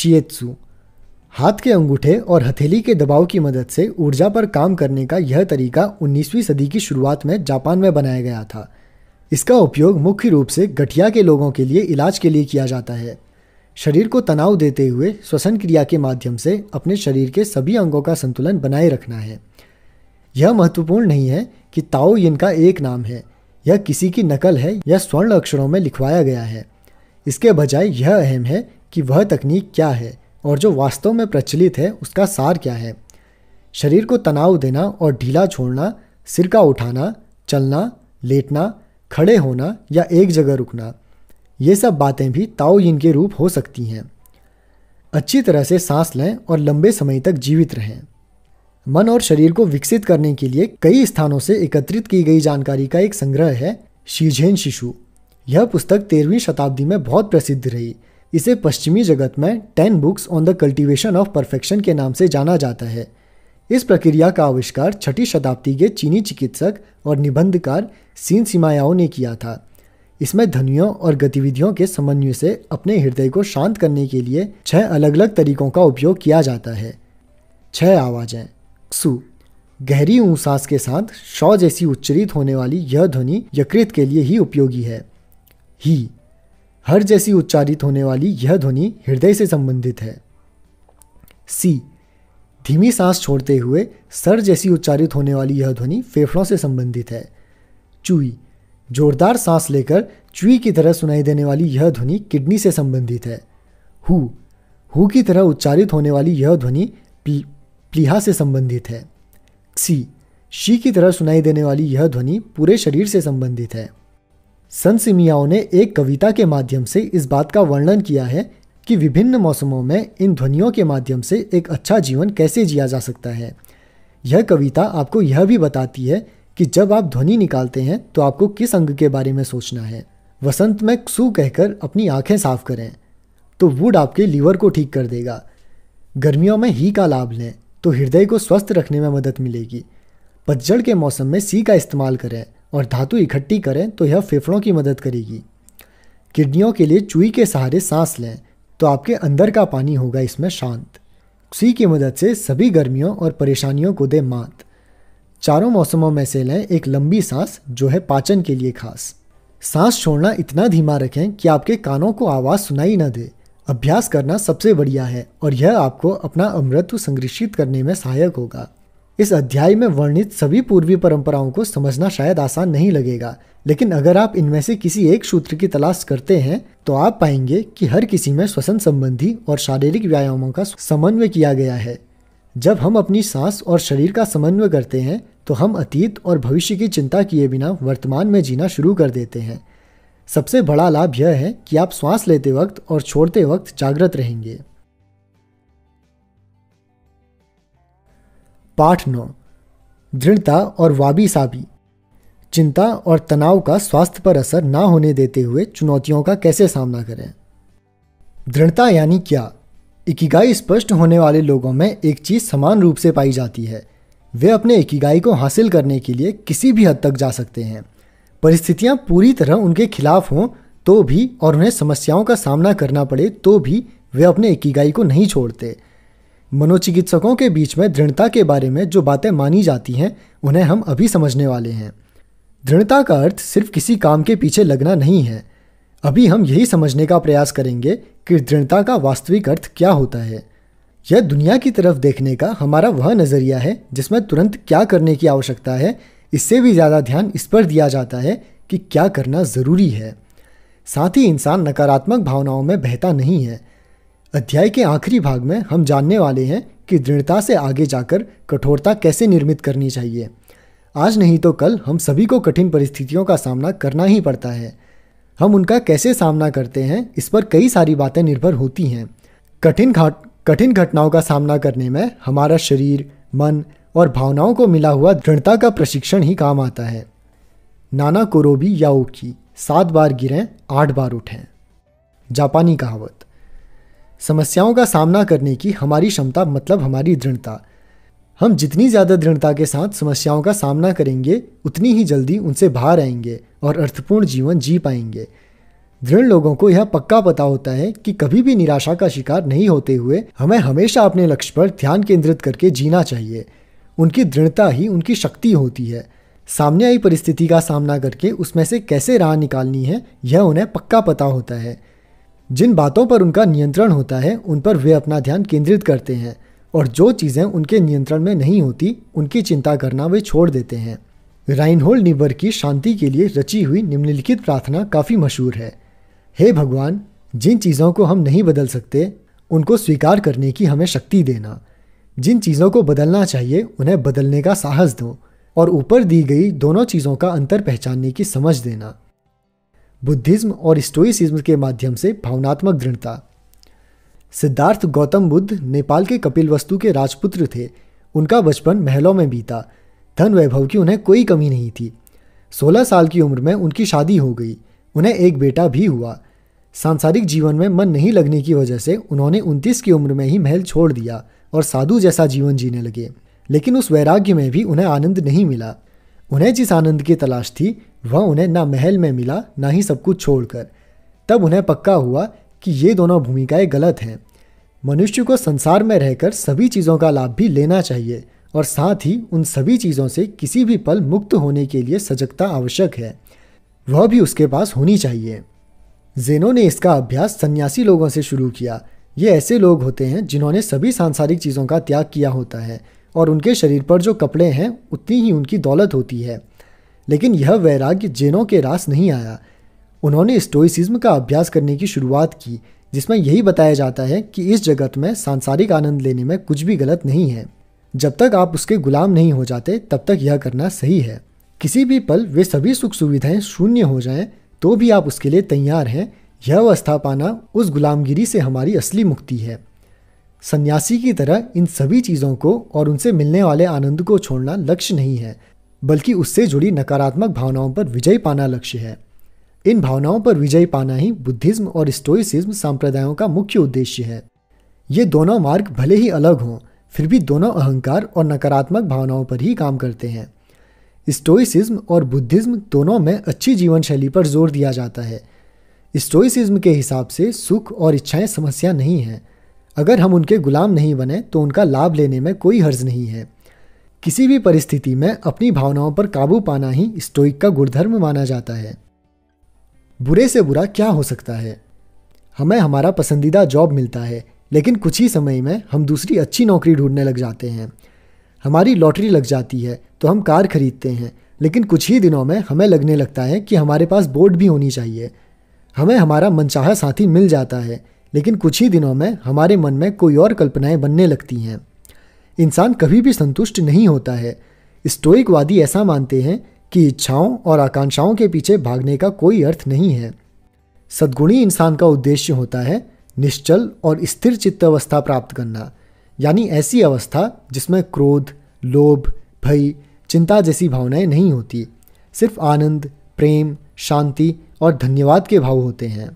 शियत्सु हाथ के अंगूठे और हथेली के दबाव की मदद से ऊर्जा पर काम करने का यह तरीका 19वीं सदी की शुरुआत में जापान में बनाया गया था इसका उपयोग मुख्य रूप से गठिया के लोगों के लिए इलाज के लिए किया जाता है शरीर को तनाव देते हुए श्वसन क्रिया के माध्यम से अपने शरीर के सभी अंगों का संतुलन बनाए रखना है यह महत्वपूर्ण नहीं है कि ताओ यिन का एक नाम है यह किसी की नकल है या स्वर्ण अक्षरों में लिखवाया गया है इसके बजाय यह अहम है कि वह तकनीक क्या है और जो वास्तव में प्रचलित है उसका सार क्या है शरीर को तनाव देना और ढीला छोड़ना सिर का उठाना चलना लेटना खड़े होना या एक जगह रुकना ये सब बातें भी ताओ यिन के रूप हो सकती हैं अच्छी तरह से सांस लें और लंबे समय तक जीवित रहें मन और शरीर को विकसित करने के लिए कई स्थानों से एकत्रित की गई जानकारी का एक संग्रह है शीझेन शिशु यह पुस्तक तेरहवीं शताब्दी में बहुत प्रसिद्ध रही इसे पश्चिमी जगत में ten books on the cultivation of perfection के नाम से जाना जाता है इस प्रक्रिया का आविष्कार छठी शताब्दी के चीनी चिकित्सक और निबंधकार सीन सिमायाओ ने किया था इसमें ध्वनियों और गतिविधियों के समन्वय से अपने हृदय को शांत करने के लिए छह अलग अलग तरीकों का उपयोग किया जाता है छह आवाज़ें सु गहरी ऊँसास के साथ शौ जैसी उच्चरित होने वाली यह ध्वनि यकृत के लिए ही उपयोगी है ही हर जैसी उच्चारित होने वाली यह ध्वनि हृदय से संबंधित है सी धीमी सांस छोड़ते हुए सर जैसी उच्चारित होने वाली यह ध्वनि फेफड़ों से संबंधित है चुई जोरदार सांस लेकर चुई की तरह सुनाई देने वाली यह ध्वनि किडनी से संबंधित है हु हु की तरह उच्चारित होने वाली यह ध्वनि प्ली, प्लीहा से संबंधित है क्सी शी की तरह सुनाई देने वाली यह ध्वनि पूरे शरीर से संबंधित है संसिमियाओं ने एक कविता के माध्यम से इस बात का वर्णन किया है कि विभिन्न मौसमों में इन ध्वनियों के माध्यम से एक अच्छा जीवन कैसे जिया जा सकता है यह कविता आपको यह भी बताती है कि जब आप ध्वनि निकालते हैं तो आपको किस अंग के बारे में सोचना है वसंत में सू कहकर अपनी आंखें साफ करें तो वुड आपके लीवर को ठीक कर देगा गर्मियों में ही का लाभ लें तो हृदय को स्वस्थ रखने में मदद मिलेगी पतझड़ के मौसम में सी का इस्तेमाल करें और धातु इकट्ठी करें तो यह फेफड़ों की मदद करेगी किडनियों के लिए चुई के सहारे सांस लें तो आपके अंदर का पानी होगा इसमें शांत सी की मदद से सभी गर्मियों और परेशानियों को दे मात चारों मौसमों में से लें एक लंबी सांस जो है पाचन के लिए खास सांस छोड़ना इतना धीमा रखें कि आपके कानों को आवाज़ सुनाई न दे अभ्यास करना सबसे बढ़िया है और यह आपको अपना अमृत्व संरक्षित करने में सहायक होगा इस अध्याय में वर्णित सभी पूर्वी परंपराओं को समझना शायद आसान नहीं लगेगा लेकिन अगर आप इनमें से किसी एक सूत्र की तलाश करते हैं तो आप पाएंगे कि हर किसी में श्वसन संबंधी और शारीरिक व्यायामों का समन्वय किया गया है जब हम अपनी सांस और शरीर का समन्वय करते हैं तो हम अतीत और भविष्य की चिंता किए बिना वर्तमान में जीना शुरू कर देते हैं सबसे बड़ा लाभ यह है कि आप श्वास लेते वक्त और छोड़ते वक्त जागृत रहेंगे पाठ नौ दृढ़ता और वाबी साबी चिंता और तनाव का स्वास्थ्य पर असर ना होने देते हुए चुनौतियों का कैसे सामना करें दृढ़ता यानी क्या इकिगाई स्पष्ट होने वाले लोगों में एक चीज़ समान रूप से पाई जाती है वे अपने इकिगाई को हासिल करने के लिए किसी भी हद तक जा सकते हैं परिस्थितियाँ पूरी तरह उनके खिलाफ हों तो भी और उन्हें समस्याओं का सामना करना पड़े तो भी वे अपने इकिगाई को नहीं छोड़ते मनोचिकित्सकों के बीच में दृढ़ता के बारे में जो बातें मानी जाती हैं उन्हें हम अभी समझने वाले हैं दृढ़ता का अर्थ सिर्फ किसी काम के पीछे लगना नहीं है अभी हम यही समझने का प्रयास करेंगे कि दृढ़ता का वास्तविक अर्थ क्या होता है यह दुनिया की तरफ देखने का हमारा वह नज़रिया है जिसमें तुरंत क्या करने की आवश्यकता है इससे भी ज़्यादा ध्यान इस पर दिया जाता है कि क्या करना ज़रूरी है साथ ही इंसान नकारात्मक भावनाओं में बहता नहीं है अध्याय के आखिरी भाग में हम जानने वाले हैं कि दृढ़ता से आगे जाकर कठोरता कैसे निर्मित करनी चाहिए आज नहीं तो कल हम सभी को कठिन परिस्थितियों का सामना करना ही पड़ता है हम उनका कैसे सामना करते हैं इस पर कई सारी बातें निर्भर होती हैं कठिन घाट कठिन घटनाओं का सामना करने में हमारा शरीर मन और भावनाओं को मिला हुआ दृढ़ता का प्रशिक्षण ही काम आता है नाना कोरोबी या ओकी सात बार गिरें आठ बार उठें जापानी कहावत समस्याओं का सामना करने की हमारी क्षमता मतलब हमारी दृढ़ता हम जितनी ज़्यादा दृढ़ता के साथ समस्याओं का सामना करेंगे उतनी ही जल्दी उनसे बाहर आएंगे और अर्थपूर्ण जीवन जी पाएंगे दृढ़ लोगों को यह पक्का पता होता है कि कभी भी निराशा का शिकार नहीं होते हुए हमें हमेशा अपने लक्ष्य पर ध्यान केंद्रित करके जीना चाहिए उनकी दृढ़ता ही उनकी शक्ति होती है सामने आई परिस्थिति का सामना करके उसमें से कैसे राह निकालनी है यह उन्हें पक्का पता होता है जिन बातों पर उनका नियंत्रण होता है उन पर वे अपना ध्यान केंद्रित करते हैं और जो चीज़ें उनके नियंत्रण में नहीं होती उनकी चिंता करना वे छोड़ देते हैं राइनहोल निबर की शांति के लिए रची हुई निम्नलिखित प्रार्थना काफ़ी मशहूर है हे भगवान जिन चीज़ों को हम नहीं बदल सकते उनको स्वीकार करने की हमें शक्ति देना जिन चीज़ों को बदलना चाहिए उन्हें बदलने का साहस दो और ऊपर दी गई दोनों चीज़ों का अंतर पहचानने की समझ देना बुद्धिज्म और स्टोइसिज्म के माध्यम से भावनात्मक दृढ़ता सिद्धार्थ गौतम बुद्ध नेपाल के कपिलवस्तु के राजपुत्र थे उनका बचपन महलों में बीता धन वैभव की उन्हें कोई कमी नहीं थी सोलह साल की उम्र में उनकी शादी हो गई उन्हें एक बेटा भी हुआ सांसारिक जीवन में मन नहीं लगने की वजह से उन्होंने उनतीस की उम्र में ही महल छोड़ दिया और साधु जैसा जीवन जीने लगे लेकिन उस वैराग्य में भी उन्हें आनंद नहीं मिला उन्हें जिस आनंद की तलाश थी वह उन्हें ना महल में मिला ना ही सब कुछ छोड़कर तब उन्हें पक्का हुआ कि ये दोनों भूमिकाएं गलत हैं मनुष्य को संसार में रहकर सभी चीज़ों का लाभ भी लेना चाहिए और साथ ही उन सभी चीज़ों से किसी भी पल मुक्त होने के लिए सजगता आवश्यक है वह भी उसके पास होनी चाहिए जेनो ने इसका अभ्यास सन्यासी लोगों से शुरू किया ये ऐसे लोग होते हैं जिन्होंने सभी सांसारिक चीज़ों का त्याग किया होता है और उनके शरीर पर जो कपड़े हैं उतनी ही उनकी दौलत होती है लेकिन यह वैराग्य जेनों के रास नहीं आया उन्होंने स्टोइसिज्म का अभ्यास करने की शुरुआत की जिसमें यही बताया जाता है कि इस जगत में सांसारिक आनंद लेने में कुछ भी गलत नहीं है जब तक आप उसके गुलाम नहीं हो जाते तब तक यह करना सही है किसी भी पल वे सभी सुख सुविधाएं शून्य हो जाएं तो भी आप उसके लिए तैयार हैं यह अवस्था पाना उस गुलामगिरी से हमारी असली मुक्ति है सन्यासी की तरह इन सभी चीज़ों को और उनसे मिलने वाले आनंद को छोड़ना लक्ष्य नहीं है बल्कि उससे जुड़ी नकारात्मक भावनाओं पर विजय पाना लक्ष्य है इन भावनाओं पर विजय पाना ही बुद्धिज्म और स्टोइसिज्म संप्रदायों का मुख्य उद्देश्य है ये दोनों मार्ग भले ही अलग हों फिर भी दोनों अहंकार और नकारात्मक भावनाओं पर ही काम करते हैं स्टोइसिज्म और बुद्धिज्म दोनों में अच्छी जीवन शैली पर जोर दिया जाता है स्टोइसिज्म के हिसाब से सुख और इच्छाएं समस्या नहीं हैं अगर हम उनके गुलाम नहीं बने तो उनका लाभ लेने में कोई हर्ज नहीं है किसी भी परिस्थिति में अपनी भावनाओं पर काबू पाना ही स्टोइक का गुणधर्म माना जाता है बुरे से बुरा क्या हो सकता है हमें हमारा पसंदीदा जॉब मिलता है लेकिन कुछ ही समय में हम दूसरी अच्छी नौकरी ढूंढने लग जाते हैं हमारी लॉटरी लग जाती है तो हम कार खरीदते हैं लेकिन कुछ ही दिनों में हमें लगने लगता है कि हमारे पास बोर्ड भी होनी चाहिए हमें हमारा मनचाहा साथी मिल जाता है लेकिन कुछ ही दिनों में हमारे मन में कोई और कल्पनाएं बनने लगती हैं इंसान कभी भी संतुष्ट नहीं होता है स्टोइकवादी ऐसा मानते हैं कि इच्छाओं और आकांक्षाओं के पीछे भागने का कोई अर्थ नहीं है सद्गुणी इंसान का उद्देश्य होता है निश्चल और स्थिर चित्त अवस्था प्राप्त करना यानी ऐसी अवस्था जिसमें क्रोध लोभ भय चिंता जैसी भावनाएं नहीं होती सिर्फ आनंद प्रेम शांति और धन्यवाद के भाव होते हैं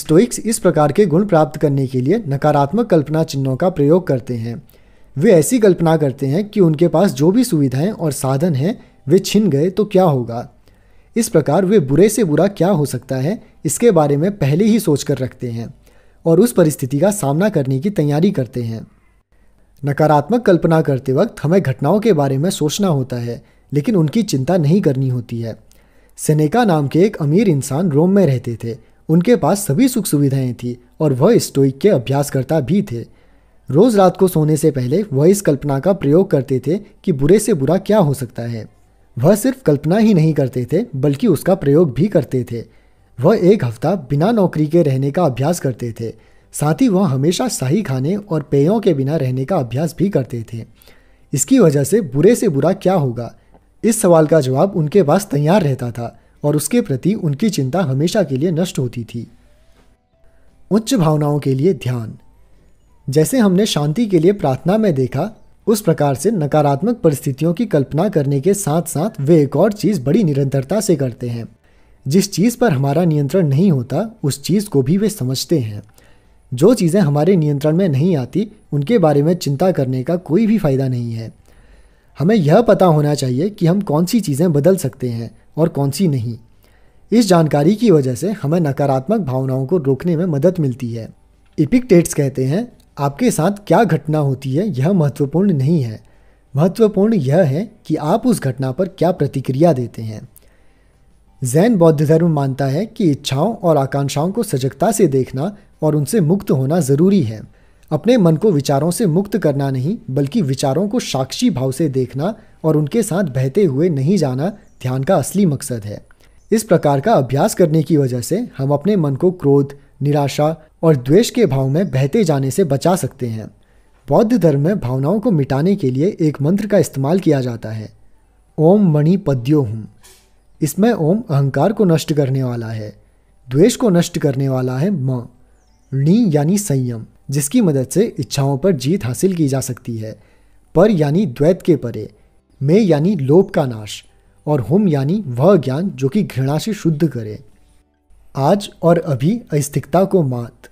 स्टोइक्स इस प्रकार के गुण प्राप्त करने के लिए नकारात्मक कल्पना चिन्हों का प्रयोग करते हैं वे ऐसी कल्पना करते हैं कि उनके पास जो भी सुविधाएं और साधन हैं वे छिन गए तो क्या होगा इस प्रकार वे बुरे से बुरा क्या हो सकता है इसके बारे में पहले ही सोच कर रखते हैं और उस परिस्थिति का सामना करने की तैयारी करते हैं नकारात्मक कल्पना करते वक्त हमें घटनाओं के बारे में सोचना होता है लेकिन उनकी चिंता नहीं करनी होती है सेनेका नाम के एक अमीर इंसान रोम में रहते थे उनके पास सभी सुख सुविधाएं थी और वह स्टोइक के अभ्यासकर्ता भी थे रोज़ रात को सोने से पहले वह इस कल्पना का प्रयोग करते थे कि बुरे से बुरा क्या हो सकता है वह सिर्फ कल्पना ही नहीं करते थे बल्कि उसका प्रयोग भी करते थे वह एक हफ्ता बिना नौकरी के रहने का अभ्यास करते थे साथ ही वह हमेशा शाही खाने और पेयों के बिना रहने का अभ्यास भी करते थे इसकी वजह से बुरे से बुरा क्या होगा इस सवाल का जवाब उनके पास तैयार रहता था और उसके प्रति उनकी चिंता हमेशा के लिए नष्ट होती थी उच्च भावनाओं के लिए ध्यान जैसे हमने शांति के लिए प्रार्थना में देखा उस प्रकार से नकारात्मक परिस्थितियों की कल्पना करने के साथ साथ वे एक और चीज़ बड़ी निरंतरता से करते हैं जिस चीज़ पर हमारा नियंत्रण नहीं होता उस चीज़ को भी वे समझते हैं जो चीज़ें हमारे नियंत्रण में नहीं आती उनके बारे में चिंता करने का कोई भी फ़ायदा नहीं है हमें यह पता होना चाहिए कि हम कौन सी चीज़ें बदल सकते हैं और कौन सी नहीं इस जानकारी की वजह से हमें नकारात्मक भावनाओं को रोकने में मदद मिलती है इपिक्टेट्स कहते हैं आपके साथ क्या घटना होती है यह महत्वपूर्ण नहीं है महत्वपूर्ण यह है कि आप उस घटना पर क्या प्रतिक्रिया देते हैं जैन बौद्ध धर्म मानता है कि इच्छाओं और आकांक्षाओं को सजगता से देखना और उनसे मुक्त होना ज़रूरी है अपने मन को विचारों से मुक्त करना नहीं बल्कि विचारों को साक्षी भाव से देखना और उनके साथ बहते हुए नहीं जाना ध्यान का असली मकसद है इस प्रकार का अभ्यास करने की वजह से हम अपने मन को क्रोध निराशा और द्वेष के भाव में बहते जाने से बचा सकते हैं बौद्ध धर्म में भावनाओं को मिटाने के लिए एक मंत्र का इस्तेमाल किया जाता है ओम मणि पद्यो हूँ इसमें ओम अहंकार को नष्ट करने वाला है द्वेष को नष्ट करने वाला है म णी यानी संयम जिसकी मदद से इच्छाओं पर जीत हासिल की जा सकती है पर यानी द्वैत के परे मे यानी लोभ का नाश और हुम यानी वह ज्ञान जो कि घृणा से शुद्ध करे आज और अभी अस्थिकता को मात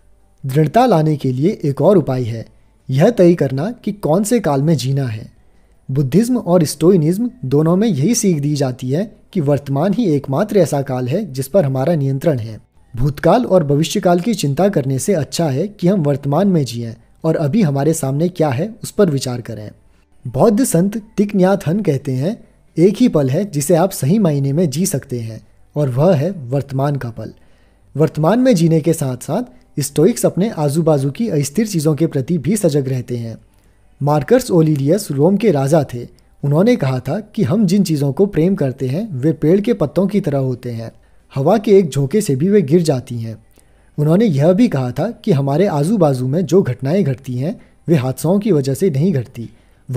दृढ़ता लाने के लिए एक और उपाय है यह तय करना कि कौन से काल में जीना है बुद्धिज्म और स्टोइनिज्म दोनों में यही सीख दी जाती है कि वर्तमान ही एकमात्र ऐसा काल है जिस पर हमारा नियंत्रण है भूतकाल और भविष्यकाल की चिंता करने से अच्छा है कि हम वर्तमान में जिए और अभी हमारे सामने क्या है उस पर विचार करें बौद्ध संत तिकन्याथन कहते हैं एक ही पल है जिसे आप सही मायने में जी सकते हैं और वह है वर्तमान का पल वर्तमान में जीने के साथ साथ स्टोइक्स अपने आजू बाजू की अस्थिर चीज़ों के प्रति भी सजग रहते हैं मार्कर्स ओलिडियस रोम के राजा थे उन्होंने कहा था कि हम जिन चीज़ों को प्रेम करते हैं वे पेड़ के पत्तों की तरह होते हैं हवा के एक झोंके से भी वे गिर जाती हैं उन्होंने यह भी कहा था कि हमारे आजू बाजू में जो घटनाएं घटती हैं वे हादसों की वजह से नहीं घटती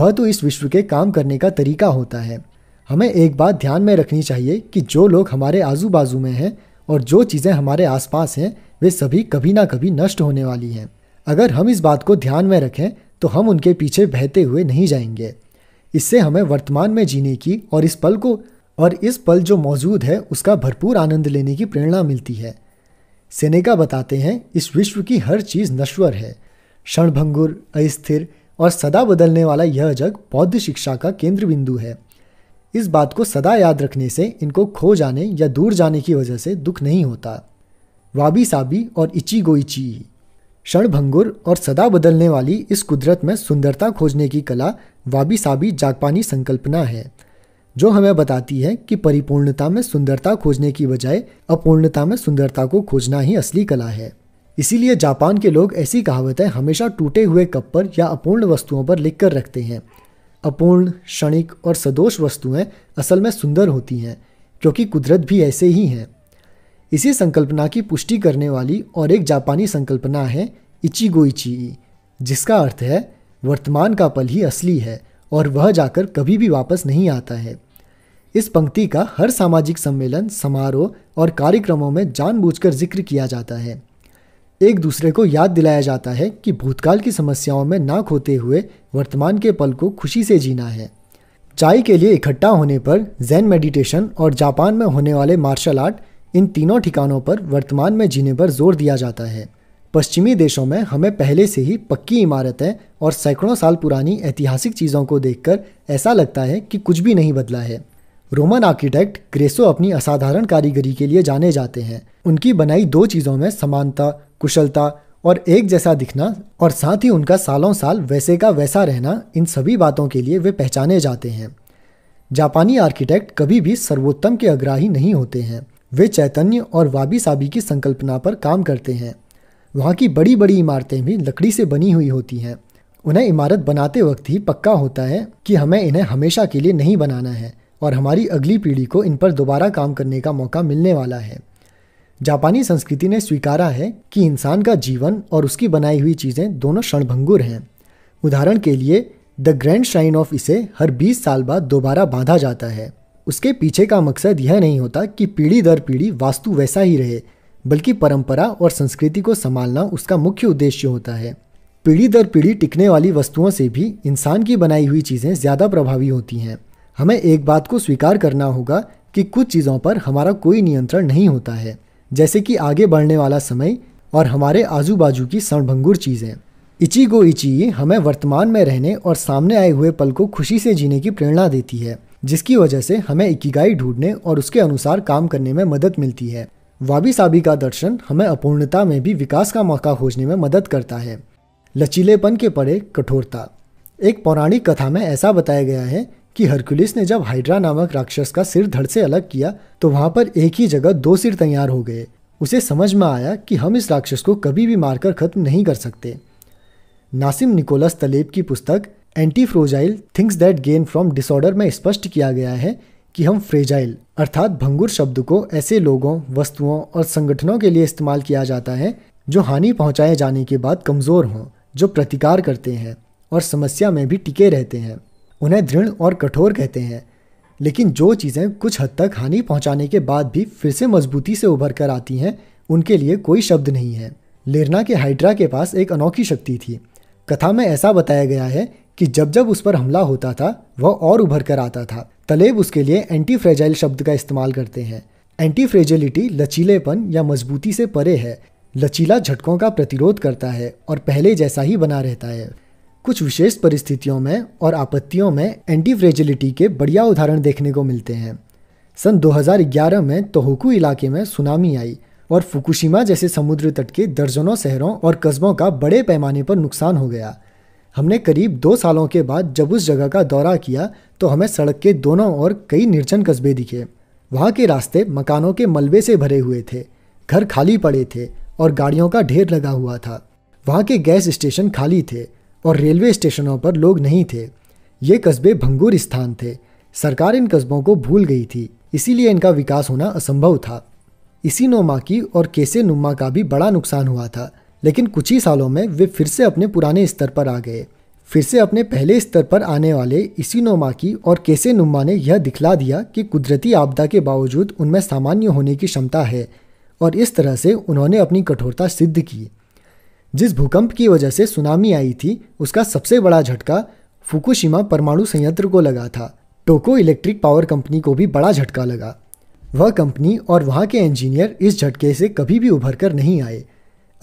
वह तो इस विश्व के काम करने का तरीका होता है हमें एक बात ध्यान में रखनी चाहिए कि जो लोग हमारे आजू बाजू में हैं और जो चीज़ें हमारे आसपास हैं वे सभी कभी ना कभी नष्ट होने वाली हैं अगर हम इस बात को ध्यान में रखें तो हम उनके पीछे बहते हुए नहीं जाएंगे इससे हमें वर्तमान में जीने की और इस पल को और इस पल जो मौजूद है उसका भरपूर आनंद लेने की प्रेरणा मिलती है सेनेका बताते हैं इस विश्व की हर चीज़ नश्वर है क्षणभंगुर अस्थिर और सदा बदलने वाला यह जग बौद्ध शिक्षा का केंद्र बिंदु है इस बात को सदा याद रखने से इनको खो जाने या दूर जाने की वजह से दुख नहीं होता वाबी साबी और इची गोइची क्षण भंगुर और सदा बदलने वाली इस कुदरत में सुंदरता खोजने की कला वाबी साबी जागपानी संकल्पना है जो हमें बताती है कि परिपूर्णता में सुंदरता खोजने की बजाय अपूर्णता में सुंदरता को खोजना ही असली कला है इसीलिए जापान के लोग ऐसी कहावतें हमेशा टूटे हुए कप पर या अपूर्ण वस्तुओं पर लिख कर रखते हैं अपूर्ण क्षणिक और सदोष वस्तुएं असल में सुंदर होती हैं क्योंकि कुदरत भी ऐसे ही हैं इसी संकल्पना की पुष्टि करने वाली और एक जापानी संकल्पना है इची जिसका अर्थ है वर्तमान का पल ही असली है और वह जाकर कभी भी वापस नहीं आता है इस पंक्ति का हर सामाजिक सम्मेलन समारोह और कार्यक्रमों में जानबूझकर जिक्र किया जाता है एक दूसरे को याद दिलाया जाता है कि भूतकाल की समस्याओं में ना खोते हुए वर्तमान के पल को खुशी से जीना है चाय के लिए इकट्ठा होने पर जैन मेडिटेशन और जापान में होने वाले मार्शल आर्ट इन तीनों ठिकानों पर वर्तमान में जीने पर जोर दिया जाता है पश्चिमी देशों में हमें पहले से ही पक्की इमारतें और सैकड़ों साल पुरानी ऐतिहासिक चीज़ों को देखकर ऐसा लगता है कि कुछ भी नहीं बदला है रोमन आर्किटेक्ट ग्रेसो अपनी असाधारण कारीगरी के लिए जाने जाते हैं उनकी बनाई दो चीज़ों में समानता कुशलता और एक जैसा दिखना और साथ ही उनका सालों साल वैसे का वैसा रहना इन सभी बातों के लिए वे पहचाने जाते हैं जापानी आर्किटेक्ट कभी भी सर्वोत्तम के अग्राही नहीं होते हैं वे चैतन्य और वाबी साबी की संकल्पना पर काम करते हैं वहाँ की बड़ी बड़ी इमारतें भी लकड़ी से बनी हुई होती हैं उन्हें इमारत बनाते वक्त ही पक्का होता है कि हमें इन्हें हमेशा के लिए नहीं बनाना है और हमारी अगली पीढ़ी को इन पर दोबारा काम करने का मौका मिलने वाला है जापानी संस्कृति ने स्वीकारा है कि इंसान का जीवन और उसकी बनाई हुई चीज़ें दोनों क्षणभंगुर हैं उदाहरण के लिए द ग्रैंड श्राइन ऑफ इसे हर 20 साल बाद दोबारा बांधा जाता है उसके पीछे का मकसद यह नहीं होता कि पीढ़ी दर पीढ़ी वास्तु वैसा ही रहे बल्कि परंपरा और संस्कृति को संभालना उसका मुख्य उद्देश्य होता है पीढ़ी दर पीढ़ी टिकने वाली वस्तुओं से भी इंसान की बनाई हुई चीज़ें ज़्यादा प्रभावी होती हैं हमें एक बात को स्वीकार करना होगा कि कुछ चीज़ों पर हमारा कोई नियंत्रण नहीं होता है जैसे कि आगे बढ़ने वाला समय और हमारे आजू बाजू की सणभंगुर चीज़ें गो इची हमें वर्तमान में रहने और सामने आए हुए पल को खुशी से जीने की प्रेरणा देती है जिसकी वजह से हमें इकिगाई ढूंढने और उसके अनुसार काम करने में मदद मिलती है वाबी साबी का दर्शन हमें अपूर्णता में भी विकास का मौका खोजने में मदद करता है लचीलेपन के पड़े कठोरता एक पौराणिक कथा में ऐसा बताया गया है कि हरकुलिस ने जब हाइड्रा नामक राक्षस का सिर धड़ से अलग किया तो वहां पर एक ही जगह दो सिर तैयार हो गए उसे समझ में आया कि हम इस राक्षस को कभी भी मारकर खत्म नहीं कर सकते नासिम निकोलस तलेब की पुस्तक antifragile things that gain from disorder में स्पष्ट किया गया है कि हम फ्रेजाइल अर्थात भंगुर शब्द को ऐसे लोगों वस्तुओं और संगठनों के लिए इस्तेमाल किया जाता है जो हानि पहुंचाए जाने के बाद कमज़ोर हों जो प्रतिकार करते हैं और समस्या में भी टिके रहते हैं उन्हें दृढ़ और कठोर कहते हैं लेकिन जो चीज़ें कुछ हद तक हानि पहुंचाने के बाद भी फिर से मजबूती से उभर कर आती हैं उनके लिए कोई शब्द नहीं है लेरना के हाइड्रा के पास एक अनोखी शक्ति थी कथा में ऐसा बताया गया है कि जब जब उस पर हमला होता था वह और उभर कर आता था तलेब उसके लिए एंटी फ्रेजाइल शब्द का इस्तेमाल करते हैं एंटी फ्रेजिलिटी लचीलेपन या मजबूती से परे है लचीला झटकों का प्रतिरोध करता है और पहले जैसा ही बना रहता है कुछ विशेष परिस्थितियों में और आपत्तियों में एंटी फ्रेजिलिटी के बढ़िया उदाहरण देखने को मिलते हैं सन 2011 में तोहकू इलाके में सुनामी आई और फुकुशिमा जैसे समुद्र तट के दर्जनों शहरों और कस्बों का बड़े पैमाने पर नुकसान हो गया हमने करीब दो सालों के बाद जब उस जगह का दौरा किया तो हमें सड़क के दोनों ओर कई निर्जन कस्बे दिखे वहाँ के रास्ते मकानों के मलबे से भरे हुए थे घर खाली पड़े थे और गाड़ियों का ढेर लगा हुआ था वहाँ के गैस स्टेशन खाली थे और रेलवे स्टेशनों पर लोग नहीं थे ये कस्बे भंगूर स्थान थे सरकार इन कस्बों को भूल गई थी इसीलिए इनका विकास होना असंभव था इसी नोमा की और केसे नुमा का भी बड़ा नुकसान हुआ था लेकिन कुछ ही सालों में वे फिर से अपने पुराने स्तर पर आ गए फिर से अपने पहले स्तर पर आने वाले इसी नोमा की और केसे नुमा ने यह दिखला दिया कि कुदरती आपदा के बावजूद उनमें सामान्य होने की क्षमता है और इस तरह से उन्होंने अपनी कठोरता सिद्ध की जिस भूकंप की वजह से सुनामी आई थी उसका सबसे बड़ा झटका फुकुशिमा परमाणु संयंत्र को लगा था टोको इलेक्ट्रिक पावर कंपनी को भी बड़ा झटका लगा वह कंपनी और वहाँ के इंजीनियर इस झटके से कभी भी उभर कर नहीं आए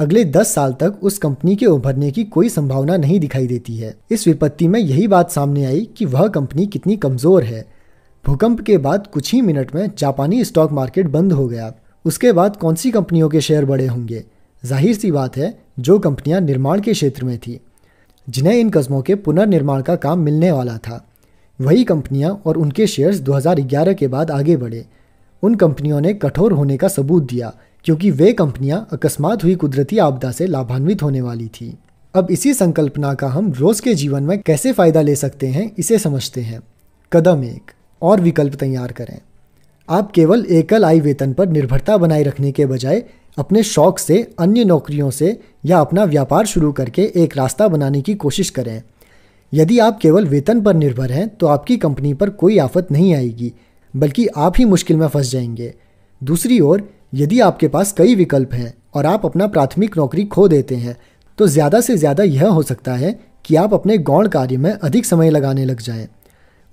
अगले दस साल तक उस कंपनी के उभरने की कोई संभावना नहीं दिखाई देती है इस विपत्ति में यही बात सामने आई कि वह कंपनी कितनी कमज़ोर है भूकंप के बाद कुछ ही मिनट में जापानी स्टॉक मार्केट बंद हो गया उसके बाद कौन सी कंपनियों के शेयर बड़े होंगे जाहिर सी बात है जो कंपनियां निर्माण के क्षेत्र में थी जिन्हें इन कस्बों के पुनर्निर्माण का काम मिलने वाला था वही कंपनियां और उनके शेयर्स 2011 के बाद आगे बढ़े उन कंपनियों ने कठोर होने का सबूत दिया क्योंकि वे कंपनियां अकस्मात हुई कुदरती आपदा से लाभान्वित होने वाली थी अब इसी संकल्पना का हम रोज के जीवन में कैसे फ़ायदा ले सकते हैं इसे समझते हैं कदम एक और विकल्प तैयार करें आप केवल एकल आई वेतन पर निर्भरता बनाए रखने के बजाय अपने शौक से अन्य नौकरियों से या अपना व्यापार शुरू करके एक रास्ता बनाने की कोशिश करें यदि आप केवल वेतन पर निर्भर हैं तो आपकी कंपनी पर कोई आफत नहीं आएगी बल्कि आप ही मुश्किल में फंस जाएंगे दूसरी ओर यदि आपके पास कई विकल्प हैं और आप अपना प्राथमिक नौकरी खो देते हैं तो ज़्यादा से ज़्यादा यह हो सकता है कि आप अपने गौण कार्य में अधिक समय लगाने लग जाएं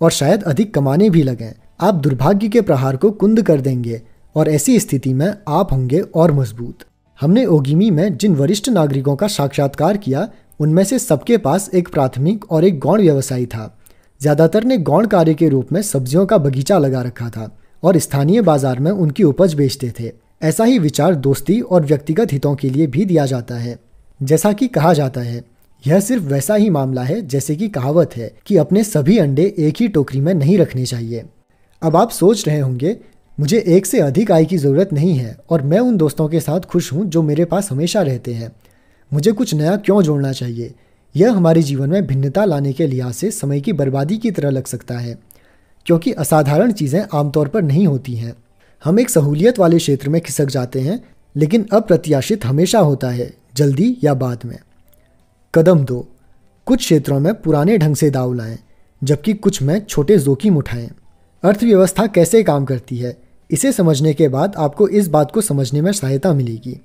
और शायद अधिक कमाने भी लगें आप दुर्भाग्य के प्रहार को कुंद कर देंगे और ऐसी स्थिति में आप होंगे और मजबूत हमने ओगिमी में जिन वरिष्ठ नागरिकों का साक्षात्कार किया उनमें से सबके पास एक प्राथमिक और एक गौण व्यवसायी था ज़्यादातर ने गौण कार्य के रूप में सब्जियों का बगीचा लगा रखा था और स्थानीय बाजार में उनकी उपज बेचते थे ऐसा ही विचार दोस्ती और व्यक्तिगत हितों के लिए भी दिया जाता है जैसा कि कहा जाता है यह सिर्फ वैसा ही मामला है जैसे कि कहावत है कि अपने सभी अंडे एक ही टोकरी में नहीं रखने चाहिए अब आप सोच रहे होंगे मुझे एक से अधिक आय की ज़रूरत नहीं है और मैं उन दोस्तों के साथ खुश हूँ जो मेरे पास हमेशा रहते हैं मुझे कुछ नया क्यों जोड़ना चाहिए यह हमारे जीवन में भिन्नता लाने के लिहाज से समय की बर्बादी की तरह लग सकता है क्योंकि असाधारण चीज़ें आमतौर पर नहीं होती हैं हम एक सहूलियत वाले क्षेत्र में खिसक जाते हैं लेकिन अप्रत्याशित हमेशा होता है जल्दी या बाद में कदम दो कुछ क्षेत्रों में पुराने ढंग से दाव लाएं जबकि कुछ में छोटे जोखिम उठाएं अर्थव्यवस्था कैसे काम करती है इसे समझने के बाद आपको इस बात को समझने में सहायता मिलेगी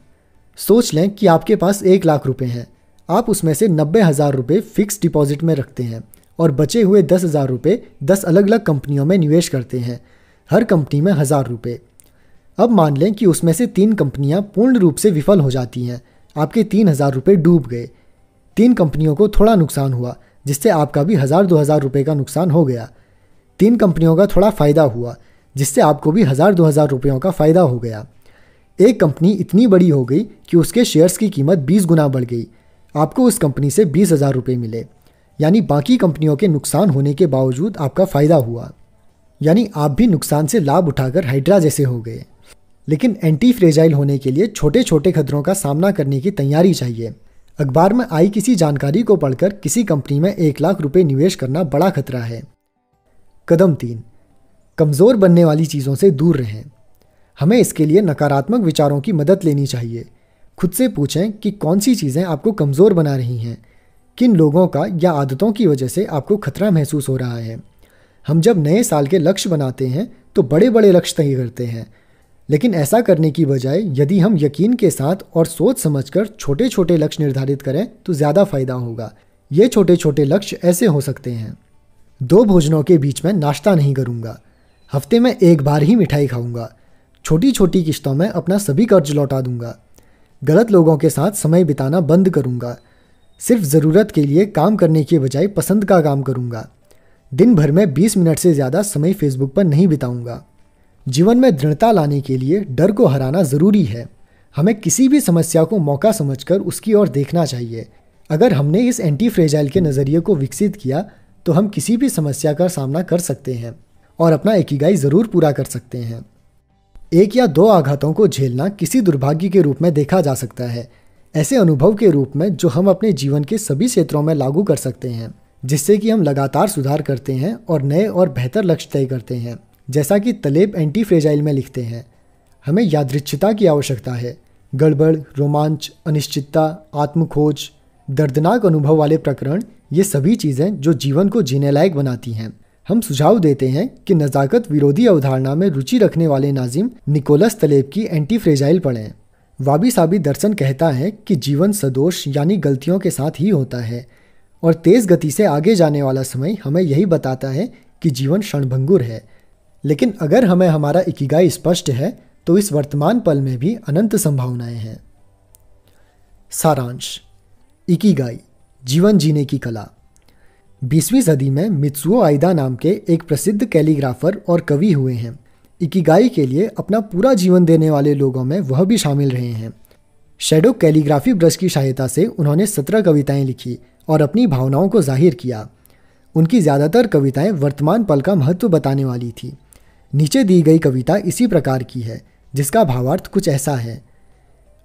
सोच लें कि आपके पास एक लाख रुपए हैं आप उसमें से नब्बे हज़ार रुपये फिक्स डिपॉजिट में रखते हैं और बचे हुए दस हज़ार रुपये दस अलग अलग कंपनियों में निवेश करते हैं हर कंपनी में हज़ार रुपये अब मान लें कि उसमें से तीन कंपनियां पूर्ण रूप से विफल हो जाती हैं आपके तीन हज़ार रुपये डूब गए तीन कंपनियों को थोड़ा नुकसान हुआ जिससे आपका भी हज़ार दो हज़ार रुपये का नुकसान हो गया तीन कंपनियों का थोड़ा फ़ायदा हुआ जिससे आपको भी हज़ार दो हज़ार रुपयों का फ़ायदा हो गया एक कंपनी इतनी बड़ी हो गई कि उसके शेयर्स की कीमत बीस गुना बढ़ गई आपको उस कंपनी से बीस हज़ार रुपये मिले यानी बाकी कंपनियों के नुकसान होने के बावजूद आपका फ़ायदा हुआ यानी आप भी नुकसान से लाभ उठाकर हाइड्रा जैसे हो गए लेकिन एंटी फ्रेजाइल होने के लिए छोटे छोटे खतरों का सामना करने की तैयारी चाहिए अखबार में आई किसी जानकारी को पढ़कर किसी कंपनी में एक लाख रुपए निवेश करना बड़ा खतरा है कदम तीन कमज़ोर बनने वाली चीज़ों से दूर रहें हमें इसके लिए नकारात्मक विचारों की मदद लेनी चाहिए खुद से पूछें कि कौन सी चीज़ें आपको कमज़ोर बना रही हैं किन लोगों का या आदतों की वजह से आपको खतरा महसूस हो रहा है हम जब नए साल के लक्ष्य बनाते हैं तो बड़े बड़े लक्ष्य तय करते हैं लेकिन ऐसा करने की बजाय यदि हम यकीन के साथ और सोच समझकर छोटे छोटे लक्ष्य निर्धारित करें तो ज़्यादा फायदा होगा ये छोटे छोटे लक्ष्य ऐसे हो सकते हैं दो भोजनों के बीच में नाश्ता नहीं करूँगा हफ्ते में एक बार ही मिठाई खाऊंगा छोटी छोटी किश्तों में अपना सभी कर्ज लौटा दूंगा गलत लोगों के साथ समय बिताना बंद करूंगा सिर्फ ज़रूरत के लिए काम करने के बजाय पसंद का काम करूंगा दिन भर में 20 मिनट से ज़्यादा समय फेसबुक पर नहीं बिताऊंगा जीवन में दृढ़ता लाने के लिए डर को हराना ज़रूरी है हमें किसी भी समस्या को मौका समझकर उसकी ओर देखना चाहिए अगर हमने इस एंटी फ्रेजाइल के नज़रिए को विकसित किया तो हम किसी भी समस्या का सामना कर सकते हैं और अपना एकीगाई जरूर पूरा कर सकते हैं एक या दो आघातों को झेलना किसी दुर्भाग्य के रूप में देखा जा सकता है ऐसे अनुभव के रूप में जो हम अपने जीवन के सभी क्षेत्रों में लागू कर सकते हैं जिससे कि हम लगातार सुधार करते हैं और नए और बेहतर लक्ष्य तय करते हैं जैसा कि तलेब एंटी फ्रेजाइल में लिखते हैं हमें यादृच्छता की आवश्यकता है गड़बड़ रोमांच अनिश्चितता आत्मखोज दर्दनाक अनुभव वाले प्रकरण ये सभी चीज़ें जो जीवन को जीने लायक बनाती हैं हम सुझाव देते हैं कि नज़ाकत विरोधी अवधारणा में रुचि रखने वाले नाजिम निकोलस तलेब की एंटी फ्रेजाइल पढ़ें वाबी साबी दर्शन कहता है कि जीवन सदोष यानी गलतियों के साथ ही होता है और तेज़ गति से आगे जाने वाला समय हमें यही बताता है कि जीवन क्षणभंगुर है लेकिन अगर हमें हमारा इकिगाई स्पष्ट है तो इस वर्तमान पल में भी अनंत संभावनाएं हैं सारांश इकिगाई जीवन जीने की कला बीसवीं सदी में मित्सुओ आइदा नाम के एक प्रसिद्ध कैलीग्राफर और कवि हुए हैं इकिगाई के लिए अपना पूरा जीवन देने वाले लोगों में वह भी शामिल रहे हैं शेडो कैलीग्राफी ब्रश की सहायता से उन्होंने सत्रह कविताएं लिखी और अपनी भावनाओं को जाहिर किया उनकी ज़्यादातर कविताएं वर्तमान पल का महत्व बताने वाली थी नीचे दी गई कविता इसी प्रकार की है जिसका भावार्थ कुछ ऐसा है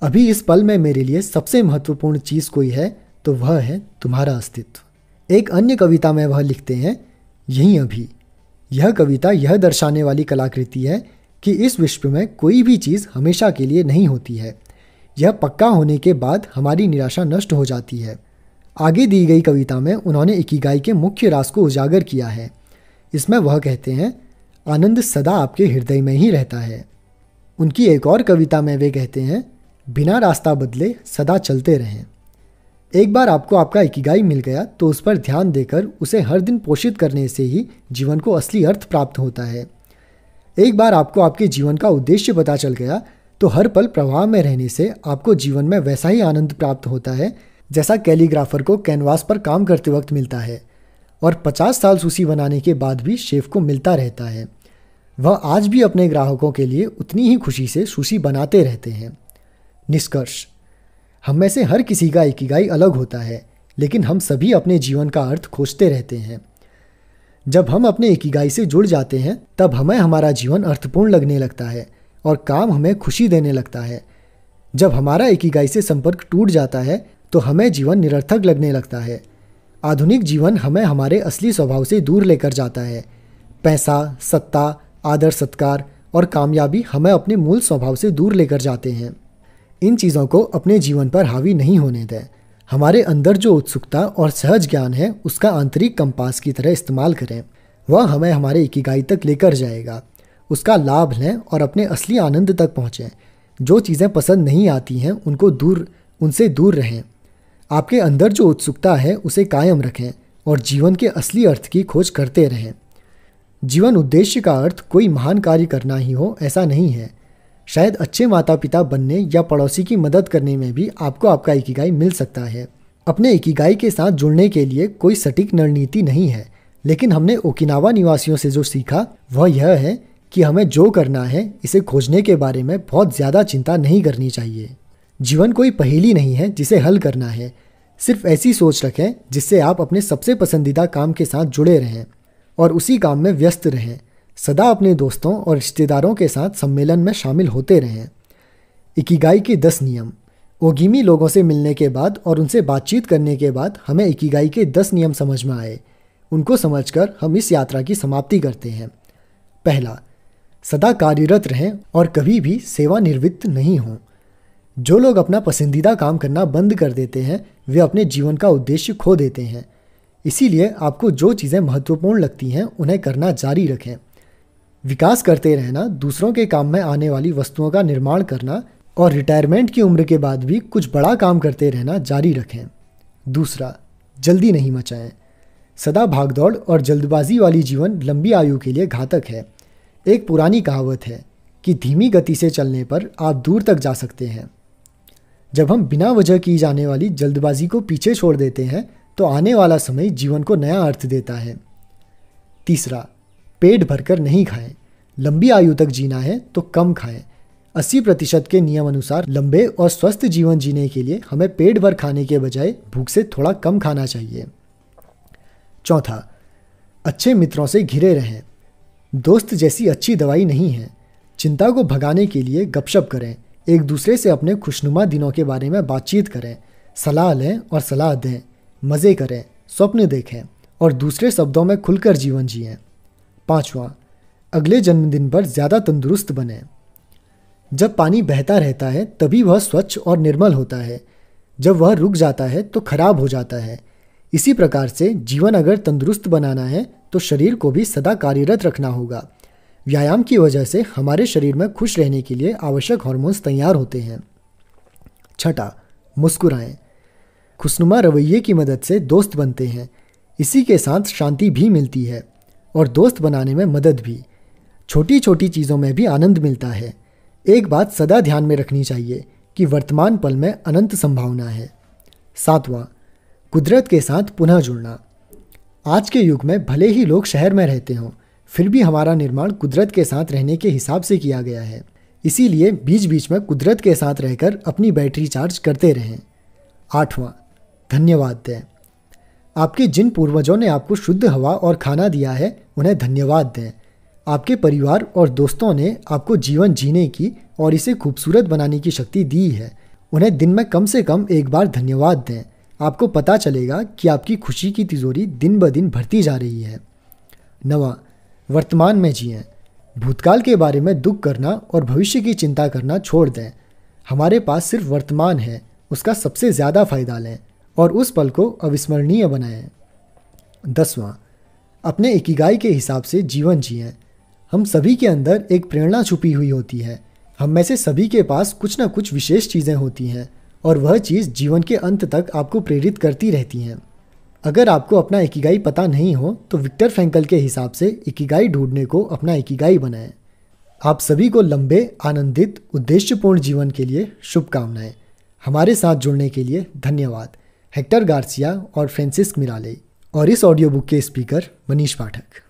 अभी इस पल में मेरे लिए सबसे महत्वपूर्ण चीज़ कोई है तो वह है तुम्हारा अस्तित्व एक अन्य कविता में वह लिखते हैं यहीं अभी यह कविता यह दर्शाने वाली कलाकृति है कि इस विश्व में कोई भी चीज़ हमेशा के लिए नहीं होती है यह पक्का होने के बाद हमारी निराशा नष्ट हो जाती है आगे दी गई कविता में उन्होंने इकिगाई के मुख्य रास को उजागर किया है इसमें वह कहते हैं आनंद सदा आपके हृदय में ही रहता है उनकी एक और कविता में वे कहते हैं बिना रास्ता बदले सदा चलते रहें एक बार आपको आपका इकिगाई मिल गया तो उस पर ध्यान देकर उसे हर दिन पोषित करने से ही जीवन को असली अर्थ प्राप्त होता है एक बार आपको आपके जीवन का उद्देश्य पता चल गया तो हर पल प्रवाह में रहने से आपको जीवन में वैसा ही आनंद प्राप्त होता है जैसा कैलीग्राफर को कैनवास पर काम करते वक्त मिलता है और 50 साल सूसी बनाने के बाद भी शेफ को मिलता रहता है वह आज भी अपने ग्राहकों के लिए उतनी ही खुशी से सूसी बनाते रहते हैं निष्कर्ष हम में से हर किसी का इकिगाई अलग होता है लेकिन हम सभी अपने जीवन का अर्थ खोजते रहते हैं जब हम अपने इकिगाई से जुड़ जाते हैं तब हमें हमारा जीवन अर्थपूर्ण लगने लगता है और काम हमें खुशी देने लगता है जब हमारा इकिगाई से संपर्क टूट जाता है तो हमें जीवन निरर्थक लगने लगता है आधुनिक जीवन हमें हमारे असली स्वभाव से दूर लेकर जाता है पैसा सत्ता आदर सत्कार और कामयाबी हमें अपने मूल स्वभाव से दूर लेकर जाते हैं इन चीज़ों को अपने जीवन पर हावी नहीं होने दें हमारे अंदर जो उत्सुकता और सहज ज्ञान है उसका आंतरिक कंपास की तरह इस्तेमाल करें वह हमें हमारे इकिगाई तक लेकर जाएगा उसका लाभ लें और अपने असली आनंद तक पहुँचें जो चीज़ें पसंद नहीं आती हैं उनको दूर उनसे दूर रहें आपके अंदर जो उत्सुकता है उसे कायम रखें और जीवन के असली अर्थ की खोज करते रहें जीवन उद्देश्य का अर्थ कोई महान कार्य करना ही हो ऐसा नहीं है शायद अच्छे माता पिता बनने या पड़ोसी की मदद करने में भी आपको आपका इकिगाई मिल सकता है अपने इकिगाई के साथ जुड़ने के लिए कोई सटीक रणनीति नहीं है लेकिन हमने ओकिनावा निवासियों से जो सीखा वह यह है कि हमें जो करना है इसे खोजने के बारे में बहुत ज़्यादा चिंता नहीं करनी चाहिए जीवन कोई पहेली नहीं है जिसे हल करना है सिर्फ ऐसी सोच रखें जिससे आप अपने सबसे पसंदीदा काम के साथ जुड़े रहें और उसी काम में व्यस्त रहें सदा अपने दोस्तों और रिश्तेदारों के साथ सम्मेलन में शामिल होते रहें इकीगाई के दस नियम ओगीमी लोगों से मिलने के बाद और उनसे बातचीत करने के बाद हमें इकीगाई के दस नियम समझ में आए उनको समझकर हम इस यात्रा की समाप्ति करते हैं पहला सदा कार्यरत रहें और कभी भी सेवानिवृत्त नहीं हों जो लोग अपना पसंदीदा काम करना बंद कर देते हैं वे अपने जीवन का उद्देश्य खो देते हैं इसीलिए आपको जो चीज़ें महत्वपूर्ण लगती हैं उन्हें करना जारी रखें विकास करते रहना दूसरों के काम में आने वाली वस्तुओं का निर्माण करना और रिटायरमेंट की उम्र के बाद भी कुछ बड़ा काम करते रहना जारी रखें दूसरा जल्दी नहीं मचाएं सदा भागदौड़ और जल्दबाजी वाली जीवन लंबी आयु के लिए घातक है एक पुरानी कहावत है कि धीमी गति से चलने पर आप दूर तक जा सकते हैं जब हम बिना वजह की जाने वाली जल्दबाजी को पीछे छोड़ देते हैं तो आने वाला समय जीवन को नया अर्थ देता है तीसरा पेट भरकर नहीं खाएं लंबी आयु तक जीना है तो कम खाएं 80 प्रतिशत के नियम अनुसार लंबे और स्वस्थ जीवन जीने के लिए हमें पेट भर खाने के बजाय भूख से थोड़ा कम खाना चाहिए चौथा अच्छे मित्रों से घिरे रहें दोस्त जैसी अच्छी दवाई नहीं है चिंता को भगाने के लिए गपशप करें एक दूसरे से अपने खुशनुमा दिनों के बारे में बातचीत करें सलाह लें और सलाह दें मज़े करें स्वप्न देखें और दूसरे शब्दों में खुलकर जीवन जिएं पाँचवा अगले जन्मदिन पर ज़्यादा तंदुरुस्त बने जब पानी बहता रहता है तभी वह स्वच्छ और निर्मल होता है जब वह रुक जाता है तो खराब हो जाता है इसी प्रकार से जीवन अगर तंदुरुस्त बनाना है तो शरीर को भी सदा कार्यरत रखना होगा व्यायाम की वजह से हमारे शरीर में खुश रहने के लिए आवश्यक हॉर्मोन्स तैयार होते हैं छठा मुस्कुराएं खुशनुमा रवैये की मदद से दोस्त बनते हैं इसी के साथ शांति भी मिलती है और दोस्त बनाने में मदद भी छोटी छोटी चीज़ों में भी आनंद मिलता है एक बात सदा ध्यान में रखनी चाहिए कि वर्तमान पल में अनंत संभावना है सातवां कुदरत के साथ पुनः जुड़ना आज के युग में भले ही लोग शहर में रहते हों फिर भी हमारा निर्माण कुदरत के साथ रहने के हिसाब से किया गया है इसीलिए बीच बीच में कुदरत के साथ रहकर अपनी बैटरी चार्ज करते रहें आठवां धन्यवाद दें आपके जिन पूर्वजों ने आपको शुद्ध हवा और खाना दिया है उन्हें धन्यवाद दें आपके परिवार और दोस्तों ने आपको जीवन जीने की और इसे खूबसूरत बनाने की शक्ति दी है उन्हें दिन में कम से कम एक बार धन्यवाद दें आपको पता चलेगा कि आपकी खुशी की तिजोरी दिन ब दिन भरती जा रही है नवा वर्तमान में जिए भूतकाल के बारे में दुख करना और भविष्य की चिंता करना छोड़ दें हमारे पास सिर्फ वर्तमान है उसका सबसे ज़्यादा फायदा लें और उस पल को अविस्मरणीय बनाएं दसवां अपने इकिगाई के हिसाब से जीवन जिए हम सभी के अंदर एक प्रेरणा छुपी हुई होती है हम में से सभी के पास कुछ ना कुछ विशेष चीज़ें होती हैं और वह चीज़ जीवन के अंत तक आपको प्रेरित करती रहती हैं अगर आपको अपना इकिगाई पता नहीं हो तो विक्टर फ्रेंकल के हिसाब से इकिगाई ढूंढने को अपना इकिगाई बनाएं आप सभी को लंबे आनंदित उद्देश्यपूर्ण जीवन के लिए शुभकामनाएं हमारे साथ जुड़ने के लिए धन्यवाद हेक्टर गार्सिया और फ्रेंसिस्क मिराले और इस ऑडियो बुक के स्पीकर मनीष पाठक